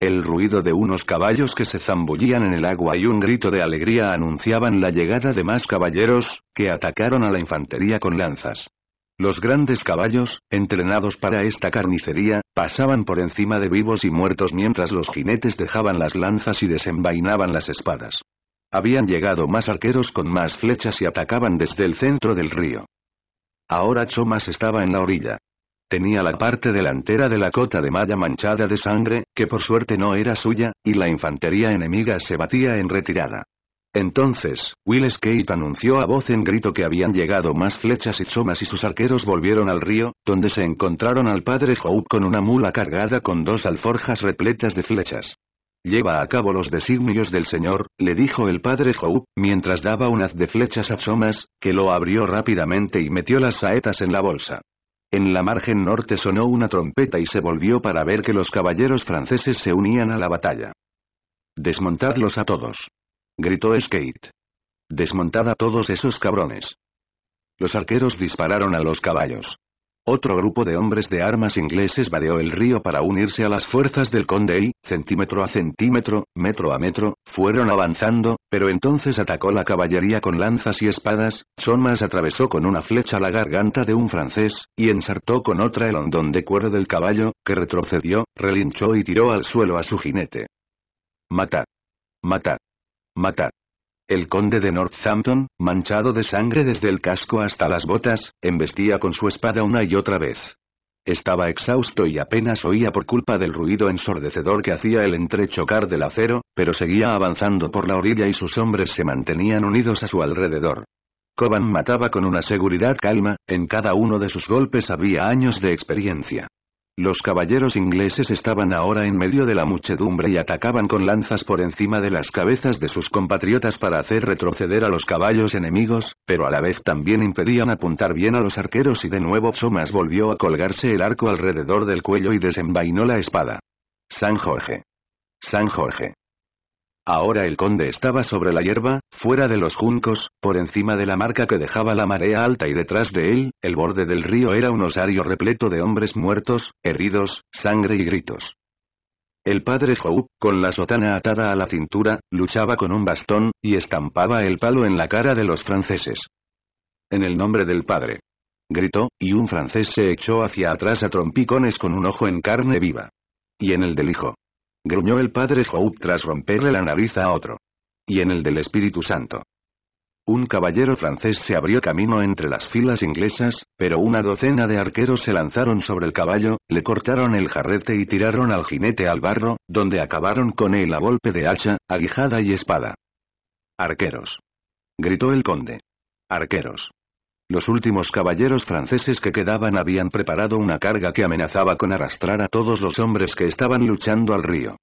El ruido de unos caballos que se zambullían en el agua y un grito de alegría anunciaban la llegada de más caballeros, que atacaron a la infantería con lanzas. Los grandes caballos, entrenados para esta carnicería, pasaban por encima de vivos y muertos mientras los jinetes dejaban las lanzas y desenvainaban las espadas. Habían llegado más arqueros con más flechas y atacaban desde el centro del río. Ahora Chomas estaba en la orilla. Tenía la parte delantera de la cota de malla manchada de sangre, que por suerte no era suya, y la infantería enemiga se batía en retirada. Entonces, Will Skate anunció a voz en grito que habían llegado más flechas y chomas y sus arqueros volvieron al río, donde se encontraron al padre Hope con una mula cargada con dos alforjas repletas de flechas. Lleva a cabo los designios del Señor, le dijo el padre Hou, mientras daba un haz de flechas a Chomas, que lo abrió rápidamente y metió las saetas en la bolsa. En la margen norte sonó una trompeta y se volvió para ver que los caballeros franceses se unían a la batalla. Desmontadlos a todos. Gritó Skate. Desmontad a todos esos cabrones. Los arqueros dispararon a los caballos. Otro grupo de hombres de armas ingleses vadeó el río para unirse a las fuerzas del conde y, centímetro a centímetro, metro a metro, fueron avanzando, pero entonces atacó la caballería con lanzas y espadas, Somas atravesó con una flecha la garganta de un francés, y ensartó con otra el hondón de cuero del caballo, que retrocedió, relinchó y tiró al suelo a su jinete. Mata. Mata. Mata. El conde de Northampton, manchado de sangre desde el casco hasta las botas, embestía con su espada una y otra vez. Estaba exhausto y apenas oía por culpa del ruido ensordecedor que hacía el entrechocar del acero, pero seguía avanzando por la orilla y sus hombres se mantenían unidos a su alrededor. Coban mataba con una seguridad calma, en cada uno de sus golpes había años de experiencia. Los caballeros ingleses estaban ahora en medio de la muchedumbre y atacaban con lanzas por encima de las cabezas de sus compatriotas para hacer retroceder a los caballos enemigos, pero a la vez también impedían apuntar bien a los arqueros y de nuevo Somas volvió a colgarse el arco alrededor del cuello y desenvainó la espada. San Jorge. San Jorge. Ahora el conde estaba sobre la hierba, fuera de los juncos, por encima de la marca que dejaba la marea alta y detrás de él, el borde del río era un osario repleto de hombres muertos, heridos, sangre y gritos. El padre Jou, con la sotana atada a la cintura, luchaba con un bastón, y estampaba el palo en la cara de los franceses. En el nombre del padre. Gritó, y un francés se echó hacia atrás a trompicones con un ojo en carne viva. Y en el del hijo gruñó el padre Hope tras romperle la nariz a otro. Y en el del Espíritu Santo. Un caballero francés se abrió camino entre las filas inglesas, pero una docena de arqueros se lanzaron sobre el caballo, le cortaron el jarrete y tiraron al jinete al barro, donde acabaron con él a golpe de hacha, aguijada y espada. Arqueros. Gritó el conde. Arqueros. Los últimos caballeros franceses que quedaban habían preparado una carga que amenazaba con arrastrar a todos los hombres que estaban luchando al río.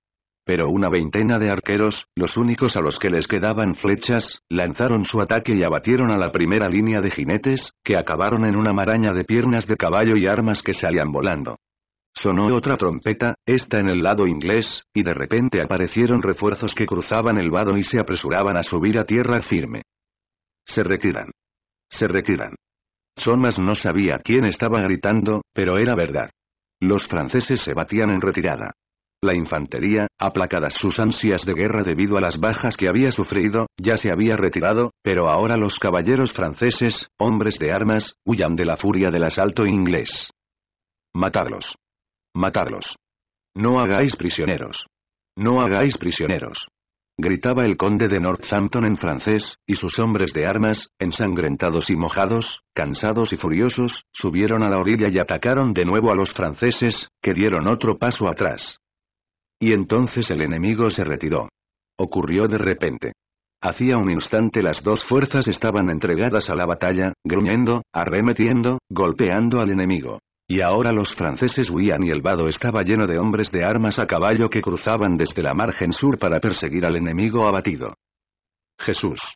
Pero una veintena de arqueros, los únicos a los que les quedaban flechas, lanzaron su ataque y abatieron a la primera línea de jinetes, que acabaron en una maraña de piernas de caballo y armas que salían volando. Sonó otra trompeta, esta en el lado inglés, y de repente aparecieron refuerzos que cruzaban el vado y se apresuraban a subir a tierra firme. Se retiran. Se retiran. Somas no sabía quién estaba gritando, pero era verdad. Los franceses se batían en retirada. La infantería, aplacadas sus ansias de guerra debido a las bajas que había sufrido, ya se había retirado, pero ahora los caballeros franceses, hombres de armas, huyan de la furia del asalto inglés. Matarlos. Matarlos. No hagáis prisioneros. No hagáis prisioneros gritaba el conde de Northampton en francés, y sus hombres de armas, ensangrentados y mojados, cansados y furiosos, subieron a la orilla y atacaron de nuevo a los franceses, que dieron otro paso atrás. Y entonces el enemigo se retiró. Ocurrió de repente. Hacía un instante las dos fuerzas estaban entregadas a la batalla, gruñendo, arremetiendo, golpeando al enemigo. Y ahora los franceses huían y el vado estaba lleno de hombres de armas a caballo que cruzaban desde la margen sur para perseguir al enemigo abatido. Jesús.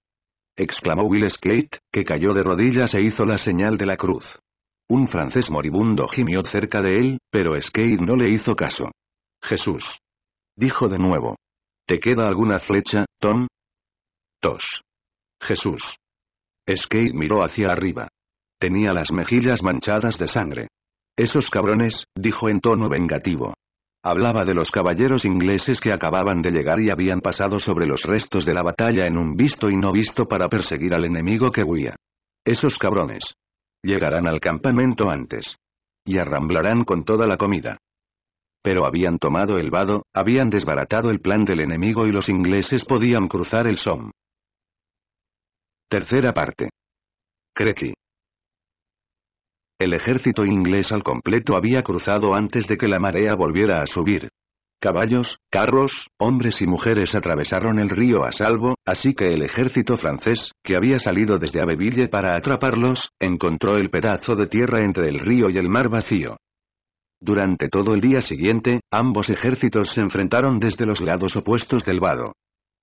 exclamó Will Skate, que cayó de rodillas e hizo la señal de la cruz. Un francés moribundo gimió cerca de él, pero Skate no le hizo caso. Jesús. Dijo de nuevo. ¿Te queda alguna flecha, Tom? Tos. Jesús. Skate miró hacia arriba. Tenía las mejillas manchadas de sangre. Esos cabrones, dijo en tono vengativo. Hablaba de los caballeros ingleses que acababan de llegar y habían pasado sobre los restos de la batalla en un visto y no visto para perseguir al enemigo que huía. Esos cabrones. Llegarán al campamento antes. Y arramblarán con toda la comida. Pero habían tomado el vado, habían desbaratado el plan del enemigo y los ingleses podían cruzar el Somme. Tercera parte. Crequi. El ejército inglés al completo había cruzado antes de que la marea volviera a subir. Caballos, carros, hombres y mujeres atravesaron el río a salvo, así que el ejército francés, que había salido desde Aveville para atraparlos, encontró el pedazo de tierra entre el río y el mar vacío. Durante todo el día siguiente, ambos ejércitos se enfrentaron desde los lados opuestos del vado.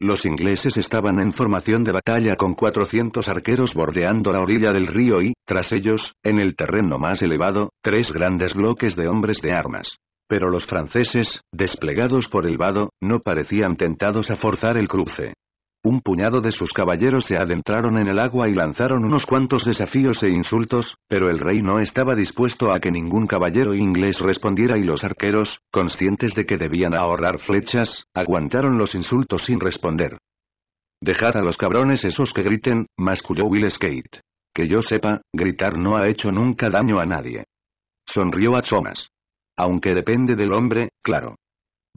Los ingleses estaban en formación de batalla con 400 arqueros bordeando la orilla del río y, tras ellos, en el terreno más elevado, tres grandes bloques de hombres de armas. Pero los franceses, desplegados por el vado, no parecían tentados a forzar el cruce. Un puñado de sus caballeros se adentraron en el agua y lanzaron unos cuantos desafíos e insultos, pero el rey no estaba dispuesto a que ningún caballero inglés respondiera y los arqueros, conscientes de que debían ahorrar flechas, aguantaron los insultos sin responder. Dejad a los cabrones esos que griten, masculló Will Skate. Que yo sepa, gritar no ha hecho nunca daño a nadie. Sonrió a Thomas. Aunque depende del hombre, claro.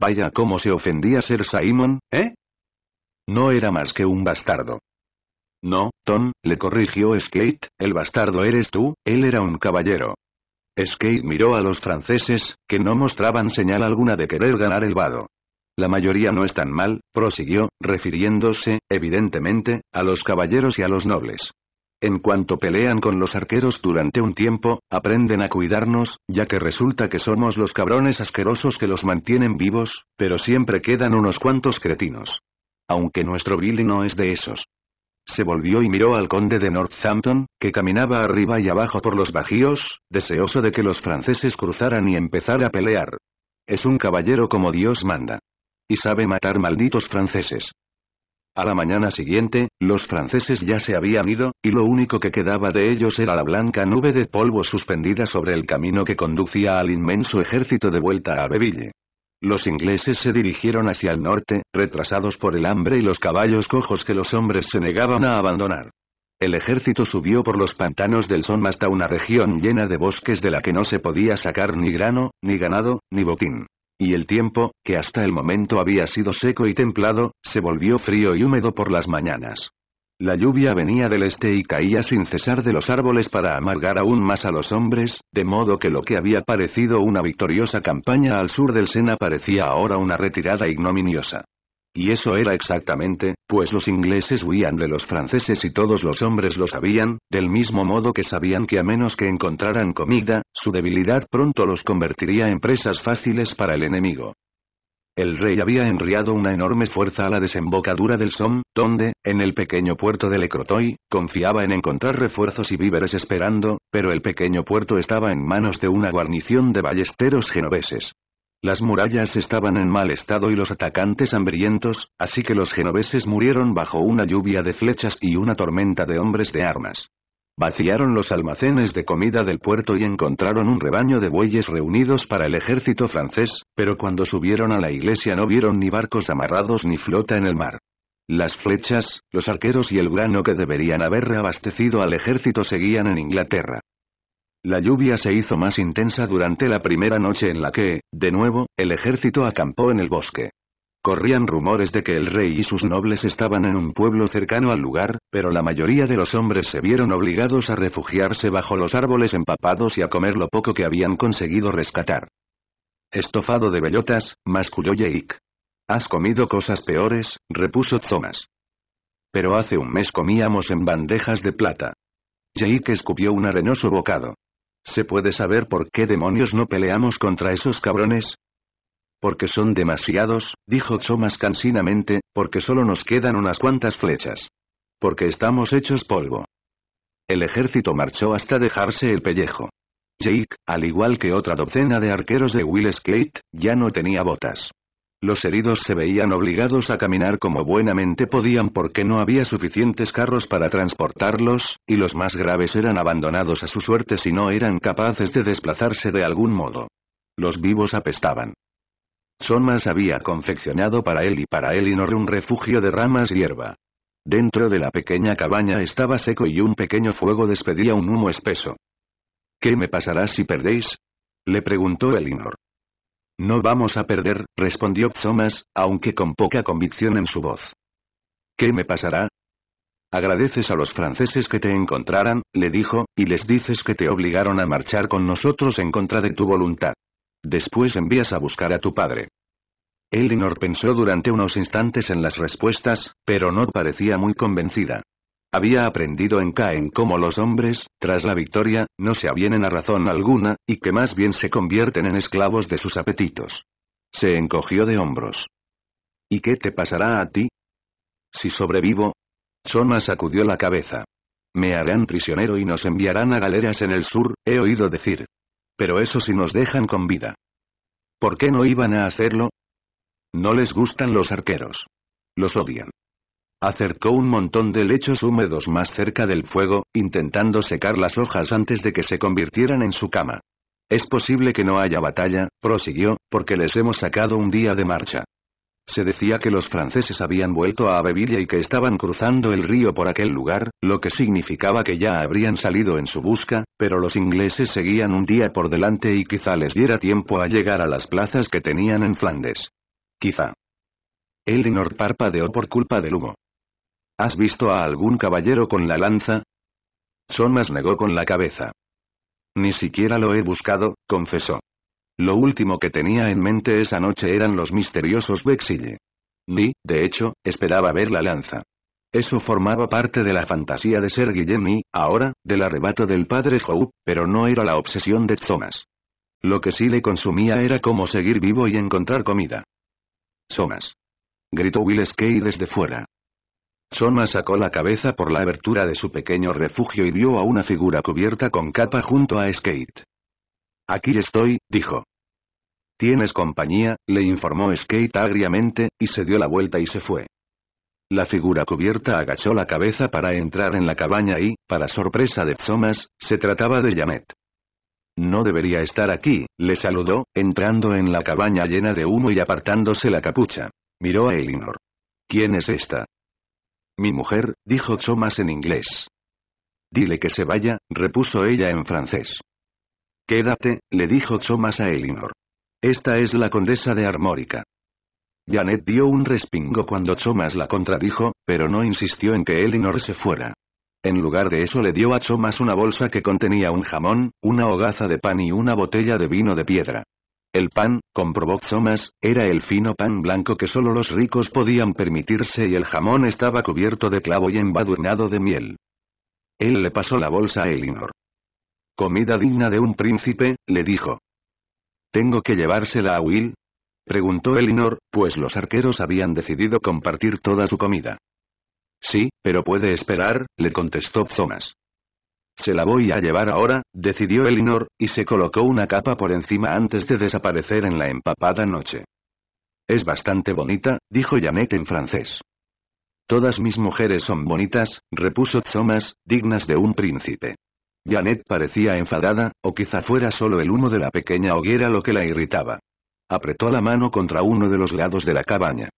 Vaya cómo se ofendía Ser Simon, ¿eh? No era más que un bastardo. No, Tom, le corrigió Skate, el bastardo eres tú, él era un caballero. Skate miró a los franceses, que no mostraban señal alguna de querer ganar el vado. La mayoría no están mal, prosiguió, refiriéndose, evidentemente, a los caballeros y a los nobles. En cuanto pelean con los arqueros durante un tiempo, aprenden a cuidarnos, ya que resulta que somos los cabrones asquerosos que los mantienen vivos, pero siempre quedan unos cuantos cretinos aunque nuestro Billy no es de esos. Se volvió y miró al conde de Northampton, que caminaba arriba y abajo por los bajíos, deseoso de que los franceses cruzaran y empezar a pelear. Es un caballero como Dios manda. Y sabe matar malditos franceses. A la mañana siguiente, los franceses ya se habían ido, y lo único que quedaba de ellos era la blanca nube de polvo suspendida sobre el camino que conducía al inmenso ejército de vuelta a Beville. Los ingleses se dirigieron hacia el norte, retrasados por el hambre y los caballos cojos que los hombres se negaban a abandonar. El ejército subió por los pantanos del Somme hasta una región llena de bosques de la que no se podía sacar ni grano, ni ganado, ni botín. Y el tiempo, que hasta el momento había sido seco y templado, se volvió frío y húmedo por las mañanas. La lluvia venía del este y caía sin cesar de los árboles para amargar aún más a los hombres, de modo que lo que había parecido una victoriosa campaña al sur del Sena parecía ahora una retirada ignominiosa. Y eso era exactamente, pues los ingleses huían de los franceses y todos los hombres lo sabían, del mismo modo que sabían que a menos que encontraran comida, su debilidad pronto los convertiría en presas fáciles para el enemigo el rey había enriado una enorme fuerza a la desembocadura del Somme, donde, en el pequeño puerto de Lecrotoy, confiaba en encontrar refuerzos y víveres esperando, pero el pequeño puerto estaba en manos de una guarnición de ballesteros genoveses. Las murallas estaban en mal estado y los atacantes hambrientos, así que los genoveses murieron bajo una lluvia de flechas y una tormenta de hombres de armas. Vaciaron los almacenes de comida del puerto y encontraron un rebaño de bueyes reunidos para el ejército francés, pero cuando subieron a la iglesia no vieron ni barcos amarrados ni flota en el mar. Las flechas, los arqueros y el grano que deberían haber reabastecido al ejército seguían en Inglaterra. La lluvia se hizo más intensa durante la primera noche en la que, de nuevo, el ejército acampó en el bosque. Corrían rumores de que el rey y sus nobles estaban en un pueblo cercano al lugar, pero la mayoría de los hombres se vieron obligados a refugiarse bajo los árboles empapados y a comer lo poco que habían conseguido rescatar. Estofado de bellotas, masculló Jake. Has comido cosas peores, repuso Thomas. Pero hace un mes comíamos en bandejas de plata. Jake escupió un arenoso bocado. ¿Se puede saber por qué demonios no peleamos contra esos cabrones? Porque son demasiados, dijo Chomas cansinamente, porque solo nos quedan unas cuantas flechas. Porque estamos hechos polvo. El ejército marchó hasta dejarse el pellejo. Jake, al igual que otra docena de arqueros de Will Skate, ya no tenía botas. Los heridos se veían obligados a caminar como buenamente podían porque no había suficientes carros para transportarlos, y los más graves eran abandonados a su suerte si no eran capaces de desplazarse de algún modo. Los vivos apestaban. Somas había confeccionado para él y para Elinor un refugio de ramas y hierba. Dentro de la pequeña cabaña estaba seco y un pequeño fuego despedía un humo espeso. ¿Qué me pasará si perdéis? le preguntó Elinor. No vamos a perder, respondió Tsomas, aunque con poca convicción en su voz. ¿Qué me pasará? Agradeces a los franceses que te encontraran, le dijo, y les dices que te obligaron a marchar con nosotros en contra de tu voluntad. Después envías a buscar a tu padre. Elinor pensó durante unos instantes en las respuestas, pero no parecía muy convencida. Había aprendido en Caen cómo los hombres, tras la victoria, no se avienen a razón alguna, y que más bien se convierten en esclavos de sus apetitos. Se encogió de hombros. ¿Y qué te pasará a ti? Si sobrevivo. Soma sacudió la cabeza. Me harán prisionero y nos enviarán a galeras en el sur, he oído decir pero eso si sí nos dejan con vida. ¿Por qué no iban a hacerlo? No les gustan los arqueros. Los odian. Acercó un montón de lechos húmedos más cerca del fuego, intentando secar las hojas antes de que se convirtieran en su cama. Es posible que no haya batalla, prosiguió, porque les hemos sacado un día de marcha. Se decía que los franceses habían vuelto a Abbeville y que estaban cruzando el río por aquel lugar, lo que significaba que ya habrían salido en su busca, pero los ingleses seguían un día por delante y quizá les diera tiempo a llegar a las plazas que tenían en Flandes. Quizá. Elinor parpadeó por culpa del humo. ¿Has visto a algún caballero con la lanza? Somas negó con la cabeza. Ni siquiera lo he buscado, confesó. Lo último que tenía en mente esa noche eran los misteriosos Bexille. Ni, de hecho, esperaba ver la lanza. Eso formaba parte de la fantasía de ser Guillem y, ahora, del arrebato del padre Jou, pero no era la obsesión de Thomas. Lo que sí le consumía era cómo seguir vivo y encontrar comida. Thomas. Gritó Will Skate desde fuera. Thomas sacó la cabeza por la abertura de su pequeño refugio y vio a una figura cubierta con capa junto a Skate. Aquí estoy, dijo. Tienes compañía, le informó Skate agriamente, y se dio la vuelta y se fue. La figura cubierta agachó la cabeza para entrar en la cabaña y, para sorpresa de Thomas, se trataba de Janet. No debería estar aquí, le saludó, entrando en la cabaña llena de humo y apartándose la capucha. Miró a Elinor. ¿Quién es esta? Mi mujer, dijo Thomas en inglés. Dile que se vaya, repuso ella en francés. Quédate, le dijo Thomas a Elinor. Esta es la condesa de Armórica. Janet dio un respingo cuando Chomas la contradijo, pero no insistió en que Elinor se fuera. En lugar de eso le dio a Chomas una bolsa que contenía un jamón, una hogaza de pan y una botella de vino de piedra. El pan, comprobó Chomas, era el fino pan blanco que solo los ricos podían permitirse y el jamón estaba cubierto de clavo y embadurnado de miel. Él le pasó la bolsa a Elinor. Comida digna de un príncipe, le dijo. ¿Tengo que llevársela a Will? Preguntó Elinor, pues los arqueros habían decidido compartir toda su comida. Sí, pero puede esperar, le contestó Thomas. Se la voy a llevar ahora, decidió Elinor, y se colocó una capa por encima antes de desaparecer en la empapada noche. Es bastante bonita, dijo Janet en francés. Todas mis mujeres son bonitas, repuso Thomas, dignas de un príncipe. Janet parecía enfadada, o quizá fuera solo el humo de la pequeña hoguera lo que la irritaba. Apretó la mano contra uno de los lados de la cabaña.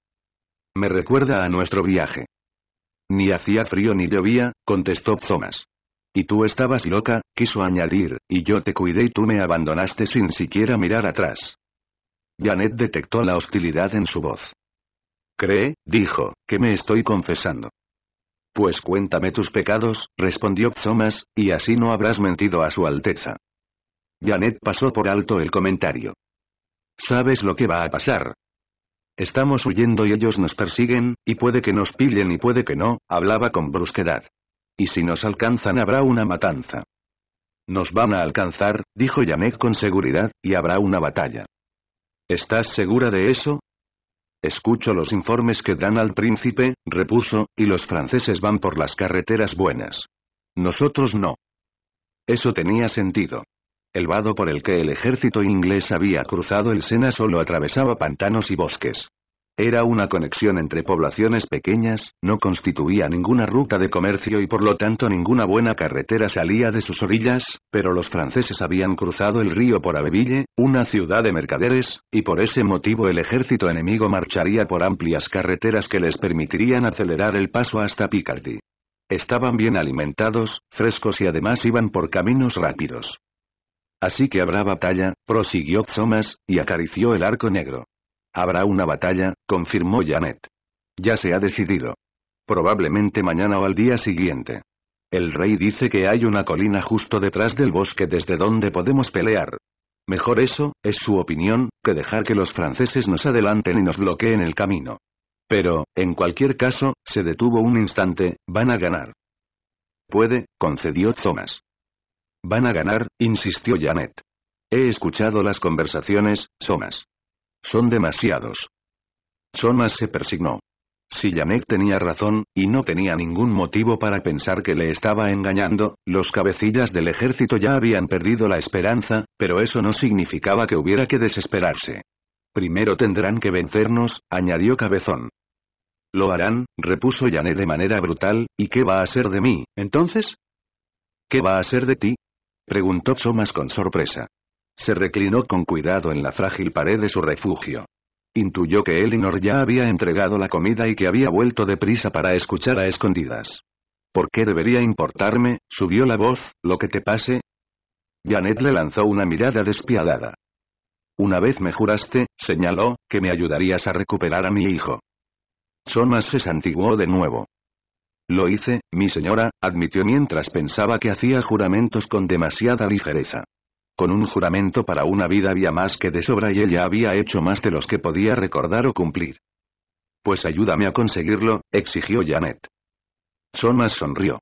Me recuerda a nuestro viaje. Ni hacía frío ni llovía, contestó Thomas. Y tú estabas loca, quiso añadir, y yo te cuidé y tú me abandonaste sin siquiera mirar atrás. Janet detectó la hostilidad en su voz. Cree, dijo, que me estoy confesando. Pues cuéntame tus pecados, respondió Thomas, y así no habrás mentido a su alteza. Janet pasó por alto el comentario. ¿Sabes lo que va a pasar? Estamos huyendo y ellos nos persiguen, y puede que nos pillen y puede que no, hablaba con brusquedad. Y si nos alcanzan habrá una matanza. Nos van a alcanzar, dijo Janet con seguridad, y habrá una batalla. ¿Estás segura de eso? Escucho los informes que dan al príncipe, repuso, y los franceses van por las carreteras buenas. Nosotros no. Eso tenía sentido. El vado por el que el ejército inglés había cruzado el Sena solo atravesaba pantanos y bosques. Era una conexión entre poblaciones pequeñas, no constituía ninguna ruta de comercio y por lo tanto ninguna buena carretera salía de sus orillas, pero los franceses habían cruzado el río por Abbeville, una ciudad de mercaderes, y por ese motivo el ejército enemigo marcharía por amplias carreteras que les permitirían acelerar el paso hasta Picardy. Estaban bien alimentados, frescos y además iban por caminos rápidos. Así que habrá batalla, prosiguió Thomas, y acarició el arco negro. Habrá una batalla, confirmó Janet. Ya se ha decidido. Probablemente mañana o al día siguiente. El rey dice que hay una colina justo detrás del bosque desde donde podemos pelear. Mejor eso, es su opinión, que dejar que los franceses nos adelanten y nos bloqueen el camino. Pero, en cualquier caso, se detuvo un instante, van a ganar. Puede, concedió Thomas. Van a ganar, insistió Janet. He escuchado las conversaciones, Thomas». Son demasiados. Thomas se persignó. Si Yanek tenía razón, y no tenía ningún motivo para pensar que le estaba engañando, los cabecillas del ejército ya habían perdido la esperanza, pero eso no significaba que hubiera que desesperarse. Primero tendrán que vencernos, añadió Cabezón. Lo harán, repuso Yané de manera brutal, ¿y qué va a ser de mí, entonces? ¿Qué va a ser de ti? preguntó Thomas con sorpresa. Se reclinó con cuidado en la frágil pared de su refugio. Intuyó que Elinor ya había entregado la comida y que había vuelto deprisa para escuchar a escondidas. ¿Por qué debería importarme? subió la voz, lo que te pase. Janet le lanzó una mirada despiadada. Una vez me juraste, señaló, que me ayudarías a recuperar a mi hijo. Thomas se santiguó de nuevo. Lo hice, mi señora, admitió mientras pensaba que hacía juramentos con demasiada ligereza. Con un juramento para una vida había más que de sobra y ella había hecho más de los que podía recordar o cumplir. Pues ayúdame a conseguirlo, exigió Janet. Thomas sonrió.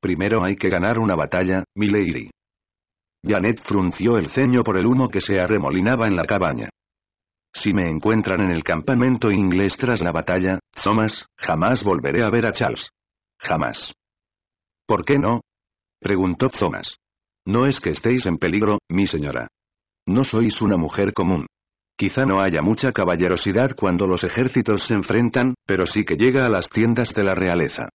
Primero hay que ganar una batalla, lady. Janet frunció el ceño por el humo que se arremolinaba en la cabaña. Si me encuentran en el campamento inglés tras la batalla, Thomas, jamás volveré a ver a Charles. Jamás. ¿Por qué no? preguntó Thomas. No es que estéis en peligro, mi señora. No sois una mujer común. Quizá no haya mucha caballerosidad cuando los ejércitos se enfrentan, pero sí que llega a las tiendas de la realeza.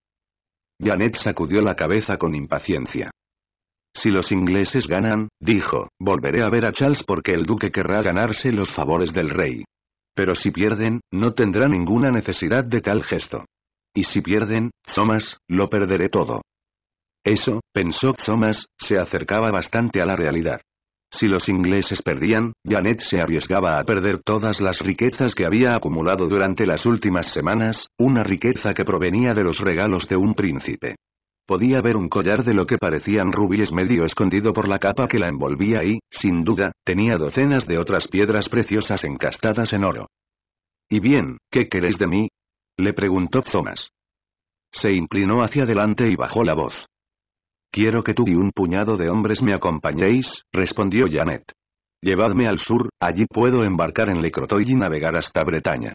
Janet sacudió la cabeza con impaciencia. Si los ingleses ganan, dijo, volveré a ver a Charles porque el duque querrá ganarse los favores del rey. Pero si pierden, no tendrá ninguna necesidad de tal gesto. Y si pierden, Thomas, lo perderé todo. Eso, pensó Thomas, se acercaba bastante a la realidad. Si los ingleses perdían, Janet se arriesgaba a perder todas las riquezas que había acumulado durante las últimas semanas, una riqueza que provenía de los regalos de un príncipe. Podía ver un collar de lo que parecían rubíes medio escondido por la capa que la envolvía y, sin duda, tenía docenas de otras piedras preciosas encastadas en oro. ¿Y bien, qué queréis de mí? le preguntó Thomas. Se inclinó hacia adelante y bajó la voz. Quiero que tú y un puñado de hombres me acompañéis, respondió Janet. Llevadme al sur, allí puedo embarcar en lecrotoy y navegar hasta Bretaña.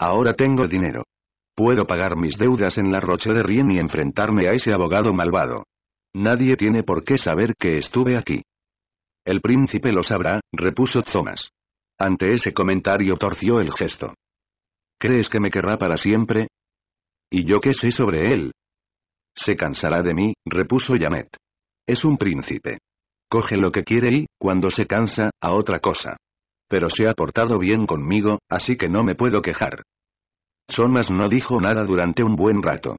Ahora tengo dinero. Puedo pagar mis deudas en la Roche de Rien y enfrentarme a ese abogado malvado. Nadie tiene por qué saber que estuve aquí. El príncipe lo sabrá, repuso Thomas. Ante ese comentario torció el gesto. ¿Crees que me querrá para siempre? ¿Y yo qué sé sobre él? Se cansará de mí, repuso Janet. Es un príncipe. Coge lo que quiere y, cuando se cansa, a otra cosa. Pero se ha portado bien conmigo, así que no me puedo quejar. Somas no dijo nada durante un buen rato.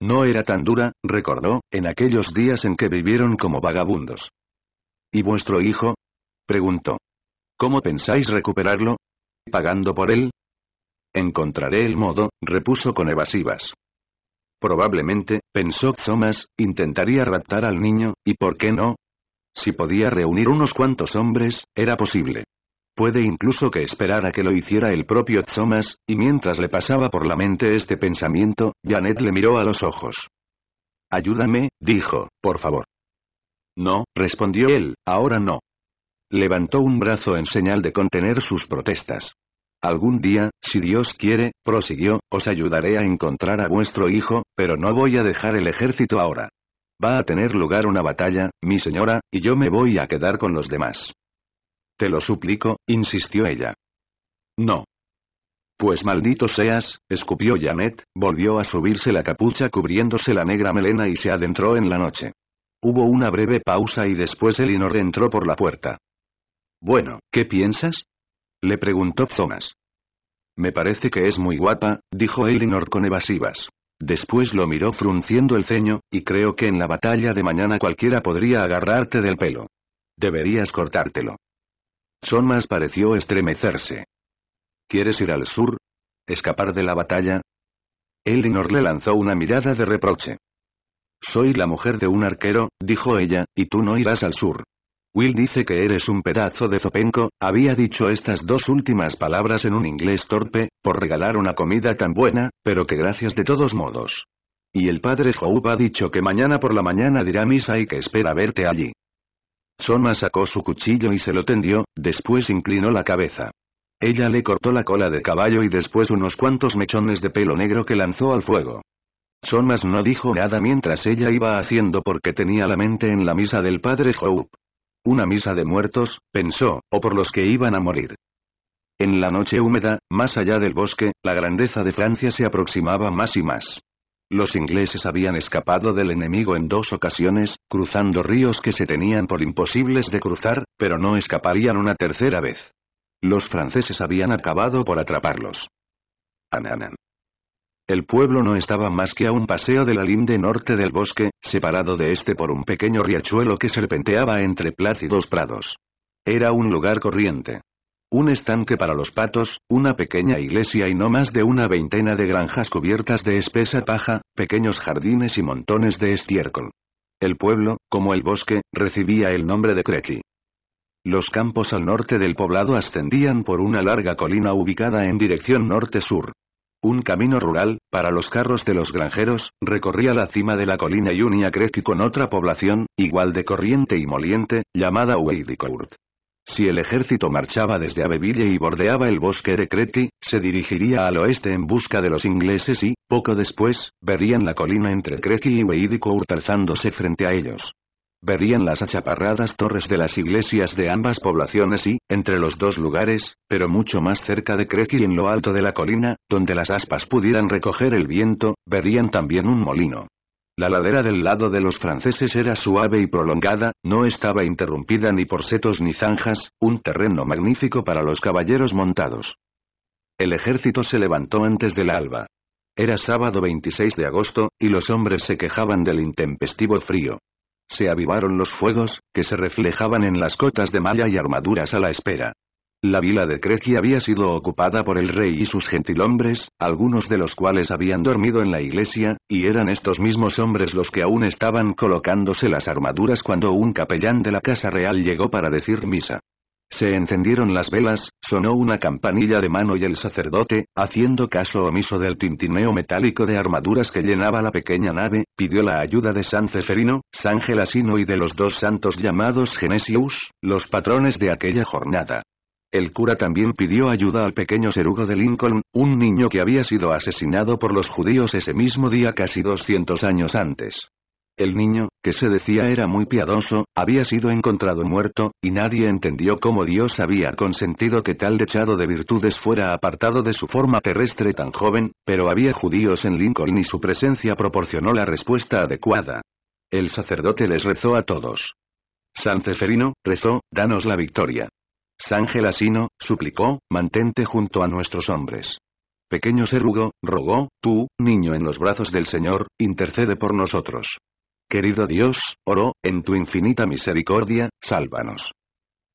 No era tan dura, recordó, en aquellos días en que vivieron como vagabundos. ¿Y vuestro hijo? preguntó. ¿Cómo pensáis recuperarlo? ¿Pagando por él? Encontraré el modo, repuso con evasivas. Probablemente, pensó Thomas, intentaría raptar al niño, y por qué no. Si podía reunir unos cuantos hombres, era posible. Puede incluso que esperara que lo hiciera el propio Thomas, y mientras le pasaba por la mente este pensamiento, Janet le miró a los ojos. Ayúdame, dijo, por favor. No, respondió él, ahora no. Levantó un brazo en señal de contener sus protestas. Algún día, si Dios quiere, prosiguió, os ayudaré a encontrar a vuestro hijo, pero no voy a dejar el ejército ahora. Va a tener lugar una batalla, mi señora, y yo me voy a quedar con los demás. Te lo suplico, insistió ella. No. Pues maldito seas, escupió Janet, volvió a subirse la capucha cubriéndose la negra melena y se adentró en la noche. Hubo una breve pausa y después Elinor entró por la puerta. Bueno, ¿qué piensas? Le preguntó Thomas. Me parece que es muy guapa, dijo Elinor con evasivas. Después lo miró frunciendo el ceño, y creo que en la batalla de mañana cualquiera podría agarrarte del pelo. Deberías cortártelo. Zonas pareció estremecerse. ¿Quieres ir al sur? ¿Escapar de la batalla? Elinor le lanzó una mirada de reproche. Soy la mujer de un arquero, dijo ella, y tú no irás al sur. Will dice que eres un pedazo de zopenco, había dicho estas dos últimas palabras en un inglés torpe, por regalar una comida tan buena, pero que gracias de todos modos. Y el padre Job ha dicho que mañana por la mañana dirá misa y que espera verte allí. Sonmas sacó su cuchillo y se lo tendió, después inclinó la cabeza. Ella le cortó la cola de caballo y después unos cuantos mechones de pelo negro que lanzó al fuego. Somas no dijo nada mientras ella iba haciendo porque tenía la mente en la misa del padre Job. Una misa de muertos, pensó, o por los que iban a morir. En la noche húmeda, más allá del bosque, la grandeza de Francia se aproximaba más y más. Los ingleses habían escapado del enemigo en dos ocasiones, cruzando ríos que se tenían por imposibles de cruzar, pero no escaparían una tercera vez. Los franceses habían acabado por atraparlos. Ananan. El pueblo no estaba más que a un paseo de la linde norte del bosque, separado de este por un pequeño riachuelo que serpenteaba entre plácidos prados. Era un lugar corriente. Un estanque para los patos, una pequeña iglesia y no más de una veintena de granjas cubiertas de espesa paja, pequeños jardines y montones de estiércol. El pueblo, como el bosque, recibía el nombre de Crequi. Los campos al norte del poblado ascendían por una larga colina ubicada en dirección norte-sur. Un camino rural, para los carros de los granjeros, recorría la cima de la colina y unía Creti con otra población, igual de corriente y moliente, llamada Weidicourt. Si el ejército marchaba desde abeville y bordeaba el bosque de Creti, se dirigiría al oeste en busca de los ingleses y, poco después, verían la colina entre Creti y Weidicourt alzándose frente a ellos. Verían las achaparradas torres de las iglesias de ambas poblaciones y, entre los dos lugares, pero mucho más cerca de Crecy en lo alto de la colina, donde las aspas pudieran recoger el viento, verían también un molino. La ladera del lado de los franceses era suave y prolongada, no estaba interrumpida ni por setos ni zanjas, un terreno magnífico para los caballeros montados. El ejército se levantó antes del alba. Era sábado 26 de agosto, y los hombres se quejaban del intempestivo frío. Se avivaron los fuegos, que se reflejaban en las cotas de malla y armaduras a la espera. La vila de Crecia había sido ocupada por el rey y sus gentilhombres, algunos de los cuales habían dormido en la iglesia, y eran estos mismos hombres los que aún estaban colocándose las armaduras cuando un capellán de la casa real llegó para decir misa. Se encendieron las velas, sonó una campanilla de mano y el sacerdote, haciendo caso omiso del tintineo metálico de armaduras que llenaba la pequeña nave, pidió la ayuda de San Ceferino, San Gelasino y de los dos santos llamados Genesius, los patrones de aquella jornada. El cura también pidió ayuda al pequeño serugo de Lincoln, un niño que había sido asesinado por los judíos ese mismo día casi 200 años antes. El niño, que se decía era muy piadoso, había sido encontrado muerto, y nadie entendió cómo Dios había consentido que tal dechado de virtudes fuera apartado de su forma terrestre tan joven, pero había judíos en Lincoln y su presencia proporcionó la respuesta adecuada. El sacerdote les rezó a todos. San Ceferino, rezó, danos la victoria. San Gelasino, suplicó, mantente junto a nuestros hombres. Pequeño serugo, rogó, tú, niño en los brazos del Señor, intercede por nosotros. Querido Dios, oró, en tu infinita misericordia, sálvanos.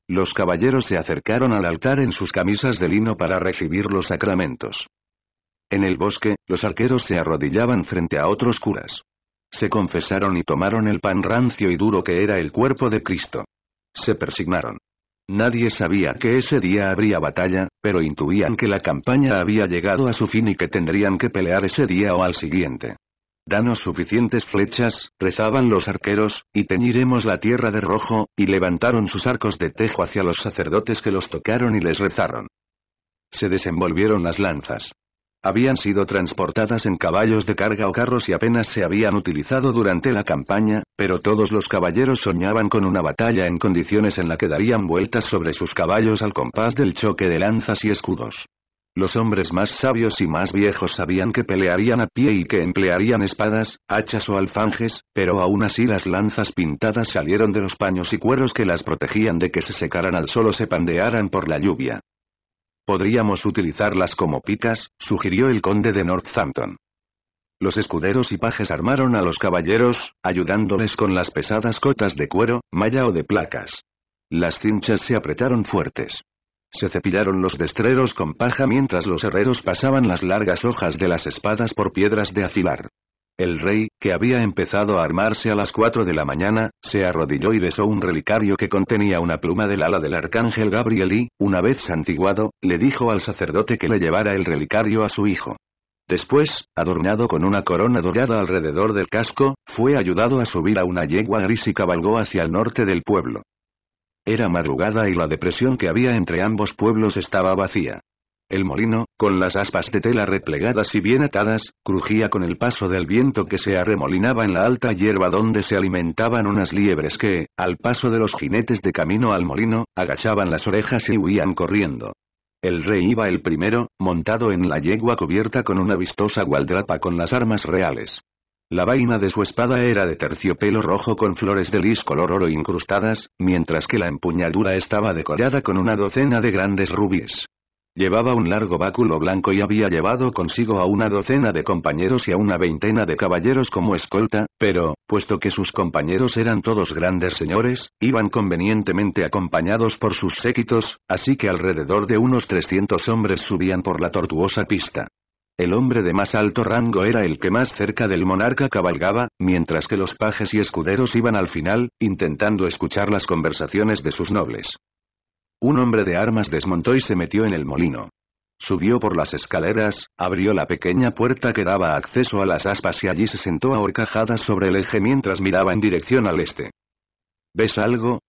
Los caballeros se acercaron al altar en sus camisas de lino para recibir los sacramentos. En el bosque, los arqueros se arrodillaban frente a otros curas. Se confesaron y tomaron el pan rancio y duro que era el cuerpo de Cristo. Se persignaron. Nadie sabía que ese día habría batalla, pero intuían que la campaña había llegado a su fin y que tendrían que pelear ese día o al siguiente. Danos suficientes flechas, rezaban los arqueros, y teñiremos la tierra de rojo, y levantaron sus arcos de tejo hacia los sacerdotes que los tocaron y les rezaron. Se desenvolvieron las lanzas. Habían sido transportadas en caballos de carga o carros y apenas se habían utilizado durante la campaña, pero todos los caballeros soñaban con una batalla en condiciones en la que darían vueltas sobre sus caballos al compás del choque de lanzas y escudos. Los hombres más sabios y más viejos sabían que pelearían a pie y que emplearían espadas, hachas o alfanjes, pero aún así las lanzas pintadas salieron de los paños y cueros que las protegían de que se secaran al sol o se pandearan por la lluvia. Podríamos utilizarlas como picas, sugirió el conde de Northampton. Los escuderos y pajes armaron a los caballeros, ayudándoles con las pesadas cotas de cuero, malla o de placas. Las cinchas se apretaron fuertes. Se cepillaron los destreros con paja mientras los herreros pasaban las largas hojas de las espadas por piedras de afilar. El rey, que había empezado a armarse a las cuatro de la mañana, se arrodilló y besó un relicario que contenía una pluma del ala del arcángel Gabriel y, una vez santiguado, le dijo al sacerdote que le llevara el relicario a su hijo. Después, adornado con una corona dorada alrededor del casco, fue ayudado a subir a una yegua gris y cabalgó hacia el norte del pueblo. Era madrugada y la depresión que había entre ambos pueblos estaba vacía. El molino, con las aspas de tela replegadas y bien atadas, crujía con el paso del viento que se arremolinaba en la alta hierba donde se alimentaban unas liebres que, al paso de los jinetes de camino al molino, agachaban las orejas y huían corriendo. El rey iba el primero, montado en la yegua cubierta con una vistosa gualdrapa con las armas reales. La vaina de su espada era de terciopelo rojo con flores de lis color oro incrustadas, mientras que la empuñadura estaba decorada con una docena de grandes rubies. Llevaba un largo báculo blanco y había llevado consigo a una docena de compañeros y a una veintena de caballeros como escolta, pero, puesto que sus compañeros eran todos grandes señores, iban convenientemente acompañados por sus séquitos, así que alrededor de unos 300 hombres subían por la tortuosa pista. El hombre de más alto rango era el que más cerca del monarca cabalgaba, mientras que los pajes y escuderos iban al final, intentando escuchar las conversaciones de sus nobles. Un hombre de armas desmontó y se metió en el molino. Subió por las escaleras, abrió la pequeña puerta que daba acceso a las aspas y allí se sentó ahorcajada sobre el eje mientras miraba en dirección al este. ¿Ves algo?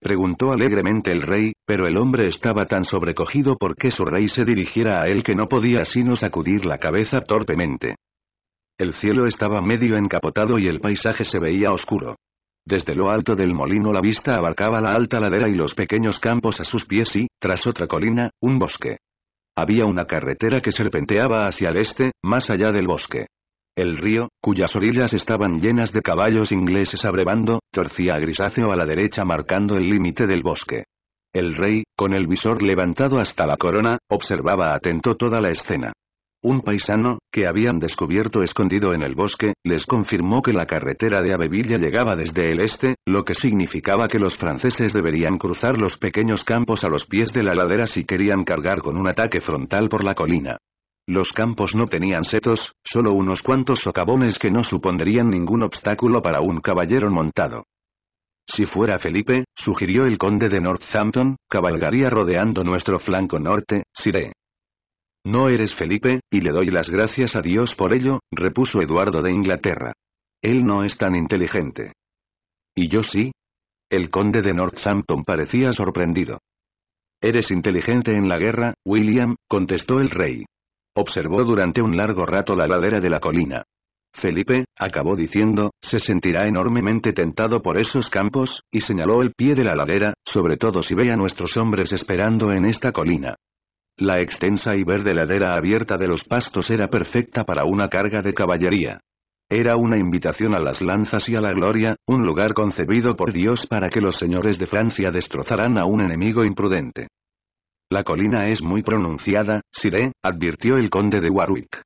preguntó alegremente el rey, pero el hombre estaba tan sobrecogido porque su rey se dirigiera a él que no podía sino sacudir la cabeza torpemente. El cielo estaba medio encapotado y el paisaje se veía oscuro. Desde lo alto del molino la vista abarcaba la alta ladera y los pequeños campos a sus pies y, tras otra colina, un bosque. Había una carretera que serpenteaba hacia el este, más allá del bosque. El río, cuyas orillas estaban llenas de caballos ingleses abrevando, torcía grisáceo a la derecha marcando el límite del bosque. El rey, con el visor levantado hasta la corona, observaba atento toda la escena. Un paisano, que habían descubierto escondido en el bosque, les confirmó que la carretera de Abevilla llegaba desde el este, lo que significaba que los franceses deberían cruzar los pequeños campos a los pies de la ladera si querían cargar con un ataque frontal por la colina. Los campos no tenían setos, solo unos cuantos socavones que no supondrían ningún obstáculo para un caballero montado. Si fuera Felipe, sugirió el conde de Northampton, cabalgaría rodeando nuestro flanco norte, Siré. No eres Felipe, y le doy las gracias a Dios por ello, repuso Eduardo de Inglaterra. Él no es tan inteligente. ¿Y yo sí? El conde de Northampton parecía sorprendido. Eres inteligente en la guerra, William, contestó el rey. Observó durante un largo rato la ladera de la colina. Felipe, acabó diciendo, se sentirá enormemente tentado por esos campos, y señaló el pie de la ladera, sobre todo si ve a nuestros hombres esperando en esta colina. La extensa y verde ladera abierta de los pastos era perfecta para una carga de caballería. Era una invitación a las lanzas y a la gloria, un lugar concebido por Dios para que los señores de Francia destrozaran a un enemigo imprudente. La colina es muy pronunciada, Siré, advirtió el conde de Warwick.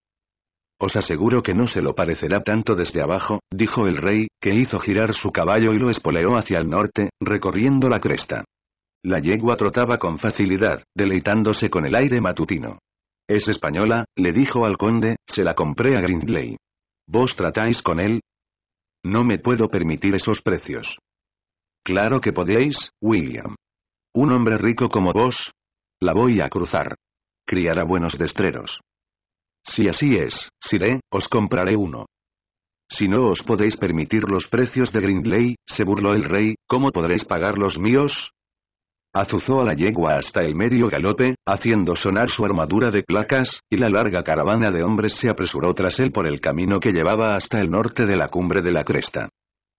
Os aseguro que no se lo parecerá tanto desde abajo, dijo el rey, que hizo girar su caballo y lo espoleó hacia el norte, recorriendo la cresta. La yegua trotaba con facilidad, deleitándose con el aire matutino. Es española, le dijo al conde, se la compré a Grindley. ¿Vos tratáis con él? No me puedo permitir esos precios. Claro que podéis, William. Un hombre rico como vos, la voy a cruzar. Criará buenos destreros. Si así es, Siré, os compraré uno. Si no os podéis permitir los precios de Grindley, se burló el rey, ¿cómo podréis pagar los míos? Azuzó a la yegua hasta el medio galope, haciendo sonar su armadura de placas, y la larga caravana de hombres se apresuró tras él por el camino que llevaba hasta el norte de la cumbre de la cresta.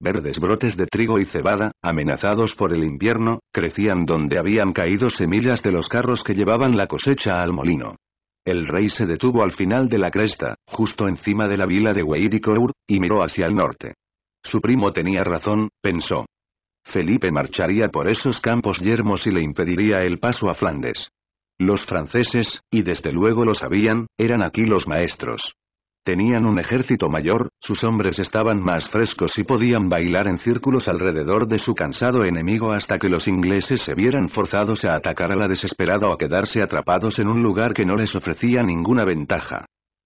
Verdes brotes de trigo y cebada, amenazados por el invierno, crecían donde habían caído semillas de los carros que llevaban la cosecha al molino. El rey se detuvo al final de la cresta, justo encima de la vila de Weirikour, y miró hacia el norte. Su primo tenía razón, pensó. Felipe marcharía por esos campos yermos y le impediría el paso a Flandes. Los franceses, y desde luego lo sabían, eran aquí los maestros. Tenían un ejército mayor, sus hombres estaban más frescos y podían bailar en círculos alrededor de su cansado enemigo hasta que los ingleses se vieran forzados a atacar a la desesperada o a quedarse atrapados en un lugar que no les ofrecía ninguna ventaja.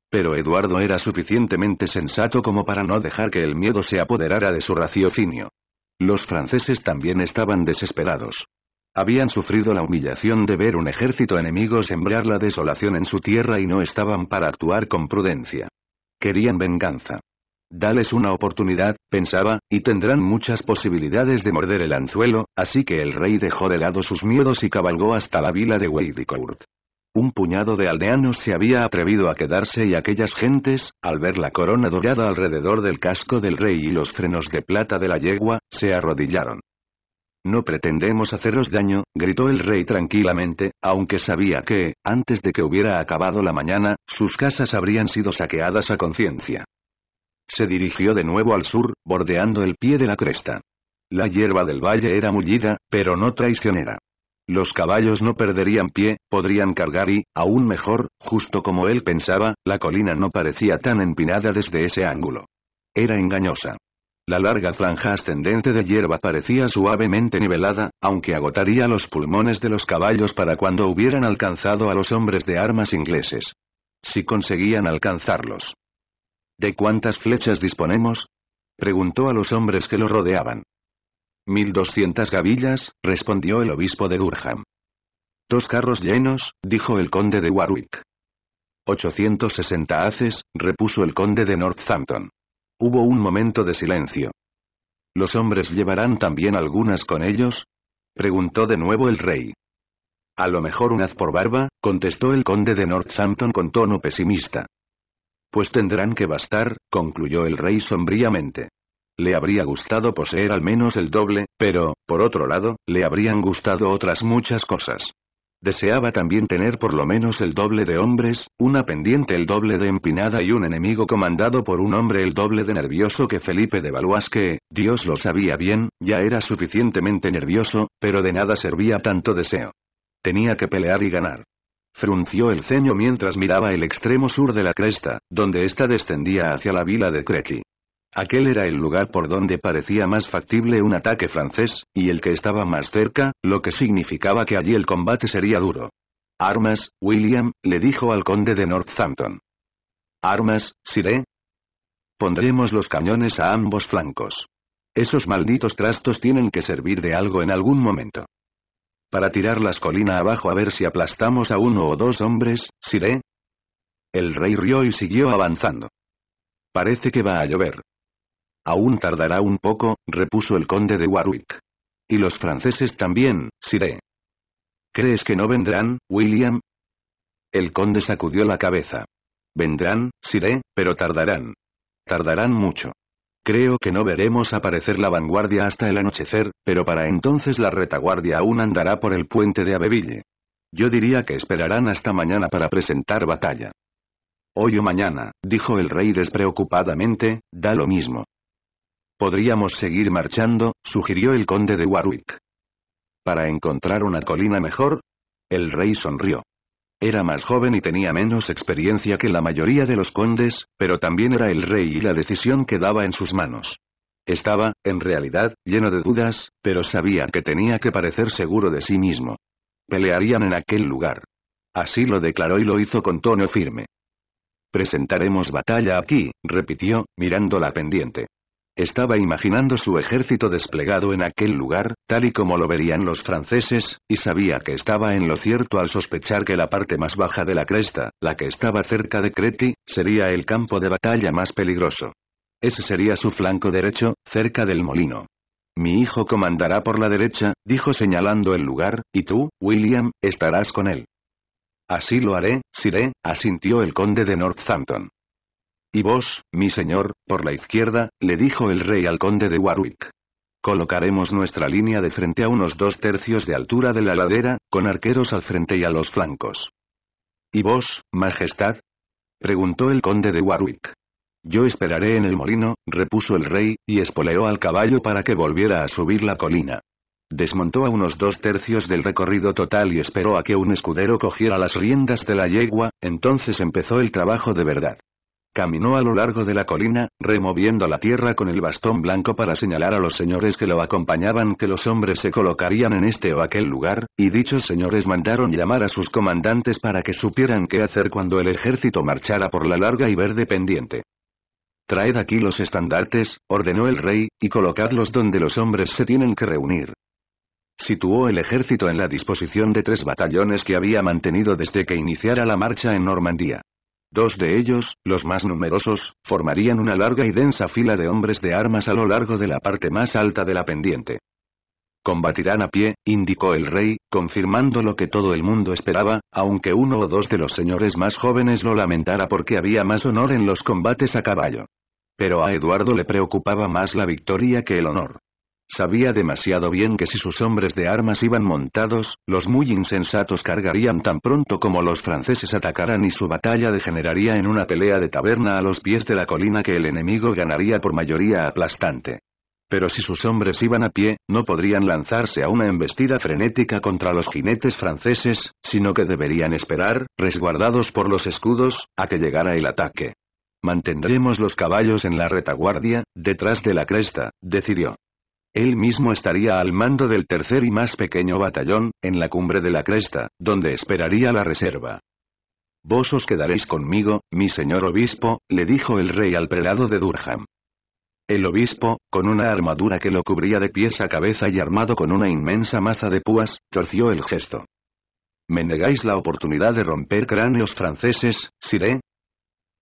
Pero Eduardo era suficientemente sensato como para no dejar que el miedo se apoderara de su raciocinio. Los franceses también estaban desesperados. Habían sufrido la humillación de ver un ejército enemigo sembrar la desolación en su tierra y no estaban para actuar con prudencia. Querían venganza. Dales una oportunidad, pensaba, y tendrán muchas posibilidades de morder el anzuelo, así que el rey dejó de lado sus miedos y cabalgó hasta la vila de Weidicourt. Un puñado de aldeanos se había atrevido a quedarse y aquellas gentes, al ver la corona dorada alrededor del casco del rey y los frenos de plata de la yegua, se arrodillaron. No pretendemos haceros daño, gritó el rey tranquilamente, aunque sabía que, antes de que hubiera acabado la mañana, sus casas habrían sido saqueadas a conciencia. Se dirigió de nuevo al sur, bordeando el pie de la cresta. La hierba del valle era mullida, pero no traicionera. Los caballos no perderían pie, podrían cargar y, aún mejor, justo como él pensaba, la colina no parecía tan empinada desde ese ángulo. Era engañosa. La larga franja ascendente de hierba parecía suavemente nivelada, aunque agotaría los pulmones de los caballos para cuando hubieran alcanzado a los hombres de armas ingleses. Si conseguían alcanzarlos. ¿De cuántas flechas disponemos? preguntó a los hombres que lo rodeaban. 1200 gavillas, respondió el obispo de Durham. Dos carros llenos, dijo el conde de Warwick. 860 haces, repuso el conde de Northampton. Hubo un momento de silencio. ¿Los hombres llevarán también algunas con ellos? preguntó de nuevo el rey. A lo mejor un haz por barba, contestó el conde de Northampton con tono pesimista. Pues tendrán que bastar, concluyó el rey sombríamente. Le habría gustado poseer al menos el doble, pero, por otro lado, le habrían gustado otras muchas cosas. Deseaba también tener por lo menos el doble de hombres, una pendiente el doble de empinada y un enemigo comandado por un hombre el doble de nervioso que Felipe de Valois que, Dios lo sabía bien, ya era suficientemente nervioso, pero de nada servía tanto deseo. Tenía que pelear y ganar. Frunció el ceño mientras miraba el extremo sur de la cresta, donde ésta descendía hacia la vila de Crequi. Aquel era el lugar por donde parecía más factible un ataque francés, y el que estaba más cerca, lo que significaba que allí el combate sería duro. Armas, William, le dijo al conde de Northampton. Armas, Siré. Pondremos los cañones a ambos flancos. Esos malditos trastos tienen que servir de algo en algún momento. Para tirar las colinas abajo a ver si aplastamos a uno o dos hombres, Siré. El rey rió y siguió avanzando. Parece que va a llover. Aún tardará un poco, repuso el conde de Warwick. Y los franceses también, Sire. ¿Crees que no vendrán, William? El conde sacudió la cabeza. Vendrán, siré, pero tardarán. Tardarán mucho. Creo que no veremos aparecer la vanguardia hasta el anochecer, pero para entonces la retaguardia aún andará por el puente de Abeville. Yo diría que esperarán hasta mañana para presentar batalla. Hoy o mañana, dijo el rey despreocupadamente, da lo mismo. Podríamos seguir marchando, sugirió el conde de Warwick. Para encontrar una colina mejor. El rey sonrió. Era más joven y tenía menos experiencia que la mayoría de los condes, pero también era el rey y la decisión quedaba en sus manos. Estaba, en realidad, lleno de dudas, pero sabía que tenía que parecer seguro de sí mismo. Pelearían en aquel lugar. Así lo declaró y lo hizo con tono firme. Presentaremos batalla aquí, repitió, mirando la pendiente. Estaba imaginando su ejército desplegado en aquel lugar, tal y como lo verían los franceses, y sabía que estaba en lo cierto al sospechar que la parte más baja de la cresta, la que estaba cerca de Creti, sería el campo de batalla más peligroso. Ese sería su flanco derecho, cerca del molino. Mi hijo comandará por la derecha, dijo señalando el lugar, y tú, William, estarás con él. Así lo haré, Siré, asintió el conde de Northampton. Y vos, mi señor, por la izquierda, le dijo el rey al conde de Warwick. Colocaremos nuestra línea de frente a unos dos tercios de altura de la ladera, con arqueros al frente y a los flancos. ¿Y vos, Majestad? preguntó el conde de Warwick. Yo esperaré en el molino, repuso el rey, y espoleó al caballo para que volviera a subir la colina. Desmontó a unos dos tercios del recorrido total y esperó a que un escudero cogiera las riendas de la yegua, entonces empezó el trabajo de verdad. Caminó a lo largo de la colina, removiendo la tierra con el bastón blanco para señalar a los señores que lo acompañaban que los hombres se colocarían en este o aquel lugar, y dichos señores mandaron llamar a sus comandantes para que supieran qué hacer cuando el ejército marchara por la larga y verde pendiente. Traed aquí los estandartes, ordenó el rey, y colocadlos donde los hombres se tienen que reunir. Situó el ejército en la disposición de tres batallones que había mantenido desde que iniciara la marcha en Normandía. Dos de ellos, los más numerosos, formarían una larga y densa fila de hombres de armas a lo largo de la parte más alta de la pendiente. Combatirán a pie, indicó el rey, confirmando lo que todo el mundo esperaba, aunque uno o dos de los señores más jóvenes lo lamentara porque había más honor en los combates a caballo. Pero a Eduardo le preocupaba más la victoria que el honor. Sabía demasiado bien que si sus hombres de armas iban montados, los muy insensatos cargarían tan pronto como los franceses atacaran y su batalla degeneraría en una pelea de taberna a los pies de la colina que el enemigo ganaría por mayoría aplastante. Pero si sus hombres iban a pie, no podrían lanzarse a una embestida frenética contra los jinetes franceses, sino que deberían esperar, resguardados por los escudos, a que llegara el ataque. Mantendremos los caballos en la retaguardia, detrás de la cresta, decidió. Él mismo estaría al mando del tercer y más pequeño batallón, en la cumbre de la cresta, donde esperaría la reserva. Vos os quedaréis conmigo, mi señor obispo, le dijo el rey al prelado de Durham. El obispo, con una armadura que lo cubría de pies a cabeza y armado con una inmensa maza de púas, torció el gesto. Me negáis la oportunidad de romper cráneos franceses, Siré,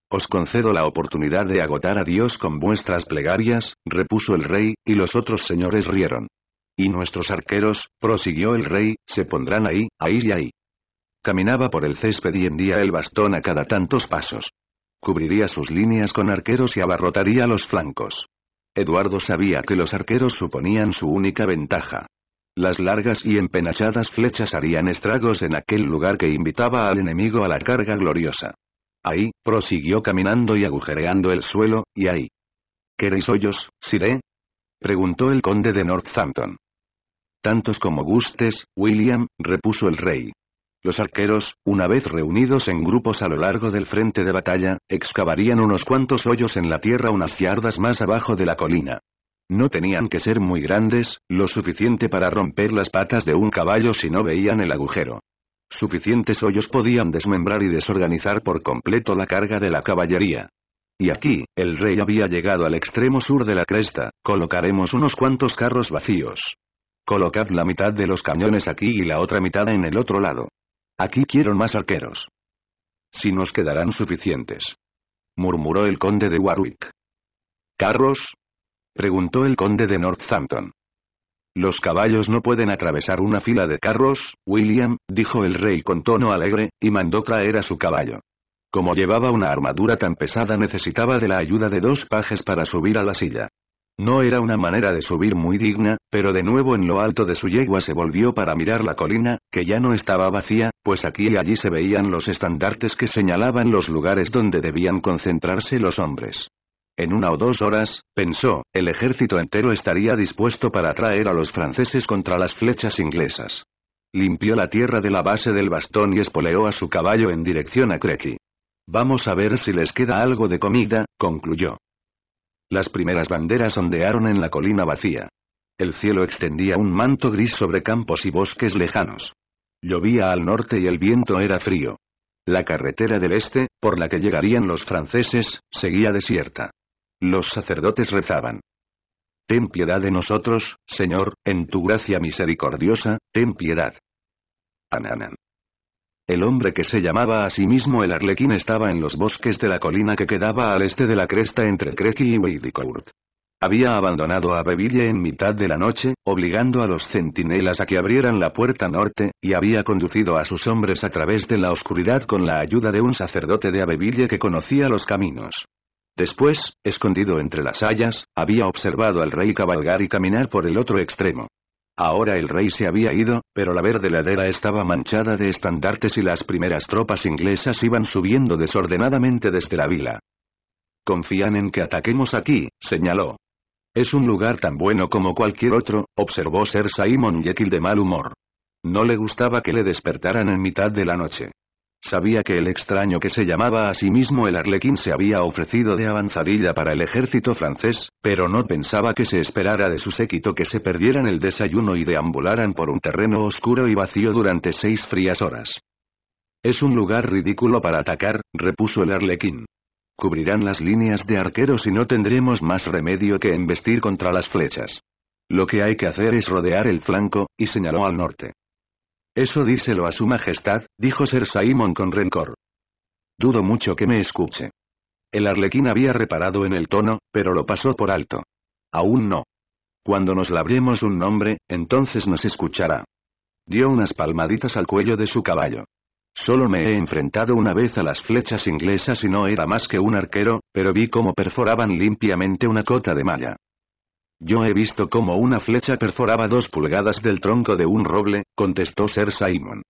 os concedo la oportunidad de agotar a Dios con vuestras plegarias, repuso el rey, y los otros señores rieron. Y nuestros arqueros, prosiguió el rey, se pondrán ahí, ahí y ahí. Caminaba por el césped y hendía el bastón a cada tantos pasos. Cubriría sus líneas con arqueros y abarrotaría los flancos. Eduardo sabía que los arqueros suponían su única ventaja. Las largas y empenachadas flechas harían estragos en aquel lugar que invitaba al enemigo a la carga gloriosa. Ahí, prosiguió caminando y agujereando el suelo, y ahí. ¿Queréis hoyos, Siré? preguntó el conde de Northampton. Tantos como gustes, William, repuso el rey. Los arqueros, una vez reunidos en grupos a lo largo del frente de batalla, excavarían unos cuantos hoyos en la tierra unas yardas más abajo de la colina. No tenían que ser muy grandes, lo suficiente para romper las patas de un caballo si no veían el agujero. Suficientes hoyos podían desmembrar y desorganizar por completo la carga de la caballería. Y aquí, el rey había llegado al extremo sur de la cresta, colocaremos unos cuantos carros vacíos. Colocad la mitad de los cañones aquí y la otra mitad en el otro lado. Aquí quiero más arqueros. Si nos quedarán suficientes. Murmuró el conde de Warwick. ¿Carros? Preguntó el conde de Northampton. Los caballos no pueden atravesar una fila de carros, William, dijo el rey con tono alegre, y mandó traer a su caballo. Como llevaba una armadura tan pesada necesitaba de la ayuda de dos pajes para subir a la silla. No era una manera de subir muy digna, pero de nuevo en lo alto de su yegua se volvió para mirar la colina, que ya no estaba vacía, pues aquí y allí se veían los estandartes que señalaban los lugares donde debían concentrarse los hombres. En una o dos horas, pensó, el ejército entero estaría dispuesto para atraer a los franceses contra las flechas inglesas. Limpió la tierra de la base del bastón y espoleó a su caballo en dirección a Crequi. Vamos a ver si les queda algo de comida, concluyó. Las primeras banderas ondearon en la colina vacía. El cielo extendía un manto gris sobre campos y bosques lejanos. Llovía al norte y el viento era frío. La carretera del este, por la que llegarían los franceses, seguía desierta. Los sacerdotes rezaban. Ten piedad de nosotros, Señor, en tu gracia misericordiosa, ten piedad. Ananan. El hombre que se llamaba a sí mismo el Arlequín estaba en los bosques de la colina que quedaba al este de la cresta entre Creki y Weidicourt. Había abandonado a Beville en mitad de la noche, obligando a los centinelas a que abrieran la puerta norte, y había conducido a sus hombres a través de la oscuridad con la ayuda de un sacerdote de Abeville que conocía los caminos. Después, escondido entre las hayas, había observado al rey cabalgar y caminar por el otro extremo. Ahora el rey se había ido, pero la verde ladera estaba manchada de estandartes y las primeras tropas inglesas iban subiendo desordenadamente desde la vila. Confían en que ataquemos aquí, señaló. Es un lugar tan bueno como cualquier otro, observó Sir Simon Jekyll de mal humor. No le gustaba que le despertaran en mitad de la noche. Sabía que el extraño que se llamaba a sí mismo el Arlequín se había ofrecido de avanzadilla para el ejército francés, pero no pensaba que se esperara de su séquito que se perdieran el desayuno y deambularan por un terreno oscuro y vacío durante seis frías horas. Es un lugar ridículo para atacar, repuso el Arlequín. Cubrirán las líneas de arqueros y no tendremos más remedio que embestir contra las flechas. Lo que hay que hacer es rodear el flanco, y señaló al norte. Eso díselo a su majestad, dijo Sir Simon con rencor. Dudo mucho que me escuche. El arlequín había reparado en el tono, pero lo pasó por alto. Aún no. Cuando nos labremos un nombre, entonces nos escuchará. Dio unas palmaditas al cuello de su caballo. Solo me he enfrentado una vez a las flechas inglesas y no era más que un arquero, pero vi cómo perforaban limpiamente una cota de malla. Yo he visto cómo una flecha perforaba dos pulgadas del tronco de un roble, contestó Sir Simon.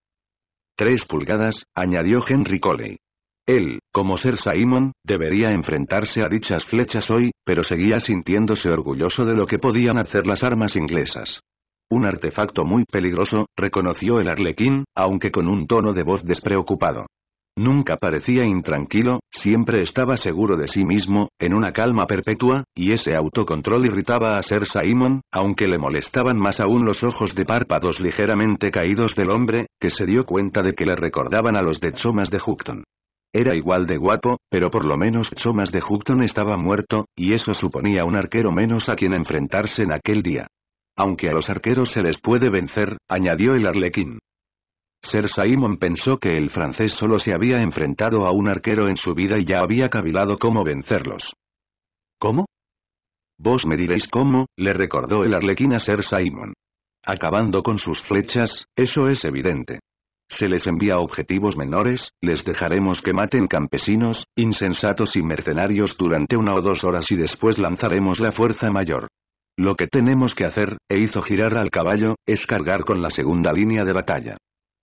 Tres pulgadas, añadió Henry Coley. Él, como Sir Simon, debería enfrentarse a dichas flechas hoy, pero seguía sintiéndose orgulloso de lo que podían hacer las armas inglesas. Un artefacto muy peligroso, reconoció el arlequín, aunque con un tono de voz despreocupado. Nunca parecía intranquilo, siempre estaba seguro de sí mismo, en una calma perpetua, y ese autocontrol irritaba a Ser Simon, aunque le molestaban más aún los ojos de párpados ligeramente caídos del hombre, que se dio cuenta de que le recordaban a los de Chomas de Houghton. Era igual de guapo, pero por lo menos Chomas de Houghton estaba muerto, y eso suponía un arquero menos a quien enfrentarse en aquel día. Aunque a los arqueros se les puede vencer, añadió el arlequín. Ser Simon pensó que el francés solo se había enfrentado a un arquero en su vida y ya había cavilado cómo vencerlos. ¿Cómo? Vos me diréis cómo, le recordó el arlequín a Sir Simon. Acabando con sus flechas, eso es evidente. Se les envía objetivos menores, les dejaremos que maten campesinos, insensatos y mercenarios durante una o dos horas y después lanzaremos la fuerza mayor. Lo que tenemos que hacer, e hizo girar al caballo, es cargar con la segunda línea de batalla.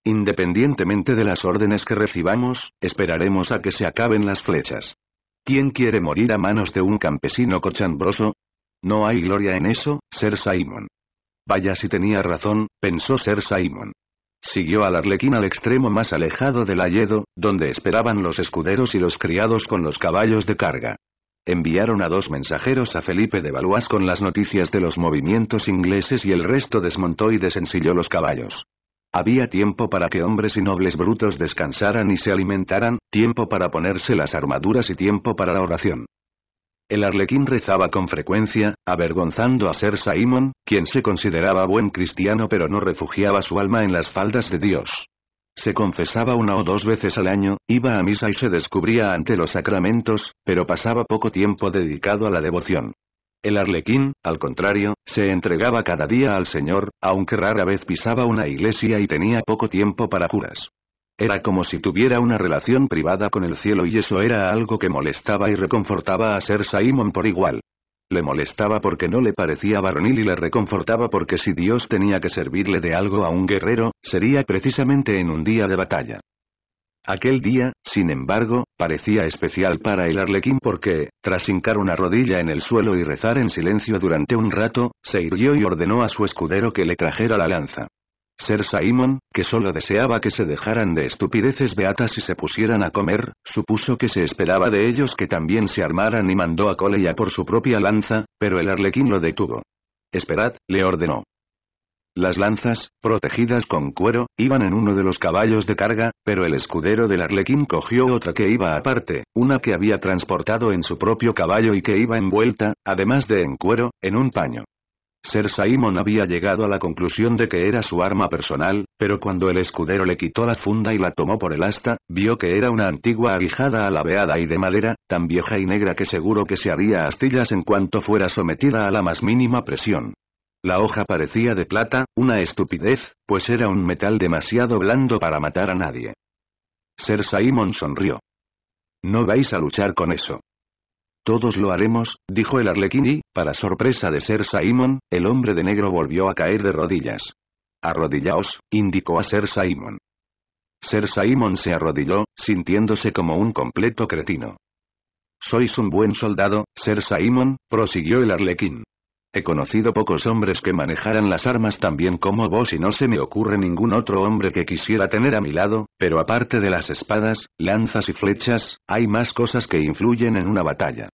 Independientemente de las órdenes que recibamos, esperaremos a que se acaben las flechas. ¿Quién quiere morir a manos de un campesino cochambroso? No hay gloria en eso, Ser Simon. Vaya si tenía razón, pensó Ser Simon. Siguió al arlequín al extremo más alejado del ayedo, donde esperaban los escuderos y los criados con los caballos de carga. Enviaron a dos mensajeros a Felipe de Valois con las noticias de los movimientos ingleses y el resto desmontó y desensilló los caballos. Había tiempo para que hombres y nobles brutos descansaran y se alimentaran, tiempo para ponerse las armaduras y tiempo para la oración. El arlequín rezaba con frecuencia, avergonzando a Ser Simon, quien se consideraba buen cristiano pero no refugiaba su alma en las faldas de Dios. Se confesaba una o dos veces al año, iba a misa y se descubría ante los sacramentos, pero pasaba poco tiempo dedicado a la devoción. El arlequín, al contrario, se entregaba cada día al Señor, aunque rara vez pisaba una iglesia y tenía poco tiempo para curas. Era como si tuviera una relación privada con el cielo y eso era algo que molestaba y reconfortaba a Ser Simon por igual. Le molestaba porque no le parecía varonil y le reconfortaba porque si Dios tenía que servirle de algo a un guerrero, sería precisamente en un día de batalla. Aquel día, sin embargo, parecía especial para el arlequín porque, tras hincar una rodilla en el suelo y rezar en silencio durante un rato, se irguió y ordenó a su escudero que le trajera la lanza. Ser Simon, que solo deseaba que se dejaran de estupideces beatas y se pusieran a comer, supuso que se esperaba de ellos que también se armaran y mandó a Cole por su propia lanza, pero el arlequín lo detuvo. Esperad, le ordenó. Las lanzas, protegidas con cuero, iban en uno de los caballos de carga, pero el escudero del arlequín cogió otra que iba aparte, una que había transportado en su propio caballo y que iba envuelta, además de en cuero, en un paño. Ser Simon había llegado a la conclusión de que era su arma personal, pero cuando el escudero le quitó la funda y la tomó por el asta, vio que era una antigua aguijada alabeada y de madera, tan vieja y negra que seguro que se haría astillas en cuanto fuera sometida a la más mínima presión. La hoja parecía de plata, una estupidez, pues era un metal demasiado blando para matar a nadie. Ser Simon sonrió. No vais a luchar con eso. Todos lo haremos, dijo el arlequín y, para sorpresa de Ser Simon, el hombre de negro volvió a caer de rodillas. Arrodillaos, indicó a Ser Simon. Ser Simon se arrodilló, sintiéndose como un completo cretino. Sois un buen soldado, Ser Simon, prosiguió el arlequín. He conocido pocos hombres que manejaran las armas tan bien como vos y no se me ocurre ningún otro hombre que quisiera tener a mi lado, pero aparte de las espadas, lanzas y flechas, hay más cosas que influyen en una batalla.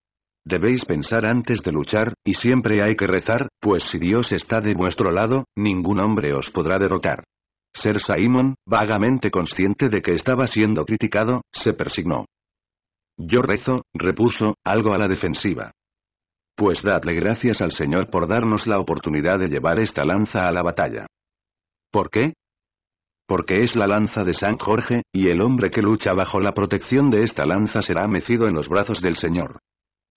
Debéis pensar antes de luchar, y siempre hay que rezar, pues si Dios está de vuestro lado, ningún hombre os podrá derrotar. Ser Simon, vagamente consciente de que estaba siendo criticado, se persignó. Yo rezo, repuso, algo a la defensiva. Pues dadle gracias al Señor por darnos la oportunidad de llevar esta lanza a la batalla. ¿Por qué? Porque es la lanza de San Jorge, y el hombre que lucha bajo la protección de esta lanza será mecido en los brazos del Señor.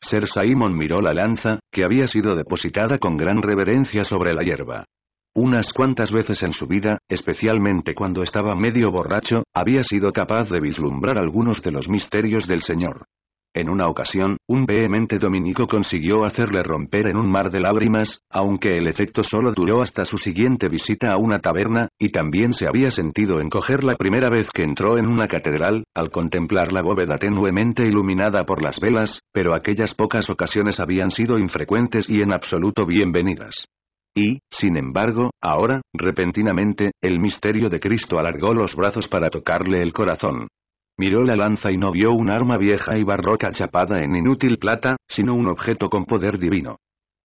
Ser Simon miró la lanza, que había sido depositada con gran reverencia sobre la hierba. Unas cuantas veces en su vida, especialmente cuando estaba medio borracho, había sido capaz de vislumbrar algunos de los misterios del Señor. En una ocasión, un vehemente dominico consiguió hacerle romper en un mar de lágrimas, aunque el efecto solo duró hasta su siguiente visita a una taberna, y también se había sentido encoger la primera vez que entró en una catedral, al contemplar la bóveda tenuemente iluminada por las velas, pero aquellas pocas ocasiones habían sido infrecuentes y en absoluto bienvenidas. Y, sin embargo, ahora, repentinamente, el misterio de Cristo alargó los brazos para tocarle el corazón. Miró la lanza y no vio un arma vieja y barroca chapada en inútil plata, sino un objeto con poder divino.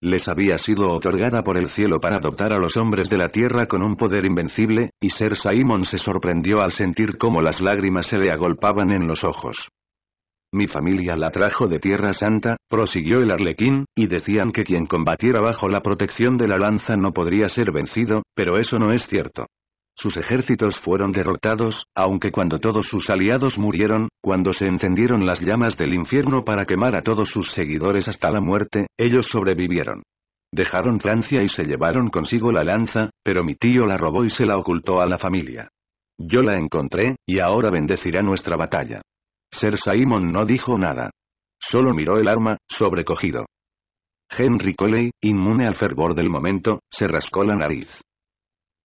Les había sido otorgada por el cielo para adoptar a los hombres de la tierra con un poder invencible, y Ser Simon se sorprendió al sentir cómo las lágrimas se le agolpaban en los ojos. Mi familia la trajo de Tierra Santa, prosiguió el arlequín, y decían que quien combatiera bajo la protección de la lanza no podría ser vencido, pero eso no es cierto. Sus ejércitos fueron derrotados, aunque cuando todos sus aliados murieron, cuando se encendieron las llamas del infierno para quemar a todos sus seguidores hasta la muerte, ellos sobrevivieron. Dejaron Francia y se llevaron consigo la lanza, pero mi tío la robó y se la ocultó a la familia. Yo la encontré, y ahora bendecirá nuestra batalla. Ser Simon no dijo nada. Solo miró el arma, sobrecogido. Henry Coley, inmune al fervor del momento, se rascó la nariz.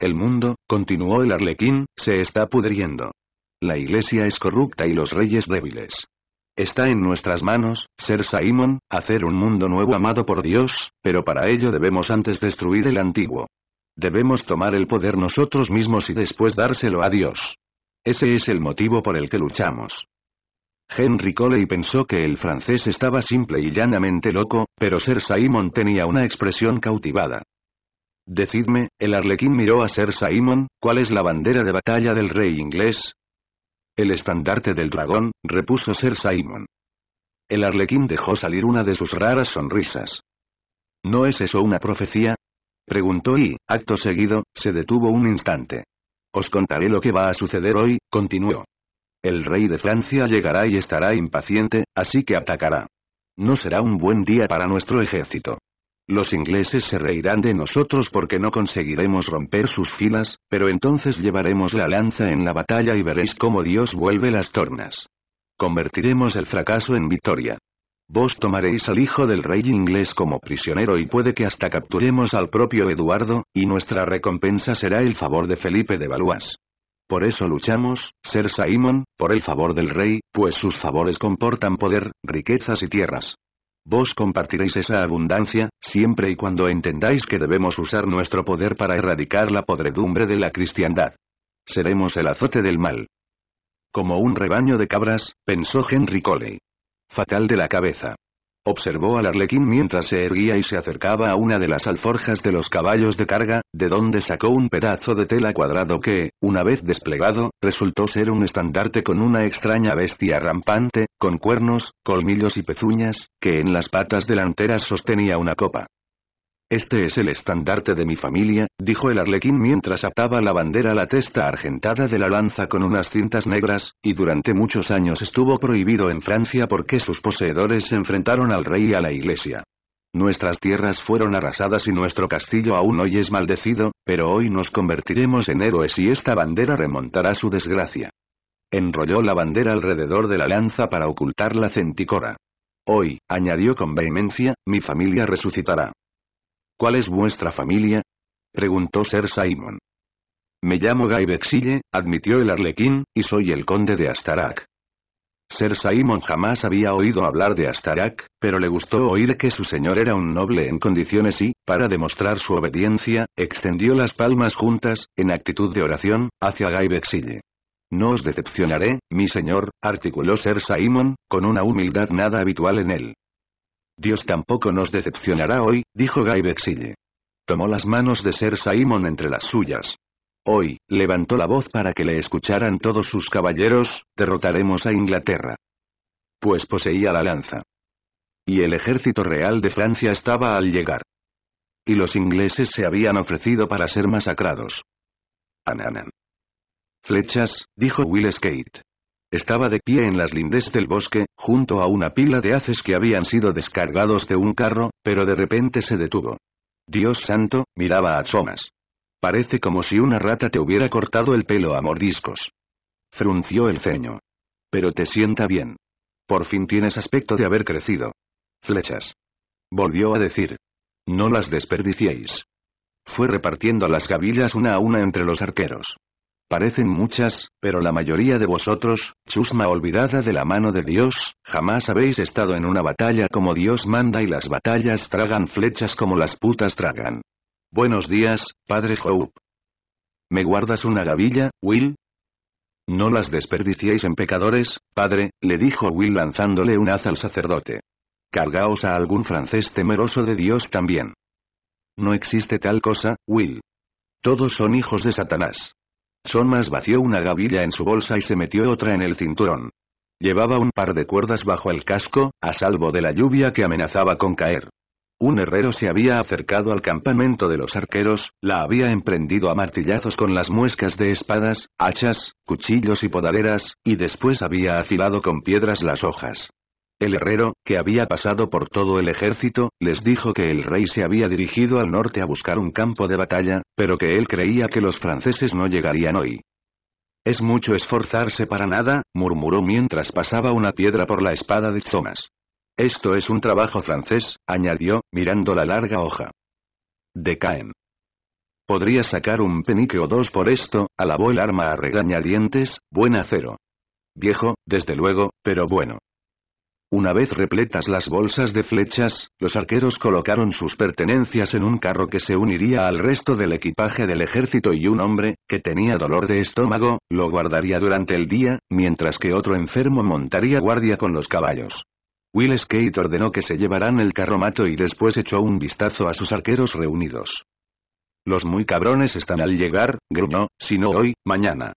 El mundo, continuó el arlequín, se está pudriendo. La iglesia es corrupta y los reyes débiles. Está en nuestras manos, ser Simon, hacer un mundo nuevo amado por Dios, pero para ello debemos antes destruir el antiguo. Debemos tomar el poder nosotros mismos y después dárselo a Dios. Ese es el motivo por el que luchamos. Henry Coley pensó que el francés estaba simple y llanamente loco, pero ser Simon tenía una expresión cautivada. Decidme, el arlequín miró a Sir Simon, ¿cuál es la bandera de batalla del rey inglés? El estandarte del dragón, repuso Sir Simon. El arlequín dejó salir una de sus raras sonrisas. ¿No es eso una profecía? Preguntó y, acto seguido, se detuvo un instante. Os contaré lo que va a suceder hoy, continuó. El rey de Francia llegará y estará impaciente, así que atacará. No será un buen día para nuestro ejército. Los ingleses se reirán de nosotros porque no conseguiremos romper sus filas, pero entonces llevaremos la lanza en la batalla y veréis cómo Dios vuelve las tornas. Convertiremos el fracaso en victoria. Vos tomaréis al hijo del rey inglés como prisionero y puede que hasta capturemos al propio Eduardo, y nuestra recompensa será el favor de Felipe de Valois. Por eso luchamos, Ser Simon, por el favor del rey, pues sus favores comportan poder, riquezas y tierras. Vos compartiréis esa abundancia, siempre y cuando entendáis que debemos usar nuestro poder para erradicar la podredumbre de la cristiandad. Seremos el azote del mal. Como un rebaño de cabras, pensó Henry Coley. Fatal de la cabeza. Observó al arlequín mientras se erguía y se acercaba a una de las alforjas de los caballos de carga, de donde sacó un pedazo de tela cuadrado que, una vez desplegado, resultó ser un estandarte con una extraña bestia rampante, con cuernos, colmillos y pezuñas, que en las patas delanteras sostenía una copa. Este es el estandarte de mi familia, dijo el arlequín mientras ataba la bandera a la testa argentada de la lanza con unas cintas negras, y durante muchos años estuvo prohibido en Francia porque sus poseedores se enfrentaron al rey y a la iglesia. Nuestras tierras fueron arrasadas y nuestro castillo aún hoy es maldecido, pero hoy nos convertiremos en héroes y esta bandera remontará su desgracia. Enrolló la bandera alrededor de la lanza para ocultar la centicora. Hoy, añadió con vehemencia, mi familia resucitará. ¿Cuál es vuestra familia? preguntó Sir Simon. Me llamo Guy admitió el arlequín, y soy el conde de Astarak. Sir Simon jamás había oído hablar de Astarak, pero le gustó oír que su señor era un noble en condiciones y, para demostrar su obediencia, extendió las palmas juntas, en actitud de oración, hacia Guy No os decepcionaré, mi señor, articuló Sir Simon, con una humildad nada habitual en él. Dios tampoco nos decepcionará hoy, dijo Guy Bexille. Tomó las manos de Sir Simon entre las suyas. Hoy, levantó la voz para que le escucharan todos sus caballeros, derrotaremos a Inglaterra. Pues poseía la lanza. Y el ejército real de Francia estaba al llegar. Y los ingleses se habían ofrecido para ser masacrados. Ananan. Flechas, dijo Will Skate. Estaba de pie en las lindes del bosque, junto a una pila de haces que habían sido descargados de un carro, pero de repente se detuvo. Dios santo, miraba a Thomas. Parece como si una rata te hubiera cortado el pelo a mordiscos. Frunció el ceño. Pero te sienta bien. Por fin tienes aspecto de haber crecido. Flechas. Volvió a decir. No las desperdiciéis. Fue repartiendo las gavillas una a una entre los arqueros. Parecen muchas, pero la mayoría de vosotros, chusma olvidada de la mano de Dios, jamás habéis estado en una batalla como Dios manda y las batallas tragan flechas como las putas tragan. Buenos días, padre Hope. ¿Me guardas una gavilla, Will? No las desperdiciéis en pecadores, padre, le dijo Will lanzándole un haz al sacerdote. Cargaos a algún francés temeroso de Dios también. No existe tal cosa, Will. Todos son hijos de Satanás más vació una gavilla en su bolsa y se metió otra en el cinturón. Llevaba un par de cuerdas bajo el casco, a salvo de la lluvia que amenazaba con caer. Un herrero se había acercado al campamento de los arqueros, la había emprendido a martillazos con las muescas de espadas, hachas, cuchillos y podaderas, y después había afilado con piedras las hojas. El herrero, que había pasado por todo el ejército, les dijo que el rey se había dirigido al norte a buscar un campo de batalla, pero que él creía que los franceses no llegarían hoy. Es mucho esforzarse para nada, murmuró mientras pasaba una piedra por la espada de Zomas. Esto es un trabajo francés, añadió, mirando la larga hoja. Decaen. Podría sacar un penique o dos por esto, alabó el arma a regañadientes, buen acero. Viejo, desde luego, pero bueno. Una vez repletas las bolsas de flechas, los arqueros colocaron sus pertenencias en un carro que se uniría al resto del equipaje del ejército y un hombre, que tenía dolor de estómago, lo guardaría durante el día, mientras que otro enfermo montaría guardia con los caballos. Will Skate ordenó que se llevaran el carromato y después echó un vistazo a sus arqueros reunidos. Los muy cabrones están al llegar, gruñó, si no hoy, mañana.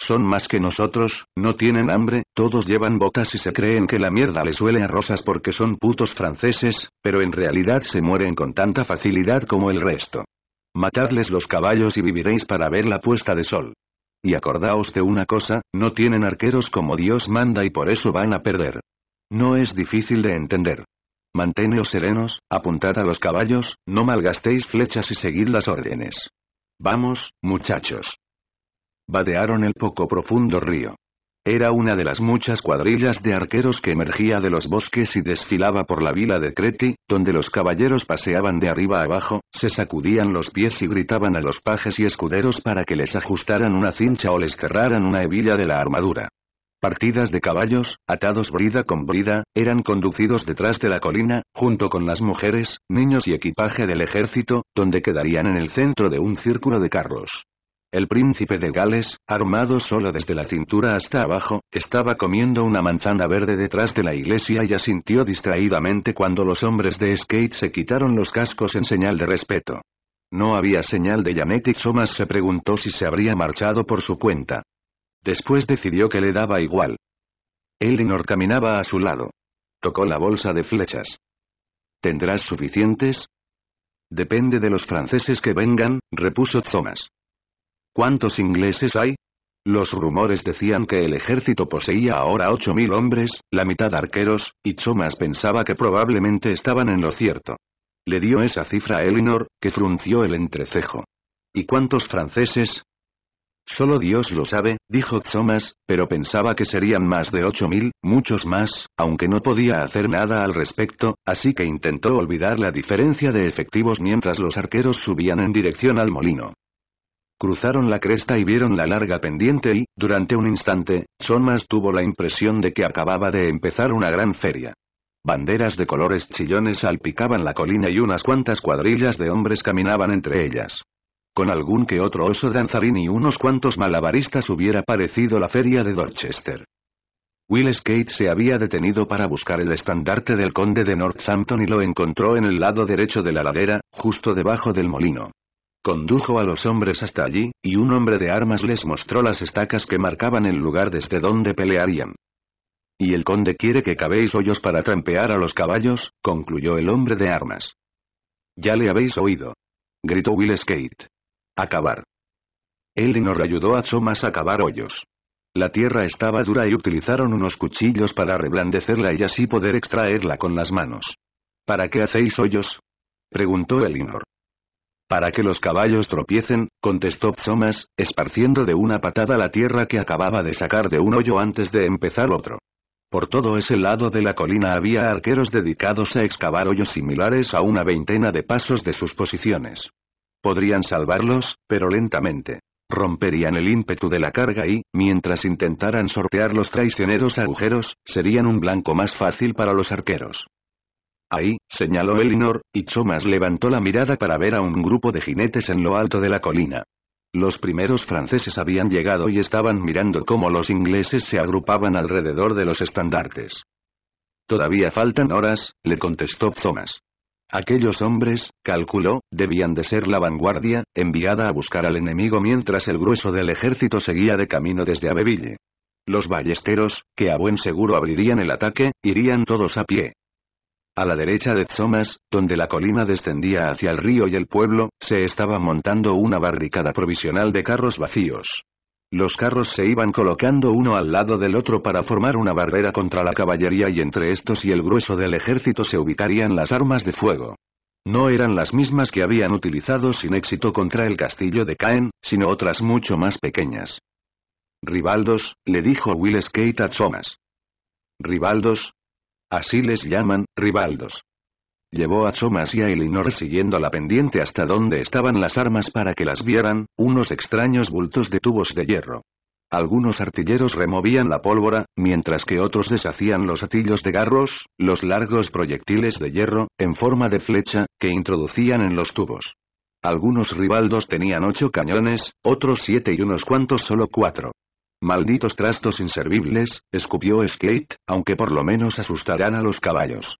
Son más que nosotros, no tienen hambre, todos llevan botas y se creen que la mierda les huele a rosas porque son putos franceses, pero en realidad se mueren con tanta facilidad como el resto. Matadles los caballos y viviréis para ver la puesta de sol. Y acordaos de una cosa, no tienen arqueros como Dios manda y por eso van a perder. No es difícil de entender. Manteneos serenos, apuntad a los caballos, no malgastéis flechas y seguid las órdenes. Vamos, muchachos. Badearon el poco profundo río. Era una de las muchas cuadrillas de arqueros que emergía de los bosques y desfilaba por la vila de Creti, donde los caballeros paseaban de arriba a abajo, se sacudían los pies y gritaban a los pajes y escuderos para que les ajustaran una cincha o les cerraran una hebilla de la armadura. Partidas de caballos, atados brida con brida, eran conducidos detrás de la colina, junto con las mujeres, niños y equipaje del ejército, donde quedarían en el centro de un círculo de carros. El príncipe de Gales, armado solo desde la cintura hasta abajo, estaba comiendo una manzana verde detrás de la iglesia y asintió distraídamente cuando los hombres de Skate se quitaron los cascos en señal de respeto. No había señal de Janet y Thomas se preguntó si se habría marchado por su cuenta. Después decidió que le daba igual. Elinor caminaba a su lado. Tocó la bolsa de flechas. ¿Tendrás suficientes? Depende de los franceses que vengan, repuso Thomas. ¿Cuántos ingleses hay? Los rumores decían que el ejército poseía ahora 8.000 hombres, la mitad arqueros, y Thomas pensaba que probablemente estaban en lo cierto. Le dio esa cifra a Elinor, que frunció el entrecejo. ¿Y cuántos franceses? Solo Dios lo sabe, dijo Thomas, pero pensaba que serían más de 8.000, muchos más, aunque no podía hacer nada al respecto, así que intentó olvidar la diferencia de efectivos mientras los arqueros subían en dirección al molino. Cruzaron la cresta y vieron la larga pendiente y, durante un instante, Thomas tuvo la impresión de que acababa de empezar una gran feria. Banderas de colores chillones salpicaban la colina y unas cuantas cuadrillas de hombres caminaban entre ellas. Con algún que otro oso danzarín y unos cuantos malabaristas hubiera parecido la feria de Dorchester. Will Skate se había detenido para buscar el estandarte del conde de Northampton y lo encontró en el lado derecho de la ladera, justo debajo del molino. Condujo a los hombres hasta allí, y un hombre de armas les mostró las estacas que marcaban el lugar desde donde pelearían. Y el conde quiere que cabéis hoyos para trampear a los caballos, concluyó el hombre de armas. Ya le habéis oído. Gritó Will Skate. Acabar. Elinor ayudó a Chomas a cavar hoyos. La tierra estaba dura y utilizaron unos cuchillos para reblandecerla y así poder extraerla con las manos. ¿Para qué hacéis hoyos? preguntó Elinor. Para que los caballos tropiecen, contestó Psomas, esparciendo de una patada la tierra que acababa de sacar de un hoyo antes de empezar otro. Por todo ese lado de la colina había arqueros dedicados a excavar hoyos similares a una veintena de pasos de sus posiciones. Podrían salvarlos, pero lentamente. Romperían el ímpetu de la carga y, mientras intentaran sortear los traicioneros agujeros, serían un blanco más fácil para los arqueros. Ahí, señaló Elinor, y Chomas levantó la mirada para ver a un grupo de jinetes en lo alto de la colina. Los primeros franceses habían llegado y estaban mirando cómo los ingleses se agrupaban alrededor de los estandartes. Todavía faltan horas, le contestó Thomas. Aquellos hombres, calculó, debían de ser la vanguardia, enviada a buscar al enemigo mientras el grueso del ejército seguía de camino desde Abbeville. Los ballesteros, que a buen seguro abrirían el ataque, irían todos a pie. A la derecha de Tsomas, donde la colina descendía hacia el río y el pueblo, se estaba montando una barricada provisional de carros vacíos. Los carros se iban colocando uno al lado del otro para formar una barrera contra la caballería y entre estos y el grueso del ejército se ubicarían las armas de fuego. No eran las mismas que habían utilizado sin éxito contra el castillo de Caen, sino otras mucho más pequeñas. Ribaldos, le dijo Will Skate a Thomas. Ribaldos, Así les llaman, ribaldos. Llevó a Chomas y a Elinor siguiendo la pendiente hasta donde estaban las armas para que las vieran, unos extraños bultos de tubos de hierro. Algunos artilleros removían la pólvora, mientras que otros deshacían los atillos de garros, los largos proyectiles de hierro, en forma de flecha, que introducían en los tubos. Algunos ribaldos tenían ocho cañones, otros siete y unos cuantos solo cuatro. Malditos trastos inservibles, escupió Skate, aunque por lo menos asustarán a los caballos.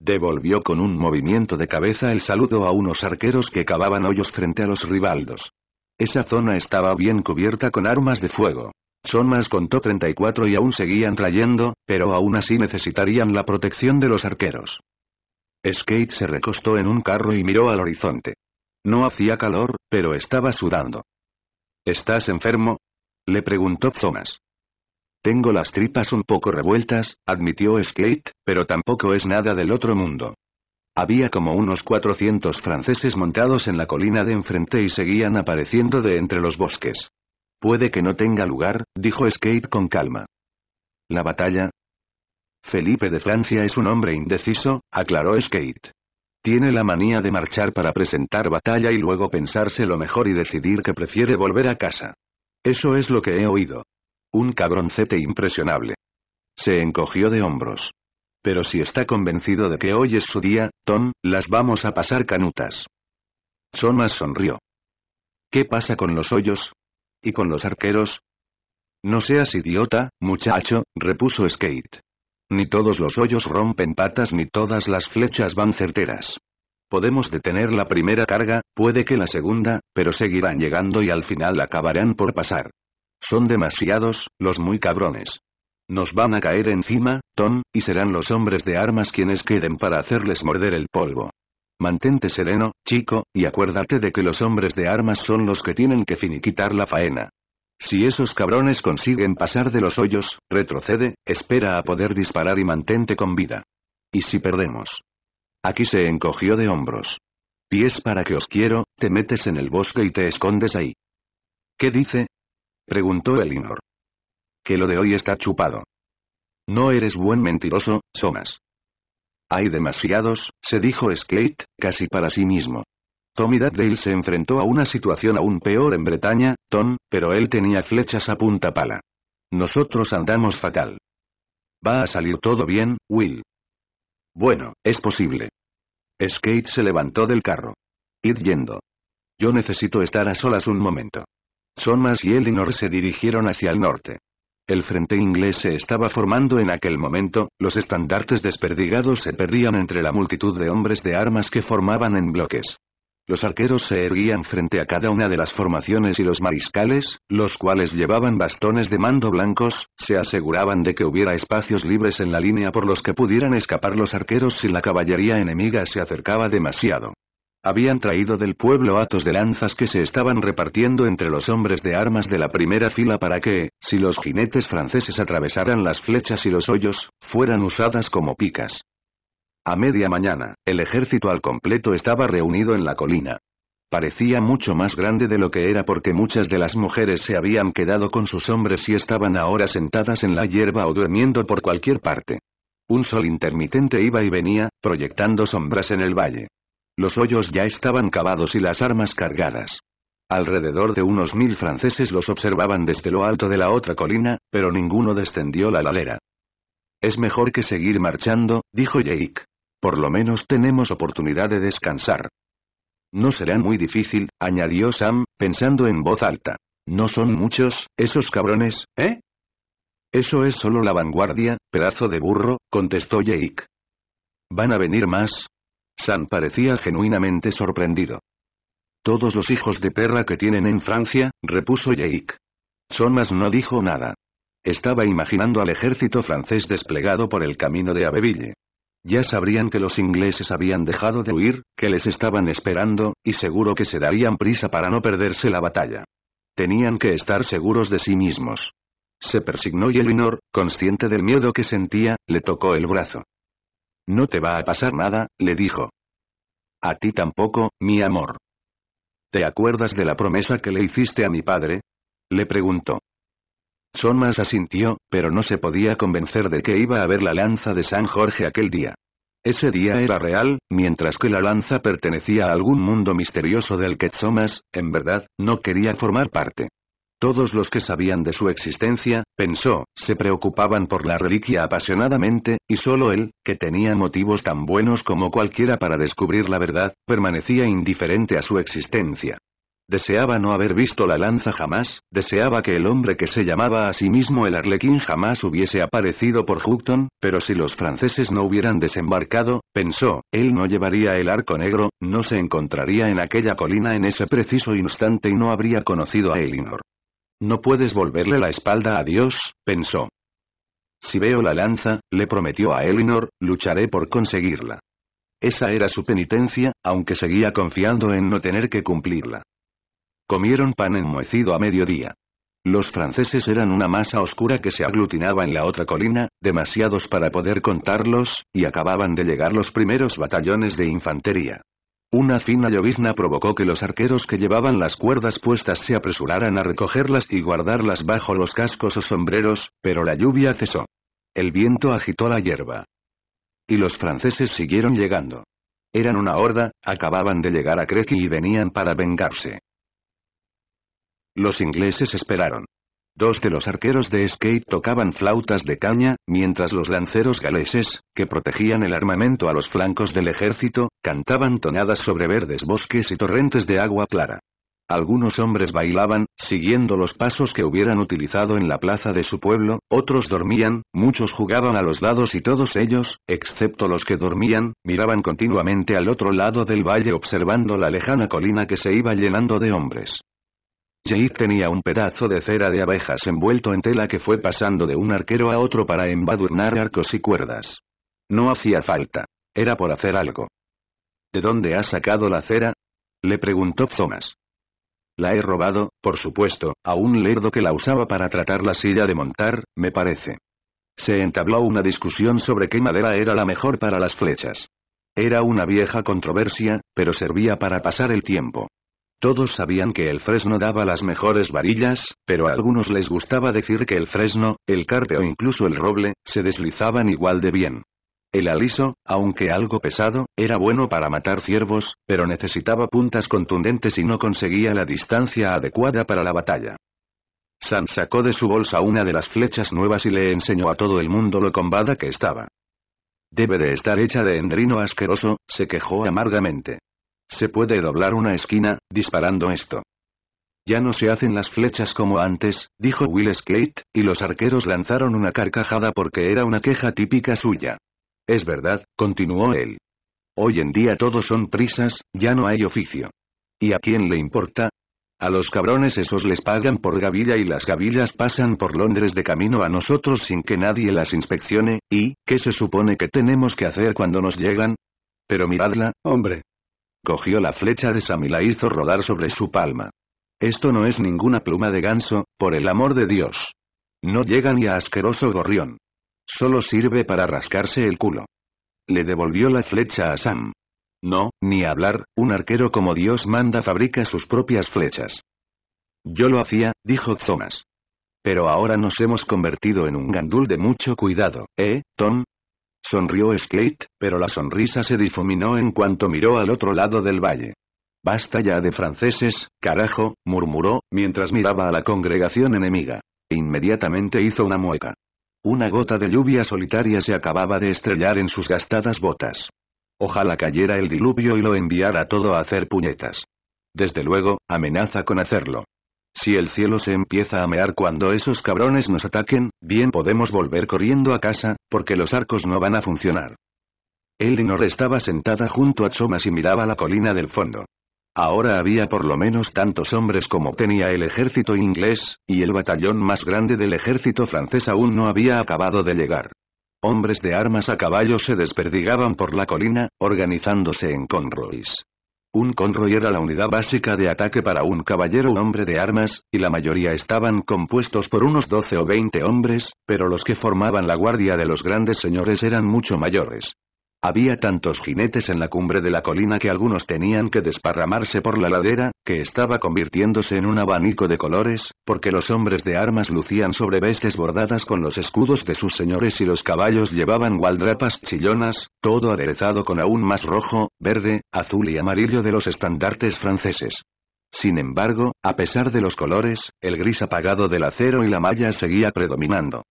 Devolvió con un movimiento de cabeza el saludo a unos arqueros que cavaban hoyos frente a los ribaldos. Esa zona estaba bien cubierta con armas de fuego. Son más contó 34 y aún seguían trayendo, pero aún así necesitarían la protección de los arqueros. Skate se recostó en un carro y miró al horizonte. No hacía calor, pero estaba sudando. ¿Estás enfermo? Le preguntó Thomas. Tengo las tripas un poco revueltas, admitió Skate, pero tampoco es nada del otro mundo. Había como unos 400 franceses montados en la colina de enfrente y seguían apareciendo de entre los bosques. Puede que no tenga lugar, dijo Skate con calma. La batalla. Felipe de Francia es un hombre indeciso, aclaró Skate. Tiene la manía de marchar para presentar batalla y luego lo mejor y decidir que prefiere volver a casa. Eso es lo que he oído. Un cabroncete impresionable. Se encogió de hombros. Pero si está convencido de que hoy es su día, Tom, las vamos a pasar canutas. Thomas sonrió. ¿Qué pasa con los hoyos? ¿Y con los arqueros? No seas idiota, muchacho, repuso Skate. Ni todos los hoyos rompen patas ni todas las flechas van certeras. Podemos detener la primera carga, puede que la segunda, pero seguirán llegando y al final acabarán por pasar. Son demasiados, los muy cabrones. Nos van a caer encima, Tom, y serán los hombres de armas quienes queden para hacerles morder el polvo. Mantente sereno, chico, y acuérdate de que los hombres de armas son los que tienen que finiquitar la faena. Si esos cabrones consiguen pasar de los hoyos, retrocede, espera a poder disparar y mantente con vida. ¿Y si perdemos? Aquí se encogió de hombros. Pies para que os quiero, te metes en el bosque y te escondes ahí. ¿Qué dice? preguntó Elinor. Que lo de hoy está chupado. No eres buen mentiroso, Somas. Hay demasiados, se dijo Skate, casi para sí mismo. Tommy Daddale se enfrentó a una situación aún peor en Bretaña, Tom, pero él tenía flechas a punta pala. Nosotros andamos fatal. Va a salir todo bien, Will. Bueno, es posible. Skate se levantó del carro. ir yendo. Yo necesito estar a solas un momento. Sonmas y Elinor se dirigieron hacia el norte. El frente inglés se estaba formando en aquel momento, los estandartes desperdigados se perdían entre la multitud de hombres de armas que formaban en bloques. Los arqueros se erguían frente a cada una de las formaciones y los mariscales, los cuales llevaban bastones de mando blancos, se aseguraban de que hubiera espacios libres en la línea por los que pudieran escapar los arqueros si la caballería enemiga se acercaba demasiado. Habían traído del pueblo atos de lanzas que se estaban repartiendo entre los hombres de armas de la primera fila para que, si los jinetes franceses atravesaran las flechas y los hoyos, fueran usadas como picas. A media mañana, el ejército al completo estaba reunido en la colina. Parecía mucho más grande de lo que era porque muchas de las mujeres se habían quedado con sus hombres y estaban ahora sentadas en la hierba o durmiendo por cualquier parte. Un sol intermitente iba y venía, proyectando sombras en el valle. Los hoyos ya estaban cavados y las armas cargadas. Alrededor de unos mil franceses los observaban desde lo alto de la otra colina, pero ninguno descendió la ladera. Es mejor que seguir marchando, dijo Jake. Por lo menos tenemos oportunidad de descansar. No será muy difícil, añadió Sam, pensando en voz alta. No son muchos, esos cabrones, ¿eh? Eso es solo la vanguardia, pedazo de burro, contestó Jake. ¿Van a venir más? Sam parecía genuinamente sorprendido. Todos los hijos de perra que tienen en Francia, repuso Jake. más no dijo nada. Estaba imaginando al ejército francés desplegado por el camino de Aveville. Ya sabrían que los ingleses habían dejado de huir, que les estaban esperando, y seguro que se darían prisa para no perderse la batalla. Tenían que estar seguros de sí mismos. Se persignó y Elinor, consciente del miedo que sentía, le tocó el brazo. No te va a pasar nada, le dijo. A ti tampoco, mi amor. ¿Te acuerdas de la promesa que le hiciste a mi padre? Le preguntó. Somas asintió, pero no se podía convencer de que iba a ver la lanza de San Jorge aquel día. Ese día era real, mientras que la lanza pertenecía a algún mundo misterioso del que Somas, en verdad, no quería formar parte. Todos los que sabían de su existencia, pensó, se preocupaban por la reliquia apasionadamente, y solo él, que tenía motivos tan buenos como cualquiera para descubrir la verdad, permanecía indiferente a su existencia. Deseaba no haber visto la lanza jamás, deseaba que el hombre que se llamaba a sí mismo el Arlequín jamás hubiese aparecido por Houghton, pero si los franceses no hubieran desembarcado, pensó, él no llevaría el arco negro, no se encontraría en aquella colina en ese preciso instante y no habría conocido a Elinor. No puedes volverle la espalda a Dios, pensó. Si veo la lanza, le prometió a Elinor, lucharé por conseguirla. Esa era su penitencia, aunque seguía confiando en no tener que cumplirla. Comieron pan enmohecido a mediodía. Los franceses eran una masa oscura que se aglutinaba en la otra colina, demasiados para poder contarlos, y acababan de llegar los primeros batallones de infantería. Una fina llovizna provocó que los arqueros que llevaban las cuerdas puestas se apresuraran a recogerlas y guardarlas bajo los cascos o sombreros, pero la lluvia cesó. El viento agitó la hierba. Y los franceses siguieron llegando. Eran una horda, acababan de llegar a Crecy y venían para vengarse. Los ingleses esperaron. Dos de los arqueros de skate tocaban flautas de caña, mientras los lanceros galeses, que protegían el armamento a los flancos del ejército, cantaban tonadas sobre verdes bosques y torrentes de agua clara. Algunos hombres bailaban, siguiendo los pasos que hubieran utilizado en la plaza de su pueblo, otros dormían, muchos jugaban a los lados y todos ellos, excepto los que dormían, miraban continuamente al otro lado del valle observando la lejana colina que se iba llenando de hombres. Jade tenía un pedazo de cera de abejas envuelto en tela que fue pasando de un arquero a otro para embadurnar arcos y cuerdas. No hacía falta. Era por hacer algo. ¿De dónde has sacado la cera? Le preguntó Thomas. La he robado, por supuesto, a un lerdo que la usaba para tratar la silla de montar, me parece. Se entabló una discusión sobre qué madera era la mejor para las flechas. Era una vieja controversia, pero servía para pasar el tiempo. Todos sabían que el fresno daba las mejores varillas, pero a algunos les gustaba decir que el fresno, el carpe o incluso el roble, se deslizaban igual de bien. El aliso, aunque algo pesado, era bueno para matar ciervos, pero necesitaba puntas contundentes y no conseguía la distancia adecuada para la batalla. Sam sacó de su bolsa una de las flechas nuevas y le enseñó a todo el mundo lo combada que estaba. Debe de estar hecha de endrino asqueroso, se quejó amargamente. Se puede doblar una esquina, disparando esto. Ya no se hacen las flechas como antes, dijo Will Skate, y los arqueros lanzaron una carcajada porque era una queja típica suya. Es verdad, continuó él. Hoy en día todos son prisas, ya no hay oficio. ¿Y a quién le importa? A los cabrones esos les pagan por gavilla y las gavillas pasan por Londres de camino a nosotros sin que nadie las inspeccione, ¿y qué se supone que tenemos que hacer cuando nos llegan? Pero miradla, hombre, Cogió la flecha de Sam y la hizo rodar sobre su palma. Esto no es ninguna pluma de ganso, por el amor de Dios. No llega ni a asqueroso gorrión. Solo sirve para rascarse el culo. Le devolvió la flecha a Sam. No, ni hablar, un arquero como Dios manda fabrica sus propias flechas. Yo lo hacía, dijo Thomas. Pero ahora nos hemos convertido en un gandul de mucho cuidado, ¿eh, Tom? Sonrió Skate, pero la sonrisa se difuminó en cuanto miró al otro lado del valle. Basta ya de franceses, carajo, murmuró, mientras miraba a la congregación enemiga. E inmediatamente hizo una mueca. Una gota de lluvia solitaria se acababa de estrellar en sus gastadas botas. Ojalá cayera el diluvio y lo enviara todo a hacer puñetas. Desde luego, amenaza con hacerlo. Si el cielo se empieza a mear cuando esos cabrones nos ataquen, bien podemos volver corriendo a casa, porque los arcos no van a funcionar. Elinor estaba sentada junto a Chomas y miraba la colina del fondo. Ahora había por lo menos tantos hombres como tenía el ejército inglés, y el batallón más grande del ejército francés aún no había acabado de llegar. Hombres de armas a caballo se desperdigaban por la colina, organizándose en conroys. Un conroy era la unidad básica de ataque para un caballero o hombre de armas, y la mayoría estaban compuestos por unos 12 o 20 hombres, pero los que formaban la guardia de los grandes señores eran mucho mayores. Había tantos jinetes en la cumbre de la colina que algunos tenían que desparramarse por la ladera, que estaba convirtiéndose en un abanico de colores, porque los hombres de armas lucían sobre vestes bordadas con los escudos de sus señores y los caballos llevaban gualdrapas chillonas, todo aderezado con aún más rojo, verde, azul y amarillo de los estandartes franceses. Sin embargo, a pesar de los colores, el gris apagado del acero y la malla seguía predominando.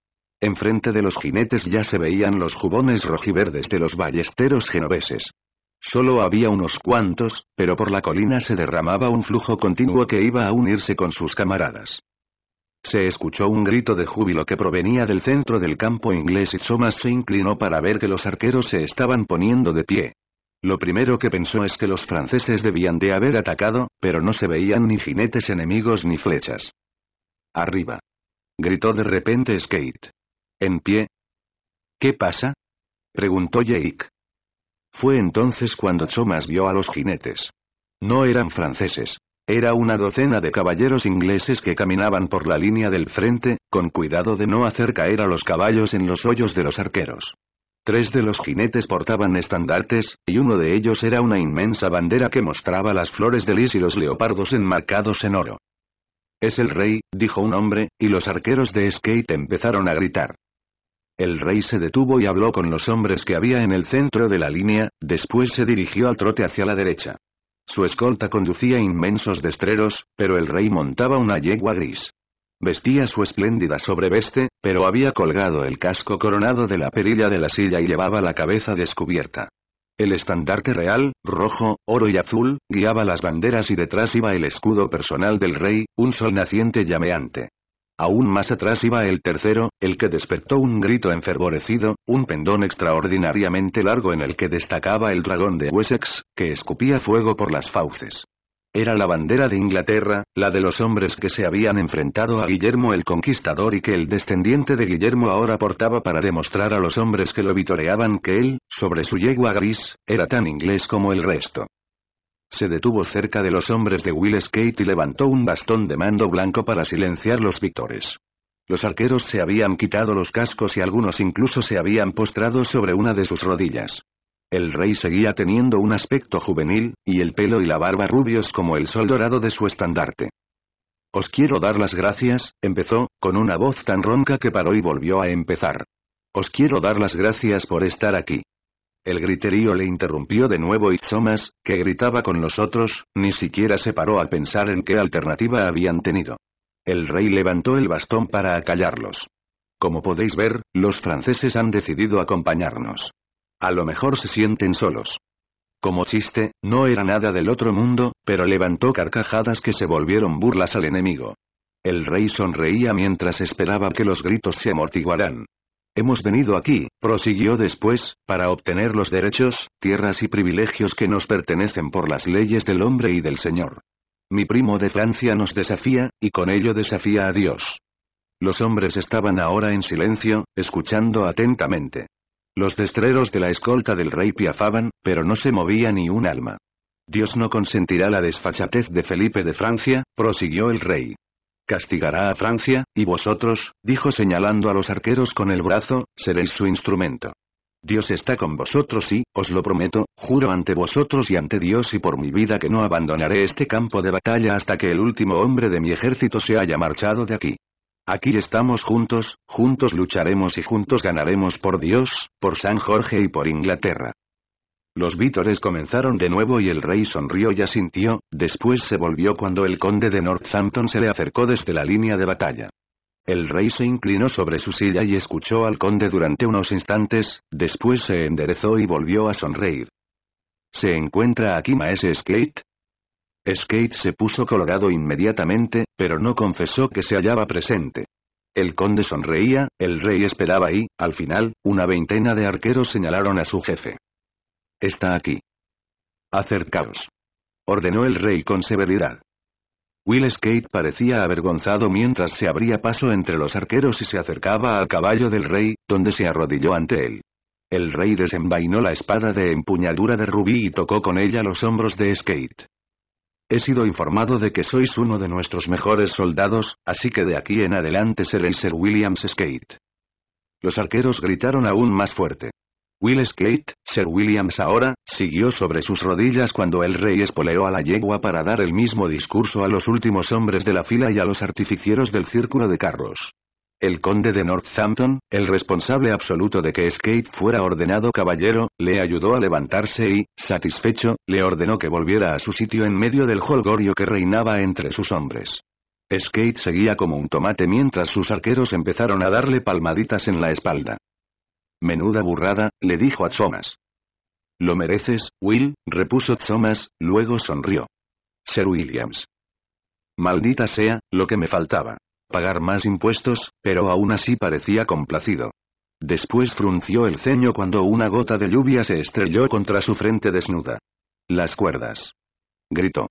Enfrente de los jinetes ya se veían los jubones rojiverdes de los ballesteros genoveses. Solo había unos cuantos, pero por la colina se derramaba un flujo continuo que iba a unirse con sus camaradas. Se escuchó un grito de júbilo que provenía del centro del campo inglés y Thomas se inclinó para ver que los arqueros se estaban poniendo de pie. Lo primero que pensó es que los franceses debían de haber atacado, pero no se veían ni jinetes enemigos ni flechas. Arriba. Gritó de repente Skate en pie. ¿Qué pasa? preguntó Jake. Fue entonces cuando Thomas vio a los jinetes. No eran franceses. Era una docena de caballeros ingleses que caminaban por la línea del frente, con cuidado de no hacer caer a los caballos en los hoyos de los arqueros. Tres de los jinetes portaban estandartes, y uno de ellos era una inmensa bandera que mostraba las flores de lis y los leopardos enmarcados en oro. Es el rey, dijo un hombre, y los arqueros de skate empezaron a gritar. El rey se detuvo y habló con los hombres que había en el centro de la línea, después se dirigió al trote hacia la derecha. Su escolta conducía inmensos destreros, pero el rey montaba una yegua gris. Vestía su espléndida sobreveste, pero había colgado el casco coronado de la perilla de la silla y llevaba la cabeza descubierta. El estandarte real, rojo, oro y azul, guiaba las banderas y detrás iba el escudo personal del rey, un sol naciente llameante. Aún más atrás iba el tercero, el que despertó un grito enfervorecido, un pendón extraordinariamente largo en el que destacaba el dragón de Wessex, que escupía fuego por las fauces. Era la bandera de Inglaterra, la de los hombres que se habían enfrentado a Guillermo el Conquistador y que el descendiente de Guillermo ahora portaba para demostrar a los hombres que lo vitoreaban que él, sobre su yegua gris, era tan inglés como el resto. Se detuvo cerca de los hombres de Will Skate y levantó un bastón de mando blanco para silenciar los victores. Los arqueros se habían quitado los cascos y algunos incluso se habían postrado sobre una de sus rodillas. El rey seguía teniendo un aspecto juvenil, y el pelo y la barba rubios como el sol dorado de su estandarte. Os quiero dar las gracias, empezó, con una voz tan ronca que paró y volvió a empezar. Os quiero dar las gracias por estar aquí. El griterío le interrumpió de nuevo y Thomas, que gritaba con los otros, ni siquiera se paró a pensar en qué alternativa habían tenido. El rey levantó el bastón para acallarlos. Como podéis ver, los franceses han decidido acompañarnos. A lo mejor se sienten solos. Como chiste, no era nada del otro mundo, pero levantó carcajadas que se volvieron burlas al enemigo. El rey sonreía mientras esperaba que los gritos se amortiguaran. Hemos venido aquí, prosiguió después, para obtener los derechos, tierras y privilegios que nos pertenecen por las leyes del hombre y del Señor. Mi primo de Francia nos desafía, y con ello desafía a Dios. Los hombres estaban ahora en silencio, escuchando atentamente. Los destreros de la escolta del rey piafaban, pero no se movía ni un alma. Dios no consentirá la desfachatez de Felipe de Francia, prosiguió el rey castigará a Francia, y vosotros, dijo señalando a los arqueros con el brazo, seréis su instrumento. Dios está con vosotros y, os lo prometo, juro ante vosotros y ante Dios y por mi vida que no abandonaré este campo de batalla hasta que el último hombre de mi ejército se haya marchado de aquí. Aquí estamos juntos, juntos lucharemos y juntos ganaremos por Dios, por San Jorge y por Inglaterra. Los vítores comenzaron de nuevo y el rey sonrió y asintió, después se volvió cuando el conde de Northampton se le acercó desde la línea de batalla. El rey se inclinó sobre su silla y escuchó al conde durante unos instantes, después se enderezó y volvió a sonreír. ¿Se encuentra aquí Maese Skate? Skate se puso colorado inmediatamente, pero no confesó que se hallaba presente. El conde sonreía, el rey esperaba y, al final, una veintena de arqueros señalaron a su jefe. Está aquí. Acercaos. Ordenó el rey con severidad. Will Skate parecía avergonzado mientras se abría paso entre los arqueros y se acercaba al caballo del rey, donde se arrodilló ante él. El rey desenvainó la espada de empuñadura de rubí y tocó con ella los hombros de Skate. He sido informado de que sois uno de nuestros mejores soldados, así que de aquí en adelante seréis el Williams Skate. Los arqueros gritaron aún más fuerte. Will Skate, Sir Williams ahora, siguió sobre sus rodillas cuando el rey espoleó a la yegua para dar el mismo discurso a los últimos hombres de la fila y a los artificieros del círculo de carros. El conde de Northampton, el responsable absoluto de que Skate fuera ordenado caballero, le ayudó a levantarse y, satisfecho, le ordenó que volviera a su sitio en medio del holgorio que reinaba entre sus hombres. Skate seguía como un tomate mientras sus arqueros empezaron a darle palmaditas en la espalda. Menuda burrada, le dijo a Thomas. Lo mereces, Will, repuso Thomas, luego sonrió. Sir Williams. Maldita sea, lo que me faltaba. Pagar más impuestos, pero aún así parecía complacido. Después frunció el ceño cuando una gota de lluvia se estrelló contra su frente desnuda. Las cuerdas. Gritó.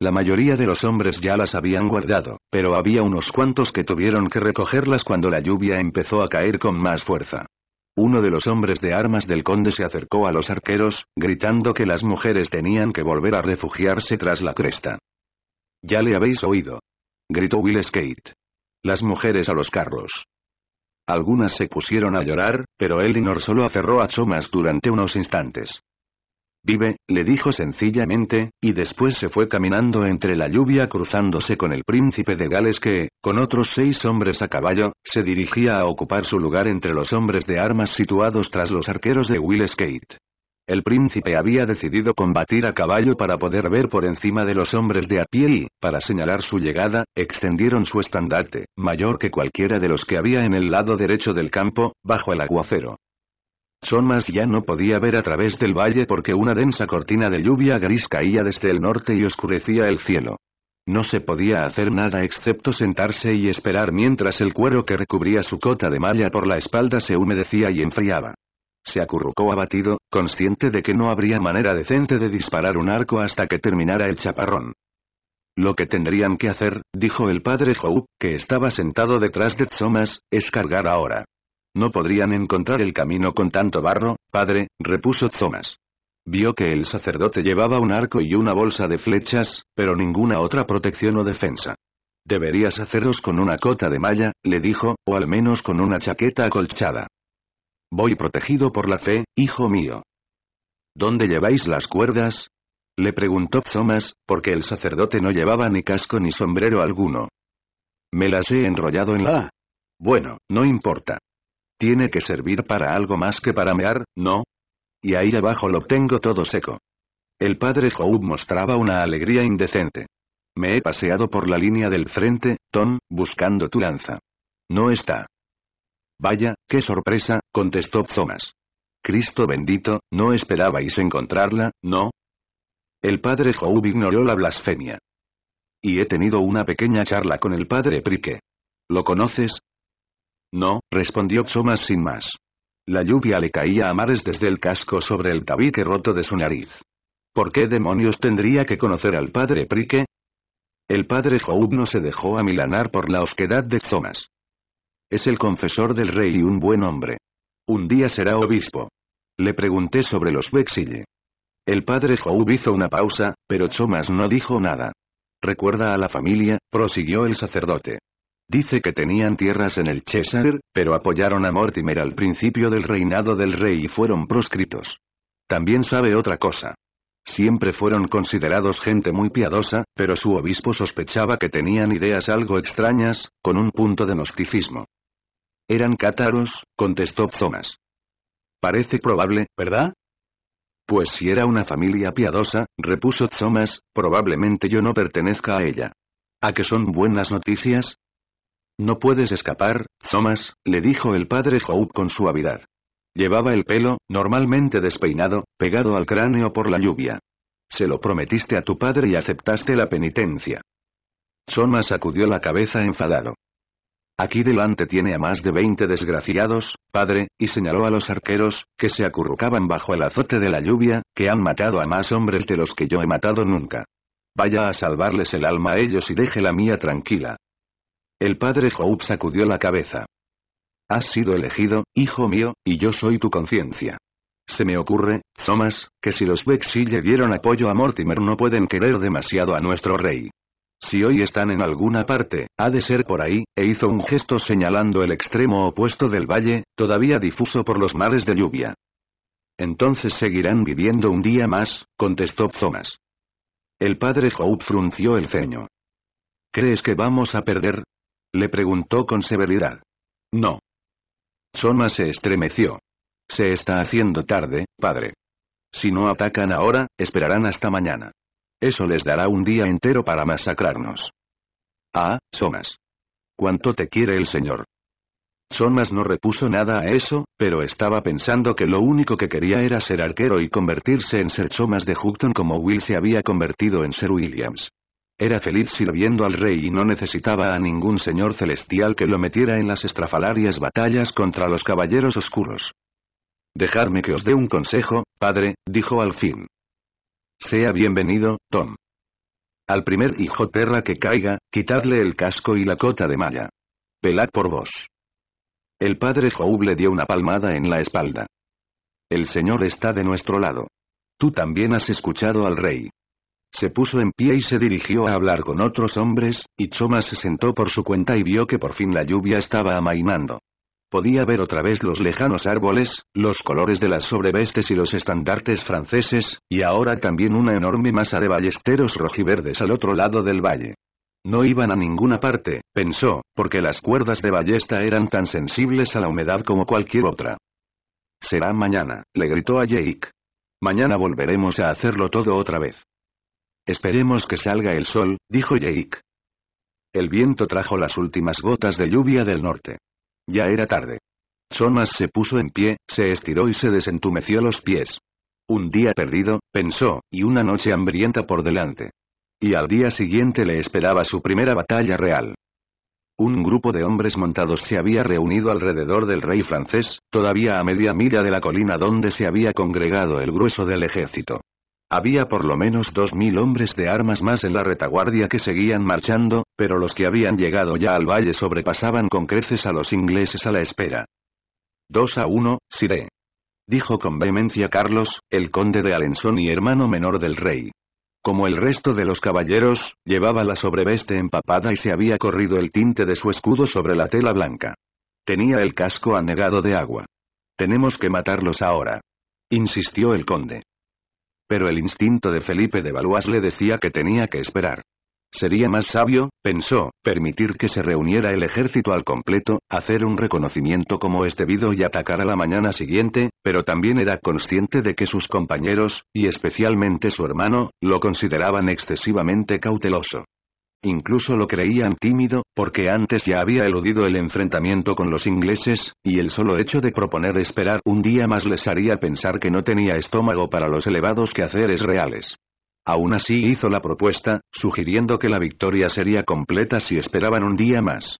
La mayoría de los hombres ya las habían guardado, pero había unos cuantos que tuvieron que recogerlas cuando la lluvia empezó a caer con más fuerza. Uno de los hombres de armas del conde se acercó a los arqueros, gritando que las mujeres tenían que volver a refugiarse tras la cresta. Ya le habéis oído. Gritó Will Skate. Las mujeres a los carros. Algunas se pusieron a llorar, pero Elinor solo aferró a Chomas durante unos instantes. Vive, le dijo sencillamente, y después se fue caminando entre la lluvia cruzándose con el príncipe de Gales que, con otros seis hombres a caballo, se dirigía a ocupar su lugar entre los hombres de armas situados tras los arqueros de Will Skate. El príncipe había decidido combatir a caballo para poder ver por encima de los hombres de a pie y, para señalar su llegada, extendieron su estandarte, mayor que cualquiera de los que había en el lado derecho del campo, bajo el aguacero. Somas ya no podía ver a través del valle porque una densa cortina de lluvia gris caía desde el norte y oscurecía el cielo. No se podía hacer nada excepto sentarse y esperar mientras el cuero que recubría su cota de malla por la espalda se humedecía y enfriaba. Se acurrucó abatido, consciente de que no habría manera decente de disparar un arco hasta que terminara el chaparrón. Lo que tendrían que hacer, dijo el padre Howe, que estaba sentado detrás de Tsomas, es cargar ahora. No podrían encontrar el camino con tanto barro, padre, repuso Thomas. Vio que el sacerdote llevaba un arco y una bolsa de flechas, pero ninguna otra protección o defensa. Deberías haceros con una cota de malla, le dijo, o al menos con una chaqueta acolchada. Voy protegido por la fe, hijo mío. ¿Dónde lleváis las cuerdas? Le preguntó Thomas, porque el sacerdote no llevaba ni casco ni sombrero alguno. Me las he enrollado en la... Bueno, no importa. Tiene que servir para algo más que para mear, ¿no? Y ahí abajo lo tengo todo seco. El padre Joub mostraba una alegría indecente. Me he paseado por la línea del frente, Tom, buscando tu lanza. No está. Vaya, qué sorpresa, contestó Thomas. Cristo bendito, no esperabais encontrarla, ¿no? El padre Joub ignoró la blasfemia. Y he tenido una pequeña charla con el padre Prique. ¿Lo conoces? No, respondió Xomas sin más. La lluvia le caía a mares desde el casco sobre el tabique roto de su nariz. ¿Por qué demonios tendría que conocer al padre Prique? El padre Joub no se dejó amilanar por la osquedad de Xomas. Es el confesor del rey y un buen hombre. Un día será obispo. Le pregunté sobre los Vexille. El padre Joub hizo una pausa, pero Chomas no dijo nada. Recuerda a la familia, prosiguió el sacerdote. Dice que tenían tierras en el Cheshire, pero apoyaron a Mortimer al principio del reinado del rey y fueron proscritos. También sabe otra cosa. Siempre fueron considerados gente muy piadosa, pero su obispo sospechaba que tenían ideas algo extrañas, con un punto de gnosticismo. Eran cátaros, contestó Thomas. Parece probable, ¿verdad? Pues si era una familia piadosa, repuso Thomas, probablemente yo no pertenezca a ella. ¿A que son buenas noticias? No puedes escapar, Thomas, le dijo el padre Hope con suavidad. Llevaba el pelo, normalmente despeinado, pegado al cráneo por la lluvia. Se lo prometiste a tu padre y aceptaste la penitencia. Thomas sacudió la cabeza enfadado. Aquí delante tiene a más de veinte desgraciados, padre, y señaló a los arqueros, que se acurrucaban bajo el azote de la lluvia, que han matado a más hombres de los que yo he matado nunca. Vaya a salvarles el alma a ellos y deje la mía tranquila. El padre Hope sacudió la cabeza. Has sido elegido, hijo mío, y yo soy tu conciencia. Se me ocurre, Thomas, que si los Beck dieron apoyo a Mortimer no pueden querer demasiado a nuestro rey. Si hoy están en alguna parte, ha de ser por ahí, e hizo un gesto señalando el extremo opuesto del valle, todavía difuso por los mares de lluvia. Entonces seguirán viviendo un día más, contestó Thomas. El padre Hope frunció el ceño. ¿Crees que vamos a perder? Le preguntó con severidad. No. Soma se estremeció. Se está haciendo tarde, padre. Si no atacan ahora, esperarán hasta mañana. Eso les dará un día entero para masacrarnos. Ah, Somas. ¿Cuánto te quiere el señor? Somas no repuso nada a eso, pero estaba pensando que lo único que quería era ser arquero y convertirse en ser Somas de Houghton como Will se había convertido en ser Williams. Era feliz sirviendo al rey y no necesitaba a ningún señor celestial que lo metiera en las estrafalarias batallas contra los caballeros oscuros. Dejadme que os dé un consejo, padre, dijo al fin. Sea bienvenido, Tom. Al primer hijo perra que caiga, quitadle el casco y la cota de malla. Pelad por vos. El padre Jouble le dio una palmada en la espalda. El Señor está de nuestro lado. Tú también has escuchado al rey. Se puso en pie y se dirigió a hablar con otros hombres, y Choma se sentó por su cuenta y vio que por fin la lluvia estaba amainando. Podía ver otra vez los lejanos árboles, los colores de las sobrevestes y los estandartes franceses, y ahora también una enorme masa de ballesteros rojiverdes al otro lado del valle. No iban a ninguna parte, pensó, porque las cuerdas de ballesta eran tan sensibles a la humedad como cualquier otra. Será mañana, le gritó a Jake. Mañana volveremos a hacerlo todo otra vez. Esperemos que salga el sol, dijo Jake. El viento trajo las últimas gotas de lluvia del norte. Ya era tarde. Thomas se puso en pie, se estiró y se desentumeció los pies. Un día perdido, pensó, y una noche hambrienta por delante. Y al día siguiente le esperaba su primera batalla real. Un grupo de hombres montados se había reunido alrededor del rey francés, todavía a media milla de la colina donde se había congregado el grueso del ejército. Había por lo menos dos mil hombres de armas más en la retaguardia que seguían marchando, pero los que habían llegado ya al valle sobrepasaban con creces a los ingleses a la espera. «Dos a uno, Siré. Dijo con vehemencia Carlos, el conde de Alençon y hermano menor del rey. Como el resto de los caballeros, llevaba la sobreveste empapada y se había corrido el tinte de su escudo sobre la tela blanca. Tenía el casco anegado de agua. Tenemos que matarlos ahora. Insistió el conde pero el instinto de Felipe de Valois le decía que tenía que esperar. Sería más sabio, pensó, permitir que se reuniera el ejército al completo, hacer un reconocimiento como es debido y atacar a la mañana siguiente, pero también era consciente de que sus compañeros, y especialmente su hermano, lo consideraban excesivamente cauteloso. Incluso lo creían tímido, porque antes ya había eludido el enfrentamiento con los ingleses, y el solo hecho de proponer esperar un día más les haría pensar que no tenía estómago para los elevados quehaceres reales. Aún así hizo la propuesta, sugiriendo que la victoria sería completa si esperaban un día más.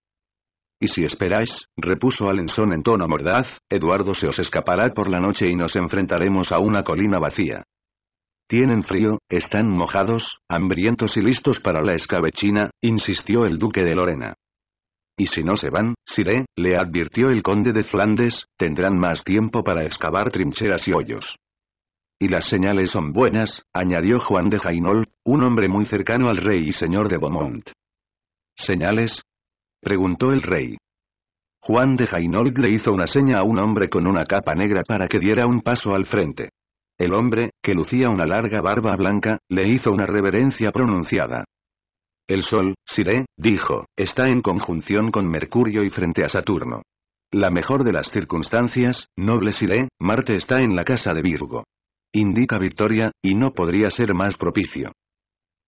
Y si esperáis, repuso Alenson en tono mordaz, Eduardo se os escapará por la noche y nos enfrentaremos a una colina vacía. Tienen frío, están mojados, hambrientos y listos para la escabechina, insistió el duque de Lorena. Y si no se van, Siré, le advirtió el conde de Flandes, tendrán más tiempo para excavar trincheras y hoyos. Y las señales son buenas, añadió Juan de Jainol, un hombre muy cercano al rey y señor de Beaumont. ¿Señales? preguntó el rey. Juan de Jainol le hizo una seña a un hombre con una capa negra para que diera un paso al frente. El hombre, que lucía una larga barba blanca, le hizo una reverencia pronunciada. El Sol, Siré, dijo, está en conjunción con Mercurio y frente a Saturno. La mejor de las circunstancias, noble Siré, Marte está en la casa de Virgo. Indica victoria, y no podría ser más propicio.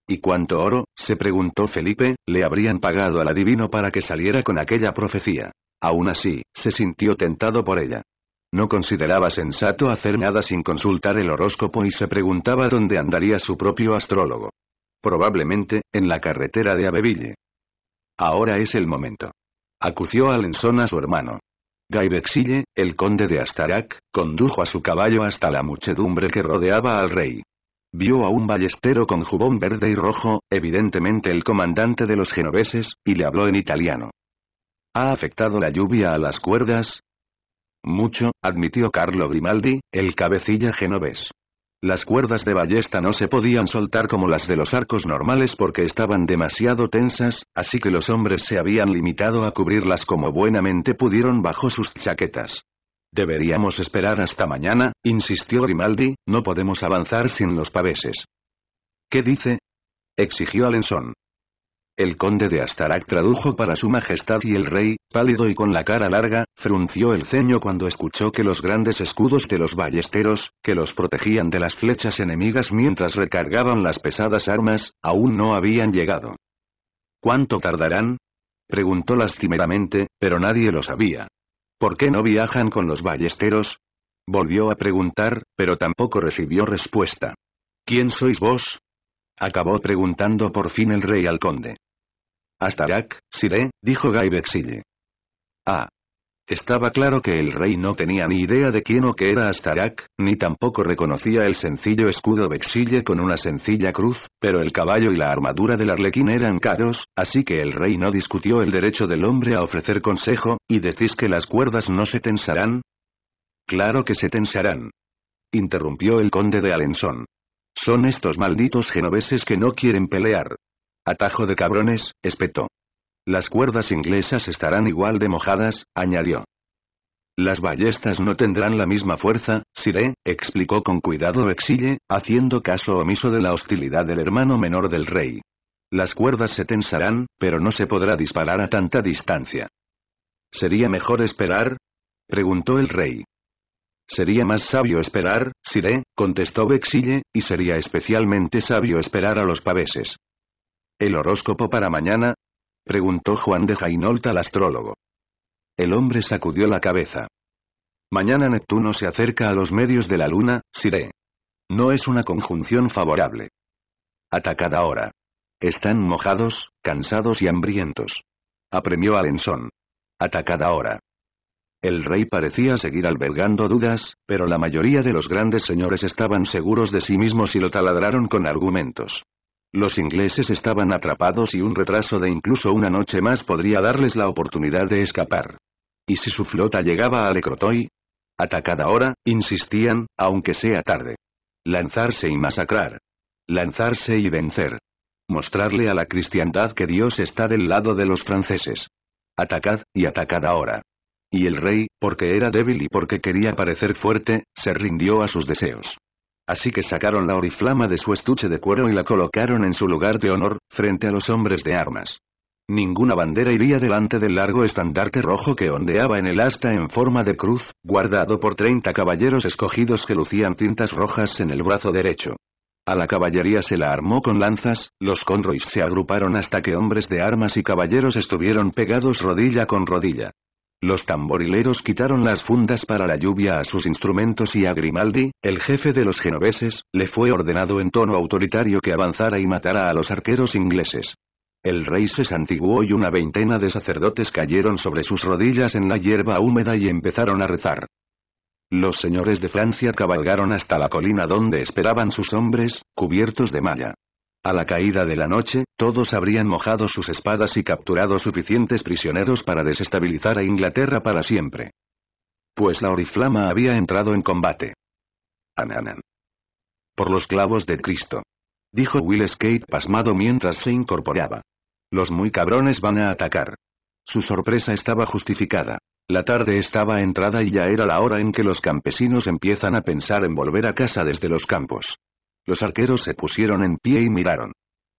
¿Y cuánto oro, se preguntó Felipe, le habrían pagado al adivino para que saliera con aquella profecía? Aún así, se sintió tentado por ella. No consideraba sensato hacer nada sin consultar el horóscopo y se preguntaba dónde andaría su propio astrólogo. Probablemente, en la carretera de Abeville. Ahora es el momento. Acució a a su hermano. Gaibexille, el conde de Astarac, condujo a su caballo hasta la muchedumbre que rodeaba al rey. Vio a un ballestero con jubón verde y rojo, evidentemente el comandante de los genoveses, y le habló en italiano. ¿Ha afectado la lluvia a las cuerdas? Mucho, admitió Carlo Grimaldi, el cabecilla genovés. Las cuerdas de ballesta no se podían soltar como las de los arcos normales porque estaban demasiado tensas, así que los hombres se habían limitado a cubrirlas como buenamente pudieron bajo sus chaquetas. Deberíamos esperar hasta mañana, insistió Grimaldi, no podemos avanzar sin los paveses. ¿Qué dice? exigió Alensón. El conde de Astarak tradujo para su majestad y el rey, pálido y con la cara larga, frunció el ceño cuando escuchó que los grandes escudos de los ballesteros, que los protegían de las flechas enemigas mientras recargaban las pesadas armas, aún no habían llegado. ¿Cuánto tardarán? preguntó lastimeramente, pero nadie lo sabía. ¿Por qué no viajan con los ballesteros? Volvió a preguntar, pero tampoco recibió respuesta. ¿Quién sois vos? Acabó preguntando por fin el rey al conde. Astarak, si Siré, dijo Guy Bexille. Ah. Estaba claro que el rey no tenía ni idea de quién o qué era Astarak, ni tampoco reconocía el sencillo escudo Bexille con una sencilla cruz, pero el caballo y la armadura del arlequín eran caros, así que el rey no discutió el derecho del hombre a ofrecer consejo, y decís que las cuerdas no se tensarán. Claro que se tensarán. Interrumpió el conde de Alençon. Son estos malditos genoveses que no quieren pelear. Atajo de cabrones, espetó. Las cuerdas inglesas estarán igual de mojadas, añadió. Las ballestas no tendrán la misma fuerza, Siré, explicó con cuidado Exille, haciendo caso omiso de la hostilidad del hermano menor del rey. Las cuerdas se tensarán, pero no se podrá disparar a tanta distancia. ¿Sería mejor esperar? preguntó el rey. Sería más sabio esperar, Siré, contestó Bexille, y sería especialmente sabio esperar a los paveses. ¿El horóscopo para mañana? preguntó Juan de Jainolta al astrólogo. El hombre sacudió la cabeza. Mañana Neptuno se acerca a los medios de la luna, Siré. No es una conjunción favorable. Atacada hora. Están mojados, cansados y hambrientos. Apremió Alensón. Atacada hora. El rey parecía seguir albergando dudas, pero la mayoría de los grandes señores estaban seguros de sí mismos y lo taladraron con argumentos. Los ingleses estaban atrapados y un retraso de incluso una noche más podría darles la oportunidad de escapar. ¿Y si su flota llegaba a Lecrotoy? Atacad ahora, insistían, aunque sea tarde. Lanzarse y masacrar. Lanzarse y vencer. Mostrarle a la cristiandad que Dios está del lado de los franceses. Atacad, y atacad ahora. Y el rey, porque era débil y porque quería parecer fuerte, se rindió a sus deseos. Así que sacaron la oriflama de su estuche de cuero y la colocaron en su lugar de honor, frente a los hombres de armas. Ninguna bandera iría delante del largo estandarte rojo que ondeaba en el asta en forma de cruz, guardado por 30 caballeros escogidos que lucían cintas rojas en el brazo derecho. A la caballería se la armó con lanzas, los conroys se agruparon hasta que hombres de armas y caballeros estuvieron pegados rodilla con rodilla. Los tamborileros quitaron las fundas para la lluvia a sus instrumentos y a Grimaldi, el jefe de los genoveses, le fue ordenado en tono autoritario que avanzara y matara a los arqueros ingleses. El rey se santiguó y una veintena de sacerdotes cayeron sobre sus rodillas en la hierba húmeda y empezaron a rezar. Los señores de Francia cabalgaron hasta la colina donde esperaban sus hombres, cubiertos de malla. A la caída de la noche, todos habrían mojado sus espadas y capturado suficientes prisioneros para desestabilizar a Inglaterra para siempre. Pues la oriflama había entrado en combate. Ananan. Por los clavos de Cristo. Dijo Will Skate pasmado mientras se incorporaba. Los muy cabrones van a atacar. Su sorpresa estaba justificada. La tarde estaba entrada y ya era la hora en que los campesinos empiezan a pensar en volver a casa desde los campos. Los arqueros se pusieron en pie y miraron.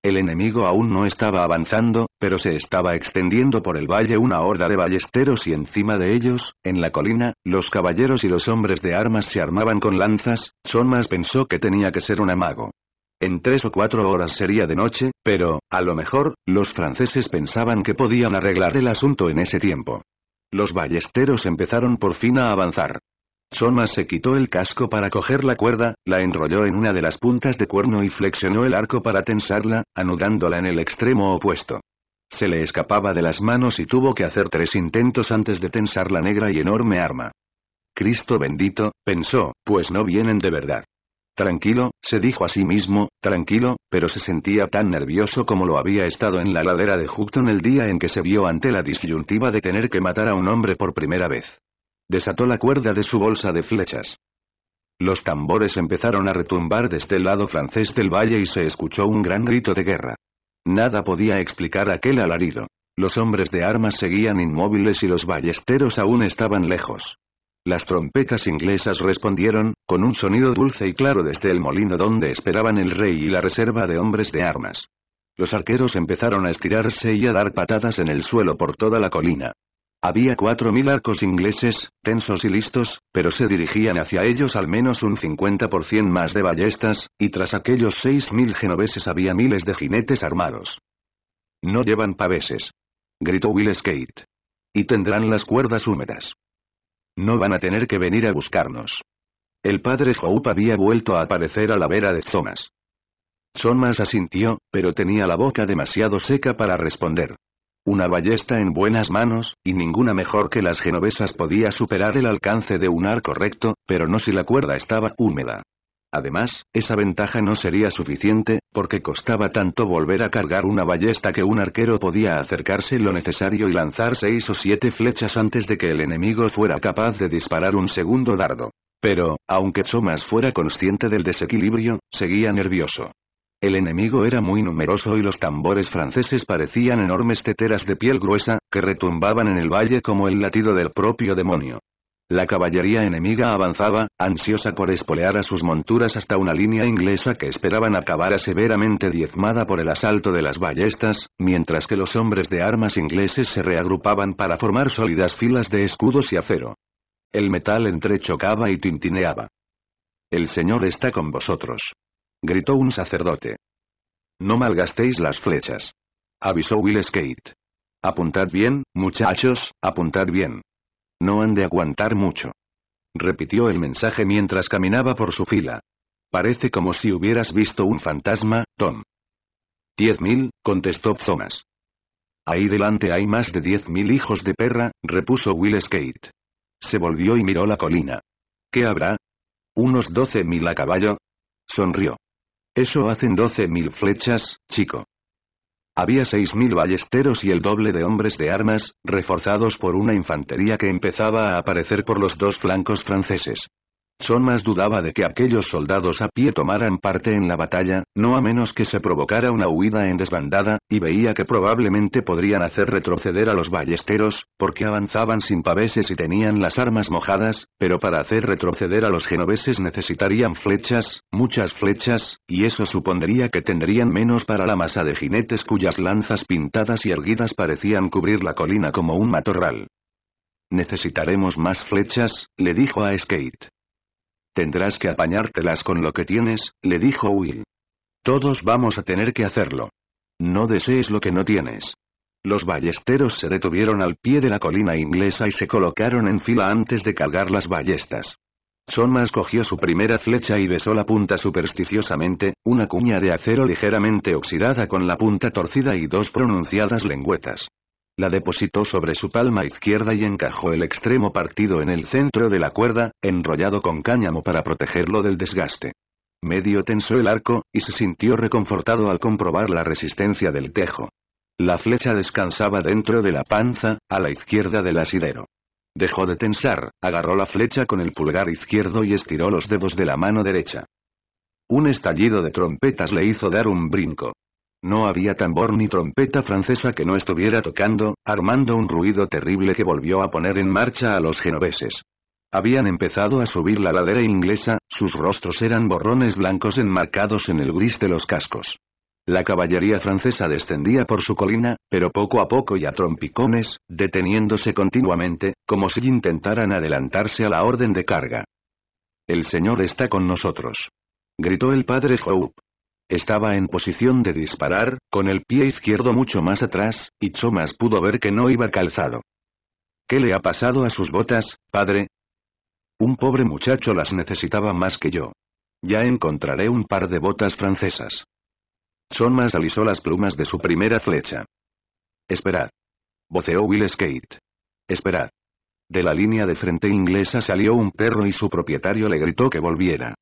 El enemigo aún no estaba avanzando, pero se estaba extendiendo por el valle una horda de ballesteros y encima de ellos, en la colina, los caballeros y los hombres de armas se armaban con lanzas, Sonmas pensó que tenía que ser un amago. En tres o cuatro horas sería de noche, pero, a lo mejor, los franceses pensaban que podían arreglar el asunto en ese tiempo. Los ballesteros empezaron por fin a avanzar. Soma se quitó el casco para coger la cuerda, la enrolló en una de las puntas de cuerno y flexionó el arco para tensarla, anudándola en el extremo opuesto. Se le escapaba de las manos y tuvo que hacer tres intentos antes de tensar la negra y enorme arma. Cristo bendito, pensó, pues no vienen de verdad. Tranquilo, se dijo a sí mismo, tranquilo, pero se sentía tan nervioso como lo había estado en la ladera de Hugton el día en que se vio ante la disyuntiva de tener que matar a un hombre por primera vez. Desató la cuerda de su bolsa de flechas. Los tambores empezaron a retumbar desde el este lado francés del valle y se escuchó un gran grito de guerra. Nada podía explicar aquel alarido. Los hombres de armas seguían inmóviles y los ballesteros aún estaban lejos. Las trompetas inglesas respondieron, con un sonido dulce y claro desde el molino donde esperaban el rey y la reserva de hombres de armas. Los arqueros empezaron a estirarse y a dar patadas en el suelo por toda la colina. Había cuatro mil arcos ingleses, tensos y listos, pero se dirigían hacia ellos al menos un 50% más de ballestas, y tras aquellos seis mil genoveses había miles de jinetes armados. No llevan paveses. Gritó Will Skate. Y tendrán las cuerdas húmedas. No van a tener que venir a buscarnos. El padre Hope había vuelto a aparecer a la vera de Thomas. Thomas asintió, pero tenía la boca demasiado seca para responder. Una ballesta en buenas manos, y ninguna mejor que las genovesas podía superar el alcance de un arco recto, pero no si la cuerda estaba húmeda. Además, esa ventaja no sería suficiente, porque costaba tanto volver a cargar una ballesta que un arquero podía acercarse lo necesario y lanzar seis o siete flechas antes de que el enemigo fuera capaz de disparar un segundo dardo. Pero, aunque Chomas fuera consciente del desequilibrio, seguía nervioso. El enemigo era muy numeroso y los tambores franceses parecían enormes teteras de piel gruesa, que retumbaban en el valle como el latido del propio demonio. La caballería enemiga avanzaba, ansiosa por espolear a sus monturas hasta una línea inglesa que esperaban acabara severamente diezmada por el asalto de las ballestas, mientras que los hombres de armas ingleses se reagrupaban para formar sólidas filas de escudos y acero. El metal entrechocaba y tintineaba. El Señor está con vosotros gritó un sacerdote. No malgastéis las flechas. Avisó Will Skate. Apuntad bien, muchachos, apuntad bien. No han de aguantar mucho. Repitió el mensaje mientras caminaba por su fila. Parece como si hubieras visto un fantasma, Tom. Diez mil, contestó Thomas. Ahí delante hay más de diez mil hijos de perra, repuso Will Skate. Se volvió y miró la colina. ¿Qué habrá? ¿Unos doce mil a caballo? Sonrió. Eso hacen doce mil flechas, chico. Había seis mil ballesteros y el doble de hombres de armas, reforzados por una infantería que empezaba a aparecer por los dos flancos franceses. Son más. dudaba de que aquellos soldados a pie tomaran parte en la batalla, no a menos que se provocara una huida en desbandada, y veía que probablemente podrían hacer retroceder a los ballesteros, porque avanzaban sin paveses y tenían las armas mojadas, pero para hacer retroceder a los genoveses necesitarían flechas, muchas flechas, y eso supondría que tendrían menos para la masa de jinetes cuyas lanzas pintadas y erguidas parecían cubrir la colina como un matorral. Necesitaremos más flechas, le dijo a Skate. Tendrás que apañártelas con lo que tienes, le dijo Will. Todos vamos a tener que hacerlo. No desees lo que no tienes. Los ballesteros se detuvieron al pie de la colina inglesa y se colocaron en fila antes de cargar las ballestas. Somas cogió su primera flecha y besó la punta supersticiosamente, una cuña de acero ligeramente oxidada con la punta torcida y dos pronunciadas lengüetas. La depositó sobre su palma izquierda y encajó el extremo partido en el centro de la cuerda, enrollado con cáñamo para protegerlo del desgaste. Medio tensó el arco, y se sintió reconfortado al comprobar la resistencia del tejo. La flecha descansaba dentro de la panza, a la izquierda del asidero. Dejó de tensar, agarró la flecha con el pulgar izquierdo y estiró los dedos de la mano derecha. Un estallido de trompetas le hizo dar un brinco. No había tambor ni trompeta francesa que no estuviera tocando, armando un ruido terrible que volvió a poner en marcha a los genoveses. Habían empezado a subir la ladera inglesa, sus rostros eran borrones blancos enmarcados en el gris de los cascos. La caballería francesa descendía por su colina, pero poco a poco y a trompicones, deteniéndose continuamente, como si intentaran adelantarse a la orden de carga. El Señor está con nosotros. Gritó el padre Hope. Estaba en posición de disparar, con el pie izquierdo mucho más atrás, y Chomas pudo ver que no iba calzado. ¿Qué le ha pasado a sus botas, padre? Un pobre muchacho las necesitaba más que yo. Ya encontraré un par de botas francesas. Chomas alisó las plumas de su primera flecha. Esperad. Voceó Will Skate. Esperad. De la línea de frente inglesa salió un perro y su propietario le gritó que volviera.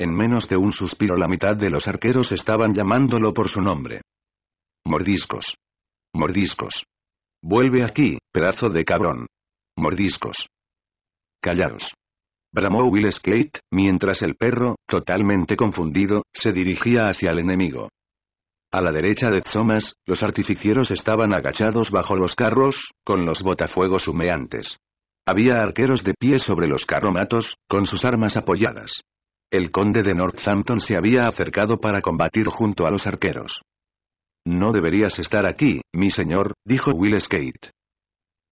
En menos de un suspiro la mitad de los arqueros estaban llamándolo por su nombre. Mordiscos. Mordiscos. Vuelve aquí, pedazo de cabrón. Mordiscos. Callados. Bramó Will Skate, mientras el perro, totalmente confundido, se dirigía hacia el enemigo. A la derecha de Tsomas, los artificieros estaban agachados bajo los carros, con los botafuegos humeantes. Había arqueros de pie sobre los carromatos, con sus armas apoyadas. El conde de Northampton se había acercado para combatir junto a los arqueros. No deberías estar aquí, mi señor, dijo Will Skate.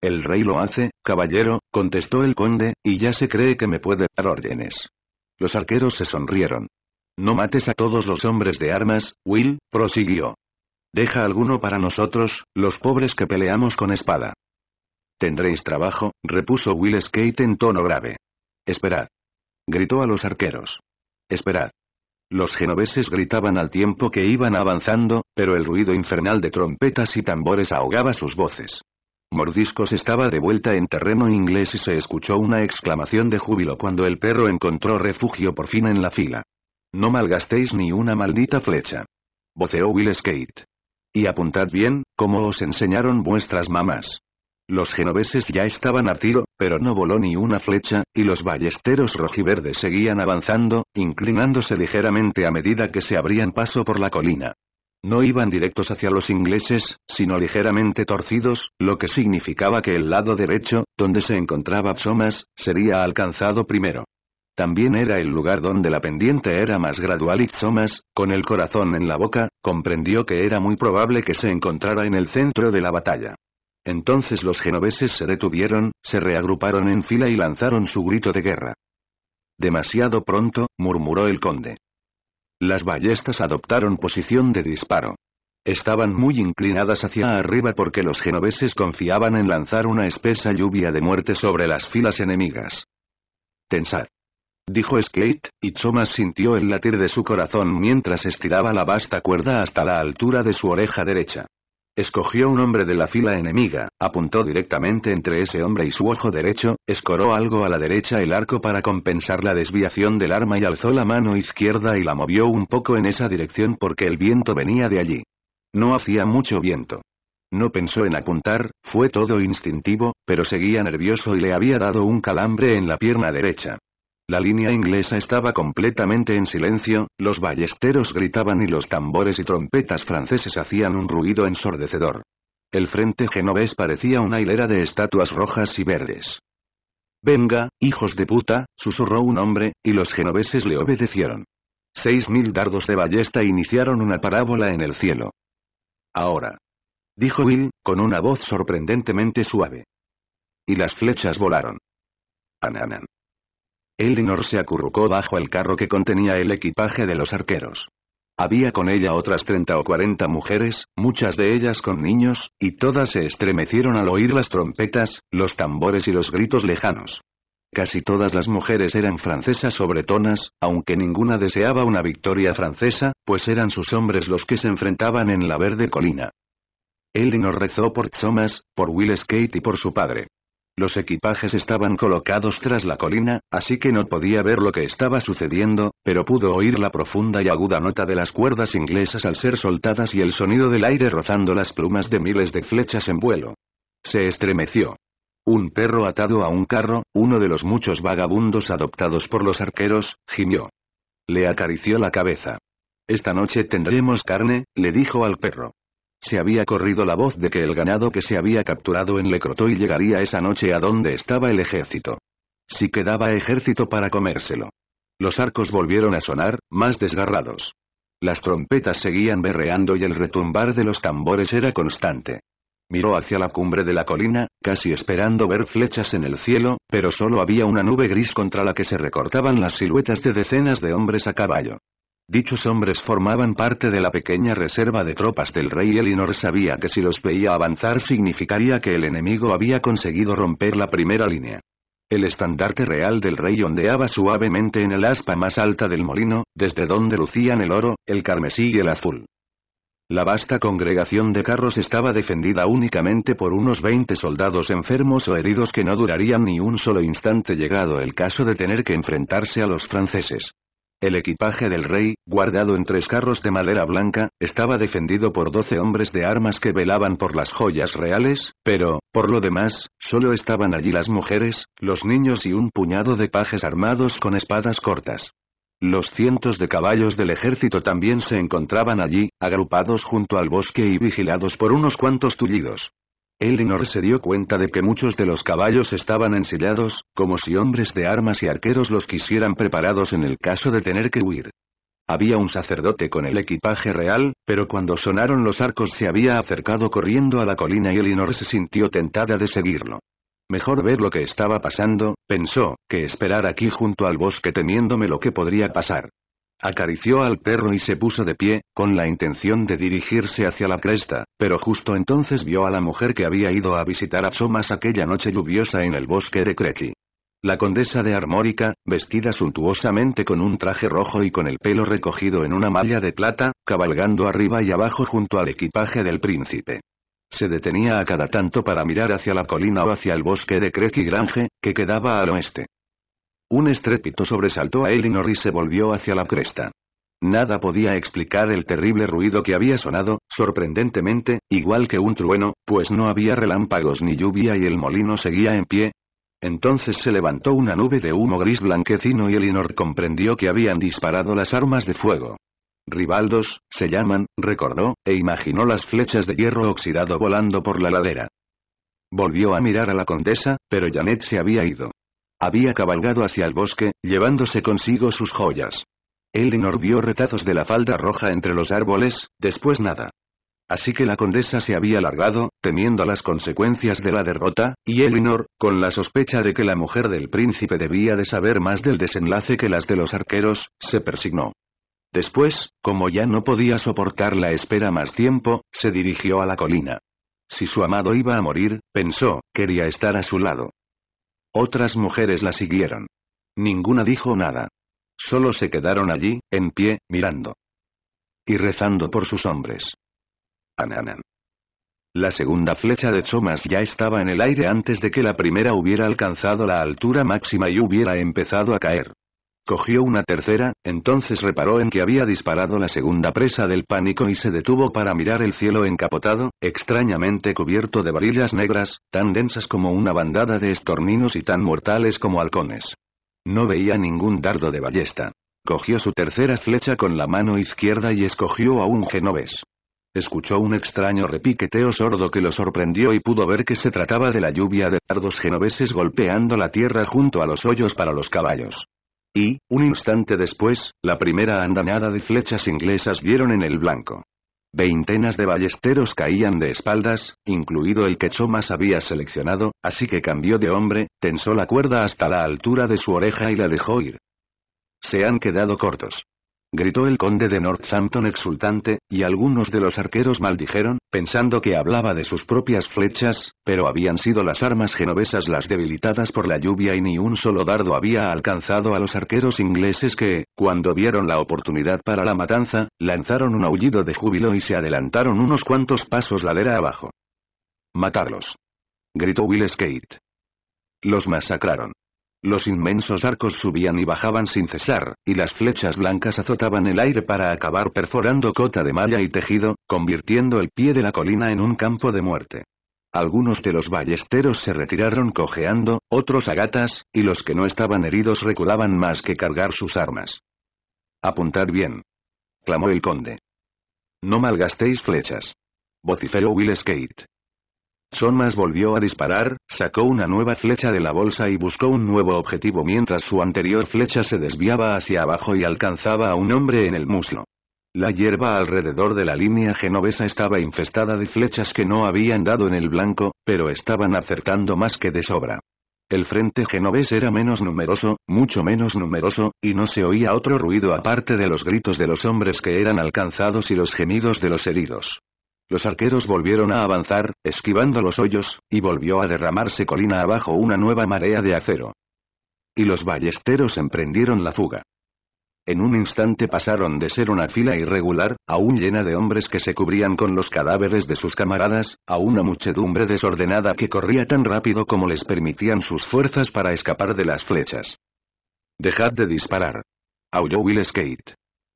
El rey lo hace, caballero, contestó el conde, y ya se cree que me puede dar órdenes. Los arqueros se sonrieron. No mates a todos los hombres de armas, Will, prosiguió. Deja alguno para nosotros, los pobres que peleamos con espada. Tendréis trabajo, repuso Will Skate en tono grave. Esperad gritó a los arqueros. Esperad. Los genoveses gritaban al tiempo que iban avanzando, pero el ruido infernal de trompetas y tambores ahogaba sus voces. Mordiscos estaba de vuelta en terreno inglés y se escuchó una exclamación de júbilo cuando el perro encontró refugio por fin en la fila. No malgastéis ni una maldita flecha. Voceó Will Skate. Y apuntad bien, como os enseñaron vuestras mamás. Los genoveses ya estaban a tiro, pero no voló ni una flecha, y los ballesteros rojiverdes seguían avanzando, inclinándose ligeramente a medida que se abrían paso por la colina. No iban directos hacia los ingleses, sino ligeramente torcidos, lo que significaba que el lado derecho, donde se encontraba Psomas, sería alcanzado primero. También era el lugar donde la pendiente era más gradual y Psomas, con el corazón en la boca, comprendió que era muy probable que se encontrara en el centro de la batalla. Entonces los genoveses se detuvieron, se reagruparon en fila y lanzaron su grito de guerra. Demasiado pronto, murmuró el conde. Las ballestas adoptaron posición de disparo. Estaban muy inclinadas hacia arriba porque los genoveses confiaban en lanzar una espesa lluvia de muerte sobre las filas enemigas. Tensad. Dijo Skate, y Thomas sintió el latir de su corazón mientras estiraba la vasta cuerda hasta la altura de su oreja derecha. Escogió un hombre de la fila enemiga, apuntó directamente entre ese hombre y su ojo derecho, escoró algo a la derecha el arco para compensar la desviación del arma y alzó la mano izquierda y la movió un poco en esa dirección porque el viento venía de allí. No hacía mucho viento. No pensó en apuntar, fue todo instintivo, pero seguía nervioso y le había dado un calambre en la pierna derecha. La línea inglesa estaba completamente en silencio, los ballesteros gritaban y los tambores y trompetas franceses hacían un ruido ensordecedor. El frente genovés parecía una hilera de estatuas rojas y verdes. Venga, hijos de puta, susurró un hombre, y los genoveses le obedecieron. Seis mil dardos de ballesta iniciaron una parábola en el cielo. Ahora. Dijo Will, con una voz sorprendentemente suave. Y las flechas volaron. Ananan. Elinor se acurrucó bajo el carro que contenía el equipaje de los arqueros. Había con ella otras 30 o 40 mujeres, muchas de ellas con niños, y todas se estremecieron al oír las trompetas, los tambores y los gritos lejanos. Casi todas las mujeres eran francesas sobretonas, aunque ninguna deseaba una victoria francesa, pues eran sus hombres los que se enfrentaban en la verde colina. Elinor rezó por Thomas, por Will Skate y por su padre. Los equipajes estaban colocados tras la colina, así que no podía ver lo que estaba sucediendo, pero pudo oír la profunda y aguda nota de las cuerdas inglesas al ser soltadas y el sonido del aire rozando las plumas de miles de flechas en vuelo. Se estremeció. Un perro atado a un carro, uno de los muchos vagabundos adoptados por los arqueros, gimió. Le acarició la cabeza. Esta noche tendremos carne, le dijo al perro. Se había corrido la voz de que el ganado que se había capturado en y llegaría esa noche a donde estaba el ejército. Si quedaba ejército para comérselo. Los arcos volvieron a sonar, más desgarrados. Las trompetas seguían berreando y el retumbar de los tambores era constante. Miró hacia la cumbre de la colina, casi esperando ver flechas en el cielo, pero solo había una nube gris contra la que se recortaban las siluetas de decenas de hombres a caballo. Dichos hombres formaban parte de la pequeña reserva de tropas del rey Elinor sabía que si los veía avanzar significaría que el enemigo había conseguido romper la primera línea. El estandarte real del rey ondeaba suavemente en el aspa más alta del molino, desde donde lucían el oro, el carmesí y el azul. La vasta congregación de carros estaba defendida únicamente por unos 20 soldados enfermos o heridos que no durarían ni un solo instante llegado el caso de tener que enfrentarse a los franceses. El equipaje del rey, guardado en tres carros de madera blanca, estaba defendido por doce hombres de armas que velaban por las joyas reales, pero, por lo demás, solo estaban allí las mujeres, los niños y un puñado de pajes armados con espadas cortas. Los cientos de caballos del ejército también se encontraban allí, agrupados junto al bosque y vigilados por unos cuantos tullidos. Elinor se dio cuenta de que muchos de los caballos estaban ensillados, como si hombres de armas y arqueros los quisieran preparados en el caso de tener que huir. Había un sacerdote con el equipaje real, pero cuando sonaron los arcos se había acercado corriendo a la colina y Elinor se sintió tentada de seguirlo. Mejor ver lo que estaba pasando, pensó, que esperar aquí junto al bosque temiéndome lo que podría pasar. Acarició al perro y se puso de pie, con la intención de dirigirse hacia la cresta, pero justo entonces vio a la mujer que había ido a visitar a Chomas aquella noche lluviosa en el bosque de Crequi. La condesa de Armórica, vestida suntuosamente con un traje rojo y con el pelo recogido en una malla de plata, cabalgando arriba y abajo junto al equipaje del príncipe. Se detenía a cada tanto para mirar hacia la colina o hacia el bosque de Crequi Grange, que quedaba al oeste. Un estrépito sobresaltó a Elinor y se volvió hacia la cresta. Nada podía explicar el terrible ruido que había sonado, sorprendentemente, igual que un trueno, pues no había relámpagos ni lluvia y el molino seguía en pie. Entonces se levantó una nube de humo gris blanquecino y Elinor comprendió que habían disparado las armas de fuego. Ribaldos, se llaman, recordó, e imaginó las flechas de hierro oxidado volando por la ladera. Volvió a mirar a la condesa, pero Janet se había ido. Había cabalgado hacia el bosque, llevándose consigo sus joyas. Elinor vio retazos de la falda roja entre los árboles, después nada. Así que la condesa se había largado, temiendo las consecuencias de la derrota, y Elinor, con la sospecha de que la mujer del príncipe debía de saber más del desenlace que las de los arqueros, se persignó. Después, como ya no podía soportar la espera más tiempo, se dirigió a la colina. Si su amado iba a morir, pensó, quería estar a su lado. Otras mujeres la siguieron. Ninguna dijo nada. Solo se quedaron allí, en pie, mirando. Y rezando por sus hombres. Ananan. La segunda flecha de Chomas ya estaba en el aire antes de que la primera hubiera alcanzado la altura máxima y hubiera empezado a caer. Cogió una tercera, entonces reparó en que había disparado la segunda presa del pánico y se detuvo para mirar el cielo encapotado, extrañamente cubierto de varillas negras, tan densas como una bandada de estorninos y tan mortales como halcones. No veía ningún dardo de ballesta. Cogió su tercera flecha con la mano izquierda y escogió a un genovés. Escuchó un extraño repiqueteo sordo que lo sorprendió y pudo ver que se trataba de la lluvia de dardos genoveses golpeando la tierra junto a los hoyos para los caballos. Y, un instante después, la primera andanada de flechas inglesas dieron en el blanco. Veintenas de ballesteros caían de espaldas, incluido el que Chomas había seleccionado, así que cambió de hombre, tensó la cuerda hasta la altura de su oreja y la dejó ir. Se han quedado cortos gritó el conde de Northampton exultante, y algunos de los arqueros maldijeron, pensando que hablaba de sus propias flechas, pero habían sido las armas genovesas las debilitadas por la lluvia y ni un solo dardo había alcanzado a los arqueros ingleses que, cuando vieron la oportunidad para la matanza, lanzaron un aullido de júbilo y se adelantaron unos cuantos pasos ladera abajo. Matarlos. Gritó Will Skate. Los masacraron. Los inmensos arcos subían y bajaban sin cesar, y las flechas blancas azotaban el aire para acabar perforando cota de malla y tejido, convirtiendo el pie de la colina en un campo de muerte. Algunos de los ballesteros se retiraron cojeando, otros a gatas, y los que no estaban heridos reculaban más que cargar sus armas. Apuntad bien. clamó el conde. No malgastéis flechas. vociferó Will Skate. Somas volvió a disparar, sacó una nueva flecha de la bolsa y buscó un nuevo objetivo mientras su anterior flecha se desviaba hacia abajo y alcanzaba a un hombre en el muslo. La hierba alrededor de la línea genovesa estaba infestada de flechas que no habían dado en el blanco, pero estaban acertando más que de sobra. El frente genovés era menos numeroso, mucho menos numeroso, y no se oía otro ruido aparte de los gritos de los hombres que eran alcanzados y los gemidos de los heridos. Los arqueros volvieron a avanzar, esquivando los hoyos, y volvió a derramarse colina abajo una nueva marea de acero. Y los ballesteros emprendieron la fuga. En un instante pasaron de ser una fila irregular, aún llena de hombres que se cubrían con los cadáveres de sus camaradas, a una muchedumbre desordenada que corría tan rápido como les permitían sus fuerzas para escapar de las flechas. Dejad de disparar. Aulló Will Skate.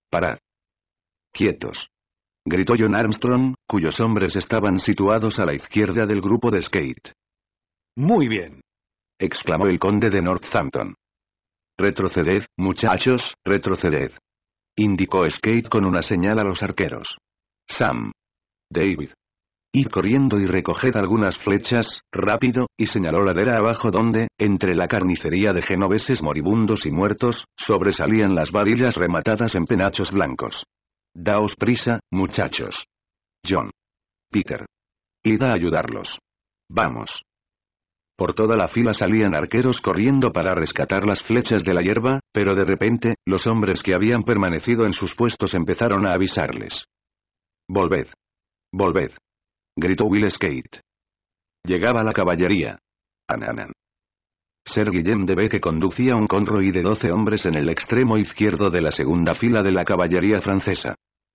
Parad. Quietos gritó John Armstrong, cuyos hombres estaban situados a la izquierda del grupo de skate. Muy bien, exclamó el conde de Northampton. Retroceded, muchachos, retroceded. Indicó Skate con una señal a los arqueros. Sam. David. Id corriendo y recoged algunas flechas, rápido, y señaló ladera abajo donde, entre la carnicería de genoveses moribundos y muertos, sobresalían las varillas rematadas en penachos blancos. Daos prisa, muchachos. John. Peter. Id a ayudarlos. Vamos. Por toda la fila salían arqueros corriendo para rescatar las flechas de la hierba, pero de repente, los hombres que habían permanecido en sus puestos empezaron a avisarles. Volved. Volved. Gritó Will Skate. Llegaba la caballería. Ananan. Ser Guillem de B que conducía un conroy de 12 hombres en el extremo izquierdo de la segunda fila de la caballería francesa.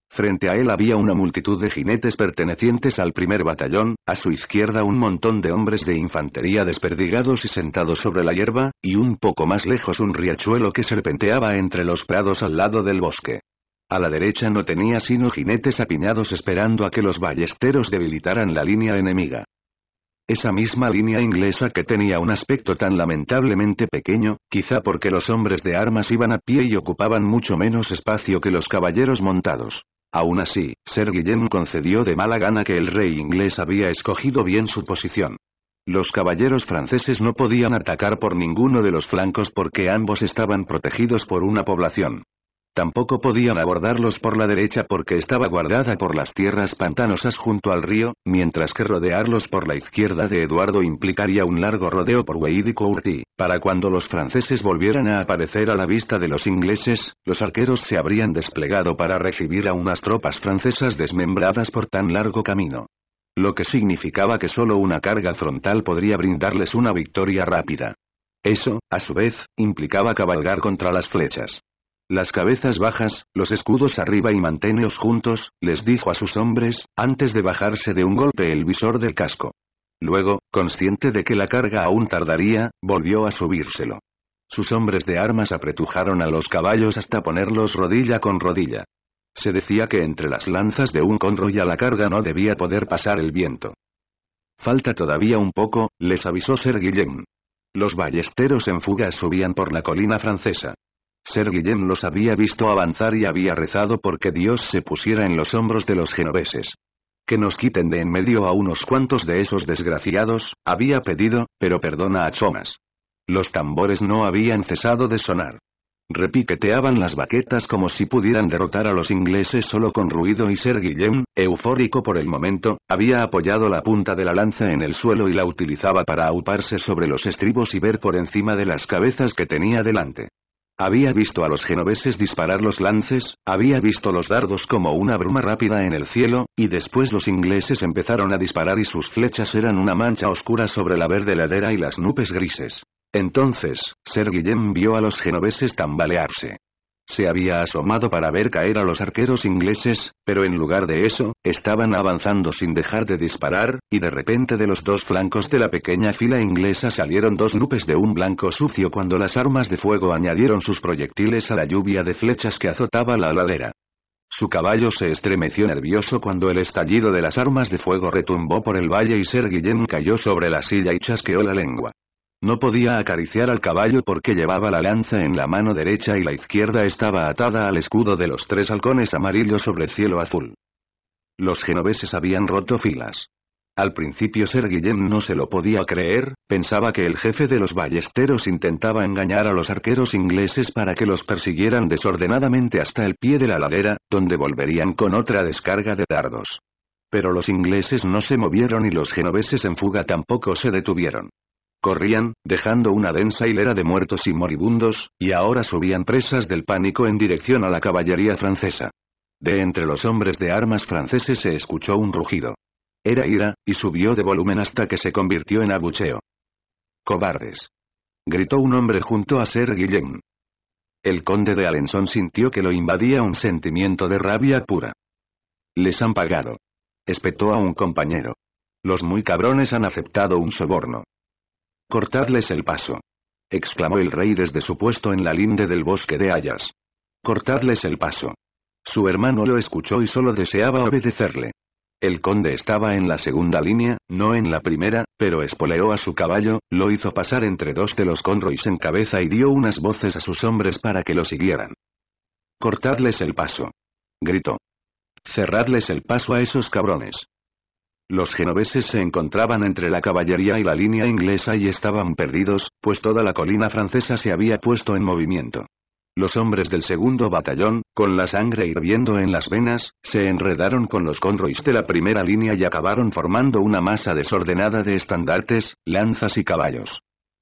Frente a él había una multitud de jinetes pertenecientes al primer batallón, a su izquierda un montón de hombres de infantería desperdigados y sentados sobre la hierba, y un poco más lejos un riachuelo que serpenteaba entre los prados al lado del bosque. A la derecha no tenía sino jinetes apiñados esperando a que los ballesteros debilitaran la línea enemiga esa misma línea inglesa que tenía un aspecto tan lamentablemente pequeño, quizá porque los hombres de armas iban a pie y ocupaban mucho menos espacio que los caballeros montados. Aún así, Sir Guillem concedió de mala gana que el rey inglés había escogido bien su posición. Los caballeros franceses no podían atacar por ninguno de los flancos porque ambos estaban protegidos por una población. Tampoco podían abordarlos por la derecha porque estaba guardada por las tierras pantanosas junto al río, mientras que rodearlos por la izquierda de Eduardo implicaría un largo rodeo por Weid y Para cuando los franceses volvieran a aparecer a la vista de los ingleses, los arqueros se habrían desplegado para recibir a unas tropas francesas desmembradas por tan largo camino. Lo que significaba que solo una carga frontal podría brindarles una victoria rápida. Eso, a su vez, implicaba cabalgar contra las flechas. Las cabezas bajas, los escudos arriba y manténeos juntos, les dijo a sus hombres, antes de bajarse de un golpe el visor del casco. Luego, consciente de que la carga aún tardaría, volvió a subírselo. Sus hombres de armas apretujaron a los caballos hasta ponerlos rodilla con rodilla. Se decía que entre las lanzas de un y a la carga no debía poder pasar el viento. Falta todavía un poco, les avisó Ser Guillem. Los ballesteros en fuga subían por la colina francesa. Ser Guillem los había visto avanzar y había rezado porque Dios se pusiera en los hombros de los genoveses. Que nos quiten de en medio a unos cuantos de esos desgraciados, había pedido, pero perdona a Chomas. Los tambores no habían cesado de sonar. Repiqueteaban las baquetas como si pudieran derrotar a los ingleses solo con ruido y ser Guillem, eufórico por el momento, había apoyado la punta de la lanza en el suelo y la utilizaba para auparse sobre los estribos y ver por encima de las cabezas que tenía delante. Había visto a los genoveses disparar los lances, había visto los dardos como una bruma rápida en el cielo, y después los ingleses empezaron a disparar y sus flechas eran una mancha oscura sobre la verde ladera y las nubes grises. Entonces, Sir Guillem vio a los genoveses tambalearse. Se había asomado para ver caer a los arqueros ingleses, pero en lugar de eso, estaban avanzando sin dejar de disparar, y de repente de los dos flancos de la pequeña fila inglesa salieron dos nupes de un blanco sucio cuando las armas de fuego añadieron sus proyectiles a la lluvia de flechas que azotaba la ladera. Su caballo se estremeció nervioso cuando el estallido de las armas de fuego retumbó por el valle y Ser Guillem cayó sobre la silla y chasqueó la lengua. No podía acariciar al caballo porque llevaba la lanza en la mano derecha y la izquierda estaba atada al escudo de los tres halcones amarillos sobre cielo azul. Los genoveses habían roto filas. Al principio Ser Guillem no se lo podía creer, pensaba que el jefe de los ballesteros intentaba engañar a los arqueros ingleses para que los persiguieran desordenadamente hasta el pie de la ladera, donde volverían con otra descarga de dardos. Pero los ingleses no se movieron y los genoveses en fuga tampoco se detuvieron. Corrían, dejando una densa hilera de muertos y moribundos, y ahora subían presas del pánico en dirección a la caballería francesa. De entre los hombres de armas franceses se escuchó un rugido. Era ira, y subió de volumen hasta que se convirtió en abucheo. ¡Cobardes! gritó un hombre junto a Ser Guillem. El conde de Alençon sintió que lo invadía un sentimiento de rabia pura. Les han pagado. Espetó a un compañero. Los muy cabrones han aceptado un soborno. Cortadles el paso. exclamó el rey desde su puesto en la linde del bosque de hayas. Cortadles el paso. Su hermano lo escuchó y solo deseaba obedecerle. El conde estaba en la segunda línea, no en la primera, pero espoleó a su caballo, lo hizo pasar entre dos de los conroys en cabeza y dio unas voces a sus hombres para que lo siguieran. Cortadles el paso. Gritó. Cerradles el paso a esos cabrones. Los genoveses se encontraban entre la caballería y la línea inglesa y estaban perdidos, pues toda la colina francesa se había puesto en movimiento. Los hombres del segundo batallón, con la sangre hirviendo en las venas, se enredaron con los conroys de la primera línea y acabaron formando una masa desordenada de estandartes, lanzas y caballos.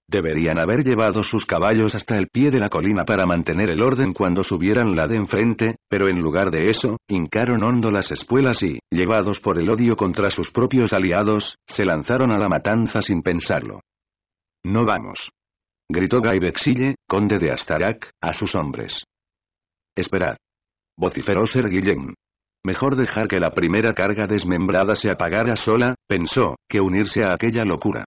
Deberían haber llevado sus caballos hasta el pie de la colina para mantener el orden cuando subieran la de enfrente, pero en lugar de eso, hincaron hondo las espuelas y, llevados por el odio contra sus propios aliados, se lanzaron a la matanza sin pensarlo. No vamos. Gritó Gaibexille, conde de Astarak, a sus hombres. Esperad. Vociferó Ser Mejor dejar que la primera carga desmembrada se apagara sola, pensó, que unirse a aquella locura.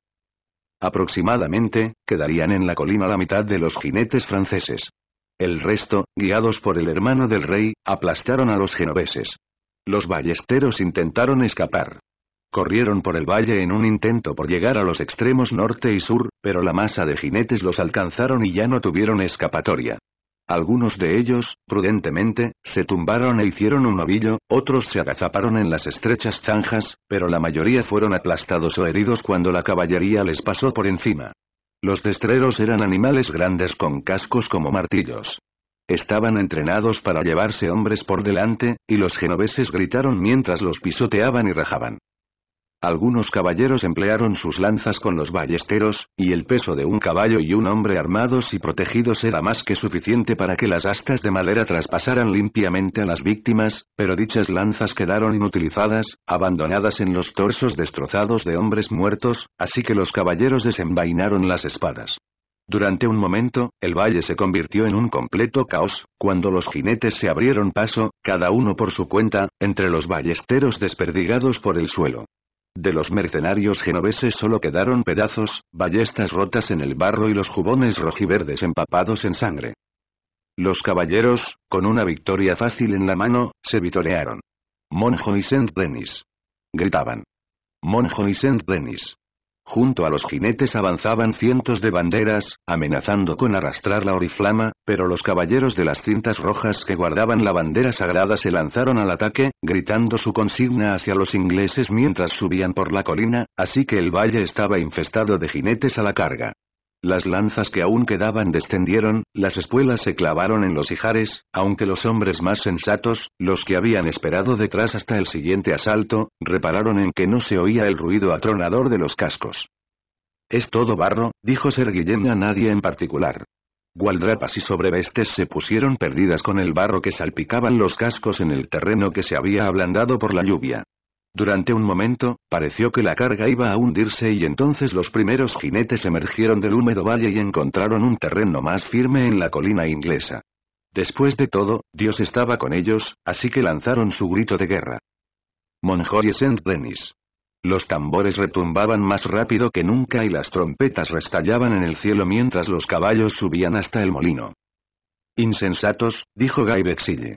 Aproximadamente, quedarían en la colina la mitad de los jinetes franceses. El resto, guiados por el hermano del rey, aplastaron a los genoveses. Los ballesteros intentaron escapar. Corrieron por el valle en un intento por llegar a los extremos norte y sur, pero la masa de jinetes los alcanzaron y ya no tuvieron escapatoria. Algunos de ellos, prudentemente, se tumbaron e hicieron un ovillo, otros se agazaparon en las estrechas zanjas, pero la mayoría fueron aplastados o heridos cuando la caballería les pasó por encima. Los destreros eran animales grandes con cascos como martillos. Estaban entrenados para llevarse hombres por delante, y los genoveses gritaron mientras los pisoteaban y rajaban. Algunos caballeros emplearon sus lanzas con los ballesteros, y el peso de un caballo y un hombre armados y protegidos era más que suficiente para que las astas de madera traspasaran limpiamente a las víctimas, pero dichas lanzas quedaron inutilizadas, abandonadas en los torsos destrozados de hombres muertos, así que los caballeros desenvainaron las espadas. Durante un momento, el valle se convirtió en un completo caos, cuando los jinetes se abrieron paso, cada uno por su cuenta, entre los ballesteros desperdigados por el suelo. De los mercenarios genoveses solo quedaron pedazos, ballestas rotas en el barro y los jubones rojiverdes empapados en sangre. Los caballeros, con una victoria fácil en la mano, se vitorearon. Monjo y Saint Denis. Gritaban. Monjo y Saint Denis. Junto a los jinetes avanzaban cientos de banderas, amenazando con arrastrar la oriflama, pero los caballeros de las cintas rojas que guardaban la bandera sagrada se lanzaron al ataque, gritando su consigna hacia los ingleses mientras subían por la colina, así que el valle estaba infestado de jinetes a la carga. Las lanzas que aún quedaban descendieron, las espuelas se clavaron en los ijares, aunque los hombres más sensatos, los que habían esperado detrás hasta el siguiente asalto, repararon en que no se oía el ruido atronador de los cascos. Es todo barro, dijo Ser Guillén a nadie en particular. Gualdrapas y sobrevestes se pusieron perdidas con el barro que salpicaban los cascos en el terreno que se había ablandado por la lluvia. Durante un momento, pareció que la carga iba a hundirse y entonces los primeros jinetes emergieron del húmedo valle y encontraron un terreno más firme en la colina inglesa. Después de todo, Dios estaba con ellos, así que lanzaron su grito de guerra. Monjoy Saint Denis. Los tambores retumbaban más rápido que nunca y las trompetas restallaban en el cielo mientras los caballos subían hasta el molino. Insensatos, dijo Guy Bexille.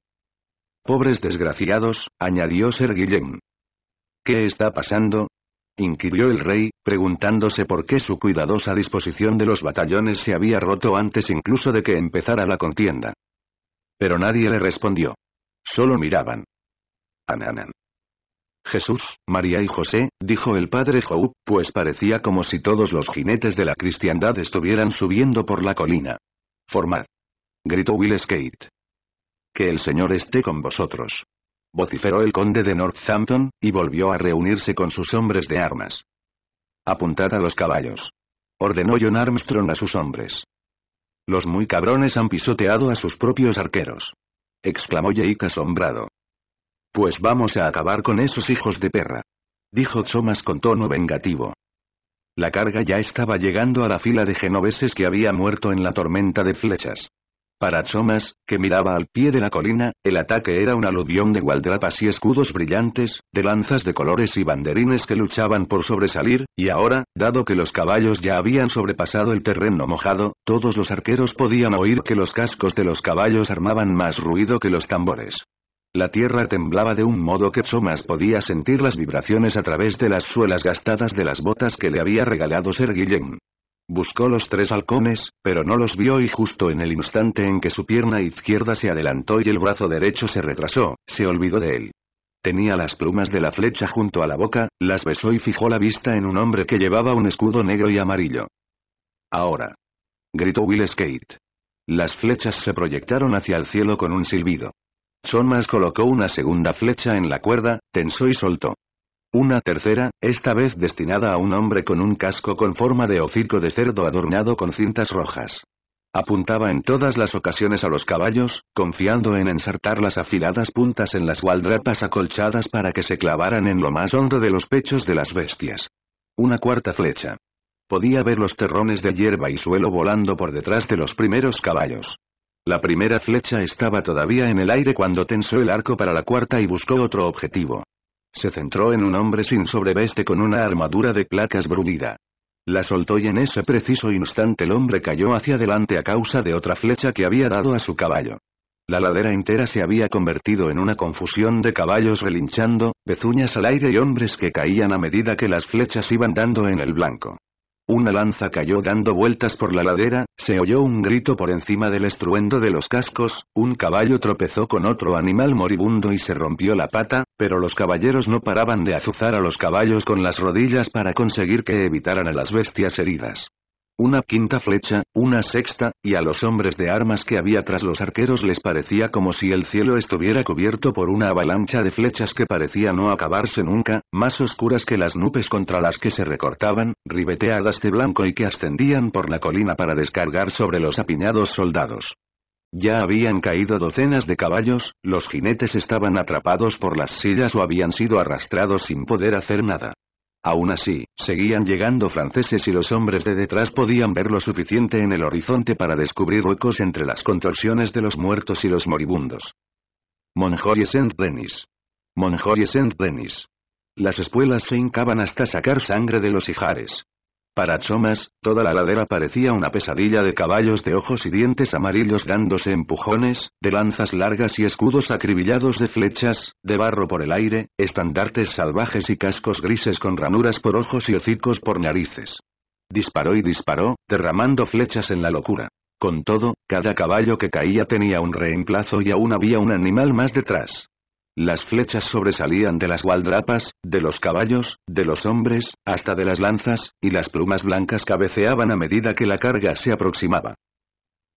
Pobres desgraciados, añadió Sir Guillem. ¿Qué está pasando? inquirió el rey, preguntándose por qué su cuidadosa disposición de los batallones se había roto antes incluso de que empezara la contienda. Pero nadie le respondió. Solo miraban. Ananan. Jesús, María y José, dijo el padre Jou, pues parecía como si todos los jinetes de la cristiandad estuvieran subiendo por la colina. Formad. Gritó Will Skate. Que el Señor esté con vosotros vociferó el conde de Northampton, y volvió a reunirse con sus hombres de armas. Apuntad a los caballos. Ordenó John Armstrong a sus hombres. Los muy cabrones han pisoteado a sus propios arqueros. Exclamó Jake asombrado. Pues vamos a acabar con esos hijos de perra. Dijo Thomas con tono vengativo. La carga ya estaba llegando a la fila de genoveses que había muerto en la tormenta de flechas. Para Chomas, que miraba al pie de la colina, el ataque era un aludión de gualdrapas y escudos brillantes, de lanzas de colores y banderines que luchaban por sobresalir, y ahora, dado que los caballos ya habían sobrepasado el terreno mojado, todos los arqueros podían oír que los cascos de los caballos armaban más ruido que los tambores. La tierra temblaba de un modo que Chomas podía sentir las vibraciones a través de las suelas gastadas de las botas que le había regalado Ser Guillem. Buscó los tres halcones, pero no los vio y justo en el instante en que su pierna izquierda se adelantó y el brazo derecho se retrasó, se olvidó de él. Tenía las plumas de la flecha junto a la boca, las besó y fijó la vista en un hombre que llevaba un escudo negro y amarillo. Ahora. Gritó Will Skate. Las flechas se proyectaron hacia el cielo con un silbido. Sonmas colocó una segunda flecha en la cuerda, tensó y soltó. Una tercera, esta vez destinada a un hombre con un casco con forma de hocico de cerdo adornado con cintas rojas. Apuntaba en todas las ocasiones a los caballos, confiando en ensartar las afiladas puntas en las gualdrapas acolchadas para que se clavaran en lo más hondo de los pechos de las bestias. Una cuarta flecha. Podía ver los terrones de hierba y suelo volando por detrás de los primeros caballos. La primera flecha estaba todavía en el aire cuando tensó el arco para la cuarta y buscó otro objetivo. Se centró en un hombre sin sobreveste con una armadura de placas bruñida. La soltó y en ese preciso instante el hombre cayó hacia adelante a causa de otra flecha que había dado a su caballo. La ladera entera se había convertido en una confusión de caballos relinchando, pezuñas al aire y hombres que caían a medida que las flechas iban dando en el blanco. Una lanza cayó dando vueltas por la ladera, se oyó un grito por encima del estruendo de los cascos, un caballo tropezó con otro animal moribundo y se rompió la pata, pero los caballeros no paraban de azuzar a los caballos con las rodillas para conseguir que evitaran a las bestias heridas una quinta flecha, una sexta, y a los hombres de armas que había tras los arqueros les parecía como si el cielo estuviera cubierto por una avalancha de flechas que parecía no acabarse nunca, más oscuras que las nubes contra las que se recortaban, ribeteadas de blanco y que ascendían por la colina para descargar sobre los apiñados soldados. Ya habían caído docenas de caballos, los jinetes estaban atrapados por las sillas o habían sido arrastrados sin poder hacer nada. Aún así, seguían llegando franceses y los hombres de detrás podían ver lo suficiente en el horizonte para descubrir huecos entre las contorsiones de los muertos y los moribundos. Monjoy Saint-Denis. Monjoy Saint-Denis. Las espuelas se hincaban hasta sacar sangre de los ijares. Para Chomas, toda la ladera parecía una pesadilla de caballos de ojos y dientes amarillos dándose empujones, de lanzas largas y escudos acribillados de flechas, de barro por el aire, estandartes salvajes y cascos grises con ranuras por ojos y hocicos por narices. Disparó y disparó, derramando flechas en la locura. Con todo, cada caballo que caía tenía un reemplazo y aún había un animal más detrás. Las flechas sobresalían de las gualdrapas, de los caballos, de los hombres, hasta de las lanzas, y las plumas blancas cabeceaban a medida que la carga se aproximaba.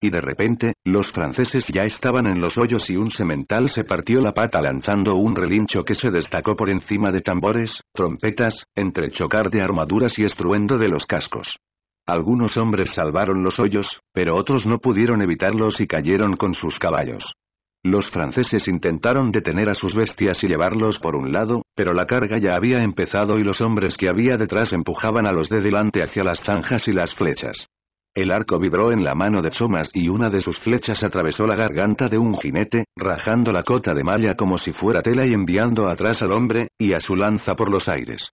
Y de repente, los franceses ya estaban en los hoyos y un semental se partió la pata lanzando un relincho que se destacó por encima de tambores, trompetas, entre chocar de armaduras y estruendo de los cascos. Algunos hombres salvaron los hoyos, pero otros no pudieron evitarlos y cayeron con sus caballos. Los franceses intentaron detener a sus bestias y llevarlos por un lado, pero la carga ya había empezado y los hombres que había detrás empujaban a los de delante hacia las zanjas y las flechas. El arco vibró en la mano de Thomas y una de sus flechas atravesó la garganta de un jinete, rajando la cota de malla como si fuera tela y enviando atrás al hombre, y a su lanza por los aires.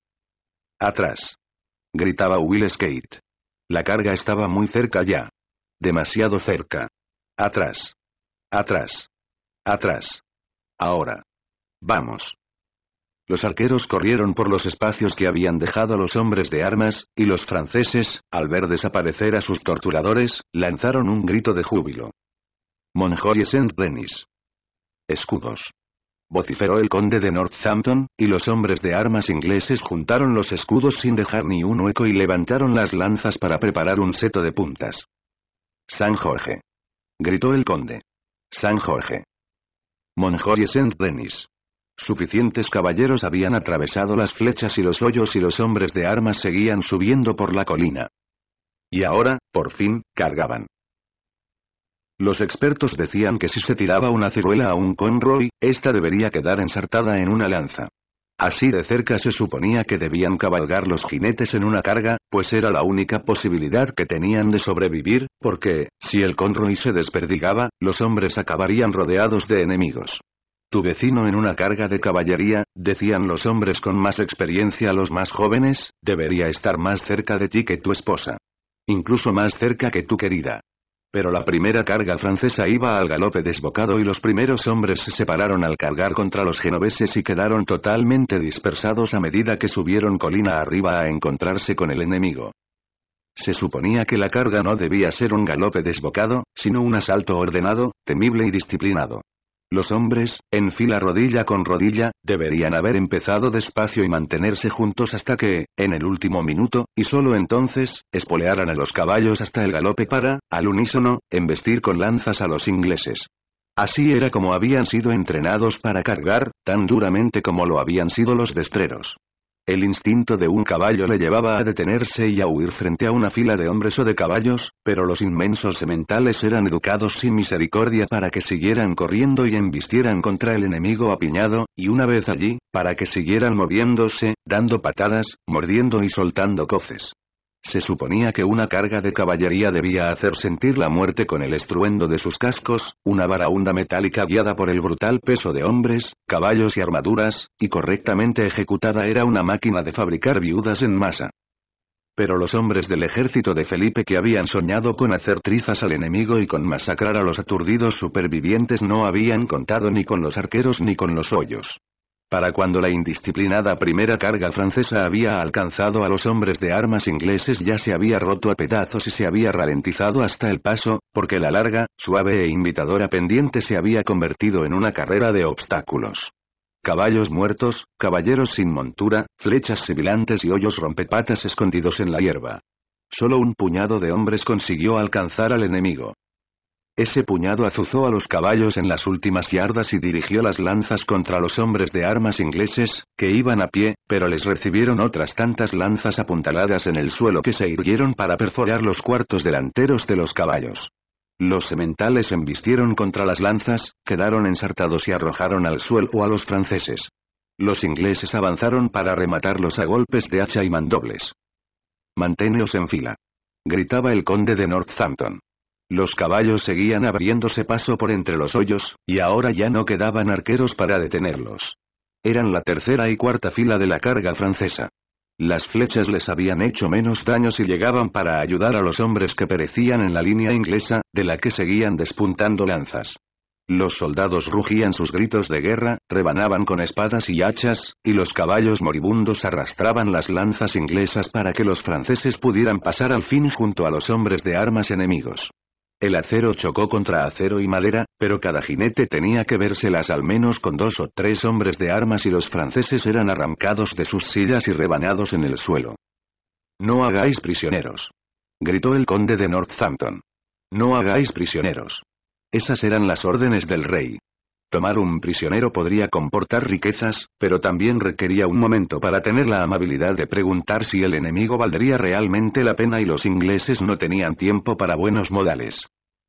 ¡Atrás! gritaba Will Skate. La carga estaba muy cerca ya. Demasiado cerca. ¡Atrás! ¡Atrás! Atrás. Ahora. Vamos. Los arqueros corrieron por los espacios que habían dejado los hombres de armas, y los franceses, al ver desaparecer a sus torturadores, lanzaron un grito de júbilo. Monjoy Saint-Denis. Escudos. Vociferó el conde de Northampton, y los hombres de armas ingleses juntaron los escudos sin dejar ni un hueco y levantaron las lanzas para preparar un seto de puntas. San Jorge. Gritó el conde. San Jorge y Saint-Denis. Suficientes caballeros habían atravesado las flechas y los hoyos y los hombres de armas seguían subiendo por la colina. Y ahora, por fin, cargaban. Los expertos decían que si se tiraba una ciruela a un conroy, esta debería quedar ensartada en una lanza. Así de cerca se suponía que debían cabalgar los jinetes en una carga, pues era la única posibilidad que tenían de sobrevivir, porque, si el conroy se desperdigaba, los hombres acabarían rodeados de enemigos. Tu vecino en una carga de caballería, decían los hombres con más experiencia a los más jóvenes, debería estar más cerca de ti que tu esposa. Incluso más cerca que tu querida. Pero la primera carga francesa iba al galope desbocado y los primeros hombres se separaron al cargar contra los genoveses y quedaron totalmente dispersados a medida que subieron colina arriba a encontrarse con el enemigo. Se suponía que la carga no debía ser un galope desbocado, sino un asalto ordenado, temible y disciplinado. Los hombres, en fila rodilla con rodilla, deberían haber empezado despacio y mantenerse juntos hasta que, en el último minuto, y solo entonces, espolearan a los caballos hasta el galope para, al unísono, embestir con lanzas a los ingleses. Así era como habían sido entrenados para cargar, tan duramente como lo habían sido los destreros. El instinto de un caballo le llevaba a detenerse y a huir frente a una fila de hombres o de caballos, pero los inmensos sementales eran educados sin misericordia para que siguieran corriendo y embistieran contra el enemigo apiñado, y una vez allí, para que siguieran moviéndose, dando patadas, mordiendo y soltando coces. Se suponía que una carga de caballería debía hacer sentir la muerte con el estruendo de sus cascos, una vara metálica guiada por el brutal peso de hombres, caballos y armaduras, y correctamente ejecutada era una máquina de fabricar viudas en masa. Pero los hombres del ejército de Felipe que habían soñado con hacer trizas al enemigo y con masacrar a los aturdidos supervivientes no habían contado ni con los arqueros ni con los hoyos. Para cuando la indisciplinada primera carga francesa había alcanzado a los hombres de armas ingleses ya se había roto a pedazos y se había ralentizado hasta el paso, porque la larga, suave e invitadora pendiente se había convertido en una carrera de obstáculos. Caballos muertos, caballeros sin montura, flechas sibilantes y hoyos rompepatas escondidos en la hierba. Solo un puñado de hombres consiguió alcanzar al enemigo. Ese puñado azuzó a los caballos en las últimas yardas y dirigió las lanzas contra los hombres de armas ingleses, que iban a pie, pero les recibieron otras tantas lanzas apuntaladas en el suelo que se irguieron para perforar los cuartos delanteros de los caballos. Los sementales embistieron contra las lanzas, quedaron ensartados y arrojaron al suelo a los franceses. Los ingleses avanzaron para rematarlos a golpes de hacha y mandobles. Manténeos en fila. Gritaba el conde de Northampton. Los caballos seguían abriéndose paso por entre los hoyos, y ahora ya no quedaban arqueros para detenerlos. Eran la tercera y cuarta fila de la carga francesa. Las flechas les habían hecho menos daños y llegaban para ayudar a los hombres que perecían en la línea inglesa, de la que seguían despuntando lanzas. Los soldados rugían sus gritos de guerra, rebanaban con espadas y hachas, y los caballos moribundos arrastraban las lanzas inglesas para que los franceses pudieran pasar al fin junto a los hombres de armas enemigos. El acero chocó contra acero y madera, pero cada jinete tenía que vérselas al menos con dos o tres hombres de armas y los franceses eran arrancados de sus sillas y rebanados en el suelo. No hagáis prisioneros. Gritó el conde de Northampton. No hagáis prisioneros. Esas eran las órdenes del rey. Tomar un prisionero podría comportar riquezas, pero también requería un momento para tener la amabilidad de preguntar si el enemigo valdría realmente la pena y los ingleses no tenían tiempo para buenos modales.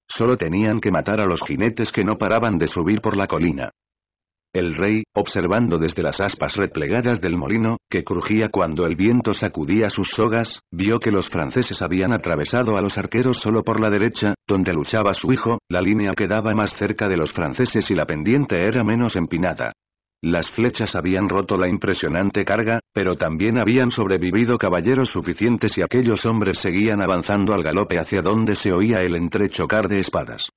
Solo tenían que matar a los jinetes que no paraban de subir por la colina. El rey, observando desde las aspas replegadas del molino, que crujía cuando el viento sacudía sus sogas, vio que los franceses habían atravesado a los arqueros solo por la derecha, donde luchaba su hijo, la línea quedaba más cerca de los franceses y la pendiente era menos empinada. Las flechas habían roto la impresionante carga, pero también habían sobrevivido caballeros suficientes y aquellos hombres seguían avanzando al galope hacia donde se oía el entrechocar de espadas.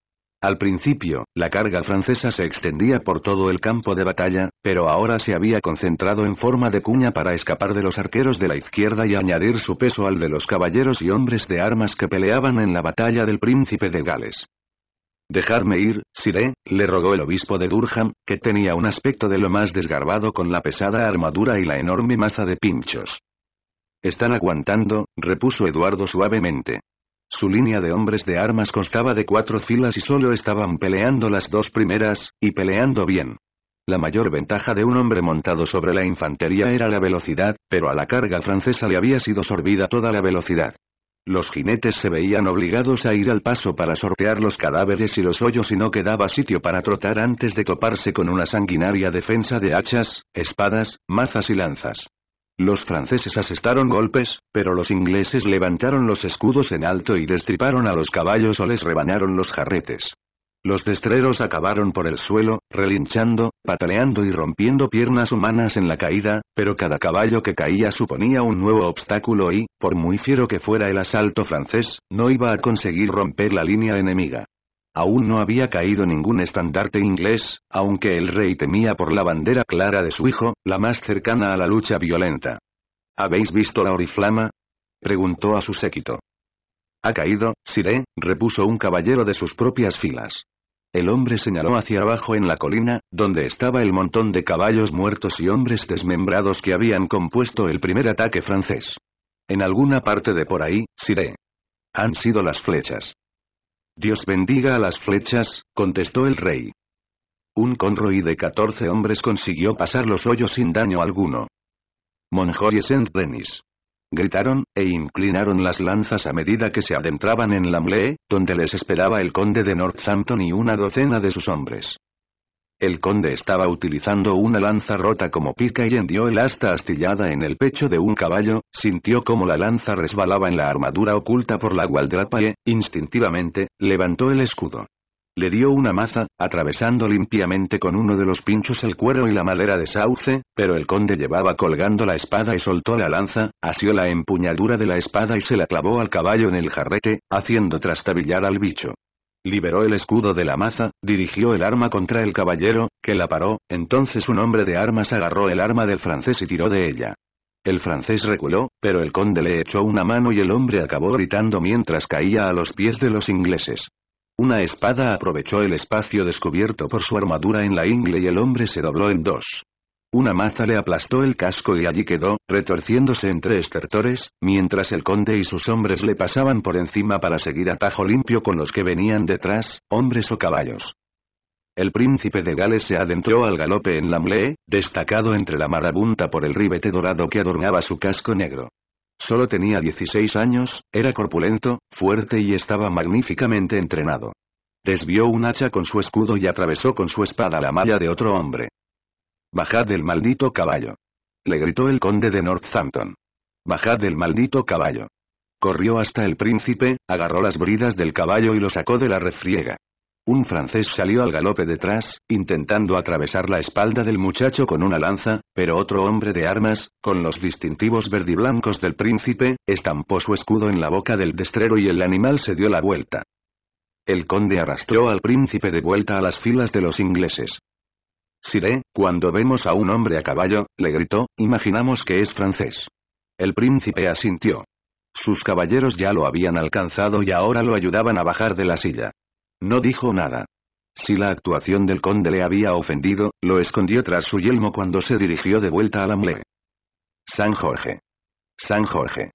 Al principio, la carga francesa se extendía por todo el campo de batalla, pero ahora se había concentrado en forma de cuña para escapar de los arqueros de la izquierda y añadir su peso al de los caballeros y hombres de armas que peleaban en la batalla del príncipe de Gales. Dejarme ir, Siré, le rogó el obispo de Durham, que tenía un aspecto de lo más desgarbado con la pesada armadura y la enorme maza de pinchos. Están aguantando, repuso Eduardo suavemente. Su línea de hombres de armas constaba de cuatro filas y solo estaban peleando las dos primeras, y peleando bien. La mayor ventaja de un hombre montado sobre la infantería era la velocidad, pero a la carga francesa le había sido sorbida toda la velocidad. Los jinetes se veían obligados a ir al paso para sortear los cadáveres y los hoyos y no quedaba sitio para trotar antes de toparse con una sanguinaria defensa de hachas, espadas, mazas y lanzas. Los franceses asestaron golpes, pero los ingleses levantaron los escudos en alto y destriparon a los caballos o les rebanaron los jarretes. Los destreros acabaron por el suelo, relinchando, pataleando y rompiendo piernas humanas en la caída, pero cada caballo que caía suponía un nuevo obstáculo y, por muy fiero que fuera el asalto francés, no iba a conseguir romper la línea enemiga. Aún no había caído ningún estandarte inglés, aunque el rey temía por la bandera clara de su hijo, la más cercana a la lucha violenta. ¿Habéis visto la oriflama? preguntó a su séquito. Ha caído, Siré, repuso un caballero de sus propias filas. El hombre señaló hacia abajo en la colina, donde estaba el montón de caballos muertos y hombres desmembrados que habían compuesto el primer ataque francés. En alguna parte de por ahí, Siré. Han sido las flechas. Dios bendiga a las flechas, contestó el rey. Un conroy de 14 hombres consiguió pasar los hoyos sin daño alguno. Monjoy Saint Denis. Gritaron, e inclinaron las lanzas a medida que se adentraban en la mle, donde les esperaba el conde de Northampton y una docena de sus hombres. El conde estaba utilizando una lanza rota como pica y hendió el asta astillada en el pecho de un caballo, sintió como la lanza resbalaba en la armadura oculta por la gualdrapa y, e, instintivamente, levantó el escudo. Le dio una maza, atravesando limpiamente con uno de los pinchos el cuero y la madera de sauce, pero el conde llevaba colgando la espada y soltó la lanza, asió la empuñadura de la espada y se la clavó al caballo en el jarrete, haciendo trastabillar al bicho. Liberó el escudo de la maza, dirigió el arma contra el caballero, que la paró, entonces un hombre de armas agarró el arma del francés y tiró de ella. El francés reculó, pero el conde le echó una mano y el hombre acabó gritando mientras caía a los pies de los ingleses. Una espada aprovechó el espacio descubierto por su armadura en la ingle y el hombre se dobló en dos. Una maza le aplastó el casco y allí quedó, retorciéndose entre estertores, mientras el conde y sus hombres le pasaban por encima para seguir a tajo limpio con los que venían detrás, hombres o caballos. El príncipe de Gales se adentró al galope en la mlee, destacado entre la marabunta por el ribete dorado que adornaba su casco negro. Solo tenía 16 años, era corpulento, fuerte y estaba magníficamente entrenado. Desvió un hacha con su escudo y atravesó con su espada la malla de otro hombre. Bajad del maldito caballo. Le gritó el conde de Northampton. Bajad del maldito caballo. Corrió hasta el príncipe, agarró las bridas del caballo y lo sacó de la refriega. Un francés salió al galope detrás, intentando atravesar la espalda del muchacho con una lanza, pero otro hombre de armas, con los distintivos verdiblancos del príncipe, estampó su escudo en la boca del destrero y el animal se dio la vuelta. El conde arrastró al príncipe de vuelta a las filas de los ingleses. Siré, cuando vemos a un hombre a caballo, le gritó, imaginamos que es francés. El príncipe asintió. Sus caballeros ya lo habían alcanzado y ahora lo ayudaban a bajar de la silla. No dijo nada. Si la actuación del conde le había ofendido, lo escondió tras su yelmo cuando se dirigió de vuelta a la mule. San Jorge. San Jorge.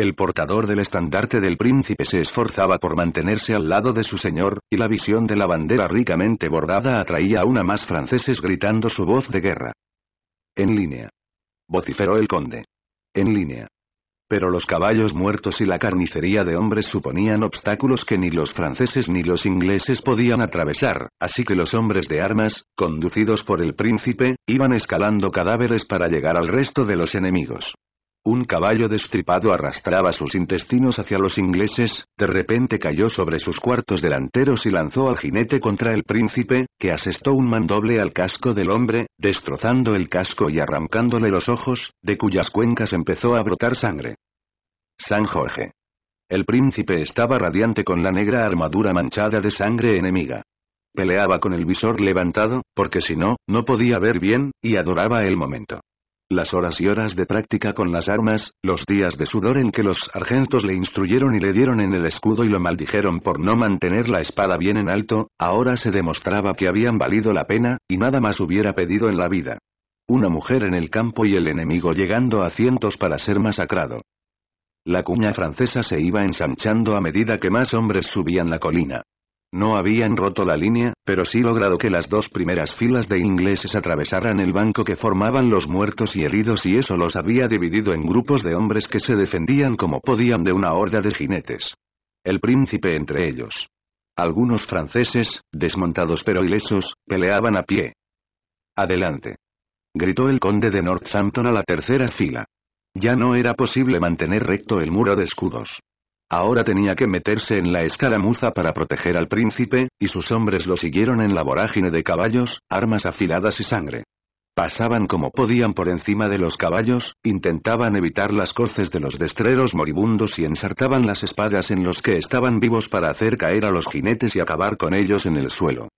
El portador del estandarte del príncipe se esforzaba por mantenerse al lado de su señor, y la visión de la bandera ricamente bordada atraía a una más franceses gritando su voz de guerra. En línea. Vociferó el conde. En línea. Pero los caballos muertos y la carnicería de hombres suponían obstáculos que ni los franceses ni los ingleses podían atravesar, así que los hombres de armas, conducidos por el príncipe, iban escalando cadáveres para llegar al resto de los enemigos. Un caballo destripado arrastraba sus intestinos hacia los ingleses, de repente cayó sobre sus cuartos delanteros y lanzó al jinete contra el príncipe, que asestó un mandoble al casco del hombre, destrozando el casco y arrancándole los ojos, de cuyas cuencas empezó a brotar sangre. San Jorge. El príncipe estaba radiante con la negra armadura manchada de sangre enemiga. Peleaba con el visor levantado, porque si no, no podía ver bien, y adoraba el momento las horas y horas de práctica con las armas, los días de sudor en que los sargentos le instruyeron y le dieron en el escudo y lo maldijeron por no mantener la espada bien en alto, ahora se demostraba que habían valido la pena, y nada más hubiera pedido en la vida. Una mujer en el campo y el enemigo llegando a cientos para ser masacrado. La cuña francesa se iba ensanchando a medida que más hombres subían la colina. No habían roto la línea, pero sí logrado que las dos primeras filas de ingleses atravesaran el banco que formaban los muertos y heridos y eso los había dividido en grupos de hombres que se defendían como podían de una horda de jinetes. El príncipe entre ellos. Algunos franceses, desmontados pero ilesos, peleaban a pie. Adelante. Gritó el conde de Northampton a la tercera fila. Ya no era posible mantener recto el muro de escudos. Ahora tenía que meterse en la escaramuza para proteger al príncipe, y sus hombres lo siguieron en la vorágine de caballos, armas afiladas y sangre. Pasaban como podían por encima de los caballos, intentaban evitar las coces de los destreros moribundos y ensartaban las espadas en los que estaban vivos para hacer caer a los jinetes y acabar con ellos en el suelo.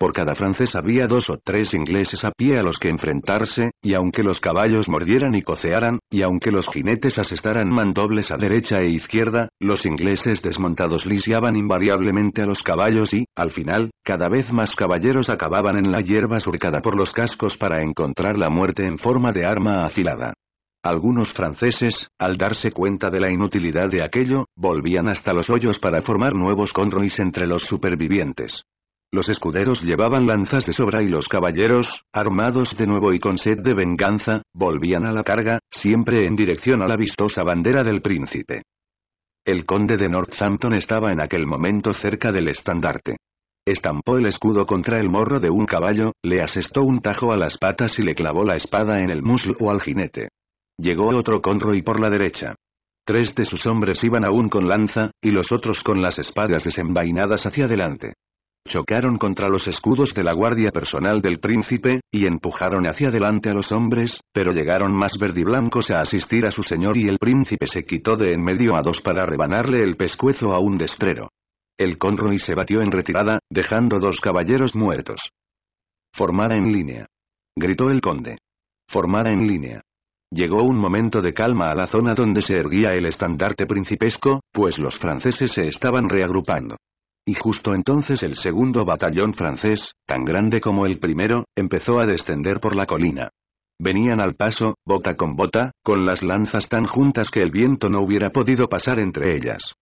Por cada francés había dos o tres ingleses a pie a los que enfrentarse, y aunque los caballos mordieran y cocearan, y aunque los jinetes asestaran mandobles a derecha e izquierda, los ingleses desmontados lisiaban invariablemente a los caballos y, al final, cada vez más caballeros acababan en la hierba surcada por los cascos para encontrar la muerte en forma de arma afilada. Algunos franceses, al darse cuenta de la inutilidad de aquello, volvían hasta los hoyos para formar nuevos conroys entre los supervivientes. Los escuderos llevaban lanzas de sobra y los caballeros, armados de nuevo y con sed de venganza, volvían a la carga, siempre en dirección a la vistosa bandera del príncipe. El conde de Northampton estaba en aquel momento cerca del estandarte. Estampó el escudo contra el morro de un caballo, le asestó un tajo a las patas y le clavó la espada en el muslo o al jinete. Llegó otro y por la derecha. Tres de sus hombres iban aún con lanza, y los otros con las espadas desenvainadas hacia adelante. Chocaron contra los escudos de la guardia personal del príncipe, y empujaron hacia adelante a los hombres, pero llegaron más verdiblancos a asistir a su señor y el príncipe se quitó de en medio a dos para rebanarle el pescuezo a un destrero. El Conroy se batió en retirada, dejando dos caballeros muertos. Formada en línea. Gritó el conde. Formada en línea. Llegó un momento de calma a la zona donde se erguía el estandarte principesco, pues los franceses se estaban reagrupando y justo entonces el segundo batallón francés, tan grande como el primero, empezó a descender por la colina. Venían al paso, bota con bota, con las lanzas tan juntas que el viento no hubiera podido pasar entre ellas.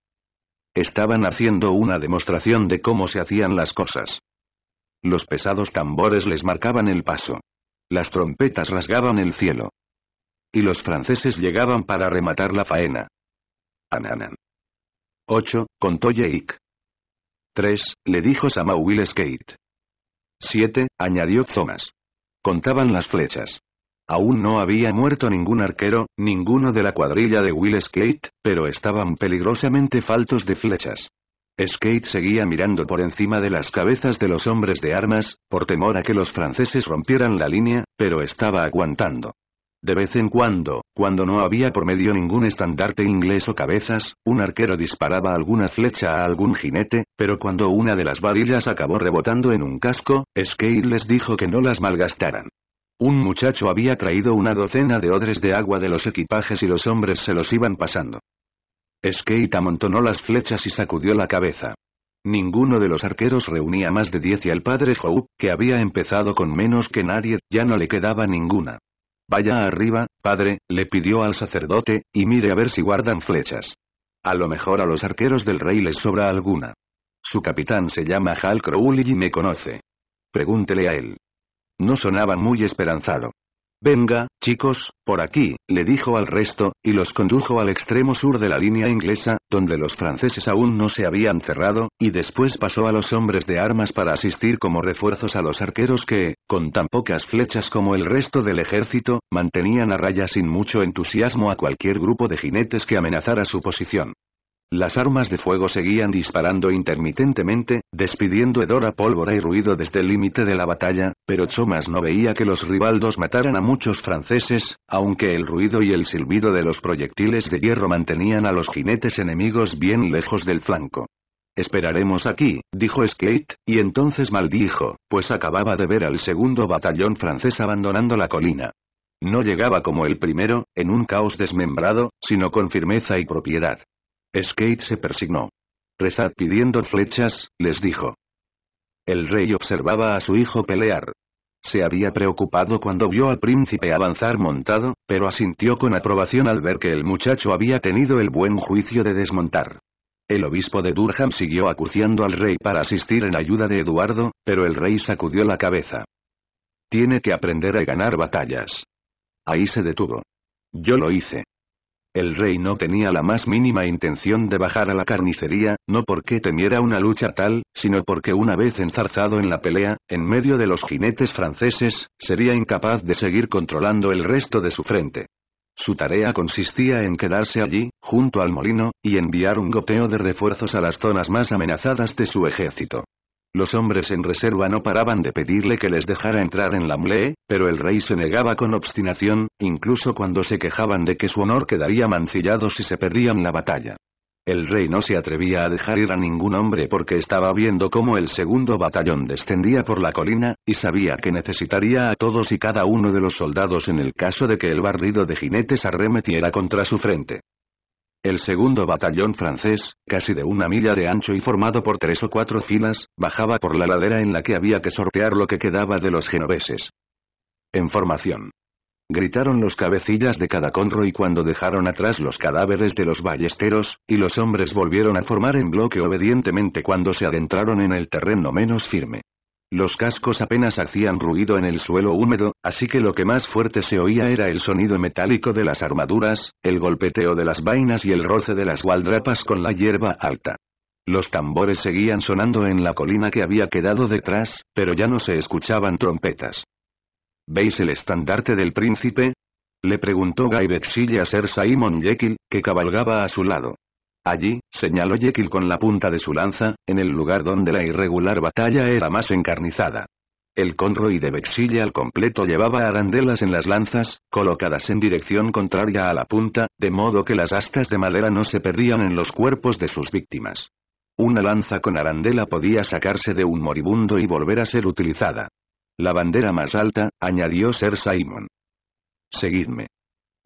Estaban haciendo una demostración de cómo se hacían las cosas. Los pesados tambores les marcaban el paso. Las trompetas rasgaban el cielo. Y los franceses llegaban para rematar la faena. Ananan. 8. Contó Jake. 3, le dijo Samuel Skate. 7, añadió Thomas. Contaban las flechas. Aún no había muerto ningún arquero, ninguno de la cuadrilla de Will Skate, pero estaban peligrosamente faltos de flechas. Skate seguía mirando por encima de las cabezas de los hombres de armas, por temor a que los franceses rompieran la línea, pero estaba aguantando. De vez en cuando, cuando no había por medio ningún estandarte inglés o cabezas, un arquero disparaba alguna flecha a algún jinete, pero cuando una de las varillas acabó rebotando en un casco, Skate les dijo que no las malgastaran. Un muchacho había traído una docena de odres de agua de los equipajes y los hombres se los iban pasando. Skate amontonó las flechas y sacudió la cabeza. Ninguno de los arqueros reunía más de diez y al padre Howe, que había empezado con menos que nadie, ya no le quedaba ninguna. Vaya arriba, padre, le pidió al sacerdote, y mire a ver si guardan flechas. A lo mejor a los arqueros del rey les sobra alguna. Su capitán se llama Hal Crowley y me conoce. Pregúntele a él. No sonaba muy esperanzado. Venga, chicos, por aquí, le dijo al resto, y los condujo al extremo sur de la línea inglesa, donde los franceses aún no se habían cerrado, y después pasó a los hombres de armas para asistir como refuerzos a los arqueros que, con tan pocas flechas como el resto del ejército, mantenían a raya sin mucho entusiasmo a cualquier grupo de jinetes que amenazara su posición. Las armas de fuego seguían disparando intermitentemente, despidiendo hedor a pólvora y ruido desde el límite de la batalla, pero Chomas no veía que los ribaldos mataran a muchos franceses, aunque el ruido y el silbido de los proyectiles de hierro mantenían a los jinetes enemigos bien lejos del flanco. Esperaremos aquí, dijo Skate, y entonces maldijo, pues acababa de ver al segundo batallón francés abandonando la colina. No llegaba como el primero, en un caos desmembrado, sino con firmeza y propiedad. Skate se persignó. Rezad pidiendo flechas, les dijo. El rey observaba a su hijo pelear. Se había preocupado cuando vio al príncipe avanzar montado, pero asintió con aprobación al ver que el muchacho había tenido el buen juicio de desmontar. El obispo de Durham siguió acuciando al rey para asistir en ayuda de Eduardo, pero el rey sacudió la cabeza. Tiene que aprender a ganar batallas. Ahí se detuvo. Yo lo hice. El rey no tenía la más mínima intención de bajar a la carnicería, no porque temiera una lucha tal, sino porque una vez enzarzado en la pelea, en medio de los jinetes franceses, sería incapaz de seguir controlando el resto de su frente. Su tarea consistía en quedarse allí, junto al molino, y enviar un goteo de refuerzos a las zonas más amenazadas de su ejército. Los hombres en reserva no paraban de pedirle que les dejara entrar en la mlee, pero el rey se negaba con obstinación, incluso cuando se quejaban de que su honor quedaría mancillado si se perdían la batalla. El rey no se atrevía a dejar ir a ningún hombre porque estaba viendo cómo el segundo batallón descendía por la colina, y sabía que necesitaría a todos y cada uno de los soldados en el caso de que el barrido de jinetes arremetiera contra su frente. El segundo batallón francés, casi de una milla de ancho y formado por tres o cuatro filas, bajaba por la ladera en la que había que sortear lo que quedaba de los genoveses. En formación. Gritaron los cabecillas de cada conro y cuando dejaron atrás los cadáveres de los ballesteros, y los hombres volvieron a formar en bloque obedientemente cuando se adentraron en el terreno menos firme. Los cascos apenas hacían ruido en el suelo húmedo, así que lo que más fuerte se oía era el sonido metálico de las armaduras, el golpeteo de las vainas y el roce de las gualdrapas con la hierba alta. Los tambores seguían sonando en la colina que había quedado detrás, pero ya no se escuchaban trompetas. ¿Veis el estandarte del príncipe? Le preguntó Guy Bexilla a Sir Simon Jekyll, que cabalgaba a su lado. Allí, señaló Jekyll con la punta de su lanza, en el lugar donde la irregular batalla era más encarnizada. El conroy de Vexilla al completo llevaba arandelas en las lanzas, colocadas en dirección contraria a la punta, de modo que las astas de madera no se perdían en los cuerpos de sus víctimas. Una lanza con arandela podía sacarse de un moribundo y volver a ser utilizada. La bandera más alta, añadió Sir Simon. Seguidme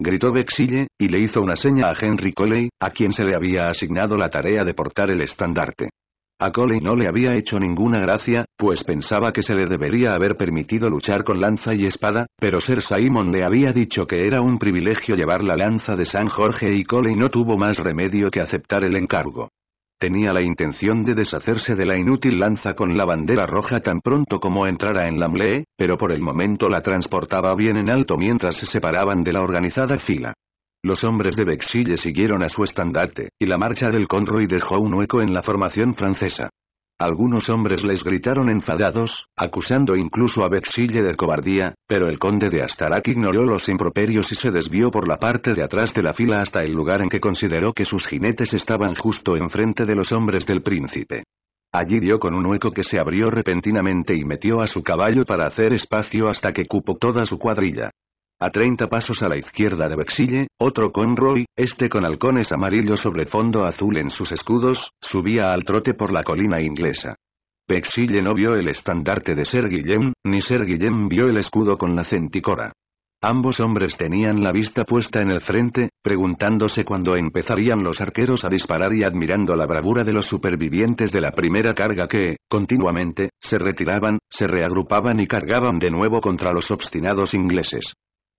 gritó Bexille, y le hizo una seña a Henry Coley, a quien se le había asignado la tarea de portar el estandarte. A Coley no le había hecho ninguna gracia, pues pensaba que se le debería haber permitido luchar con lanza y espada, pero Sir Simon le había dicho que era un privilegio llevar la lanza de San Jorge y Coley no tuvo más remedio que aceptar el encargo. Tenía la intención de deshacerse de la inútil lanza con la bandera roja tan pronto como entrara en la pero por el momento la transportaba bien en alto mientras se separaban de la organizada fila. Los hombres de Bexille siguieron a su estandarte, y la marcha del conroy dejó un hueco en la formación francesa. Algunos hombres les gritaron enfadados, acusando incluso a Bexille de cobardía, pero el conde de Astarak ignoró los improperios y se desvió por la parte de atrás de la fila hasta el lugar en que consideró que sus jinetes estaban justo enfrente de los hombres del príncipe. Allí dio con un hueco que se abrió repentinamente y metió a su caballo para hacer espacio hasta que cupo toda su cuadrilla. A 30 pasos a la izquierda de Bexille, otro conroy, este con halcones amarillos sobre fondo azul en sus escudos, subía al trote por la colina inglesa. Bexille no vio el estandarte de Ser Guillem, ni Ser Guillem vio el escudo con la centicora. Ambos hombres tenían la vista puesta en el frente, preguntándose cuándo empezarían los arqueros a disparar y admirando la bravura de los supervivientes de la primera carga que, continuamente, se retiraban, se reagrupaban y cargaban de nuevo contra los obstinados ingleses.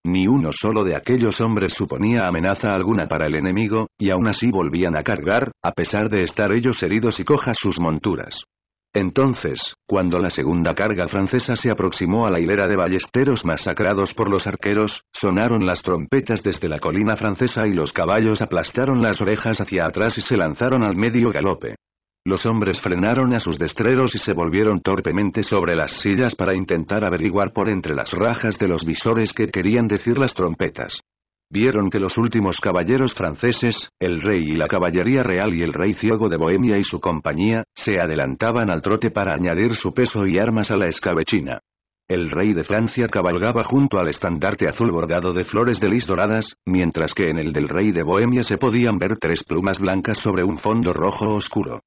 Ni uno solo de aquellos hombres suponía amenaza alguna para el enemigo, y aún así volvían a cargar, a pesar de estar ellos heridos y cojas sus monturas. Entonces, cuando la segunda carga francesa se aproximó a la hilera de ballesteros masacrados por los arqueros, sonaron las trompetas desde la colina francesa y los caballos aplastaron las orejas hacia atrás y se lanzaron al medio galope. Los hombres frenaron a sus destreros y se volvieron torpemente sobre las sillas para intentar averiguar por entre las rajas de los visores que querían decir las trompetas. Vieron que los últimos caballeros franceses, el rey y la caballería real y el rey ciego de Bohemia y su compañía, se adelantaban al trote para añadir su peso y armas a la escabechina. El rey de Francia cabalgaba junto al estandarte azul bordado de flores de lis doradas, mientras que en el del rey de Bohemia se podían ver tres plumas blancas sobre un fondo rojo oscuro.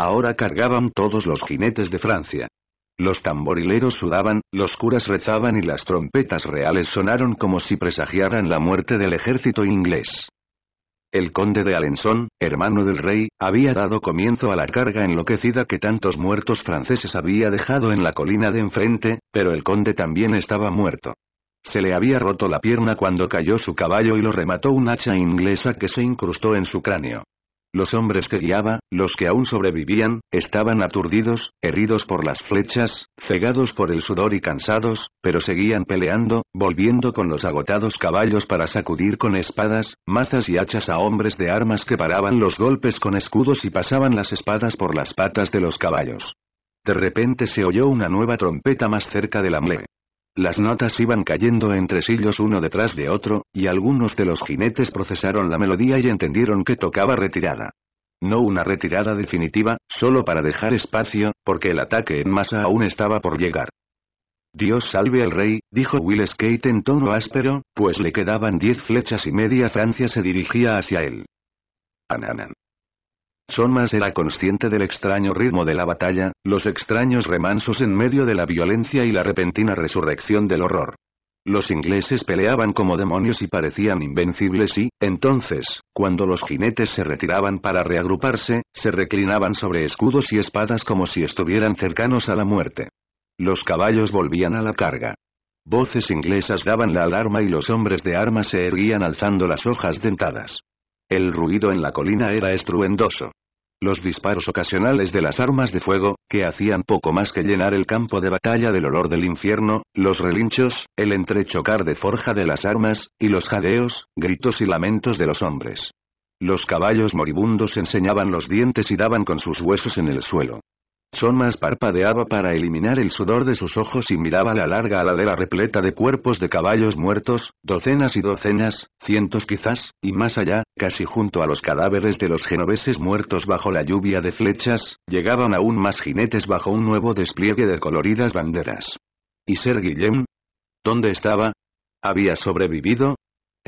Ahora cargaban todos los jinetes de Francia. Los tamborileros sudaban, los curas rezaban y las trompetas reales sonaron como si presagiaran la muerte del ejército inglés. El conde de Alençon, hermano del rey, había dado comienzo a la carga enloquecida que tantos muertos franceses había dejado en la colina de enfrente, pero el conde también estaba muerto. Se le había roto la pierna cuando cayó su caballo y lo remató un hacha inglesa que se incrustó en su cráneo. Los hombres que guiaba, los que aún sobrevivían, estaban aturdidos, heridos por las flechas, cegados por el sudor y cansados, pero seguían peleando, volviendo con los agotados caballos para sacudir con espadas, mazas y hachas a hombres de armas que paraban los golpes con escudos y pasaban las espadas por las patas de los caballos. De repente se oyó una nueva trompeta más cerca la mle. Las notas iban cayendo entre sillos uno detrás de otro, y algunos de los jinetes procesaron la melodía y entendieron que tocaba retirada. No una retirada definitiva, solo para dejar espacio, porque el ataque en masa aún estaba por llegar. Dios salve al rey, dijo Will Skate en tono áspero, pues le quedaban diez flechas y media Francia se dirigía hacia él. Ananan más era consciente del extraño ritmo de la batalla, los extraños remansos en medio de la violencia y la repentina resurrección del horror. Los ingleses peleaban como demonios y parecían invencibles y, entonces, cuando los jinetes se retiraban para reagruparse, se reclinaban sobre escudos y espadas como si estuvieran cercanos a la muerte. Los caballos volvían a la carga. Voces inglesas daban la alarma y los hombres de armas se erguían alzando las hojas dentadas. El ruido en la colina era estruendoso. Los disparos ocasionales de las armas de fuego, que hacían poco más que llenar el campo de batalla del olor del infierno, los relinchos, el entrechocar de forja de las armas, y los jadeos, gritos y lamentos de los hombres. Los caballos moribundos enseñaban los dientes y daban con sus huesos en el suelo más parpadeaba para eliminar el sudor de sus ojos y miraba la larga aladera repleta de cuerpos de caballos muertos, docenas y docenas, cientos quizás, y más allá, casi junto a los cadáveres de los genoveses muertos bajo la lluvia de flechas, llegaban aún más jinetes bajo un nuevo despliegue de coloridas banderas. ¿Y Ser Guillem? ¿Dónde estaba? ¿Había sobrevivido?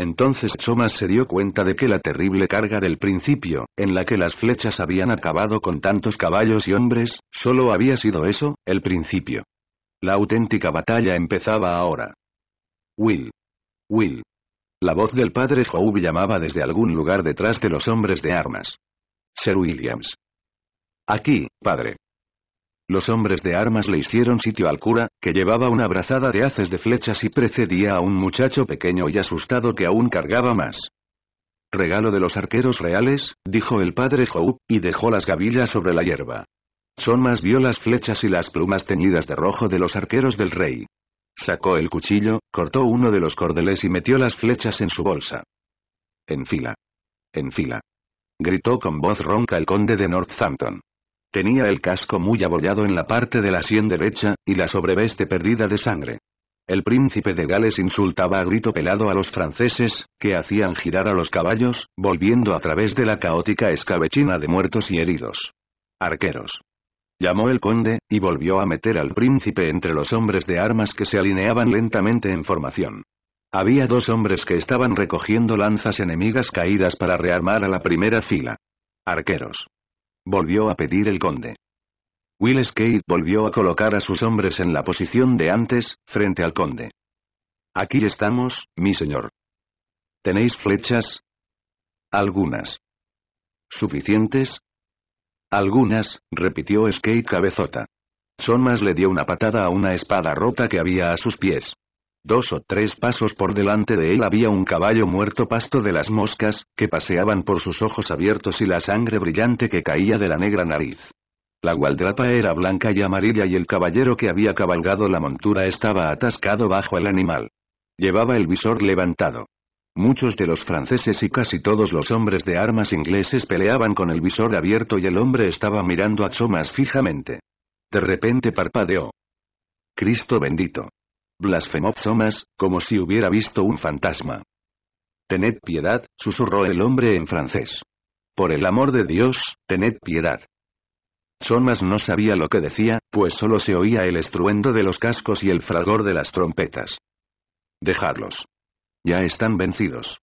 Entonces Thomas se dio cuenta de que la terrible carga del principio, en la que las flechas habían acabado con tantos caballos y hombres, solo había sido eso, el principio. La auténtica batalla empezaba ahora. Will. Will. La voz del padre Howe llamaba desde algún lugar detrás de los hombres de armas. Sir Williams. Aquí, padre. Los hombres de armas le hicieron sitio al cura, que llevaba una brazada de haces de flechas y precedía a un muchacho pequeño y asustado que aún cargaba más. Regalo de los arqueros reales, dijo el padre Jou, y dejó las gavillas sobre la hierba. Son vio las flechas y las plumas teñidas de rojo de los arqueros del rey. Sacó el cuchillo, cortó uno de los cordeles y metió las flechas en su bolsa. En fila. En fila. Gritó con voz ronca el conde de Northampton. Tenía el casco muy abollado en la parte de la sien derecha, y la sobreveste perdida de sangre. El príncipe de Gales insultaba a grito pelado a los franceses, que hacían girar a los caballos, volviendo a través de la caótica escabechina de muertos y heridos. Arqueros. Llamó el conde, y volvió a meter al príncipe entre los hombres de armas que se alineaban lentamente en formación. Había dos hombres que estaban recogiendo lanzas enemigas caídas para rearmar a la primera fila. Arqueros volvió a pedir el conde. Will Skate volvió a colocar a sus hombres en la posición de antes, frente al conde. Aquí estamos, mi señor. ¿Tenéis flechas? Algunas. ¿Suficientes? Algunas, repitió Skate cabezota. más le dio una patada a una espada rota que había a sus pies. Dos o tres pasos por delante de él había un caballo muerto pasto de las moscas, que paseaban por sus ojos abiertos y la sangre brillante que caía de la negra nariz. La gualdrapa era blanca y amarilla y el caballero que había cabalgado la montura estaba atascado bajo el animal. Llevaba el visor levantado. Muchos de los franceses y casi todos los hombres de armas ingleses peleaban con el visor abierto y el hombre estaba mirando a Chomas fijamente. De repente parpadeó. Cristo bendito blasfemó Thomas, como si hubiera visto un fantasma. Tened piedad, susurró el hombre en francés. Por el amor de Dios, tened piedad. Thomas no sabía lo que decía, pues solo se oía el estruendo de los cascos y el fragor de las trompetas. Dejadlos. Ya están vencidos.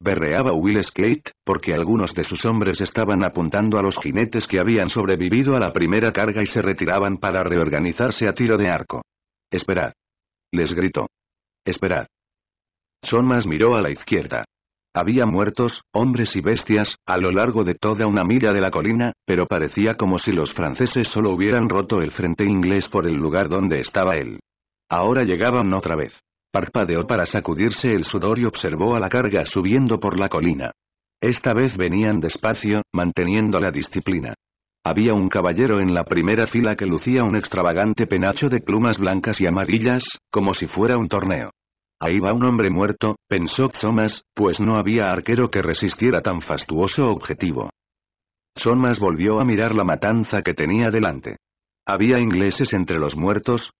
Berreaba Will Skate, porque algunos de sus hombres estaban apuntando a los jinetes que habían sobrevivido a la primera carga y se retiraban para reorganizarse a tiro de arco. Esperad. Les gritó. Esperad. más miró a la izquierda. Había muertos, hombres y bestias, a lo largo de toda una mira de la colina, pero parecía como si los franceses solo hubieran roto el frente inglés por el lugar donde estaba él. Ahora llegaban otra vez. Parpadeó para sacudirse el sudor y observó a la carga subiendo por la colina. Esta vez venían despacio, manteniendo la disciplina. Había un caballero en la primera fila que lucía un extravagante penacho de plumas blancas y amarillas, como si fuera un torneo. Ahí va un hombre muerto, pensó Thomas, pues no había arquero que resistiera tan fastuoso objetivo. Thomas volvió a mirar la matanza que tenía delante. ¿Había ingleses entre los muertos?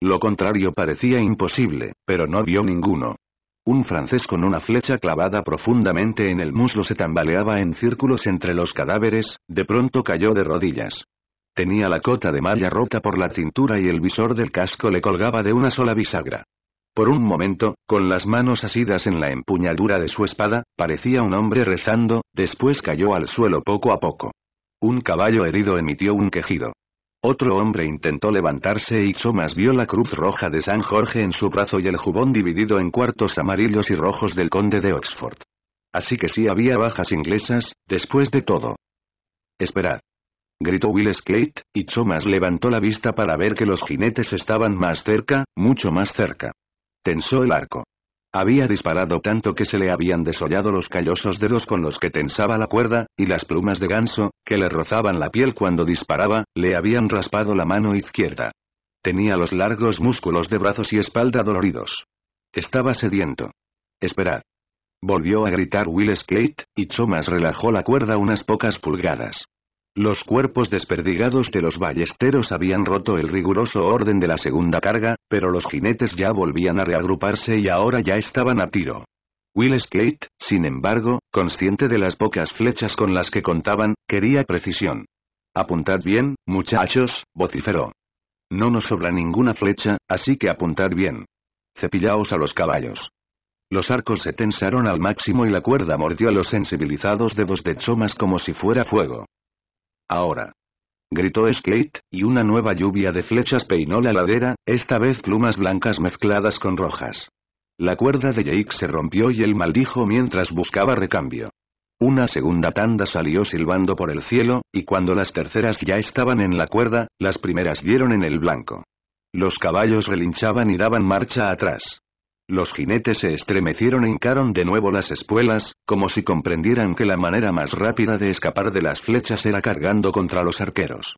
Lo contrario parecía imposible, pero no vio ninguno. Un francés con una flecha clavada profundamente en el muslo se tambaleaba en círculos entre los cadáveres, de pronto cayó de rodillas. Tenía la cota de malla rota por la cintura y el visor del casco le colgaba de una sola bisagra. Por un momento, con las manos asidas en la empuñadura de su espada, parecía un hombre rezando, después cayó al suelo poco a poco. Un caballo herido emitió un quejido. Otro hombre intentó levantarse y Thomas vio la cruz roja de San Jorge en su brazo y el jubón dividido en cuartos amarillos y rojos del conde de Oxford. Así que sí había bajas inglesas, después de todo. Esperad. Gritó Will Skate, y Thomas levantó la vista para ver que los jinetes estaban más cerca, mucho más cerca. Tensó el arco. Había disparado tanto que se le habían desollado los callosos dedos con los que tensaba la cuerda, y las plumas de ganso, que le rozaban la piel cuando disparaba, le habían raspado la mano izquierda. Tenía los largos músculos de brazos y espalda doloridos. Estaba sediento. Esperad. Volvió a gritar Will Skate, y Chomas relajó la cuerda unas pocas pulgadas. Los cuerpos desperdigados de los ballesteros habían roto el riguroso orden de la segunda carga, pero los jinetes ya volvían a reagruparse y ahora ya estaban a tiro. Will Skate, sin embargo, consciente de las pocas flechas con las que contaban, quería precisión. Apuntad bien, muchachos, vociferó. No nos sobra ninguna flecha, así que apuntad bien. Cepillaos a los caballos. Los arcos se tensaron al máximo y la cuerda mordió a los sensibilizados dedos de Chomas como si fuera fuego. Ahora. Gritó Skate, y una nueva lluvia de flechas peinó la ladera, esta vez plumas blancas mezcladas con rojas. La cuerda de Jake se rompió y él maldijo mientras buscaba recambio. Una segunda tanda salió silbando por el cielo, y cuando las terceras ya estaban en la cuerda, las primeras dieron en el blanco. Los caballos relinchaban y daban marcha atrás. Los jinetes se estremecieron e hincaron de nuevo las espuelas, como si comprendieran que la manera más rápida de escapar de las flechas era cargando contra los arqueros.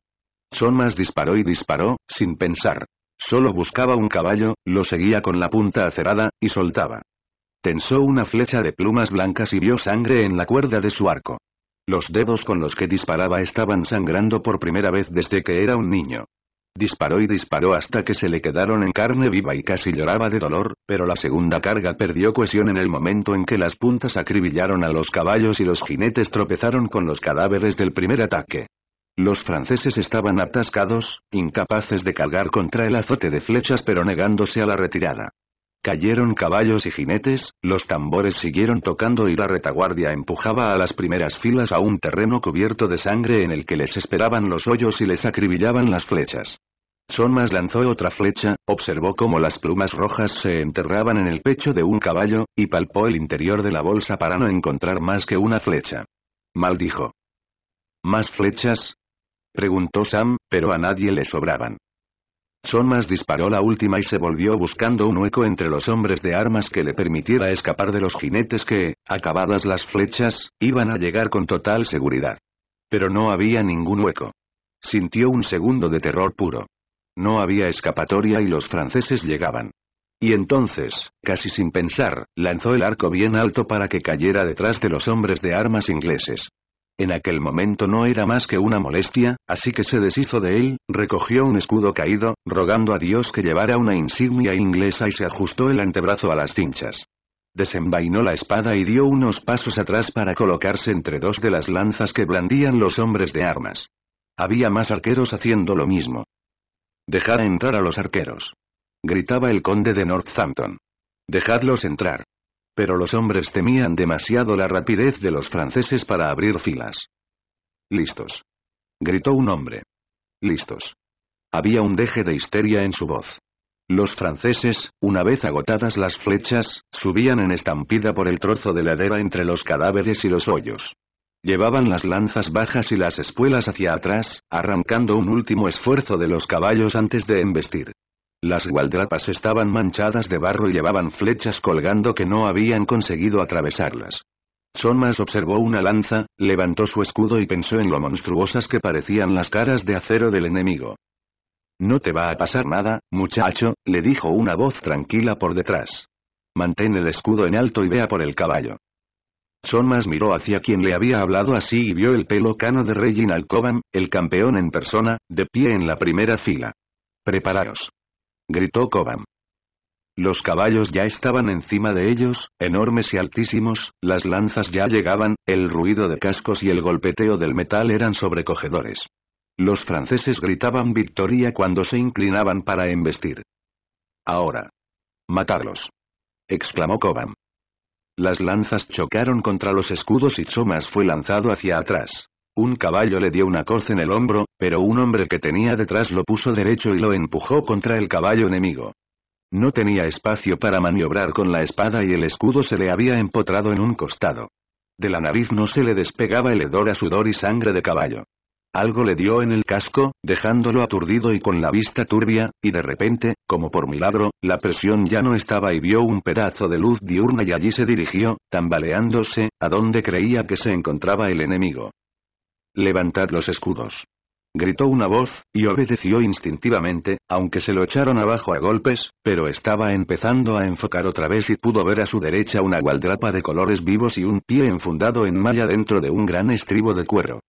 Sonmas disparó y disparó, sin pensar. Solo buscaba un caballo, lo seguía con la punta acerada, y soltaba. Tensó una flecha de plumas blancas y vio sangre en la cuerda de su arco. Los dedos con los que disparaba estaban sangrando por primera vez desde que era un niño. Disparó y disparó hasta que se le quedaron en carne viva y casi lloraba de dolor, pero la segunda carga perdió cohesión en el momento en que las puntas acribillaron a los caballos y los jinetes tropezaron con los cadáveres del primer ataque. Los franceses estaban atascados, incapaces de cargar contra el azote de flechas pero negándose a la retirada. Cayeron caballos y jinetes, los tambores siguieron tocando y la retaguardia empujaba a las primeras filas a un terreno cubierto de sangre en el que les esperaban los hoyos y les acribillaban las flechas. Sonmas lanzó otra flecha, observó cómo las plumas rojas se enterraban en el pecho de un caballo, y palpó el interior de la bolsa para no encontrar más que una flecha. Maldijo. ¿Más flechas? preguntó Sam, pero a nadie le sobraban. Sonmas disparó la última y se volvió buscando un hueco entre los hombres de armas que le permitiera escapar de los jinetes que, acabadas las flechas, iban a llegar con total seguridad. Pero no había ningún hueco. Sintió un segundo de terror puro. No había escapatoria y los franceses llegaban. Y entonces, casi sin pensar, lanzó el arco bien alto para que cayera detrás de los hombres de armas ingleses. En aquel momento no era más que una molestia, así que se deshizo de él, recogió un escudo caído, rogando a Dios que llevara una insignia inglesa y se ajustó el antebrazo a las cinchas. Desenvainó la espada y dio unos pasos atrás para colocarse entre dos de las lanzas que blandían los hombres de armas. Había más arqueros haciendo lo mismo. Dejad entrar a los arqueros. Gritaba el conde de Northampton. Dejadlos entrar. Pero los hombres temían demasiado la rapidez de los franceses para abrir filas. Listos. Gritó un hombre. Listos. Había un deje de histeria en su voz. Los franceses, una vez agotadas las flechas, subían en estampida por el trozo de ladera entre los cadáveres y los hoyos. Llevaban las lanzas bajas y las espuelas hacia atrás, arrancando un último esfuerzo de los caballos antes de embestir. Las gualdrapas estaban manchadas de barro y llevaban flechas colgando que no habían conseguido atravesarlas. Somas observó una lanza, levantó su escudo y pensó en lo monstruosas que parecían las caras de acero del enemigo. No te va a pasar nada, muchacho, le dijo una voz tranquila por detrás. Mantén el escudo en alto y vea por el caballo más miró hacia quien le había hablado así y vio el pelo cano de Reginald Cobham, el campeón en persona, de pie en la primera fila. Preparaos. Gritó Cobham. Los caballos ya estaban encima de ellos, enormes y altísimos, las lanzas ya llegaban, el ruido de cascos y el golpeteo del metal eran sobrecogedores. Los franceses gritaban victoria cuando se inclinaban para embestir. Ahora. Matarlos. exclamó Cobham. Las lanzas chocaron contra los escudos y Chomas fue lanzado hacia atrás. Un caballo le dio una coz en el hombro, pero un hombre que tenía detrás lo puso derecho y lo empujó contra el caballo enemigo. No tenía espacio para maniobrar con la espada y el escudo se le había empotrado en un costado. De la nariz no se le despegaba el hedor a sudor y sangre de caballo. Algo le dio en el casco, dejándolo aturdido y con la vista turbia, y de repente, como por milagro, la presión ya no estaba y vio un pedazo de luz diurna y allí se dirigió, tambaleándose, a donde creía que se encontraba el enemigo. Levantad los escudos gritó una voz, y obedeció instintivamente, aunque se lo echaron abajo a golpes, pero estaba empezando a enfocar otra vez y pudo ver a su derecha una gualdrapa de colores vivos y un pie enfundado en malla dentro de un gran estribo de cuero.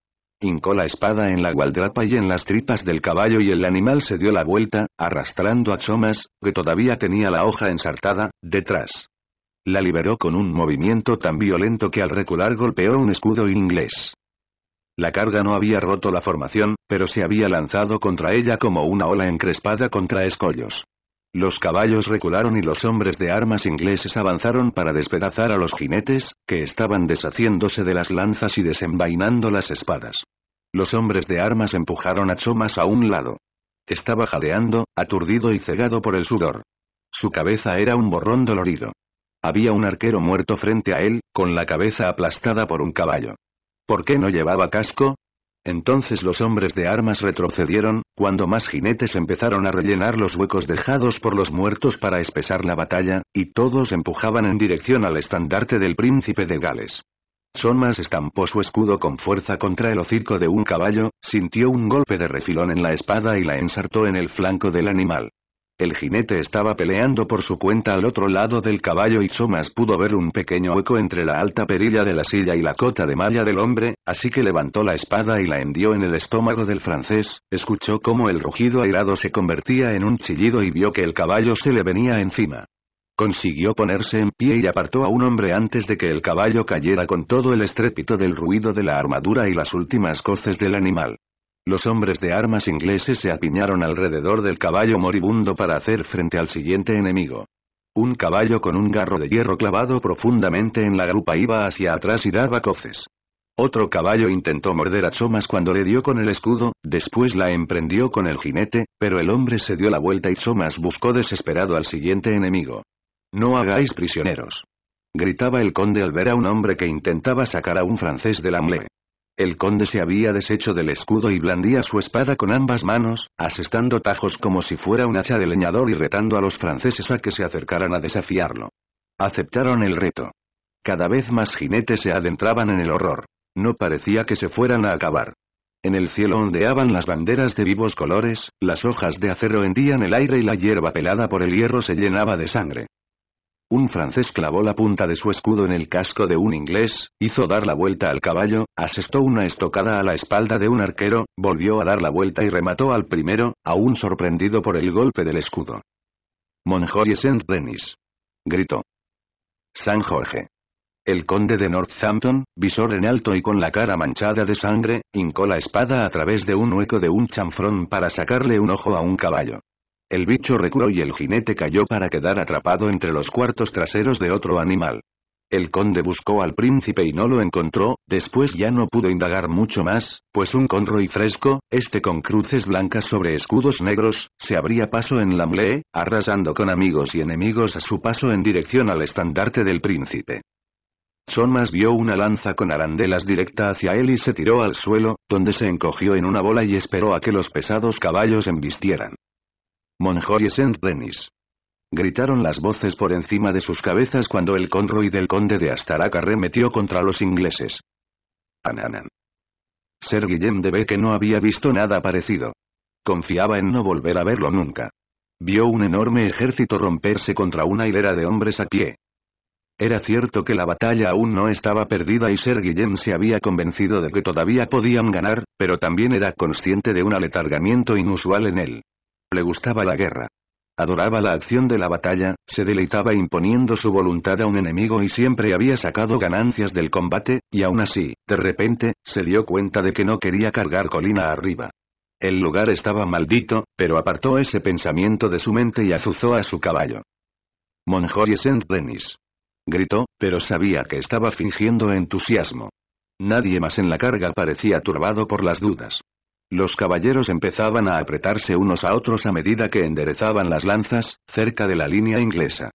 Hincó la espada en la gualdrapa y en las tripas del caballo y el animal se dio la vuelta, arrastrando a Chomas, que todavía tenía la hoja ensartada, detrás. La liberó con un movimiento tan violento que al recular golpeó un escudo inglés. La carga no había roto la formación, pero se había lanzado contra ella como una ola encrespada contra escollos. Los caballos recularon y los hombres de armas ingleses avanzaron para despedazar a los jinetes, que estaban deshaciéndose de las lanzas y desenvainando las espadas. Los hombres de armas empujaron a Chomas a un lado. Estaba jadeando, aturdido y cegado por el sudor. Su cabeza era un borrón dolorido. Había un arquero muerto frente a él, con la cabeza aplastada por un caballo. ¿Por qué no llevaba casco? Entonces los hombres de armas retrocedieron, cuando más jinetes empezaron a rellenar los huecos dejados por los muertos para espesar la batalla, y todos empujaban en dirección al estandarte del príncipe de Gales. Sonmas estampó su escudo con fuerza contra el hocico de un caballo, sintió un golpe de refilón en la espada y la ensartó en el flanco del animal. El jinete estaba peleando por su cuenta al otro lado del caballo y Thomas pudo ver un pequeño hueco entre la alta perilla de la silla y la cota de malla del hombre, así que levantó la espada y la hendió en el estómago del francés, escuchó cómo el rugido airado se convertía en un chillido y vio que el caballo se le venía encima. Consiguió ponerse en pie y apartó a un hombre antes de que el caballo cayera con todo el estrépito del ruido de la armadura y las últimas coces del animal. Los hombres de armas ingleses se apiñaron alrededor del caballo moribundo para hacer frente al siguiente enemigo. Un caballo con un garro de hierro clavado profundamente en la grupa iba hacia atrás y daba coces. Otro caballo intentó morder a Chomas cuando le dio con el escudo, después la emprendió con el jinete, pero el hombre se dio la vuelta y Chomas buscó desesperado al siguiente enemigo. No hagáis prisioneros. Gritaba el conde al ver a un hombre que intentaba sacar a un francés del mule. El conde se había deshecho del escudo y blandía su espada con ambas manos, asestando tajos como si fuera un hacha de leñador y retando a los franceses a que se acercaran a desafiarlo. Aceptaron el reto. Cada vez más jinetes se adentraban en el horror. No parecía que se fueran a acabar. En el cielo ondeaban las banderas de vivos colores, las hojas de acero hendían el aire y la hierba pelada por el hierro se llenaba de sangre. Un francés clavó la punta de su escudo en el casco de un inglés, hizo dar la vuelta al caballo, asestó una estocada a la espalda de un arquero, volvió a dar la vuelta y remató al primero, aún sorprendido por el golpe del escudo. monjoly Saint-Denis. Gritó. San Jorge. El conde de Northampton, visor en alto y con la cara manchada de sangre, hincó la espada a través de un hueco de un chanfrón para sacarle un ojo a un caballo. El bicho recuró y el jinete cayó para quedar atrapado entre los cuartos traseros de otro animal. El conde buscó al príncipe y no lo encontró, después ya no pudo indagar mucho más, pues un conroy fresco, este con cruces blancas sobre escudos negros, se abría paso en la mlee, arrasando con amigos y enemigos a su paso en dirección al estandarte del príncipe. Somas vio una lanza con arandelas directa hacia él y se tiró al suelo, donde se encogió en una bola y esperó a que los pesados caballos embistieran. Monjoy Saint-Denis. Gritaron las voces por encima de sus cabezas cuando el conroy del conde de Astaraca remetió contra los ingleses. Ananan. Ser Guillem de que no había visto nada parecido. Confiaba en no volver a verlo nunca. Vio un enorme ejército romperse contra una hilera de hombres a pie. Era cierto que la batalla aún no estaba perdida y Ser Guillem se había convencido de que todavía podían ganar, pero también era consciente de un aletargamiento inusual en él. Le gustaba la guerra. Adoraba la acción de la batalla, se deleitaba imponiendo su voluntad a un enemigo y siempre había sacado ganancias del combate, y aún así, de repente, se dio cuenta de que no quería cargar colina arriba. El lugar estaba maldito, pero apartó ese pensamiento de su mente y azuzó a su caballo. Monjorie Saint-Denis. Gritó, pero sabía que estaba fingiendo entusiasmo. Nadie más en la carga parecía turbado por las dudas. Los caballeros empezaban a apretarse unos a otros a medida que enderezaban las lanzas, cerca de la línea inglesa.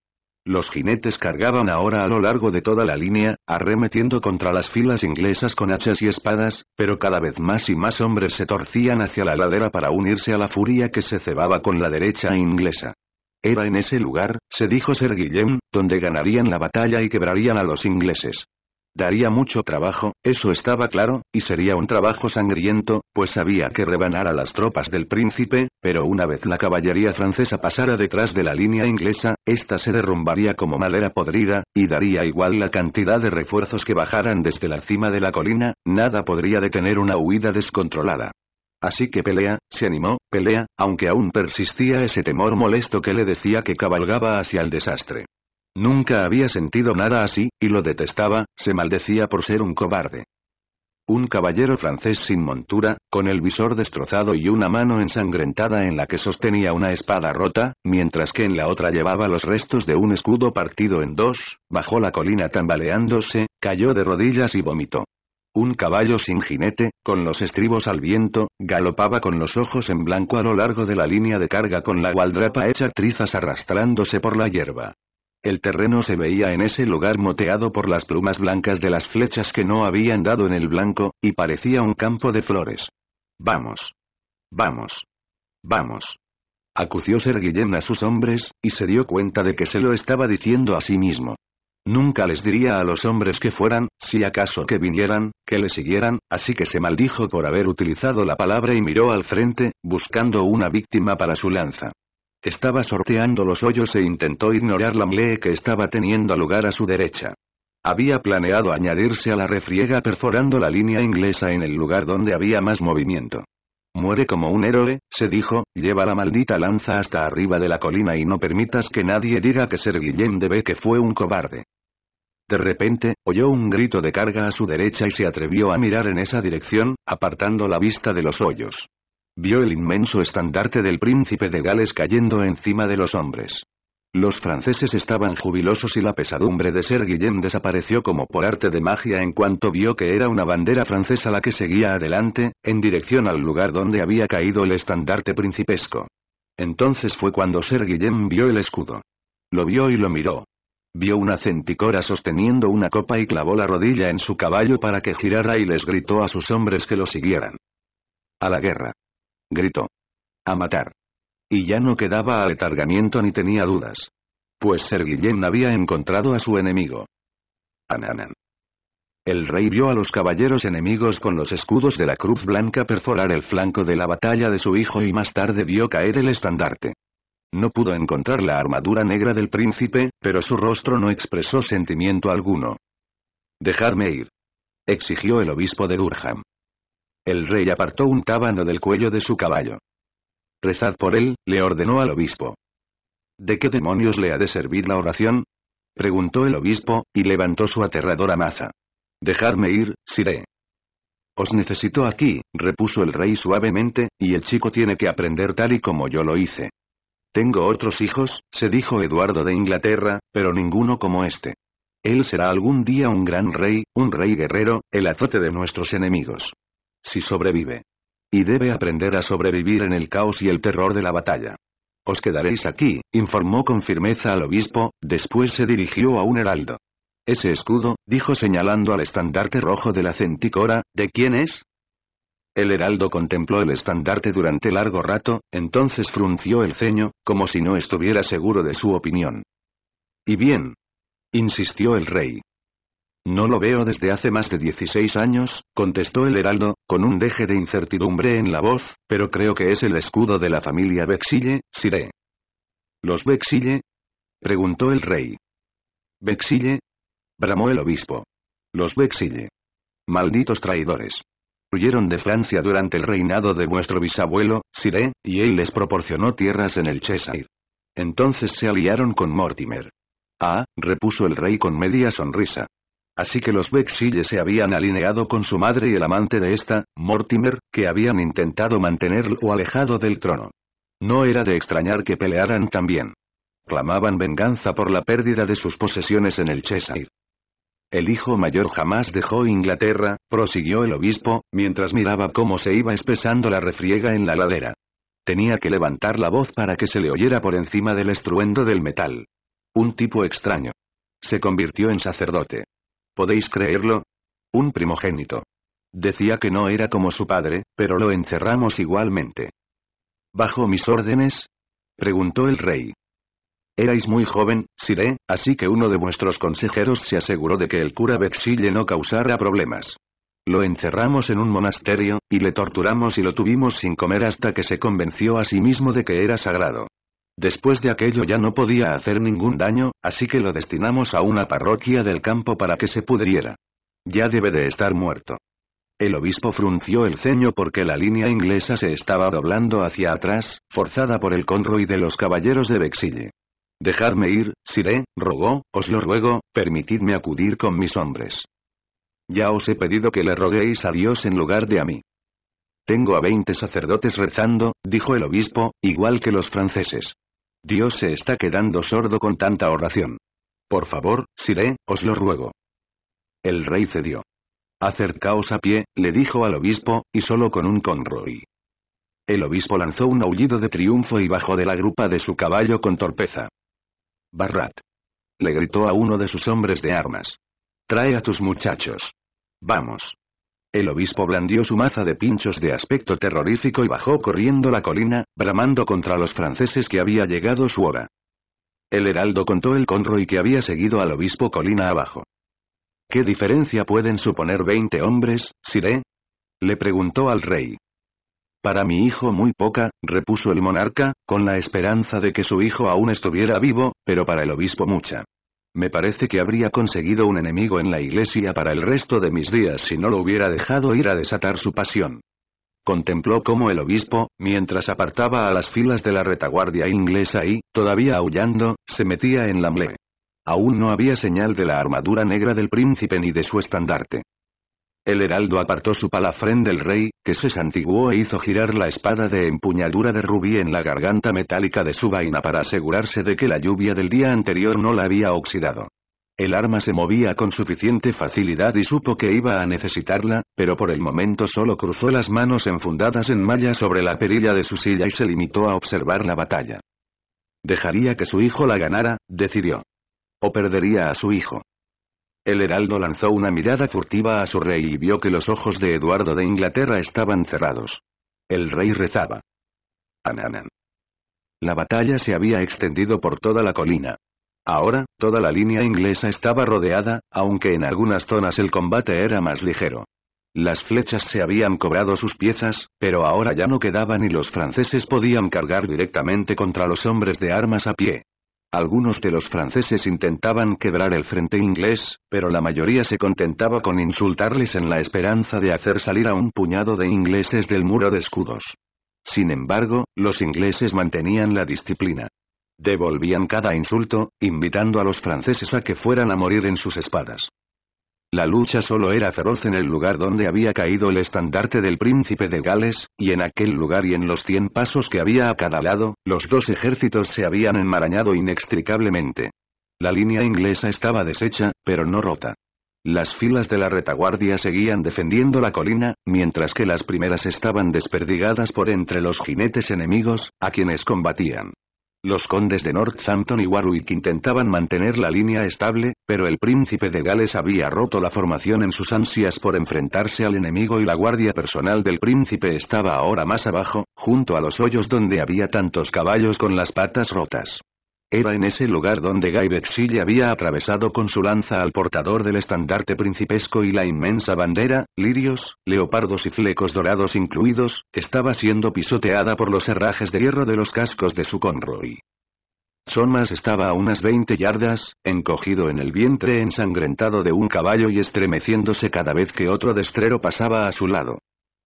Los jinetes cargaban ahora a lo largo de toda la línea, arremetiendo contra las filas inglesas con hachas y espadas, pero cada vez más y más hombres se torcían hacia la ladera para unirse a la furia que se cebaba con la derecha inglesa. Era en ese lugar, se dijo Ser Guillem, donde ganarían la batalla y quebrarían a los ingleses. Daría mucho trabajo, eso estaba claro, y sería un trabajo sangriento, pues había que rebanar a las tropas del príncipe, pero una vez la caballería francesa pasara detrás de la línea inglesa, esta se derrumbaría como madera podrida, y daría igual la cantidad de refuerzos que bajaran desde la cima de la colina, nada podría detener una huida descontrolada. Así que pelea, se animó, pelea, aunque aún persistía ese temor molesto que le decía que cabalgaba hacia el desastre. Nunca había sentido nada así, y lo detestaba, se maldecía por ser un cobarde. Un caballero francés sin montura, con el visor destrozado y una mano ensangrentada en la que sostenía una espada rota, mientras que en la otra llevaba los restos de un escudo partido en dos, bajó la colina tambaleándose, cayó de rodillas y vomitó. Un caballo sin jinete, con los estribos al viento, galopaba con los ojos en blanco a lo largo de la línea de carga con la gualdrapa hecha trizas arrastrándose por la hierba. El terreno se veía en ese lugar moteado por las plumas blancas de las flechas que no habían dado en el blanco, y parecía un campo de flores. Vamos. Vamos. Vamos. Acució Ser Guillén a sus hombres, y se dio cuenta de que se lo estaba diciendo a sí mismo. Nunca les diría a los hombres que fueran, si acaso que vinieran, que le siguieran, así que se maldijo por haber utilizado la palabra y miró al frente, buscando una víctima para su lanza. Estaba sorteando los hoyos e intentó ignorar la mlee que estaba teniendo lugar a su derecha. Había planeado añadirse a la refriega perforando la línea inglesa en el lugar donde había más movimiento. Muere como un héroe, se dijo, lleva la maldita lanza hasta arriba de la colina y no permitas que nadie diga que Ser Guillem de que fue un cobarde. De repente, oyó un grito de carga a su derecha y se atrevió a mirar en esa dirección, apartando la vista de los hoyos vio el inmenso estandarte del príncipe de Gales cayendo encima de los hombres. Los franceses estaban jubilosos y la pesadumbre de ser Guillem desapareció como por arte de magia en cuanto vio que era una bandera francesa la que seguía adelante, en dirección al lugar donde había caído el estandarte principesco. Entonces fue cuando Ser Guillem vio el escudo. Lo vio y lo miró. Vio una centicora sosteniendo una copa y clavó la rodilla en su caballo para que girara y les gritó a sus hombres que lo siguieran. A la guerra gritó. A matar. Y ya no quedaba aletargamiento ni tenía dudas. Pues Ser Guillén había encontrado a su enemigo. Ananan. El rey vio a los caballeros enemigos con los escudos de la cruz blanca perforar el flanco de la batalla de su hijo y más tarde vio caer el estandarte. No pudo encontrar la armadura negra del príncipe, pero su rostro no expresó sentimiento alguno. Dejarme ir. Exigió el obispo de Durham. El rey apartó un tábano del cuello de su caballo. Rezad por él, le ordenó al obispo. ¿De qué demonios le ha de servir la oración? preguntó el obispo, y levantó su aterradora maza. Dejadme ir, siré. Os necesito aquí, repuso el rey suavemente, y el chico tiene que aprender tal y como yo lo hice. Tengo otros hijos, se dijo Eduardo de Inglaterra, pero ninguno como este. Él será algún día un gran rey, un rey guerrero, el azote de nuestros enemigos. Si sobrevive. Y debe aprender a sobrevivir en el caos y el terror de la batalla. Os quedaréis aquí, informó con firmeza al obispo, después se dirigió a un heraldo. Ese escudo, dijo señalando al estandarte rojo de la centicora, ¿de quién es? El heraldo contempló el estandarte durante largo rato, entonces frunció el ceño, como si no estuviera seguro de su opinión. ¿Y bien? insistió el rey. No lo veo desde hace más de 16 años, contestó el heraldo, con un deje de incertidumbre en la voz, pero creo que es el escudo de la familia Bexille, Siré. ¿Los Bexille? preguntó el rey. ¿Bexille? bramó el obispo. Los Bexille. Malditos traidores. Huyeron de Francia durante el reinado de vuestro bisabuelo, Siré, y él les proporcionó tierras en el Cheshire. Entonces se aliaron con Mortimer. Ah, repuso el rey con media sonrisa. Así que los Bexille se habían alineado con su madre y el amante de esta, Mortimer, que habían intentado mantenerlo alejado del trono. No era de extrañar que pelearan también. Clamaban venganza por la pérdida de sus posesiones en el Cheshire. El hijo mayor jamás dejó Inglaterra, prosiguió el obispo, mientras miraba cómo se iba espesando la refriega en la ladera. Tenía que levantar la voz para que se le oyera por encima del estruendo del metal. Un tipo extraño. Se convirtió en sacerdote. ¿Podéis creerlo? Un primogénito. Decía que no era como su padre, pero lo encerramos igualmente. ¿Bajo mis órdenes? preguntó el rey. Erais muy joven, Siré, así que uno de vuestros consejeros se aseguró de que el cura Bexille no causara problemas. Lo encerramos en un monasterio, y le torturamos y lo tuvimos sin comer hasta que se convenció a sí mismo de que era sagrado. Después de aquello ya no podía hacer ningún daño, así que lo destinamos a una parroquia del campo para que se pudriera. Ya debe de estar muerto. El obispo frunció el ceño porque la línea inglesa se estaba doblando hacia atrás, forzada por el conroy de los caballeros de Bexille. Dejadme ir, Siré, rogó, os lo ruego, permitidme acudir con mis hombres. Ya os he pedido que le roguéis a Dios en lugar de a mí. Tengo a veinte sacerdotes rezando, dijo el obispo, igual que los franceses. Dios se está quedando sordo con tanta oración. Por favor, Siré, os lo ruego. El rey cedió. Acercaos a pie, le dijo al obispo, y solo con un conroy. El obispo lanzó un aullido de triunfo y bajó de la grupa de su caballo con torpeza. Barrat. Le gritó a uno de sus hombres de armas. Trae a tus muchachos. Vamos. El obispo blandió su maza de pinchos de aspecto terrorífico y bajó corriendo la colina, bramando contra los franceses que había llegado su hora. El heraldo contó el conroy que había seguido al obispo colina abajo. ¿Qué diferencia pueden suponer veinte hombres, Siré? Le preguntó al rey. Para mi hijo muy poca, repuso el monarca, con la esperanza de que su hijo aún estuviera vivo, pero para el obispo mucha. Me parece que habría conseguido un enemigo en la iglesia para el resto de mis días si no lo hubiera dejado ir a desatar su pasión. Contempló como el obispo, mientras apartaba a las filas de la retaguardia inglesa y, todavía aullando, se metía en la mle. Aún no había señal de la armadura negra del príncipe ni de su estandarte. El heraldo apartó su palafrén del rey, que se santiguó e hizo girar la espada de empuñadura de rubí en la garganta metálica de su vaina para asegurarse de que la lluvia del día anterior no la había oxidado. El arma se movía con suficiente facilidad y supo que iba a necesitarla, pero por el momento solo cruzó las manos enfundadas en malla sobre la perilla de su silla y se limitó a observar la batalla. Dejaría que su hijo la ganara, decidió. O perdería a su hijo. El heraldo lanzó una mirada furtiva a su rey y vio que los ojos de Eduardo de Inglaterra estaban cerrados. El rey rezaba. Ananan. La batalla se había extendido por toda la colina. Ahora, toda la línea inglesa estaba rodeada, aunque en algunas zonas el combate era más ligero. Las flechas se habían cobrado sus piezas, pero ahora ya no quedaban y los franceses podían cargar directamente contra los hombres de armas a pie. Algunos de los franceses intentaban quebrar el frente inglés, pero la mayoría se contentaba con insultarles en la esperanza de hacer salir a un puñado de ingleses del muro de escudos. Sin embargo, los ingleses mantenían la disciplina. Devolvían cada insulto, invitando a los franceses a que fueran a morir en sus espadas. La lucha solo era feroz en el lugar donde había caído el estandarte del príncipe de Gales, y en aquel lugar y en los cien pasos que había a cada lado, los dos ejércitos se habían enmarañado inextricablemente. La línea inglesa estaba deshecha, pero no rota. Las filas de la retaguardia seguían defendiendo la colina, mientras que las primeras estaban desperdigadas por entre los jinetes enemigos, a quienes combatían. Los condes de Northampton y Warwick intentaban mantener la línea estable, pero el príncipe de Gales había roto la formación en sus ansias por enfrentarse al enemigo y la guardia personal del príncipe estaba ahora más abajo, junto a los hoyos donde había tantos caballos con las patas rotas. Era en ese lugar donde Guy Bexille había atravesado con su lanza al portador del estandarte principesco y la inmensa bandera, lirios, leopardos y flecos dorados incluidos, estaba siendo pisoteada por los herrajes de hierro de los cascos de su conroy. Sonmas estaba a unas 20 yardas, encogido en el vientre ensangrentado de un caballo y estremeciéndose cada vez que otro destrero pasaba a su lado.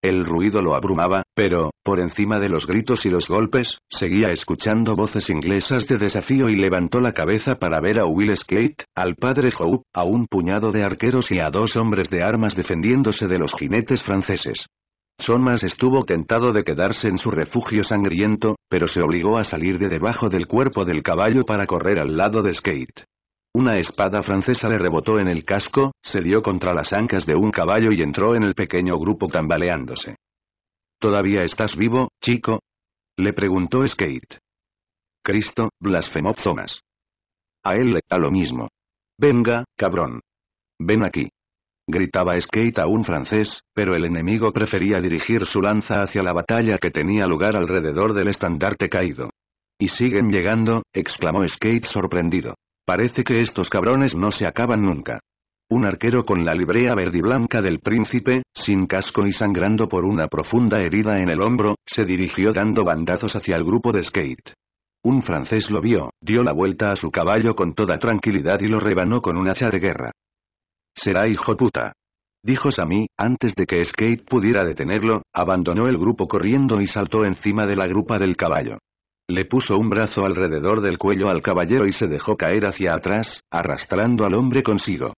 El ruido lo abrumaba, pero, por encima de los gritos y los golpes, seguía escuchando voces inglesas de desafío y levantó la cabeza para ver a Will Skate, al padre Howe, a un puñado de arqueros y a dos hombres de armas defendiéndose de los jinetes franceses. Thomas estuvo tentado de quedarse en su refugio sangriento, pero se obligó a salir de debajo del cuerpo del caballo para correr al lado de Skate. Una espada francesa le rebotó en el casco, se dio contra las ancas de un caballo y entró en el pequeño grupo tambaleándose. ¿Todavía estás vivo, chico? Le preguntó Skate. Cristo, blasfemó Zonas. A él le da lo mismo. Venga, cabrón. Ven aquí. Gritaba Skate a un francés, pero el enemigo prefería dirigir su lanza hacia la batalla que tenía lugar alrededor del estandarte caído. Y siguen llegando, exclamó Skate sorprendido. Parece que estos cabrones no se acaban nunca. Un arquero con la librea verde y blanca del príncipe, sin casco y sangrando por una profunda herida en el hombro, se dirigió dando bandazos hacia el grupo de skate. Un francés lo vio, dio la vuelta a su caballo con toda tranquilidad y lo rebanó con un hacha de guerra. Será hijo puta. Dijo Sammy, antes de que Skate pudiera detenerlo, abandonó el grupo corriendo y saltó encima de la grupa del caballo. Le puso un brazo alrededor del cuello al caballero y se dejó caer hacia atrás, arrastrando al hombre consigo.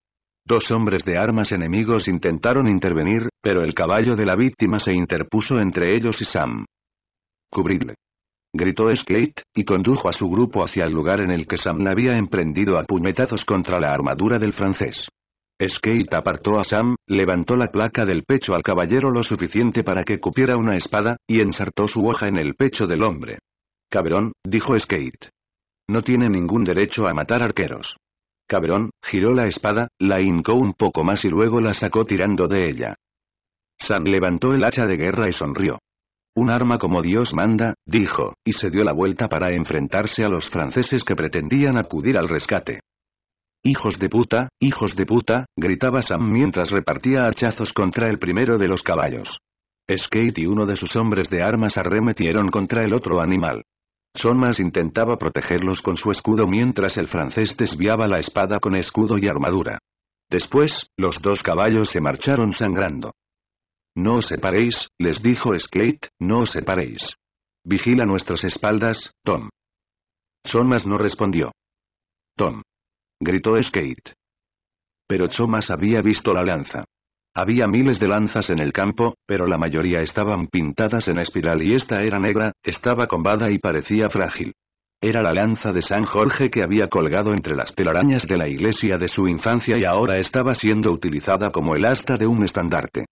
Dos hombres de armas enemigos intentaron intervenir, pero el caballo de la víctima se interpuso entre ellos y Sam. Cubridle. Gritó Skate, y condujo a su grupo hacia el lugar en el que Sam había emprendido a puñetazos contra la armadura del francés. Skate apartó a Sam, levantó la placa del pecho al caballero lo suficiente para que cupiera una espada, y ensartó su hoja en el pecho del hombre. Cabrón, dijo Skate. No tiene ningún derecho a matar arqueros. Cabrón, giró la espada, la hincó un poco más y luego la sacó tirando de ella. Sam levantó el hacha de guerra y sonrió. Un arma como Dios manda, dijo, y se dio la vuelta para enfrentarse a los franceses que pretendían acudir al rescate. Hijos de puta, hijos de puta, gritaba Sam mientras repartía hachazos contra el primero de los caballos. Skate y uno de sus hombres de armas arremetieron contra el otro animal. Sonmas intentaba protegerlos con su escudo mientras el francés desviaba la espada con escudo y armadura. Después, los dos caballos se marcharon sangrando. No os separéis, les dijo Skate, no os separéis. Vigila nuestras espaldas, Tom. Sonmas no respondió. Tom. Gritó Skate. Pero Sonmas había visto la lanza. Había miles de lanzas en el campo, pero la mayoría estaban pintadas en espiral y esta era negra, estaba combada y parecía frágil. Era la lanza de San Jorge que había colgado entre las telarañas de la iglesia de su infancia y ahora estaba siendo utilizada como el asta de un estandarte.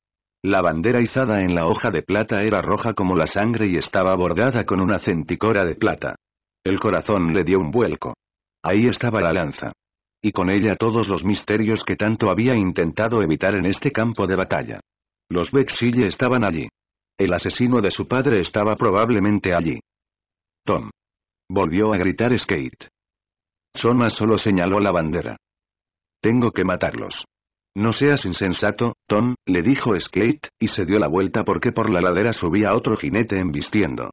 La bandera izada en la hoja de plata era roja como la sangre y estaba bordada con una centicora de plata. El corazón le dio un vuelco. Ahí estaba la lanza y con ella todos los misterios que tanto había intentado evitar en este campo de batalla. Los Bexille estaban allí. El asesino de su padre estaba probablemente allí. Tom. Volvió a gritar Skate. Soma solo señaló la bandera. Tengo que matarlos. No seas insensato, Tom, le dijo Skate, y se dio la vuelta porque por la ladera subía otro jinete embistiendo.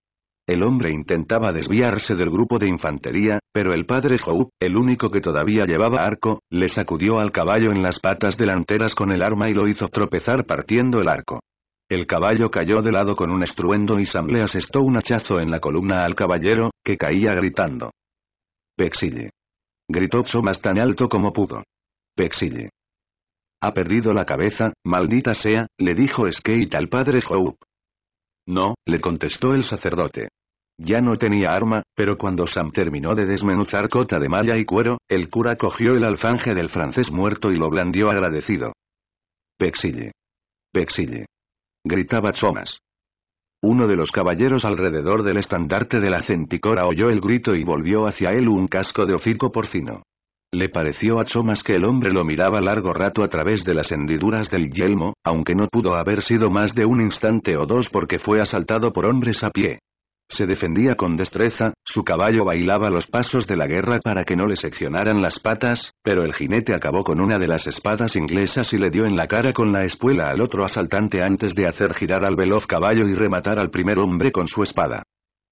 El hombre intentaba desviarse del grupo de infantería, pero el padre Hope, el único que todavía llevaba arco, le sacudió al caballo en las patas delanteras con el arma y lo hizo tropezar partiendo el arco. El caballo cayó de lado con un estruendo y Sam le asestó un hachazo en la columna al caballero, que caía gritando. Pexille. Gritó más tan alto como pudo. Pexille. Ha perdido la cabeza, maldita sea, le dijo Skate al padre Hope. No, le contestó el sacerdote. Ya no tenía arma, pero cuando Sam terminó de desmenuzar cota de malla y cuero, el cura cogió el alfanje del francés muerto y lo blandió agradecido. Pexille. Pexille. Gritaba Thomas. Uno de los caballeros alrededor del estandarte de la centicora oyó el grito y volvió hacia él un casco de hocico porcino. Le pareció a Chomas que el hombre lo miraba largo rato a través de las hendiduras del yelmo, aunque no pudo haber sido más de un instante o dos porque fue asaltado por hombres a pie. Se defendía con destreza, su caballo bailaba los pasos de la guerra para que no le seccionaran las patas, pero el jinete acabó con una de las espadas inglesas y le dio en la cara con la espuela al otro asaltante antes de hacer girar al veloz caballo y rematar al primer hombre con su espada.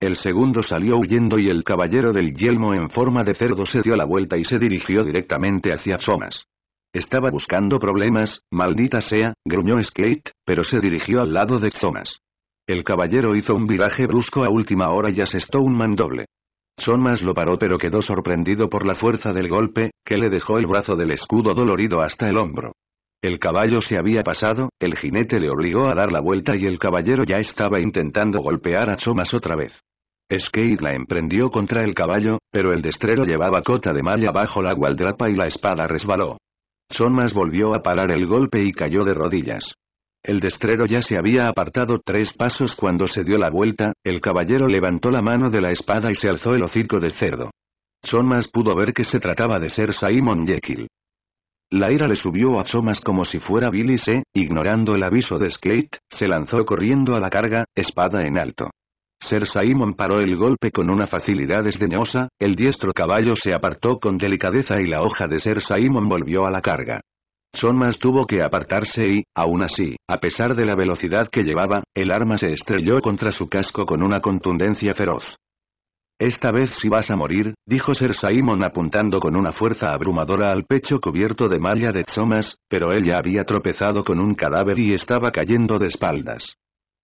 El segundo salió huyendo y el caballero del yelmo en forma de cerdo se dio la vuelta y se dirigió directamente hacia Thomas. Estaba buscando problemas, maldita sea, gruñó Skate, pero se dirigió al lado de Thomas. El caballero hizo un viraje brusco a última hora y asestó un mandoble. Thomas lo paró pero quedó sorprendido por la fuerza del golpe, que le dejó el brazo del escudo dolorido hasta el hombro. El caballo se había pasado, el jinete le obligó a dar la vuelta y el caballero ya estaba intentando golpear a Chomas otra vez. Skate la emprendió contra el caballo, pero el destrero llevaba cota de malla bajo la gualdrapa y la espada resbaló. Chomas volvió a parar el golpe y cayó de rodillas. El destrero ya se había apartado tres pasos cuando se dio la vuelta, el caballero levantó la mano de la espada y se alzó el hocico de cerdo. Chomas pudo ver que se trataba de ser Simon Jekyll. La ira le subió a Chomas como si fuera Billy se, ignorando el aviso de Skate, se lanzó corriendo a la carga, espada en alto. Ser Simon paró el golpe con una facilidad desdeñosa, el diestro caballo se apartó con delicadeza y la hoja de Ser Simon volvió a la carga. Chomas tuvo que apartarse y, aún así, a pesar de la velocidad que llevaba, el arma se estrelló contra su casco con una contundencia feroz. Esta vez si vas a morir, dijo Ser Simon apuntando con una fuerza abrumadora al pecho cubierto de malla de tzomas, pero él ya había tropezado con un cadáver y estaba cayendo de espaldas.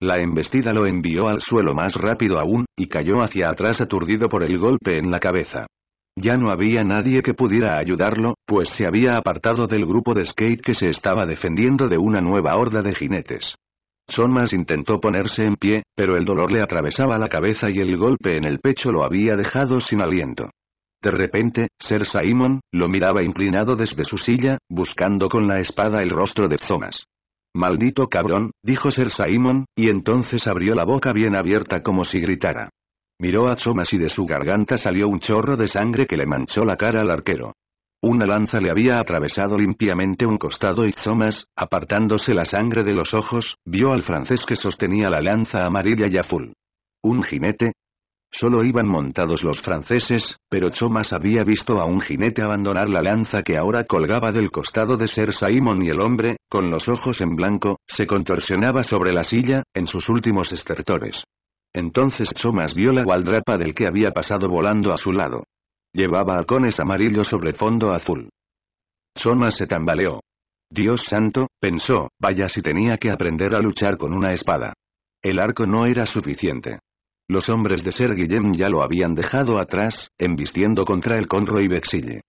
La embestida lo envió al suelo más rápido aún, y cayó hacia atrás aturdido por el golpe en la cabeza. Ya no había nadie que pudiera ayudarlo, pues se había apartado del grupo de skate que se estaba defendiendo de una nueva horda de jinetes. Thomas intentó ponerse en pie, pero el dolor le atravesaba la cabeza y el golpe en el pecho lo había dejado sin aliento. De repente, Ser Simon, lo miraba inclinado desde su silla, buscando con la espada el rostro de Thomas. Maldito cabrón, dijo Ser Simon, y entonces abrió la boca bien abierta como si gritara. Miró a Thomas y de su garganta salió un chorro de sangre que le manchó la cara al arquero. Una lanza le había atravesado limpiamente un costado y Thomas, apartándose la sangre de los ojos, vio al francés que sostenía la lanza amarilla y full. ¿Un jinete? Solo iban montados los franceses, pero Thomas había visto a un jinete abandonar la lanza que ahora colgaba del costado de Ser Simon y el hombre, con los ojos en blanco, se contorsionaba sobre la silla, en sus últimos estertores. Entonces Thomas vio la gualdrapa del que había pasado volando a su lado. Llevaba halcones amarillos sobre fondo azul. Somas se tambaleó. Dios santo, pensó, vaya si tenía que aprender a luchar con una espada. El arco no era suficiente. Los hombres de Ser Guillem ya lo habían dejado atrás, embistiendo contra el Conroy Bexille.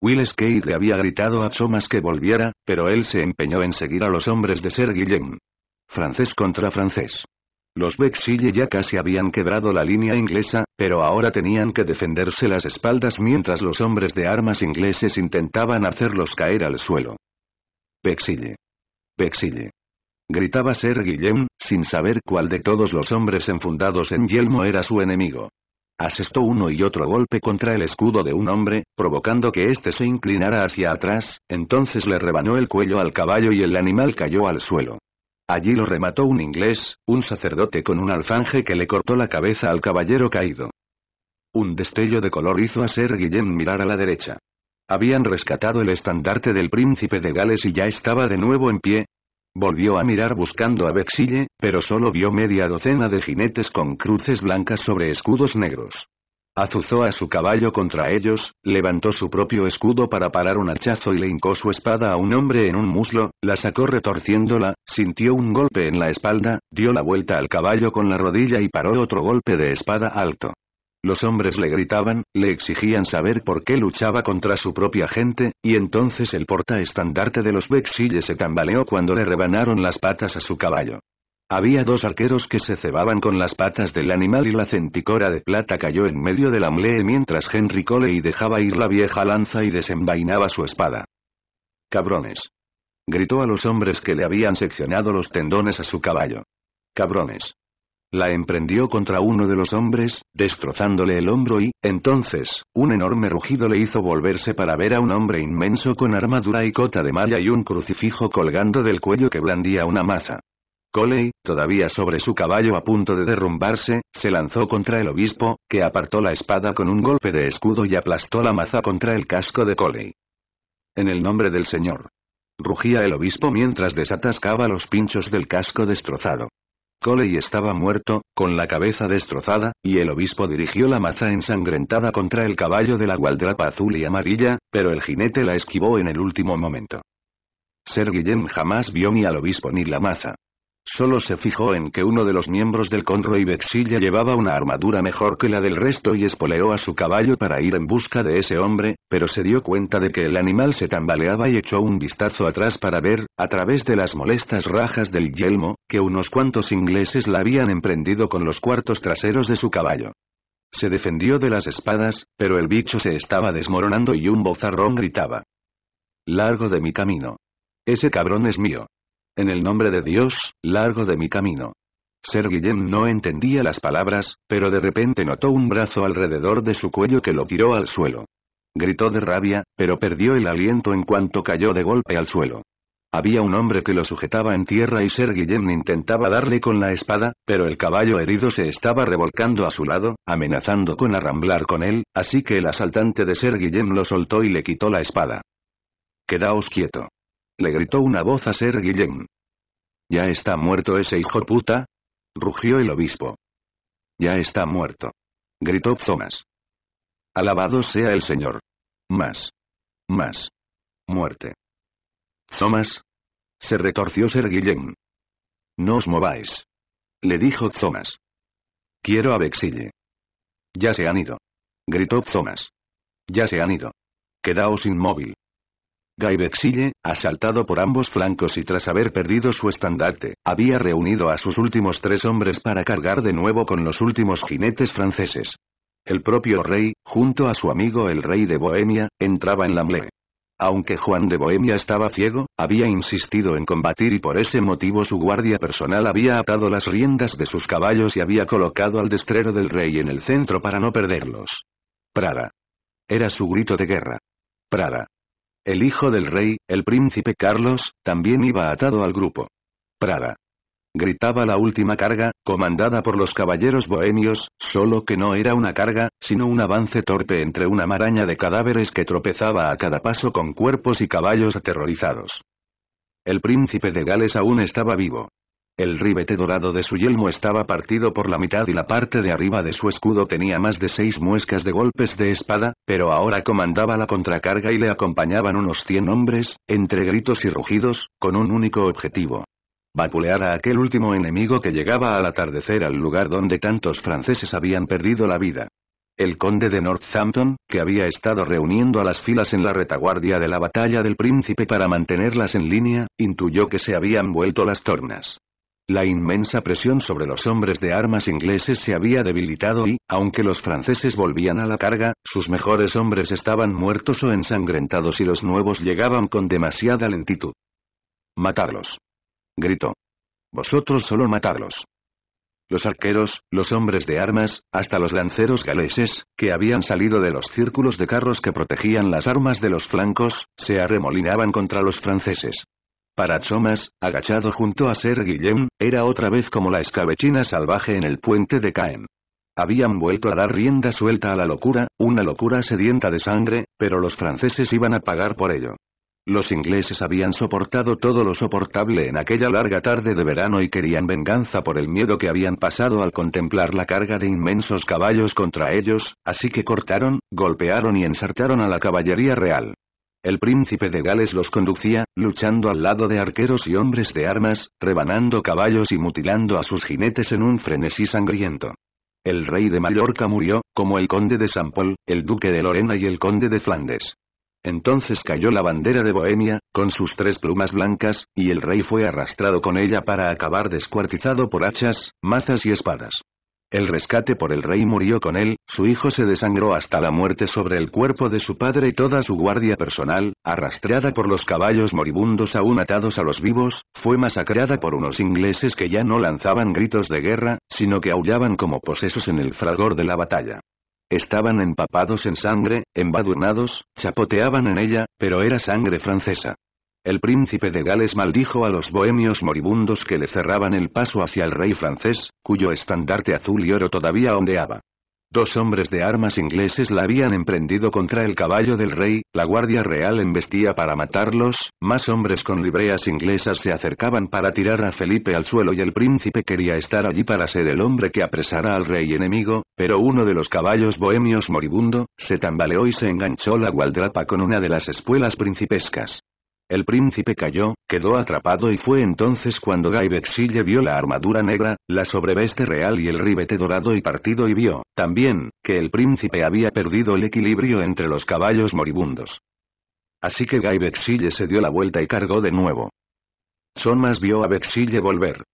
Will Skate le había gritado a Somas que volviera, pero él se empeñó en seguir a los hombres de Ser Guillem. Francés contra francés. Los Bexille ya casi habían quebrado la línea inglesa, pero ahora tenían que defenderse las espaldas mientras los hombres de armas ingleses intentaban hacerlos caer al suelo. Bexille. Bexille. Gritaba Ser Guillem, sin saber cuál de todos los hombres enfundados en yelmo era su enemigo. Asestó uno y otro golpe contra el escudo de un hombre, provocando que éste se inclinara hacia atrás, entonces le rebanó el cuello al caballo y el animal cayó al suelo. Allí lo remató un inglés, un sacerdote con un alfanje que le cortó la cabeza al caballero caído. Un destello de color hizo a Ser mirar a la derecha. Habían rescatado el estandarte del príncipe de Gales y ya estaba de nuevo en pie. Volvió a mirar buscando a Bexille, pero solo vio media docena de jinetes con cruces blancas sobre escudos negros. Azuzó a su caballo contra ellos, levantó su propio escudo para parar un hachazo y le hincó su espada a un hombre en un muslo, la sacó retorciéndola, sintió un golpe en la espalda, dio la vuelta al caballo con la rodilla y paró otro golpe de espada alto. Los hombres le gritaban, le exigían saber por qué luchaba contra su propia gente, y entonces el portaestandarte de los vexilles se tambaleó cuando le rebanaron las patas a su caballo. Había dos arqueros que se cebaban con las patas del animal y la centicora de plata cayó en medio del mlee mientras Henry Coley dejaba ir la vieja lanza y desenvainaba su espada. Cabrones. Gritó a los hombres que le habían seccionado los tendones a su caballo. Cabrones. La emprendió contra uno de los hombres, destrozándole el hombro y, entonces, un enorme rugido le hizo volverse para ver a un hombre inmenso con armadura y cota de malla y un crucifijo colgando del cuello que blandía una maza. Coley, todavía sobre su caballo a punto de derrumbarse, se lanzó contra el obispo, que apartó la espada con un golpe de escudo y aplastó la maza contra el casco de Coley. En el nombre del Señor. Rugía el obispo mientras desatascaba los pinchos del casco destrozado. Coley estaba muerto, con la cabeza destrozada, y el obispo dirigió la maza ensangrentada contra el caballo de la gualdrapa azul y amarilla, pero el jinete la esquivó en el último momento. Ser Guillem jamás vio ni al obispo ni la maza. Solo se fijó en que uno de los miembros del conroy Vexilla llevaba una armadura mejor que la del resto y espoleó a su caballo para ir en busca de ese hombre, pero se dio cuenta de que el animal se tambaleaba y echó un vistazo atrás para ver, a través de las molestas rajas del yelmo, que unos cuantos ingleses la habían emprendido con los cuartos traseros de su caballo. Se defendió de las espadas, pero el bicho se estaba desmoronando y un bozarrón gritaba. Largo de mi camino. Ese cabrón es mío. En el nombre de Dios, largo de mi camino. Ser Guillem no entendía las palabras, pero de repente notó un brazo alrededor de su cuello que lo tiró al suelo. Gritó de rabia, pero perdió el aliento en cuanto cayó de golpe al suelo. Había un hombre que lo sujetaba en tierra y Ser Guillem intentaba darle con la espada, pero el caballo herido se estaba revolcando a su lado, amenazando con arramblar con él, así que el asaltante de Ser Guillem lo soltó y le quitó la espada. Quedaos quieto. Le gritó una voz a Ser Guillem. ¿Ya está muerto ese hijo puta? Rugió el obispo. Ya está muerto. Gritó Thomas. Alabado sea el Señor. Más. Más. Muerte. Thomas, Se retorció Ser Guillem. No os mováis. Le dijo Thomas. Quiero a Bexille. Ya se han ido. Gritó Thomas. Ya se han ido. Quedaos inmóvil. Gaibexille, asaltado por ambos flancos y tras haber perdido su estandarte, había reunido a sus últimos tres hombres para cargar de nuevo con los últimos jinetes franceses. El propio rey, junto a su amigo el rey de Bohemia, entraba en la mle. Aunque Juan de Bohemia estaba ciego, había insistido en combatir y por ese motivo su guardia personal había atado las riendas de sus caballos y había colocado al destrero del rey en el centro para no perderlos. Prada. Era su grito de guerra. Prada. El hijo del rey, el príncipe Carlos, también iba atado al grupo. Prada. Gritaba la última carga, comandada por los caballeros bohemios, solo que no era una carga, sino un avance torpe entre una maraña de cadáveres que tropezaba a cada paso con cuerpos y caballos aterrorizados. El príncipe de Gales aún estaba vivo. El ribete dorado de su yelmo estaba partido por la mitad y la parte de arriba de su escudo tenía más de seis muescas de golpes de espada, pero ahora comandaba la contracarga y le acompañaban unos cien hombres, entre gritos y rugidos, con un único objetivo. Vapulear a aquel último enemigo que llegaba al atardecer al lugar donde tantos franceses habían perdido la vida. El conde de Northampton, que había estado reuniendo a las filas en la retaguardia de la batalla del príncipe para mantenerlas en línea, intuyó que se habían vuelto las tornas. La inmensa presión sobre los hombres de armas ingleses se había debilitado y, aunque los franceses volvían a la carga, sus mejores hombres estaban muertos o ensangrentados y los nuevos llegaban con demasiada lentitud. Matarlos. Gritó. Vosotros solo matadlos! Los arqueros, los hombres de armas, hasta los lanceros galeses, que habían salido de los círculos de carros que protegían las armas de los flancos, se arremolinaban contra los franceses. Para Chomas, agachado junto a Ser Guillem, era otra vez como la escabechina salvaje en el puente de Caen. Habían vuelto a dar rienda suelta a la locura, una locura sedienta de sangre, pero los franceses iban a pagar por ello. Los ingleses habían soportado todo lo soportable en aquella larga tarde de verano y querían venganza por el miedo que habían pasado al contemplar la carga de inmensos caballos contra ellos, así que cortaron, golpearon y ensartaron a la caballería real. El príncipe de Gales los conducía, luchando al lado de arqueros y hombres de armas, rebanando caballos y mutilando a sus jinetes en un frenesí sangriento. El rey de Mallorca murió, como el conde de San Pol, el duque de Lorena y el conde de Flandes. Entonces cayó la bandera de Bohemia, con sus tres plumas blancas, y el rey fue arrastrado con ella para acabar descuartizado por hachas, mazas y espadas. El rescate por el rey murió con él, su hijo se desangró hasta la muerte sobre el cuerpo de su padre y toda su guardia personal, arrastrada por los caballos moribundos aún atados a los vivos, fue masacrada por unos ingleses que ya no lanzaban gritos de guerra, sino que aullaban como posesos en el fragor de la batalla. Estaban empapados en sangre, embadurnados, chapoteaban en ella, pero era sangre francesa. El príncipe de Gales maldijo a los bohemios moribundos que le cerraban el paso hacia el rey francés, cuyo estandarte azul y oro todavía ondeaba. Dos hombres de armas ingleses la habían emprendido contra el caballo del rey, la guardia real embestía para matarlos, más hombres con libreas inglesas se acercaban para tirar a Felipe al suelo y el príncipe quería estar allí para ser el hombre que apresara al rey enemigo, pero uno de los caballos bohemios moribundo, se tambaleó y se enganchó la gualdrapa con una de las espuelas principescas. El príncipe cayó, quedó atrapado y fue entonces cuando Gaibexille vio la armadura negra, la sobreveste real y el ribete dorado y partido y vio, también, que el príncipe había perdido el equilibrio entre los caballos moribundos. Así que Gaibexille se dio la vuelta y cargó de nuevo. más vio a Bexille volver.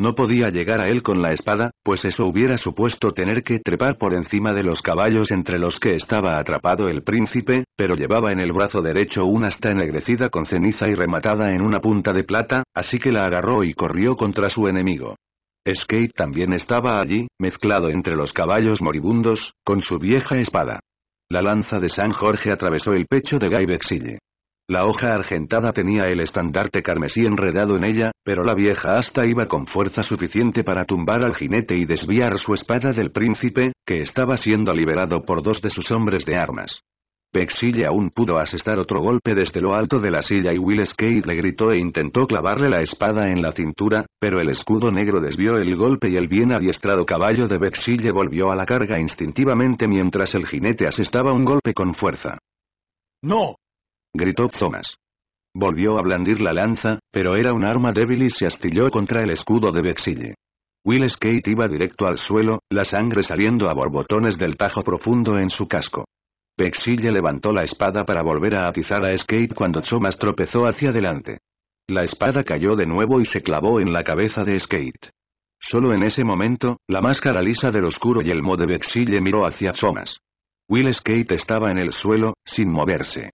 No podía llegar a él con la espada, pues eso hubiera supuesto tener que trepar por encima de los caballos entre los que estaba atrapado el príncipe, pero llevaba en el brazo derecho una asta ennegrecida con ceniza y rematada en una punta de plata, así que la agarró y corrió contra su enemigo. Skate también estaba allí, mezclado entre los caballos moribundos, con su vieja espada. La lanza de San Jorge atravesó el pecho de Guy la hoja argentada tenía el estandarte carmesí enredado en ella, pero la vieja hasta iba con fuerza suficiente para tumbar al jinete y desviar su espada del príncipe, que estaba siendo liberado por dos de sus hombres de armas. Bexille aún pudo asestar otro golpe desde lo alto de la silla y Will Skate le gritó e intentó clavarle la espada en la cintura, pero el escudo negro desvió el golpe y el bien adiestrado caballo de Bexille volvió a la carga instintivamente mientras el jinete asestaba un golpe con fuerza. ¡No! gritó Thomas. Volvió a blandir la lanza, pero era un arma débil y se astilló contra el escudo de Bexille. Will Skate iba directo al suelo, la sangre saliendo a borbotones del tajo profundo en su casco. Bexille levantó la espada para volver a atizar a Skate cuando Thomas tropezó hacia adelante. La espada cayó de nuevo y se clavó en la cabeza de Skate. Solo en ese momento, la máscara lisa del oscuro y el de Bexille miró hacia Thomas. Will Skate estaba en el suelo, sin moverse.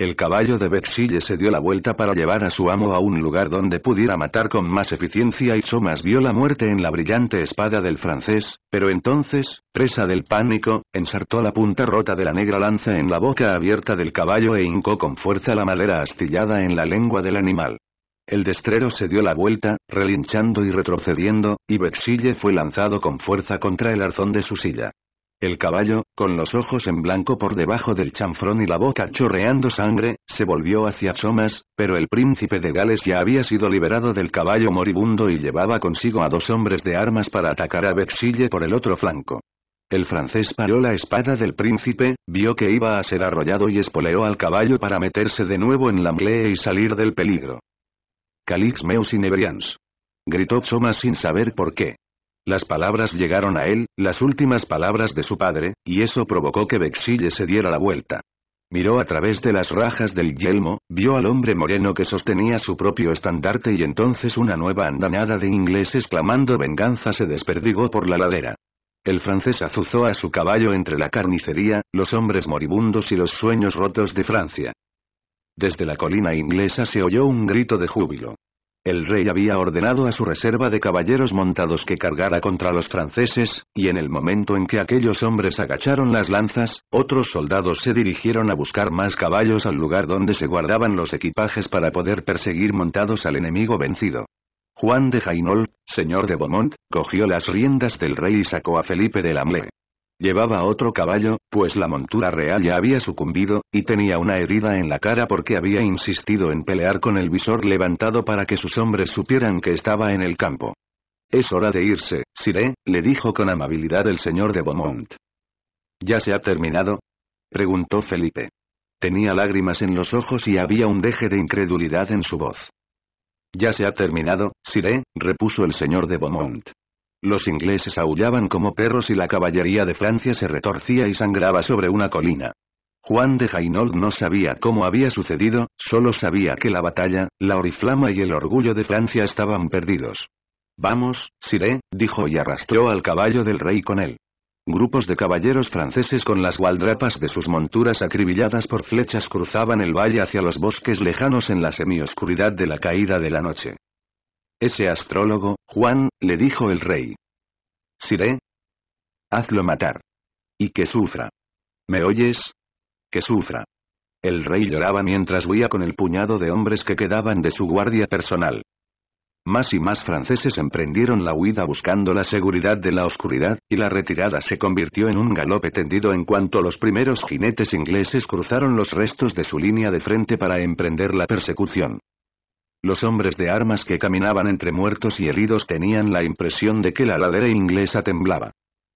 El caballo de Bexille se dio la vuelta para llevar a su amo a un lugar donde pudiera matar con más eficiencia y Somas vio la muerte en la brillante espada del francés, pero entonces, presa del pánico, ensartó la punta rota de la negra lanza en la boca abierta del caballo e hincó con fuerza la madera astillada en la lengua del animal. El destrero se dio la vuelta, relinchando y retrocediendo, y Bexille fue lanzado con fuerza contra el arzón de su silla. El caballo, con los ojos en blanco por debajo del chanfrón y la boca chorreando sangre, se volvió hacia Chomas, pero el príncipe de Gales ya había sido liberado del caballo moribundo y llevaba consigo a dos hombres de armas para atacar a Bexille por el otro flanco. El francés paró la espada del príncipe, vio que iba a ser arrollado y espoleó al caballo para meterse de nuevo en la mlee y salir del peligro. Calix meus y Gritó Chomas sin saber por qué. Las palabras llegaron a él, las últimas palabras de su padre, y eso provocó que Bexille se diera la vuelta. Miró a través de las rajas del yelmo, vio al hombre moreno que sostenía su propio estandarte y entonces una nueva andanada de ingleses clamando venganza se desperdigó por la ladera. El francés azuzó a su caballo entre la carnicería, los hombres moribundos y los sueños rotos de Francia. Desde la colina inglesa se oyó un grito de júbilo. El rey había ordenado a su reserva de caballeros montados que cargara contra los franceses, y en el momento en que aquellos hombres agacharon las lanzas, otros soldados se dirigieron a buscar más caballos al lugar donde se guardaban los equipajes para poder perseguir montados al enemigo vencido. Juan de Jainol, señor de Beaumont, cogió las riendas del rey y sacó a Felipe de la Llevaba otro caballo, pues la montura real ya había sucumbido, y tenía una herida en la cara porque había insistido en pelear con el visor levantado para que sus hombres supieran que estaba en el campo. Es hora de irse, Siré, le dijo con amabilidad el señor de Beaumont. ¿Ya se ha terminado? preguntó Felipe. Tenía lágrimas en los ojos y había un deje de incredulidad en su voz. Ya se ha terminado, Siré, repuso el señor de Beaumont. Los ingleses aullaban como perros y la caballería de Francia se retorcía y sangraba sobre una colina. Juan de Hainault no sabía cómo había sucedido, solo sabía que la batalla, la oriflama y el orgullo de Francia estaban perdidos. Vamos, Siré, dijo y arrastró al caballo del rey con él. Grupos de caballeros franceses con las gualdrapas de sus monturas acribilladas por flechas cruzaban el valle hacia los bosques lejanos en la semioscuridad de la caída de la noche. Ese astrólogo, Juan, le dijo el rey. Siré. Hazlo matar. Y que sufra. ¿Me oyes? Que sufra. El rey lloraba mientras huía con el puñado de hombres que quedaban de su guardia personal. Más y más franceses emprendieron la huida buscando la seguridad de la oscuridad, y la retirada se convirtió en un galope tendido en cuanto los primeros jinetes ingleses cruzaron los restos de su línea de frente para emprender la persecución. Los hombres de armas que caminaban entre muertos y heridos tenían la impresión de que la ladera inglesa temblaba.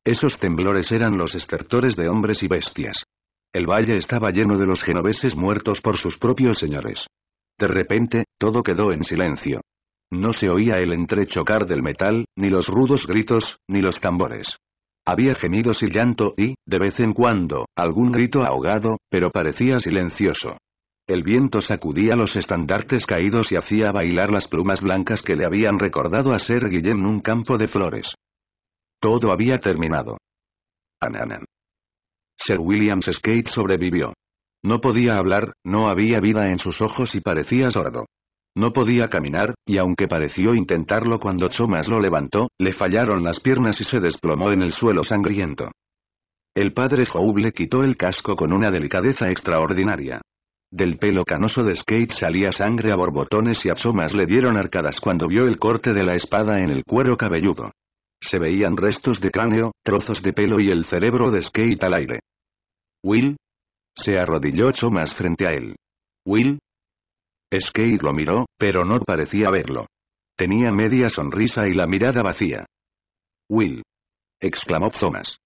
Esos temblores eran los estertores de hombres y bestias. El valle estaba lleno de los genoveses muertos por sus propios señores. De repente, todo quedó en silencio. No se oía el entrechocar del metal, ni los rudos gritos, ni los tambores. Había gemidos y llanto y, de vez en cuando, algún grito ahogado, pero parecía silencioso. El viento sacudía los estandartes caídos y hacía bailar las plumas blancas que le habían recordado a ser Guillem un campo de flores. Todo había terminado. Ananan. Sir Williams Skate sobrevivió. No podía hablar, no había vida en sus ojos y parecía sordo. No podía caminar, y aunque pareció intentarlo cuando Thomas lo levantó, le fallaron las piernas y se desplomó en el suelo sangriento. El padre Howe le quitó el casco con una delicadeza extraordinaria. Del pelo canoso de Skate salía sangre a borbotones y a Thomas le dieron arcadas cuando vio el corte de la espada en el cuero cabelludo. Se veían restos de cráneo, trozos de pelo y el cerebro de Skate al aire. Will? Se arrodilló Thomas frente a él. Will? Skate lo miró, pero no parecía verlo. Tenía media sonrisa y la mirada vacía. Will. exclamó Thomas.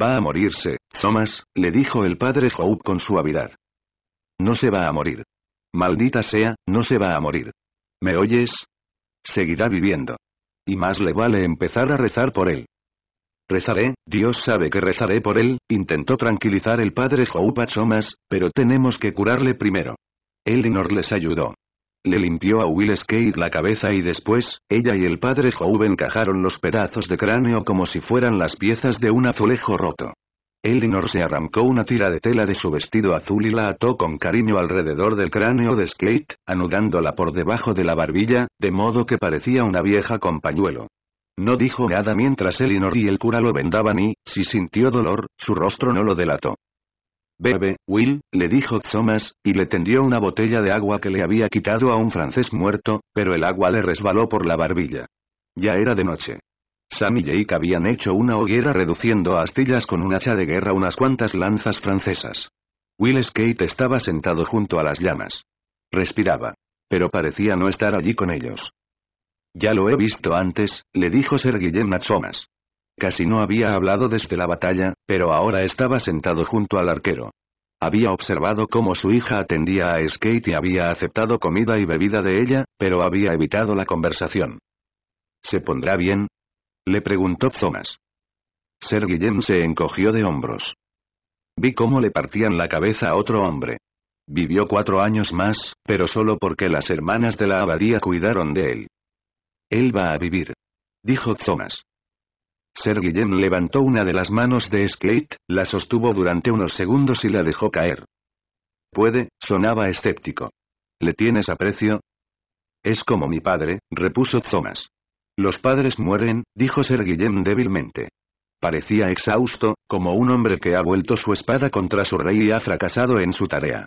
Va a morirse, Thomas, le dijo el padre Hope con suavidad. No se va a morir. Maldita sea, no se va a morir. ¿Me oyes? Seguirá viviendo. Y más le vale empezar a rezar por él. Rezaré, Dios sabe que rezaré por él, intentó tranquilizar el padre Joe Pachomas, pero tenemos que curarle primero. Elinor les ayudó. Le limpió a Will Skate la cabeza y después, ella y el padre joven encajaron los pedazos de cráneo como si fueran las piezas de un azulejo roto. Elinor se arrancó una tira de tela de su vestido azul y la ató con cariño alrededor del cráneo de Skate, anudándola por debajo de la barbilla, de modo que parecía una vieja con pañuelo. No dijo nada mientras Elinor y el cura lo vendaban y, si sintió dolor, su rostro no lo delató. Bebe, Will, le dijo Thomas, y le tendió una botella de agua que le había quitado a un francés muerto, pero el agua le resbaló por la barbilla. Ya era de noche. Sam y Jake habían hecho una hoguera reduciendo a astillas con un hacha de guerra unas cuantas lanzas francesas. Will Skate estaba sentado junto a las llamas. Respiraba. Pero parecía no estar allí con ellos. Ya lo he visto antes, le dijo Ser Guillem Casi no había hablado desde la batalla, pero ahora estaba sentado junto al arquero. Había observado cómo su hija atendía a Skate y había aceptado comida y bebida de ella, pero había evitado la conversación. ¿Se pondrá bien? Le preguntó Thomas. Ser Guillem se encogió de hombros. Vi cómo le partían la cabeza a otro hombre. Vivió cuatro años más, pero solo porque las hermanas de la abadía cuidaron de él. Él va a vivir. Dijo Thomas. Ser Guillem levantó una de las manos de Skate, la sostuvo durante unos segundos y la dejó caer. Puede, sonaba escéptico. ¿Le tienes aprecio? Es como mi padre, repuso Thomas. Los padres mueren, dijo Sir Guillem débilmente. Parecía exhausto, como un hombre que ha vuelto su espada contra su rey y ha fracasado en su tarea.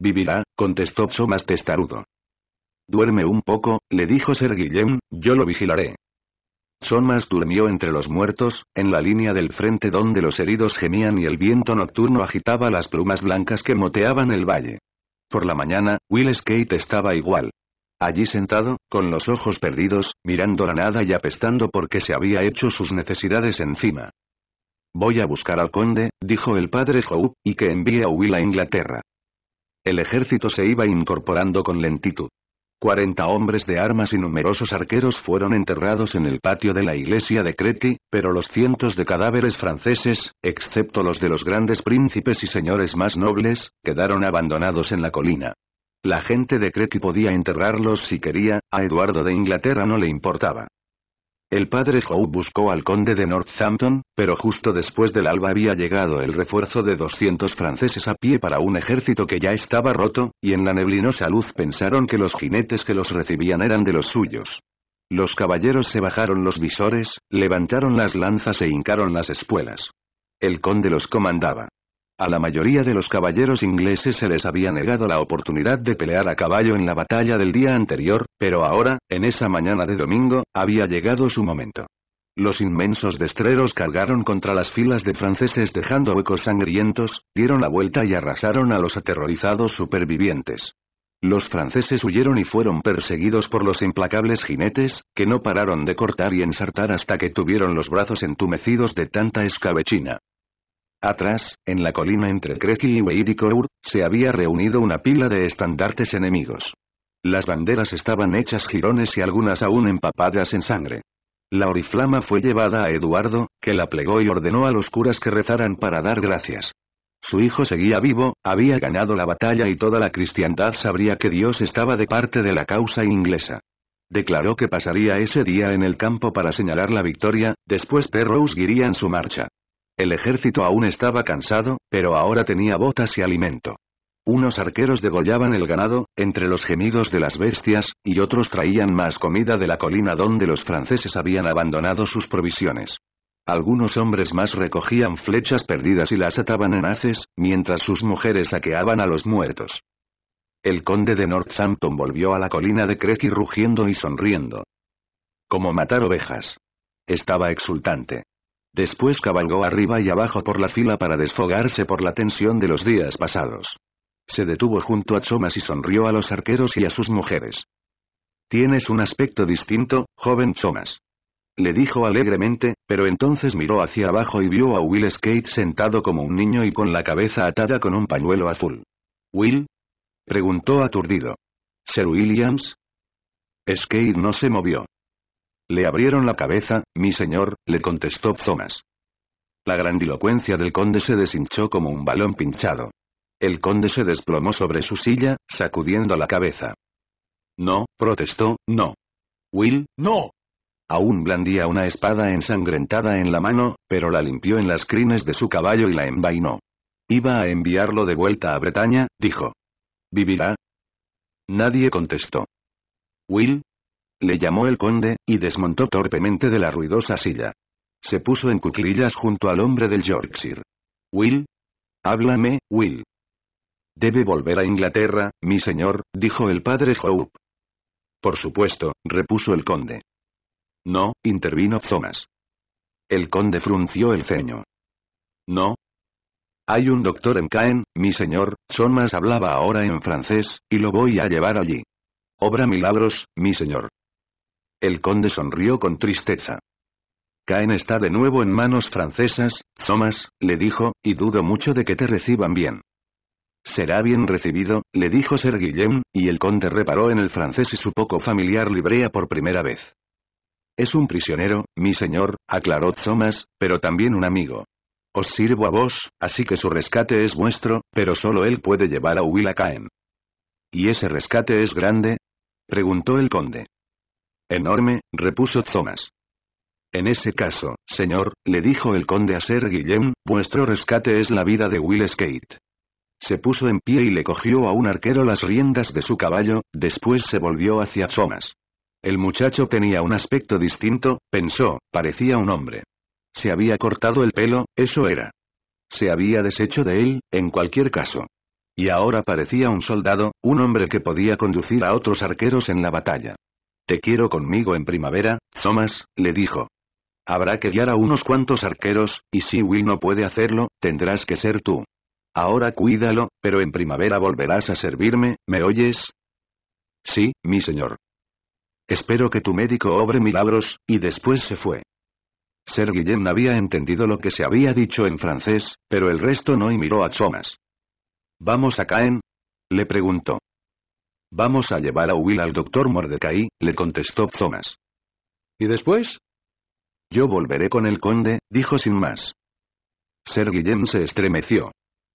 Vivirá, contestó Pso testarudo. Duerme un poco, le dijo Sir Guillem, yo lo vigilaré. Somas durmió entre los muertos, en la línea del frente donde los heridos gemían y el viento nocturno agitaba las plumas blancas que moteaban el valle. Por la mañana, Will Skate estaba igual. Allí sentado, con los ojos perdidos, mirando la nada y apestando porque se había hecho sus necesidades encima. Voy a buscar al conde, dijo el padre Howe, y que envíe a Will a Inglaterra. El ejército se iba incorporando con lentitud. Cuarenta hombres de armas y numerosos arqueros fueron enterrados en el patio de la iglesia de Creti, pero los cientos de cadáveres franceses, excepto los de los grandes príncipes y señores más nobles, quedaron abandonados en la colina. La gente de Crete podía enterrarlos si quería, a Eduardo de Inglaterra no le importaba. El padre Howe buscó al conde de Northampton, pero justo después del alba había llegado el refuerzo de 200 franceses a pie para un ejército que ya estaba roto, y en la neblinosa luz pensaron que los jinetes que los recibían eran de los suyos. Los caballeros se bajaron los visores, levantaron las lanzas e hincaron las espuelas. El conde los comandaba. A la mayoría de los caballeros ingleses se les había negado la oportunidad de pelear a caballo en la batalla del día anterior, pero ahora, en esa mañana de domingo, había llegado su momento. Los inmensos destreros cargaron contra las filas de franceses dejando huecos sangrientos, dieron la vuelta y arrasaron a los aterrorizados supervivientes. Los franceses huyeron y fueron perseguidos por los implacables jinetes, que no pararon de cortar y ensartar hasta que tuvieron los brazos entumecidos de tanta escabechina. Atrás, en la colina entre Creci y Weirikour, se había reunido una pila de estandartes enemigos. Las banderas estaban hechas jirones y algunas aún empapadas en sangre. La oriflama fue llevada a Eduardo, que la plegó y ordenó a los curas que rezaran para dar gracias. Su hijo seguía vivo, había ganado la batalla y toda la cristiandad sabría que Dios estaba de parte de la causa inglesa. Declaró que pasaría ese día en el campo para señalar la victoria, después Perros guirían su marcha. El ejército aún estaba cansado, pero ahora tenía botas y alimento. Unos arqueros degollaban el ganado, entre los gemidos de las bestias, y otros traían más comida de la colina donde los franceses habían abandonado sus provisiones. Algunos hombres más recogían flechas perdidas y las ataban en haces, mientras sus mujeres saqueaban a los muertos. El conde de Northampton volvió a la colina de Crecy rugiendo y sonriendo. Como matar ovejas. Estaba exultante. Después cabalgó arriba y abajo por la fila para desfogarse por la tensión de los días pasados. Se detuvo junto a Chomas y sonrió a los arqueros y a sus mujeres. Tienes un aspecto distinto, joven Chomas. Le dijo alegremente, pero entonces miró hacia abajo y vio a Will Skate sentado como un niño y con la cabeza atada con un pañuelo azul. ¿Will? preguntó aturdido. ¿Ser Williams? Skate no se movió. Le abrieron la cabeza, mi señor, le contestó Thomas. La grandilocuencia del conde se deshinchó como un balón pinchado. El conde se desplomó sobre su silla, sacudiendo la cabeza. No, protestó, no. Will, no. Aún blandía una espada ensangrentada en la mano, pero la limpió en las crines de su caballo y la envainó. Iba a enviarlo de vuelta a Bretaña, dijo. ¿Vivirá? Nadie contestó. Will, le llamó el conde, y desmontó torpemente de la ruidosa silla. Se puso en cuclillas junto al hombre del Yorkshire. Will. Háblame, Will. Debe volver a Inglaterra, mi señor, dijo el padre Hope. Por supuesto, repuso el conde. No, intervino Thomas. El conde frunció el ceño. No. Hay un doctor en Caen, mi señor, Thomas hablaba ahora en francés, y lo voy a llevar allí. Obra milagros, mi señor. El conde sonrió con tristeza. Caen está de nuevo en manos francesas, Thomas, le dijo, y dudo mucho de que te reciban bien. Será bien recibido, le dijo Sir Guillem, y el conde reparó en el francés y su poco familiar librea por primera vez. Es un prisionero, mi señor, aclaró Thomas, pero también un amigo. Os sirvo a vos, así que su rescate es vuestro, pero solo él puede llevar a Will a Caen. ¿Y ese rescate es grande? preguntó el conde. Enorme, repuso Thomas. En ese caso, señor, le dijo el conde a Sir Guillem, vuestro rescate es la vida de Will Skate. Se puso en pie y le cogió a un arquero las riendas de su caballo, después se volvió hacia Thomas. El muchacho tenía un aspecto distinto, pensó, parecía un hombre. Se había cortado el pelo, eso era. Se había deshecho de él, en cualquier caso. Y ahora parecía un soldado, un hombre que podía conducir a otros arqueros en la batalla. Te quiero conmigo en primavera, Thomas, le dijo. Habrá que guiar a unos cuantos arqueros, y si Will no puede hacerlo, tendrás que ser tú. Ahora cuídalo, pero en primavera volverás a servirme, ¿me oyes? Sí, mi señor. Espero que tu médico obre milagros, y después se fue. Ser Guillem había entendido lo que se había dicho en francés, pero el resto no y miró a Thomas. ¿Vamos a Caen? Le preguntó. Vamos a llevar a Will al doctor Mordecai, le contestó Thomas. ¿Y después? Yo volveré con el conde, dijo sin más. Ser Guillem se estremeció.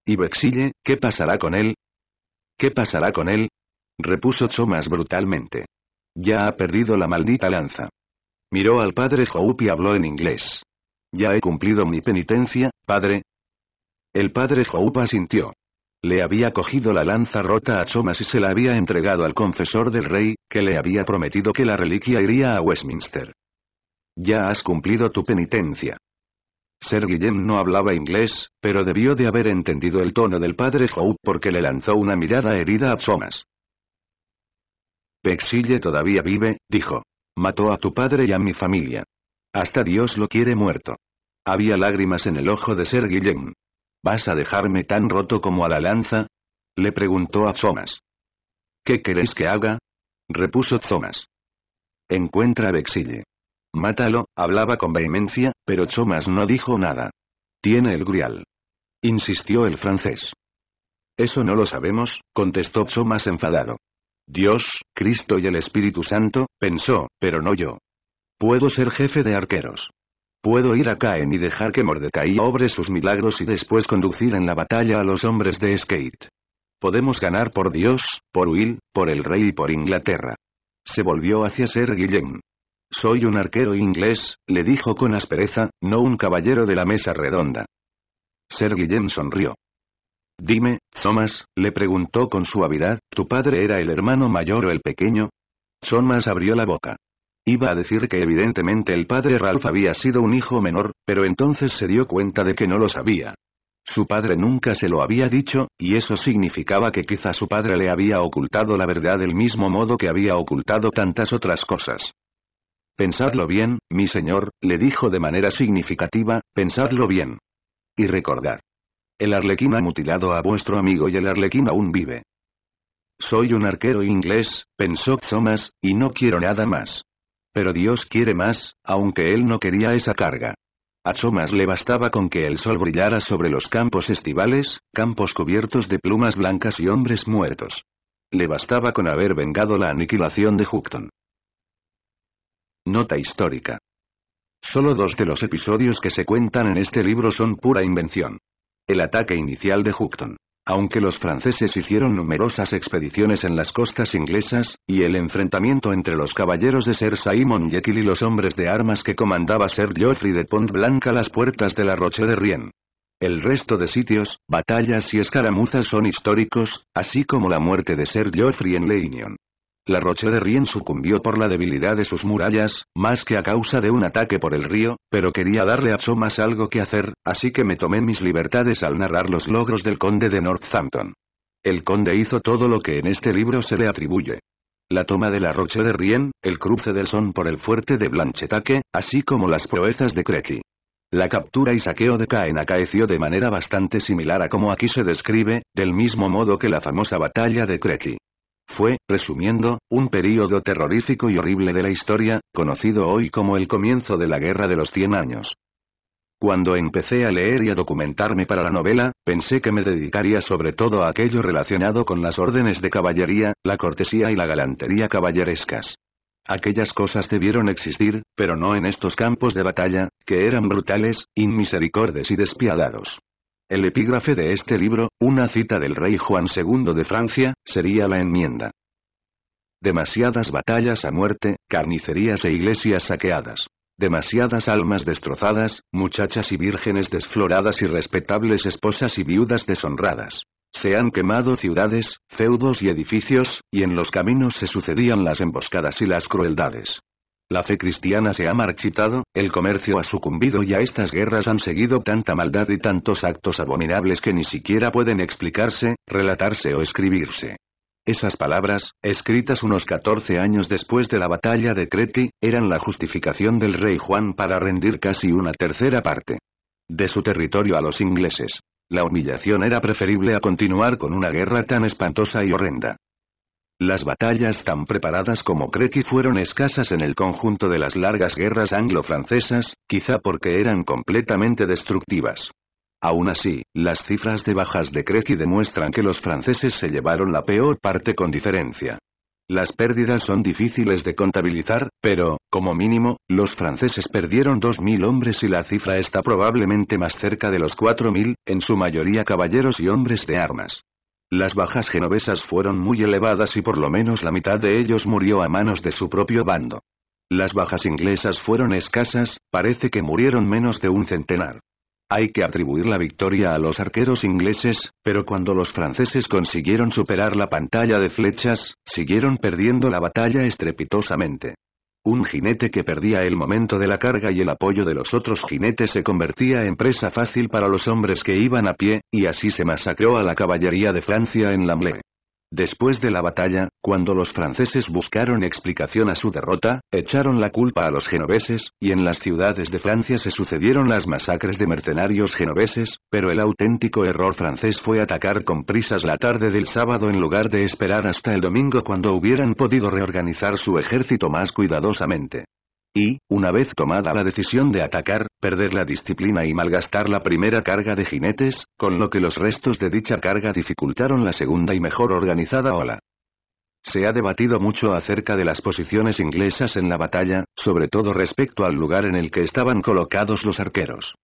¿Y Bexille, qué pasará con él? ¿Qué pasará con él? repuso Thomas brutalmente. Ya ha perdido la maldita lanza. Miró al padre Hope y habló en inglés. Ya he cumplido mi penitencia, padre. El padre Hope asintió. Le había cogido la lanza rota a Thomas y se la había entregado al confesor del rey, que le había prometido que la reliquia iría a Westminster. Ya has cumplido tu penitencia. Sir Guillem no hablaba inglés, pero debió de haber entendido el tono del padre Howe porque le lanzó una mirada herida a Thomas. Pexille todavía vive, dijo. Mató a tu padre y a mi familia. Hasta Dios lo quiere muerto. Había lágrimas en el ojo de Sir Guillem. ¿Vas a dejarme tan roto como a la lanza? Le preguntó a Thomas. ¿Qué queréis que haga? repuso Thomas. Encuentra a Bexille. Mátalo, hablaba con vehemencia, pero Thomas no dijo nada. Tiene el grial. Insistió el francés. Eso no lo sabemos, contestó Thomas enfadado. Dios, Cristo y el Espíritu Santo, pensó, pero no yo. Puedo ser jefe de arqueros. Puedo ir a Caen y dejar que Mordecai obre sus milagros y después conducir en la batalla a los hombres de Skate. Podemos ganar por Dios, por Will, por el rey y por Inglaterra. Se volvió hacia Ser Guillem. Soy un arquero inglés, le dijo con aspereza, no un caballero de la mesa redonda. Ser Guillem sonrió. Dime, Thomas, le preguntó con suavidad, ¿tu padre era el hermano mayor o el pequeño? Thomas abrió la boca. Iba a decir que evidentemente el padre Ralph había sido un hijo menor, pero entonces se dio cuenta de que no lo sabía. Su padre nunca se lo había dicho, y eso significaba que quizá su padre le había ocultado la verdad del mismo modo que había ocultado tantas otras cosas. Pensadlo bien, mi señor, le dijo de manera significativa, pensadlo bien. Y recordad. El arlequín ha mutilado a vuestro amigo y el arlequín aún vive. Soy un arquero inglés, pensó Thomas, y no quiero nada más. Pero Dios quiere más, aunque él no quería esa carga. A Thomas le bastaba con que el sol brillara sobre los campos estivales, campos cubiertos de plumas blancas y hombres muertos. Le bastaba con haber vengado la aniquilación de Hookton. Nota histórica. Solo dos de los episodios que se cuentan en este libro son pura invención. El ataque inicial de Hookton. Aunque los franceses hicieron numerosas expediciones en las costas inglesas, y el enfrentamiento entre los caballeros de Sir Simon Jekyll y los hombres de armas que comandaba Sir Geoffrey de Pont Blanca a las puertas de la Roche de Rien. El resto de sitios, batallas y escaramuzas son históricos, así como la muerte de Sir Geoffrey en Leinion. La Roche de Rien sucumbió por la debilidad de sus murallas, más que a causa de un ataque por el río, pero quería darle a Chomas algo que hacer, así que me tomé mis libertades al narrar los logros del conde de Northampton. El conde hizo todo lo que en este libro se le atribuye. La toma de la Roche de Rien, el cruce del Son por el fuerte de Blanchetaque, así como las proezas de Crequi. La captura y saqueo de Caen acaeció de manera bastante similar a como aquí se describe, del mismo modo que la famosa batalla de Crequi. Fue, resumiendo, un período terrorífico y horrible de la historia, conocido hoy como el comienzo de la Guerra de los Cien Años. Cuando empecé a leer y a documentarme para la novela, pensé que me dedicaría sobre todo a aquello relacionado con las órdenes de caballería, la cortesía y la galantería caballerescas. Aquellas cosas debieron existir, pero no en estos campos de batalla, que eran brutales, inmisericordes y despiadados. El epígrafe de este libro, una cita del rey Juan II de Francia, sería la enmienda. Demasiadas batallas a muerte, carnicerías e iglesias saqueadas. Demasiadas almas destrozadas, muchachas y vírgenes desfloradas y respetables esposas y viudas deshonradas. Se han quemado ciudades, feudos y edificios, y en los caminos se sucedían las emboscadas y las crueldades. La fe cristiana se ha marchitado, el comercio ha sucumbido y a estas guerras han seguido tanta maldad y tantos actos abominables que ni siquiera pueden explicarse, relatarse o escribirse. Esas palabras, escritas unos 14 años después de la batalla de Crepi, eran la justificación del rey Juan para rendir casi una tercera parte de su territorio a los ingleses. La humillación era preferible a continuar con una guerra tan espantosa y horrenda. Las batallas tan preparadas como Creti fueron escasas en el conjunto de las largas guerras anglo-francesas, quizá porque eran completamente destructivas. Aún así, las cifras de bajas de Creci demuestran que los franceses se llevaron la peor parte con diferencia. Las pérdidas son difíciles de contabilizar, pero, como mínimo, los franceses perdieron 2.000 hombres y la cifra está probablemente más cerca de los 4.000, en su mayoría caballeros y hombres de armas. Las bajas genovesas fueron muy elevadas y por lo menos la mitad de ellos murió a manos de su propio bando. Las bajas inglesas fueron escasas, parece que murieron menos de un centenar. Hay que atribuir la victoria a los arqueros ingleses, pero cuando los franceses consiguieron superar la pantalla de flechas, siguieron perdiendo la batalla estrepitosamente. Un jinete que perdía el momento de la carga y el apoyo de los otros jinetes se convertía en presa fácil para los hombres que iban a pie, y así se masacró a la caballería de Francia en Lamlé. Después de la batalla, cuando los franceses buscaron explicación a su derrota, echaron la culpa a los genoveses, y en las ciudades de Francia se sucedieron las masacres de mercenarios genoveses, pero el auténtico error francés fue atacar con prisas la tarde del sábado en lugar de esperar hasta el domingo cuando hubieran podido reorganizar su ejército más cuidadosamente y, una vez tomada la decisión de atacar, perder la disciplina y malgastar la primera carga de jinetes, con lo que los restos de dicha carga dificultaron la segunda y mejor organizada ola. Se ha debatido mucho acerca de las posiciones inglesas en la batalla, sobre todo respecto al lugar en el que estaban colocados los arqueros.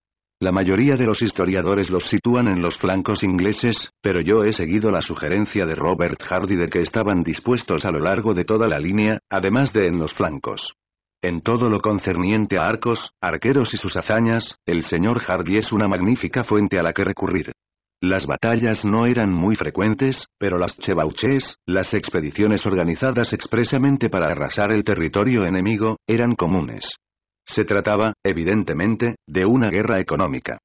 La mayoría de los historiadores los sitúan en los flancos ingleses, pero yo he seguido la sugerencia de Robert Hardy de que estaban dispuestos a lo largo de toda la línea, además de en los flancos. En todo lo concerniente a arcos, arqueros y sus hazañas, el señor Hardy es una magnífica fuente a la que recurrir. Las batallas no eran muy frecuentes, pero las chevauchées, las expediciones organizadas expresamente para arrasar el territorio enemigo, eran comunes. Se trataba, evidentemente, de una guerra económica.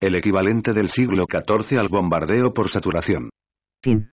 El equivalente del siglo XIV al bombardeo por saturación. Fin.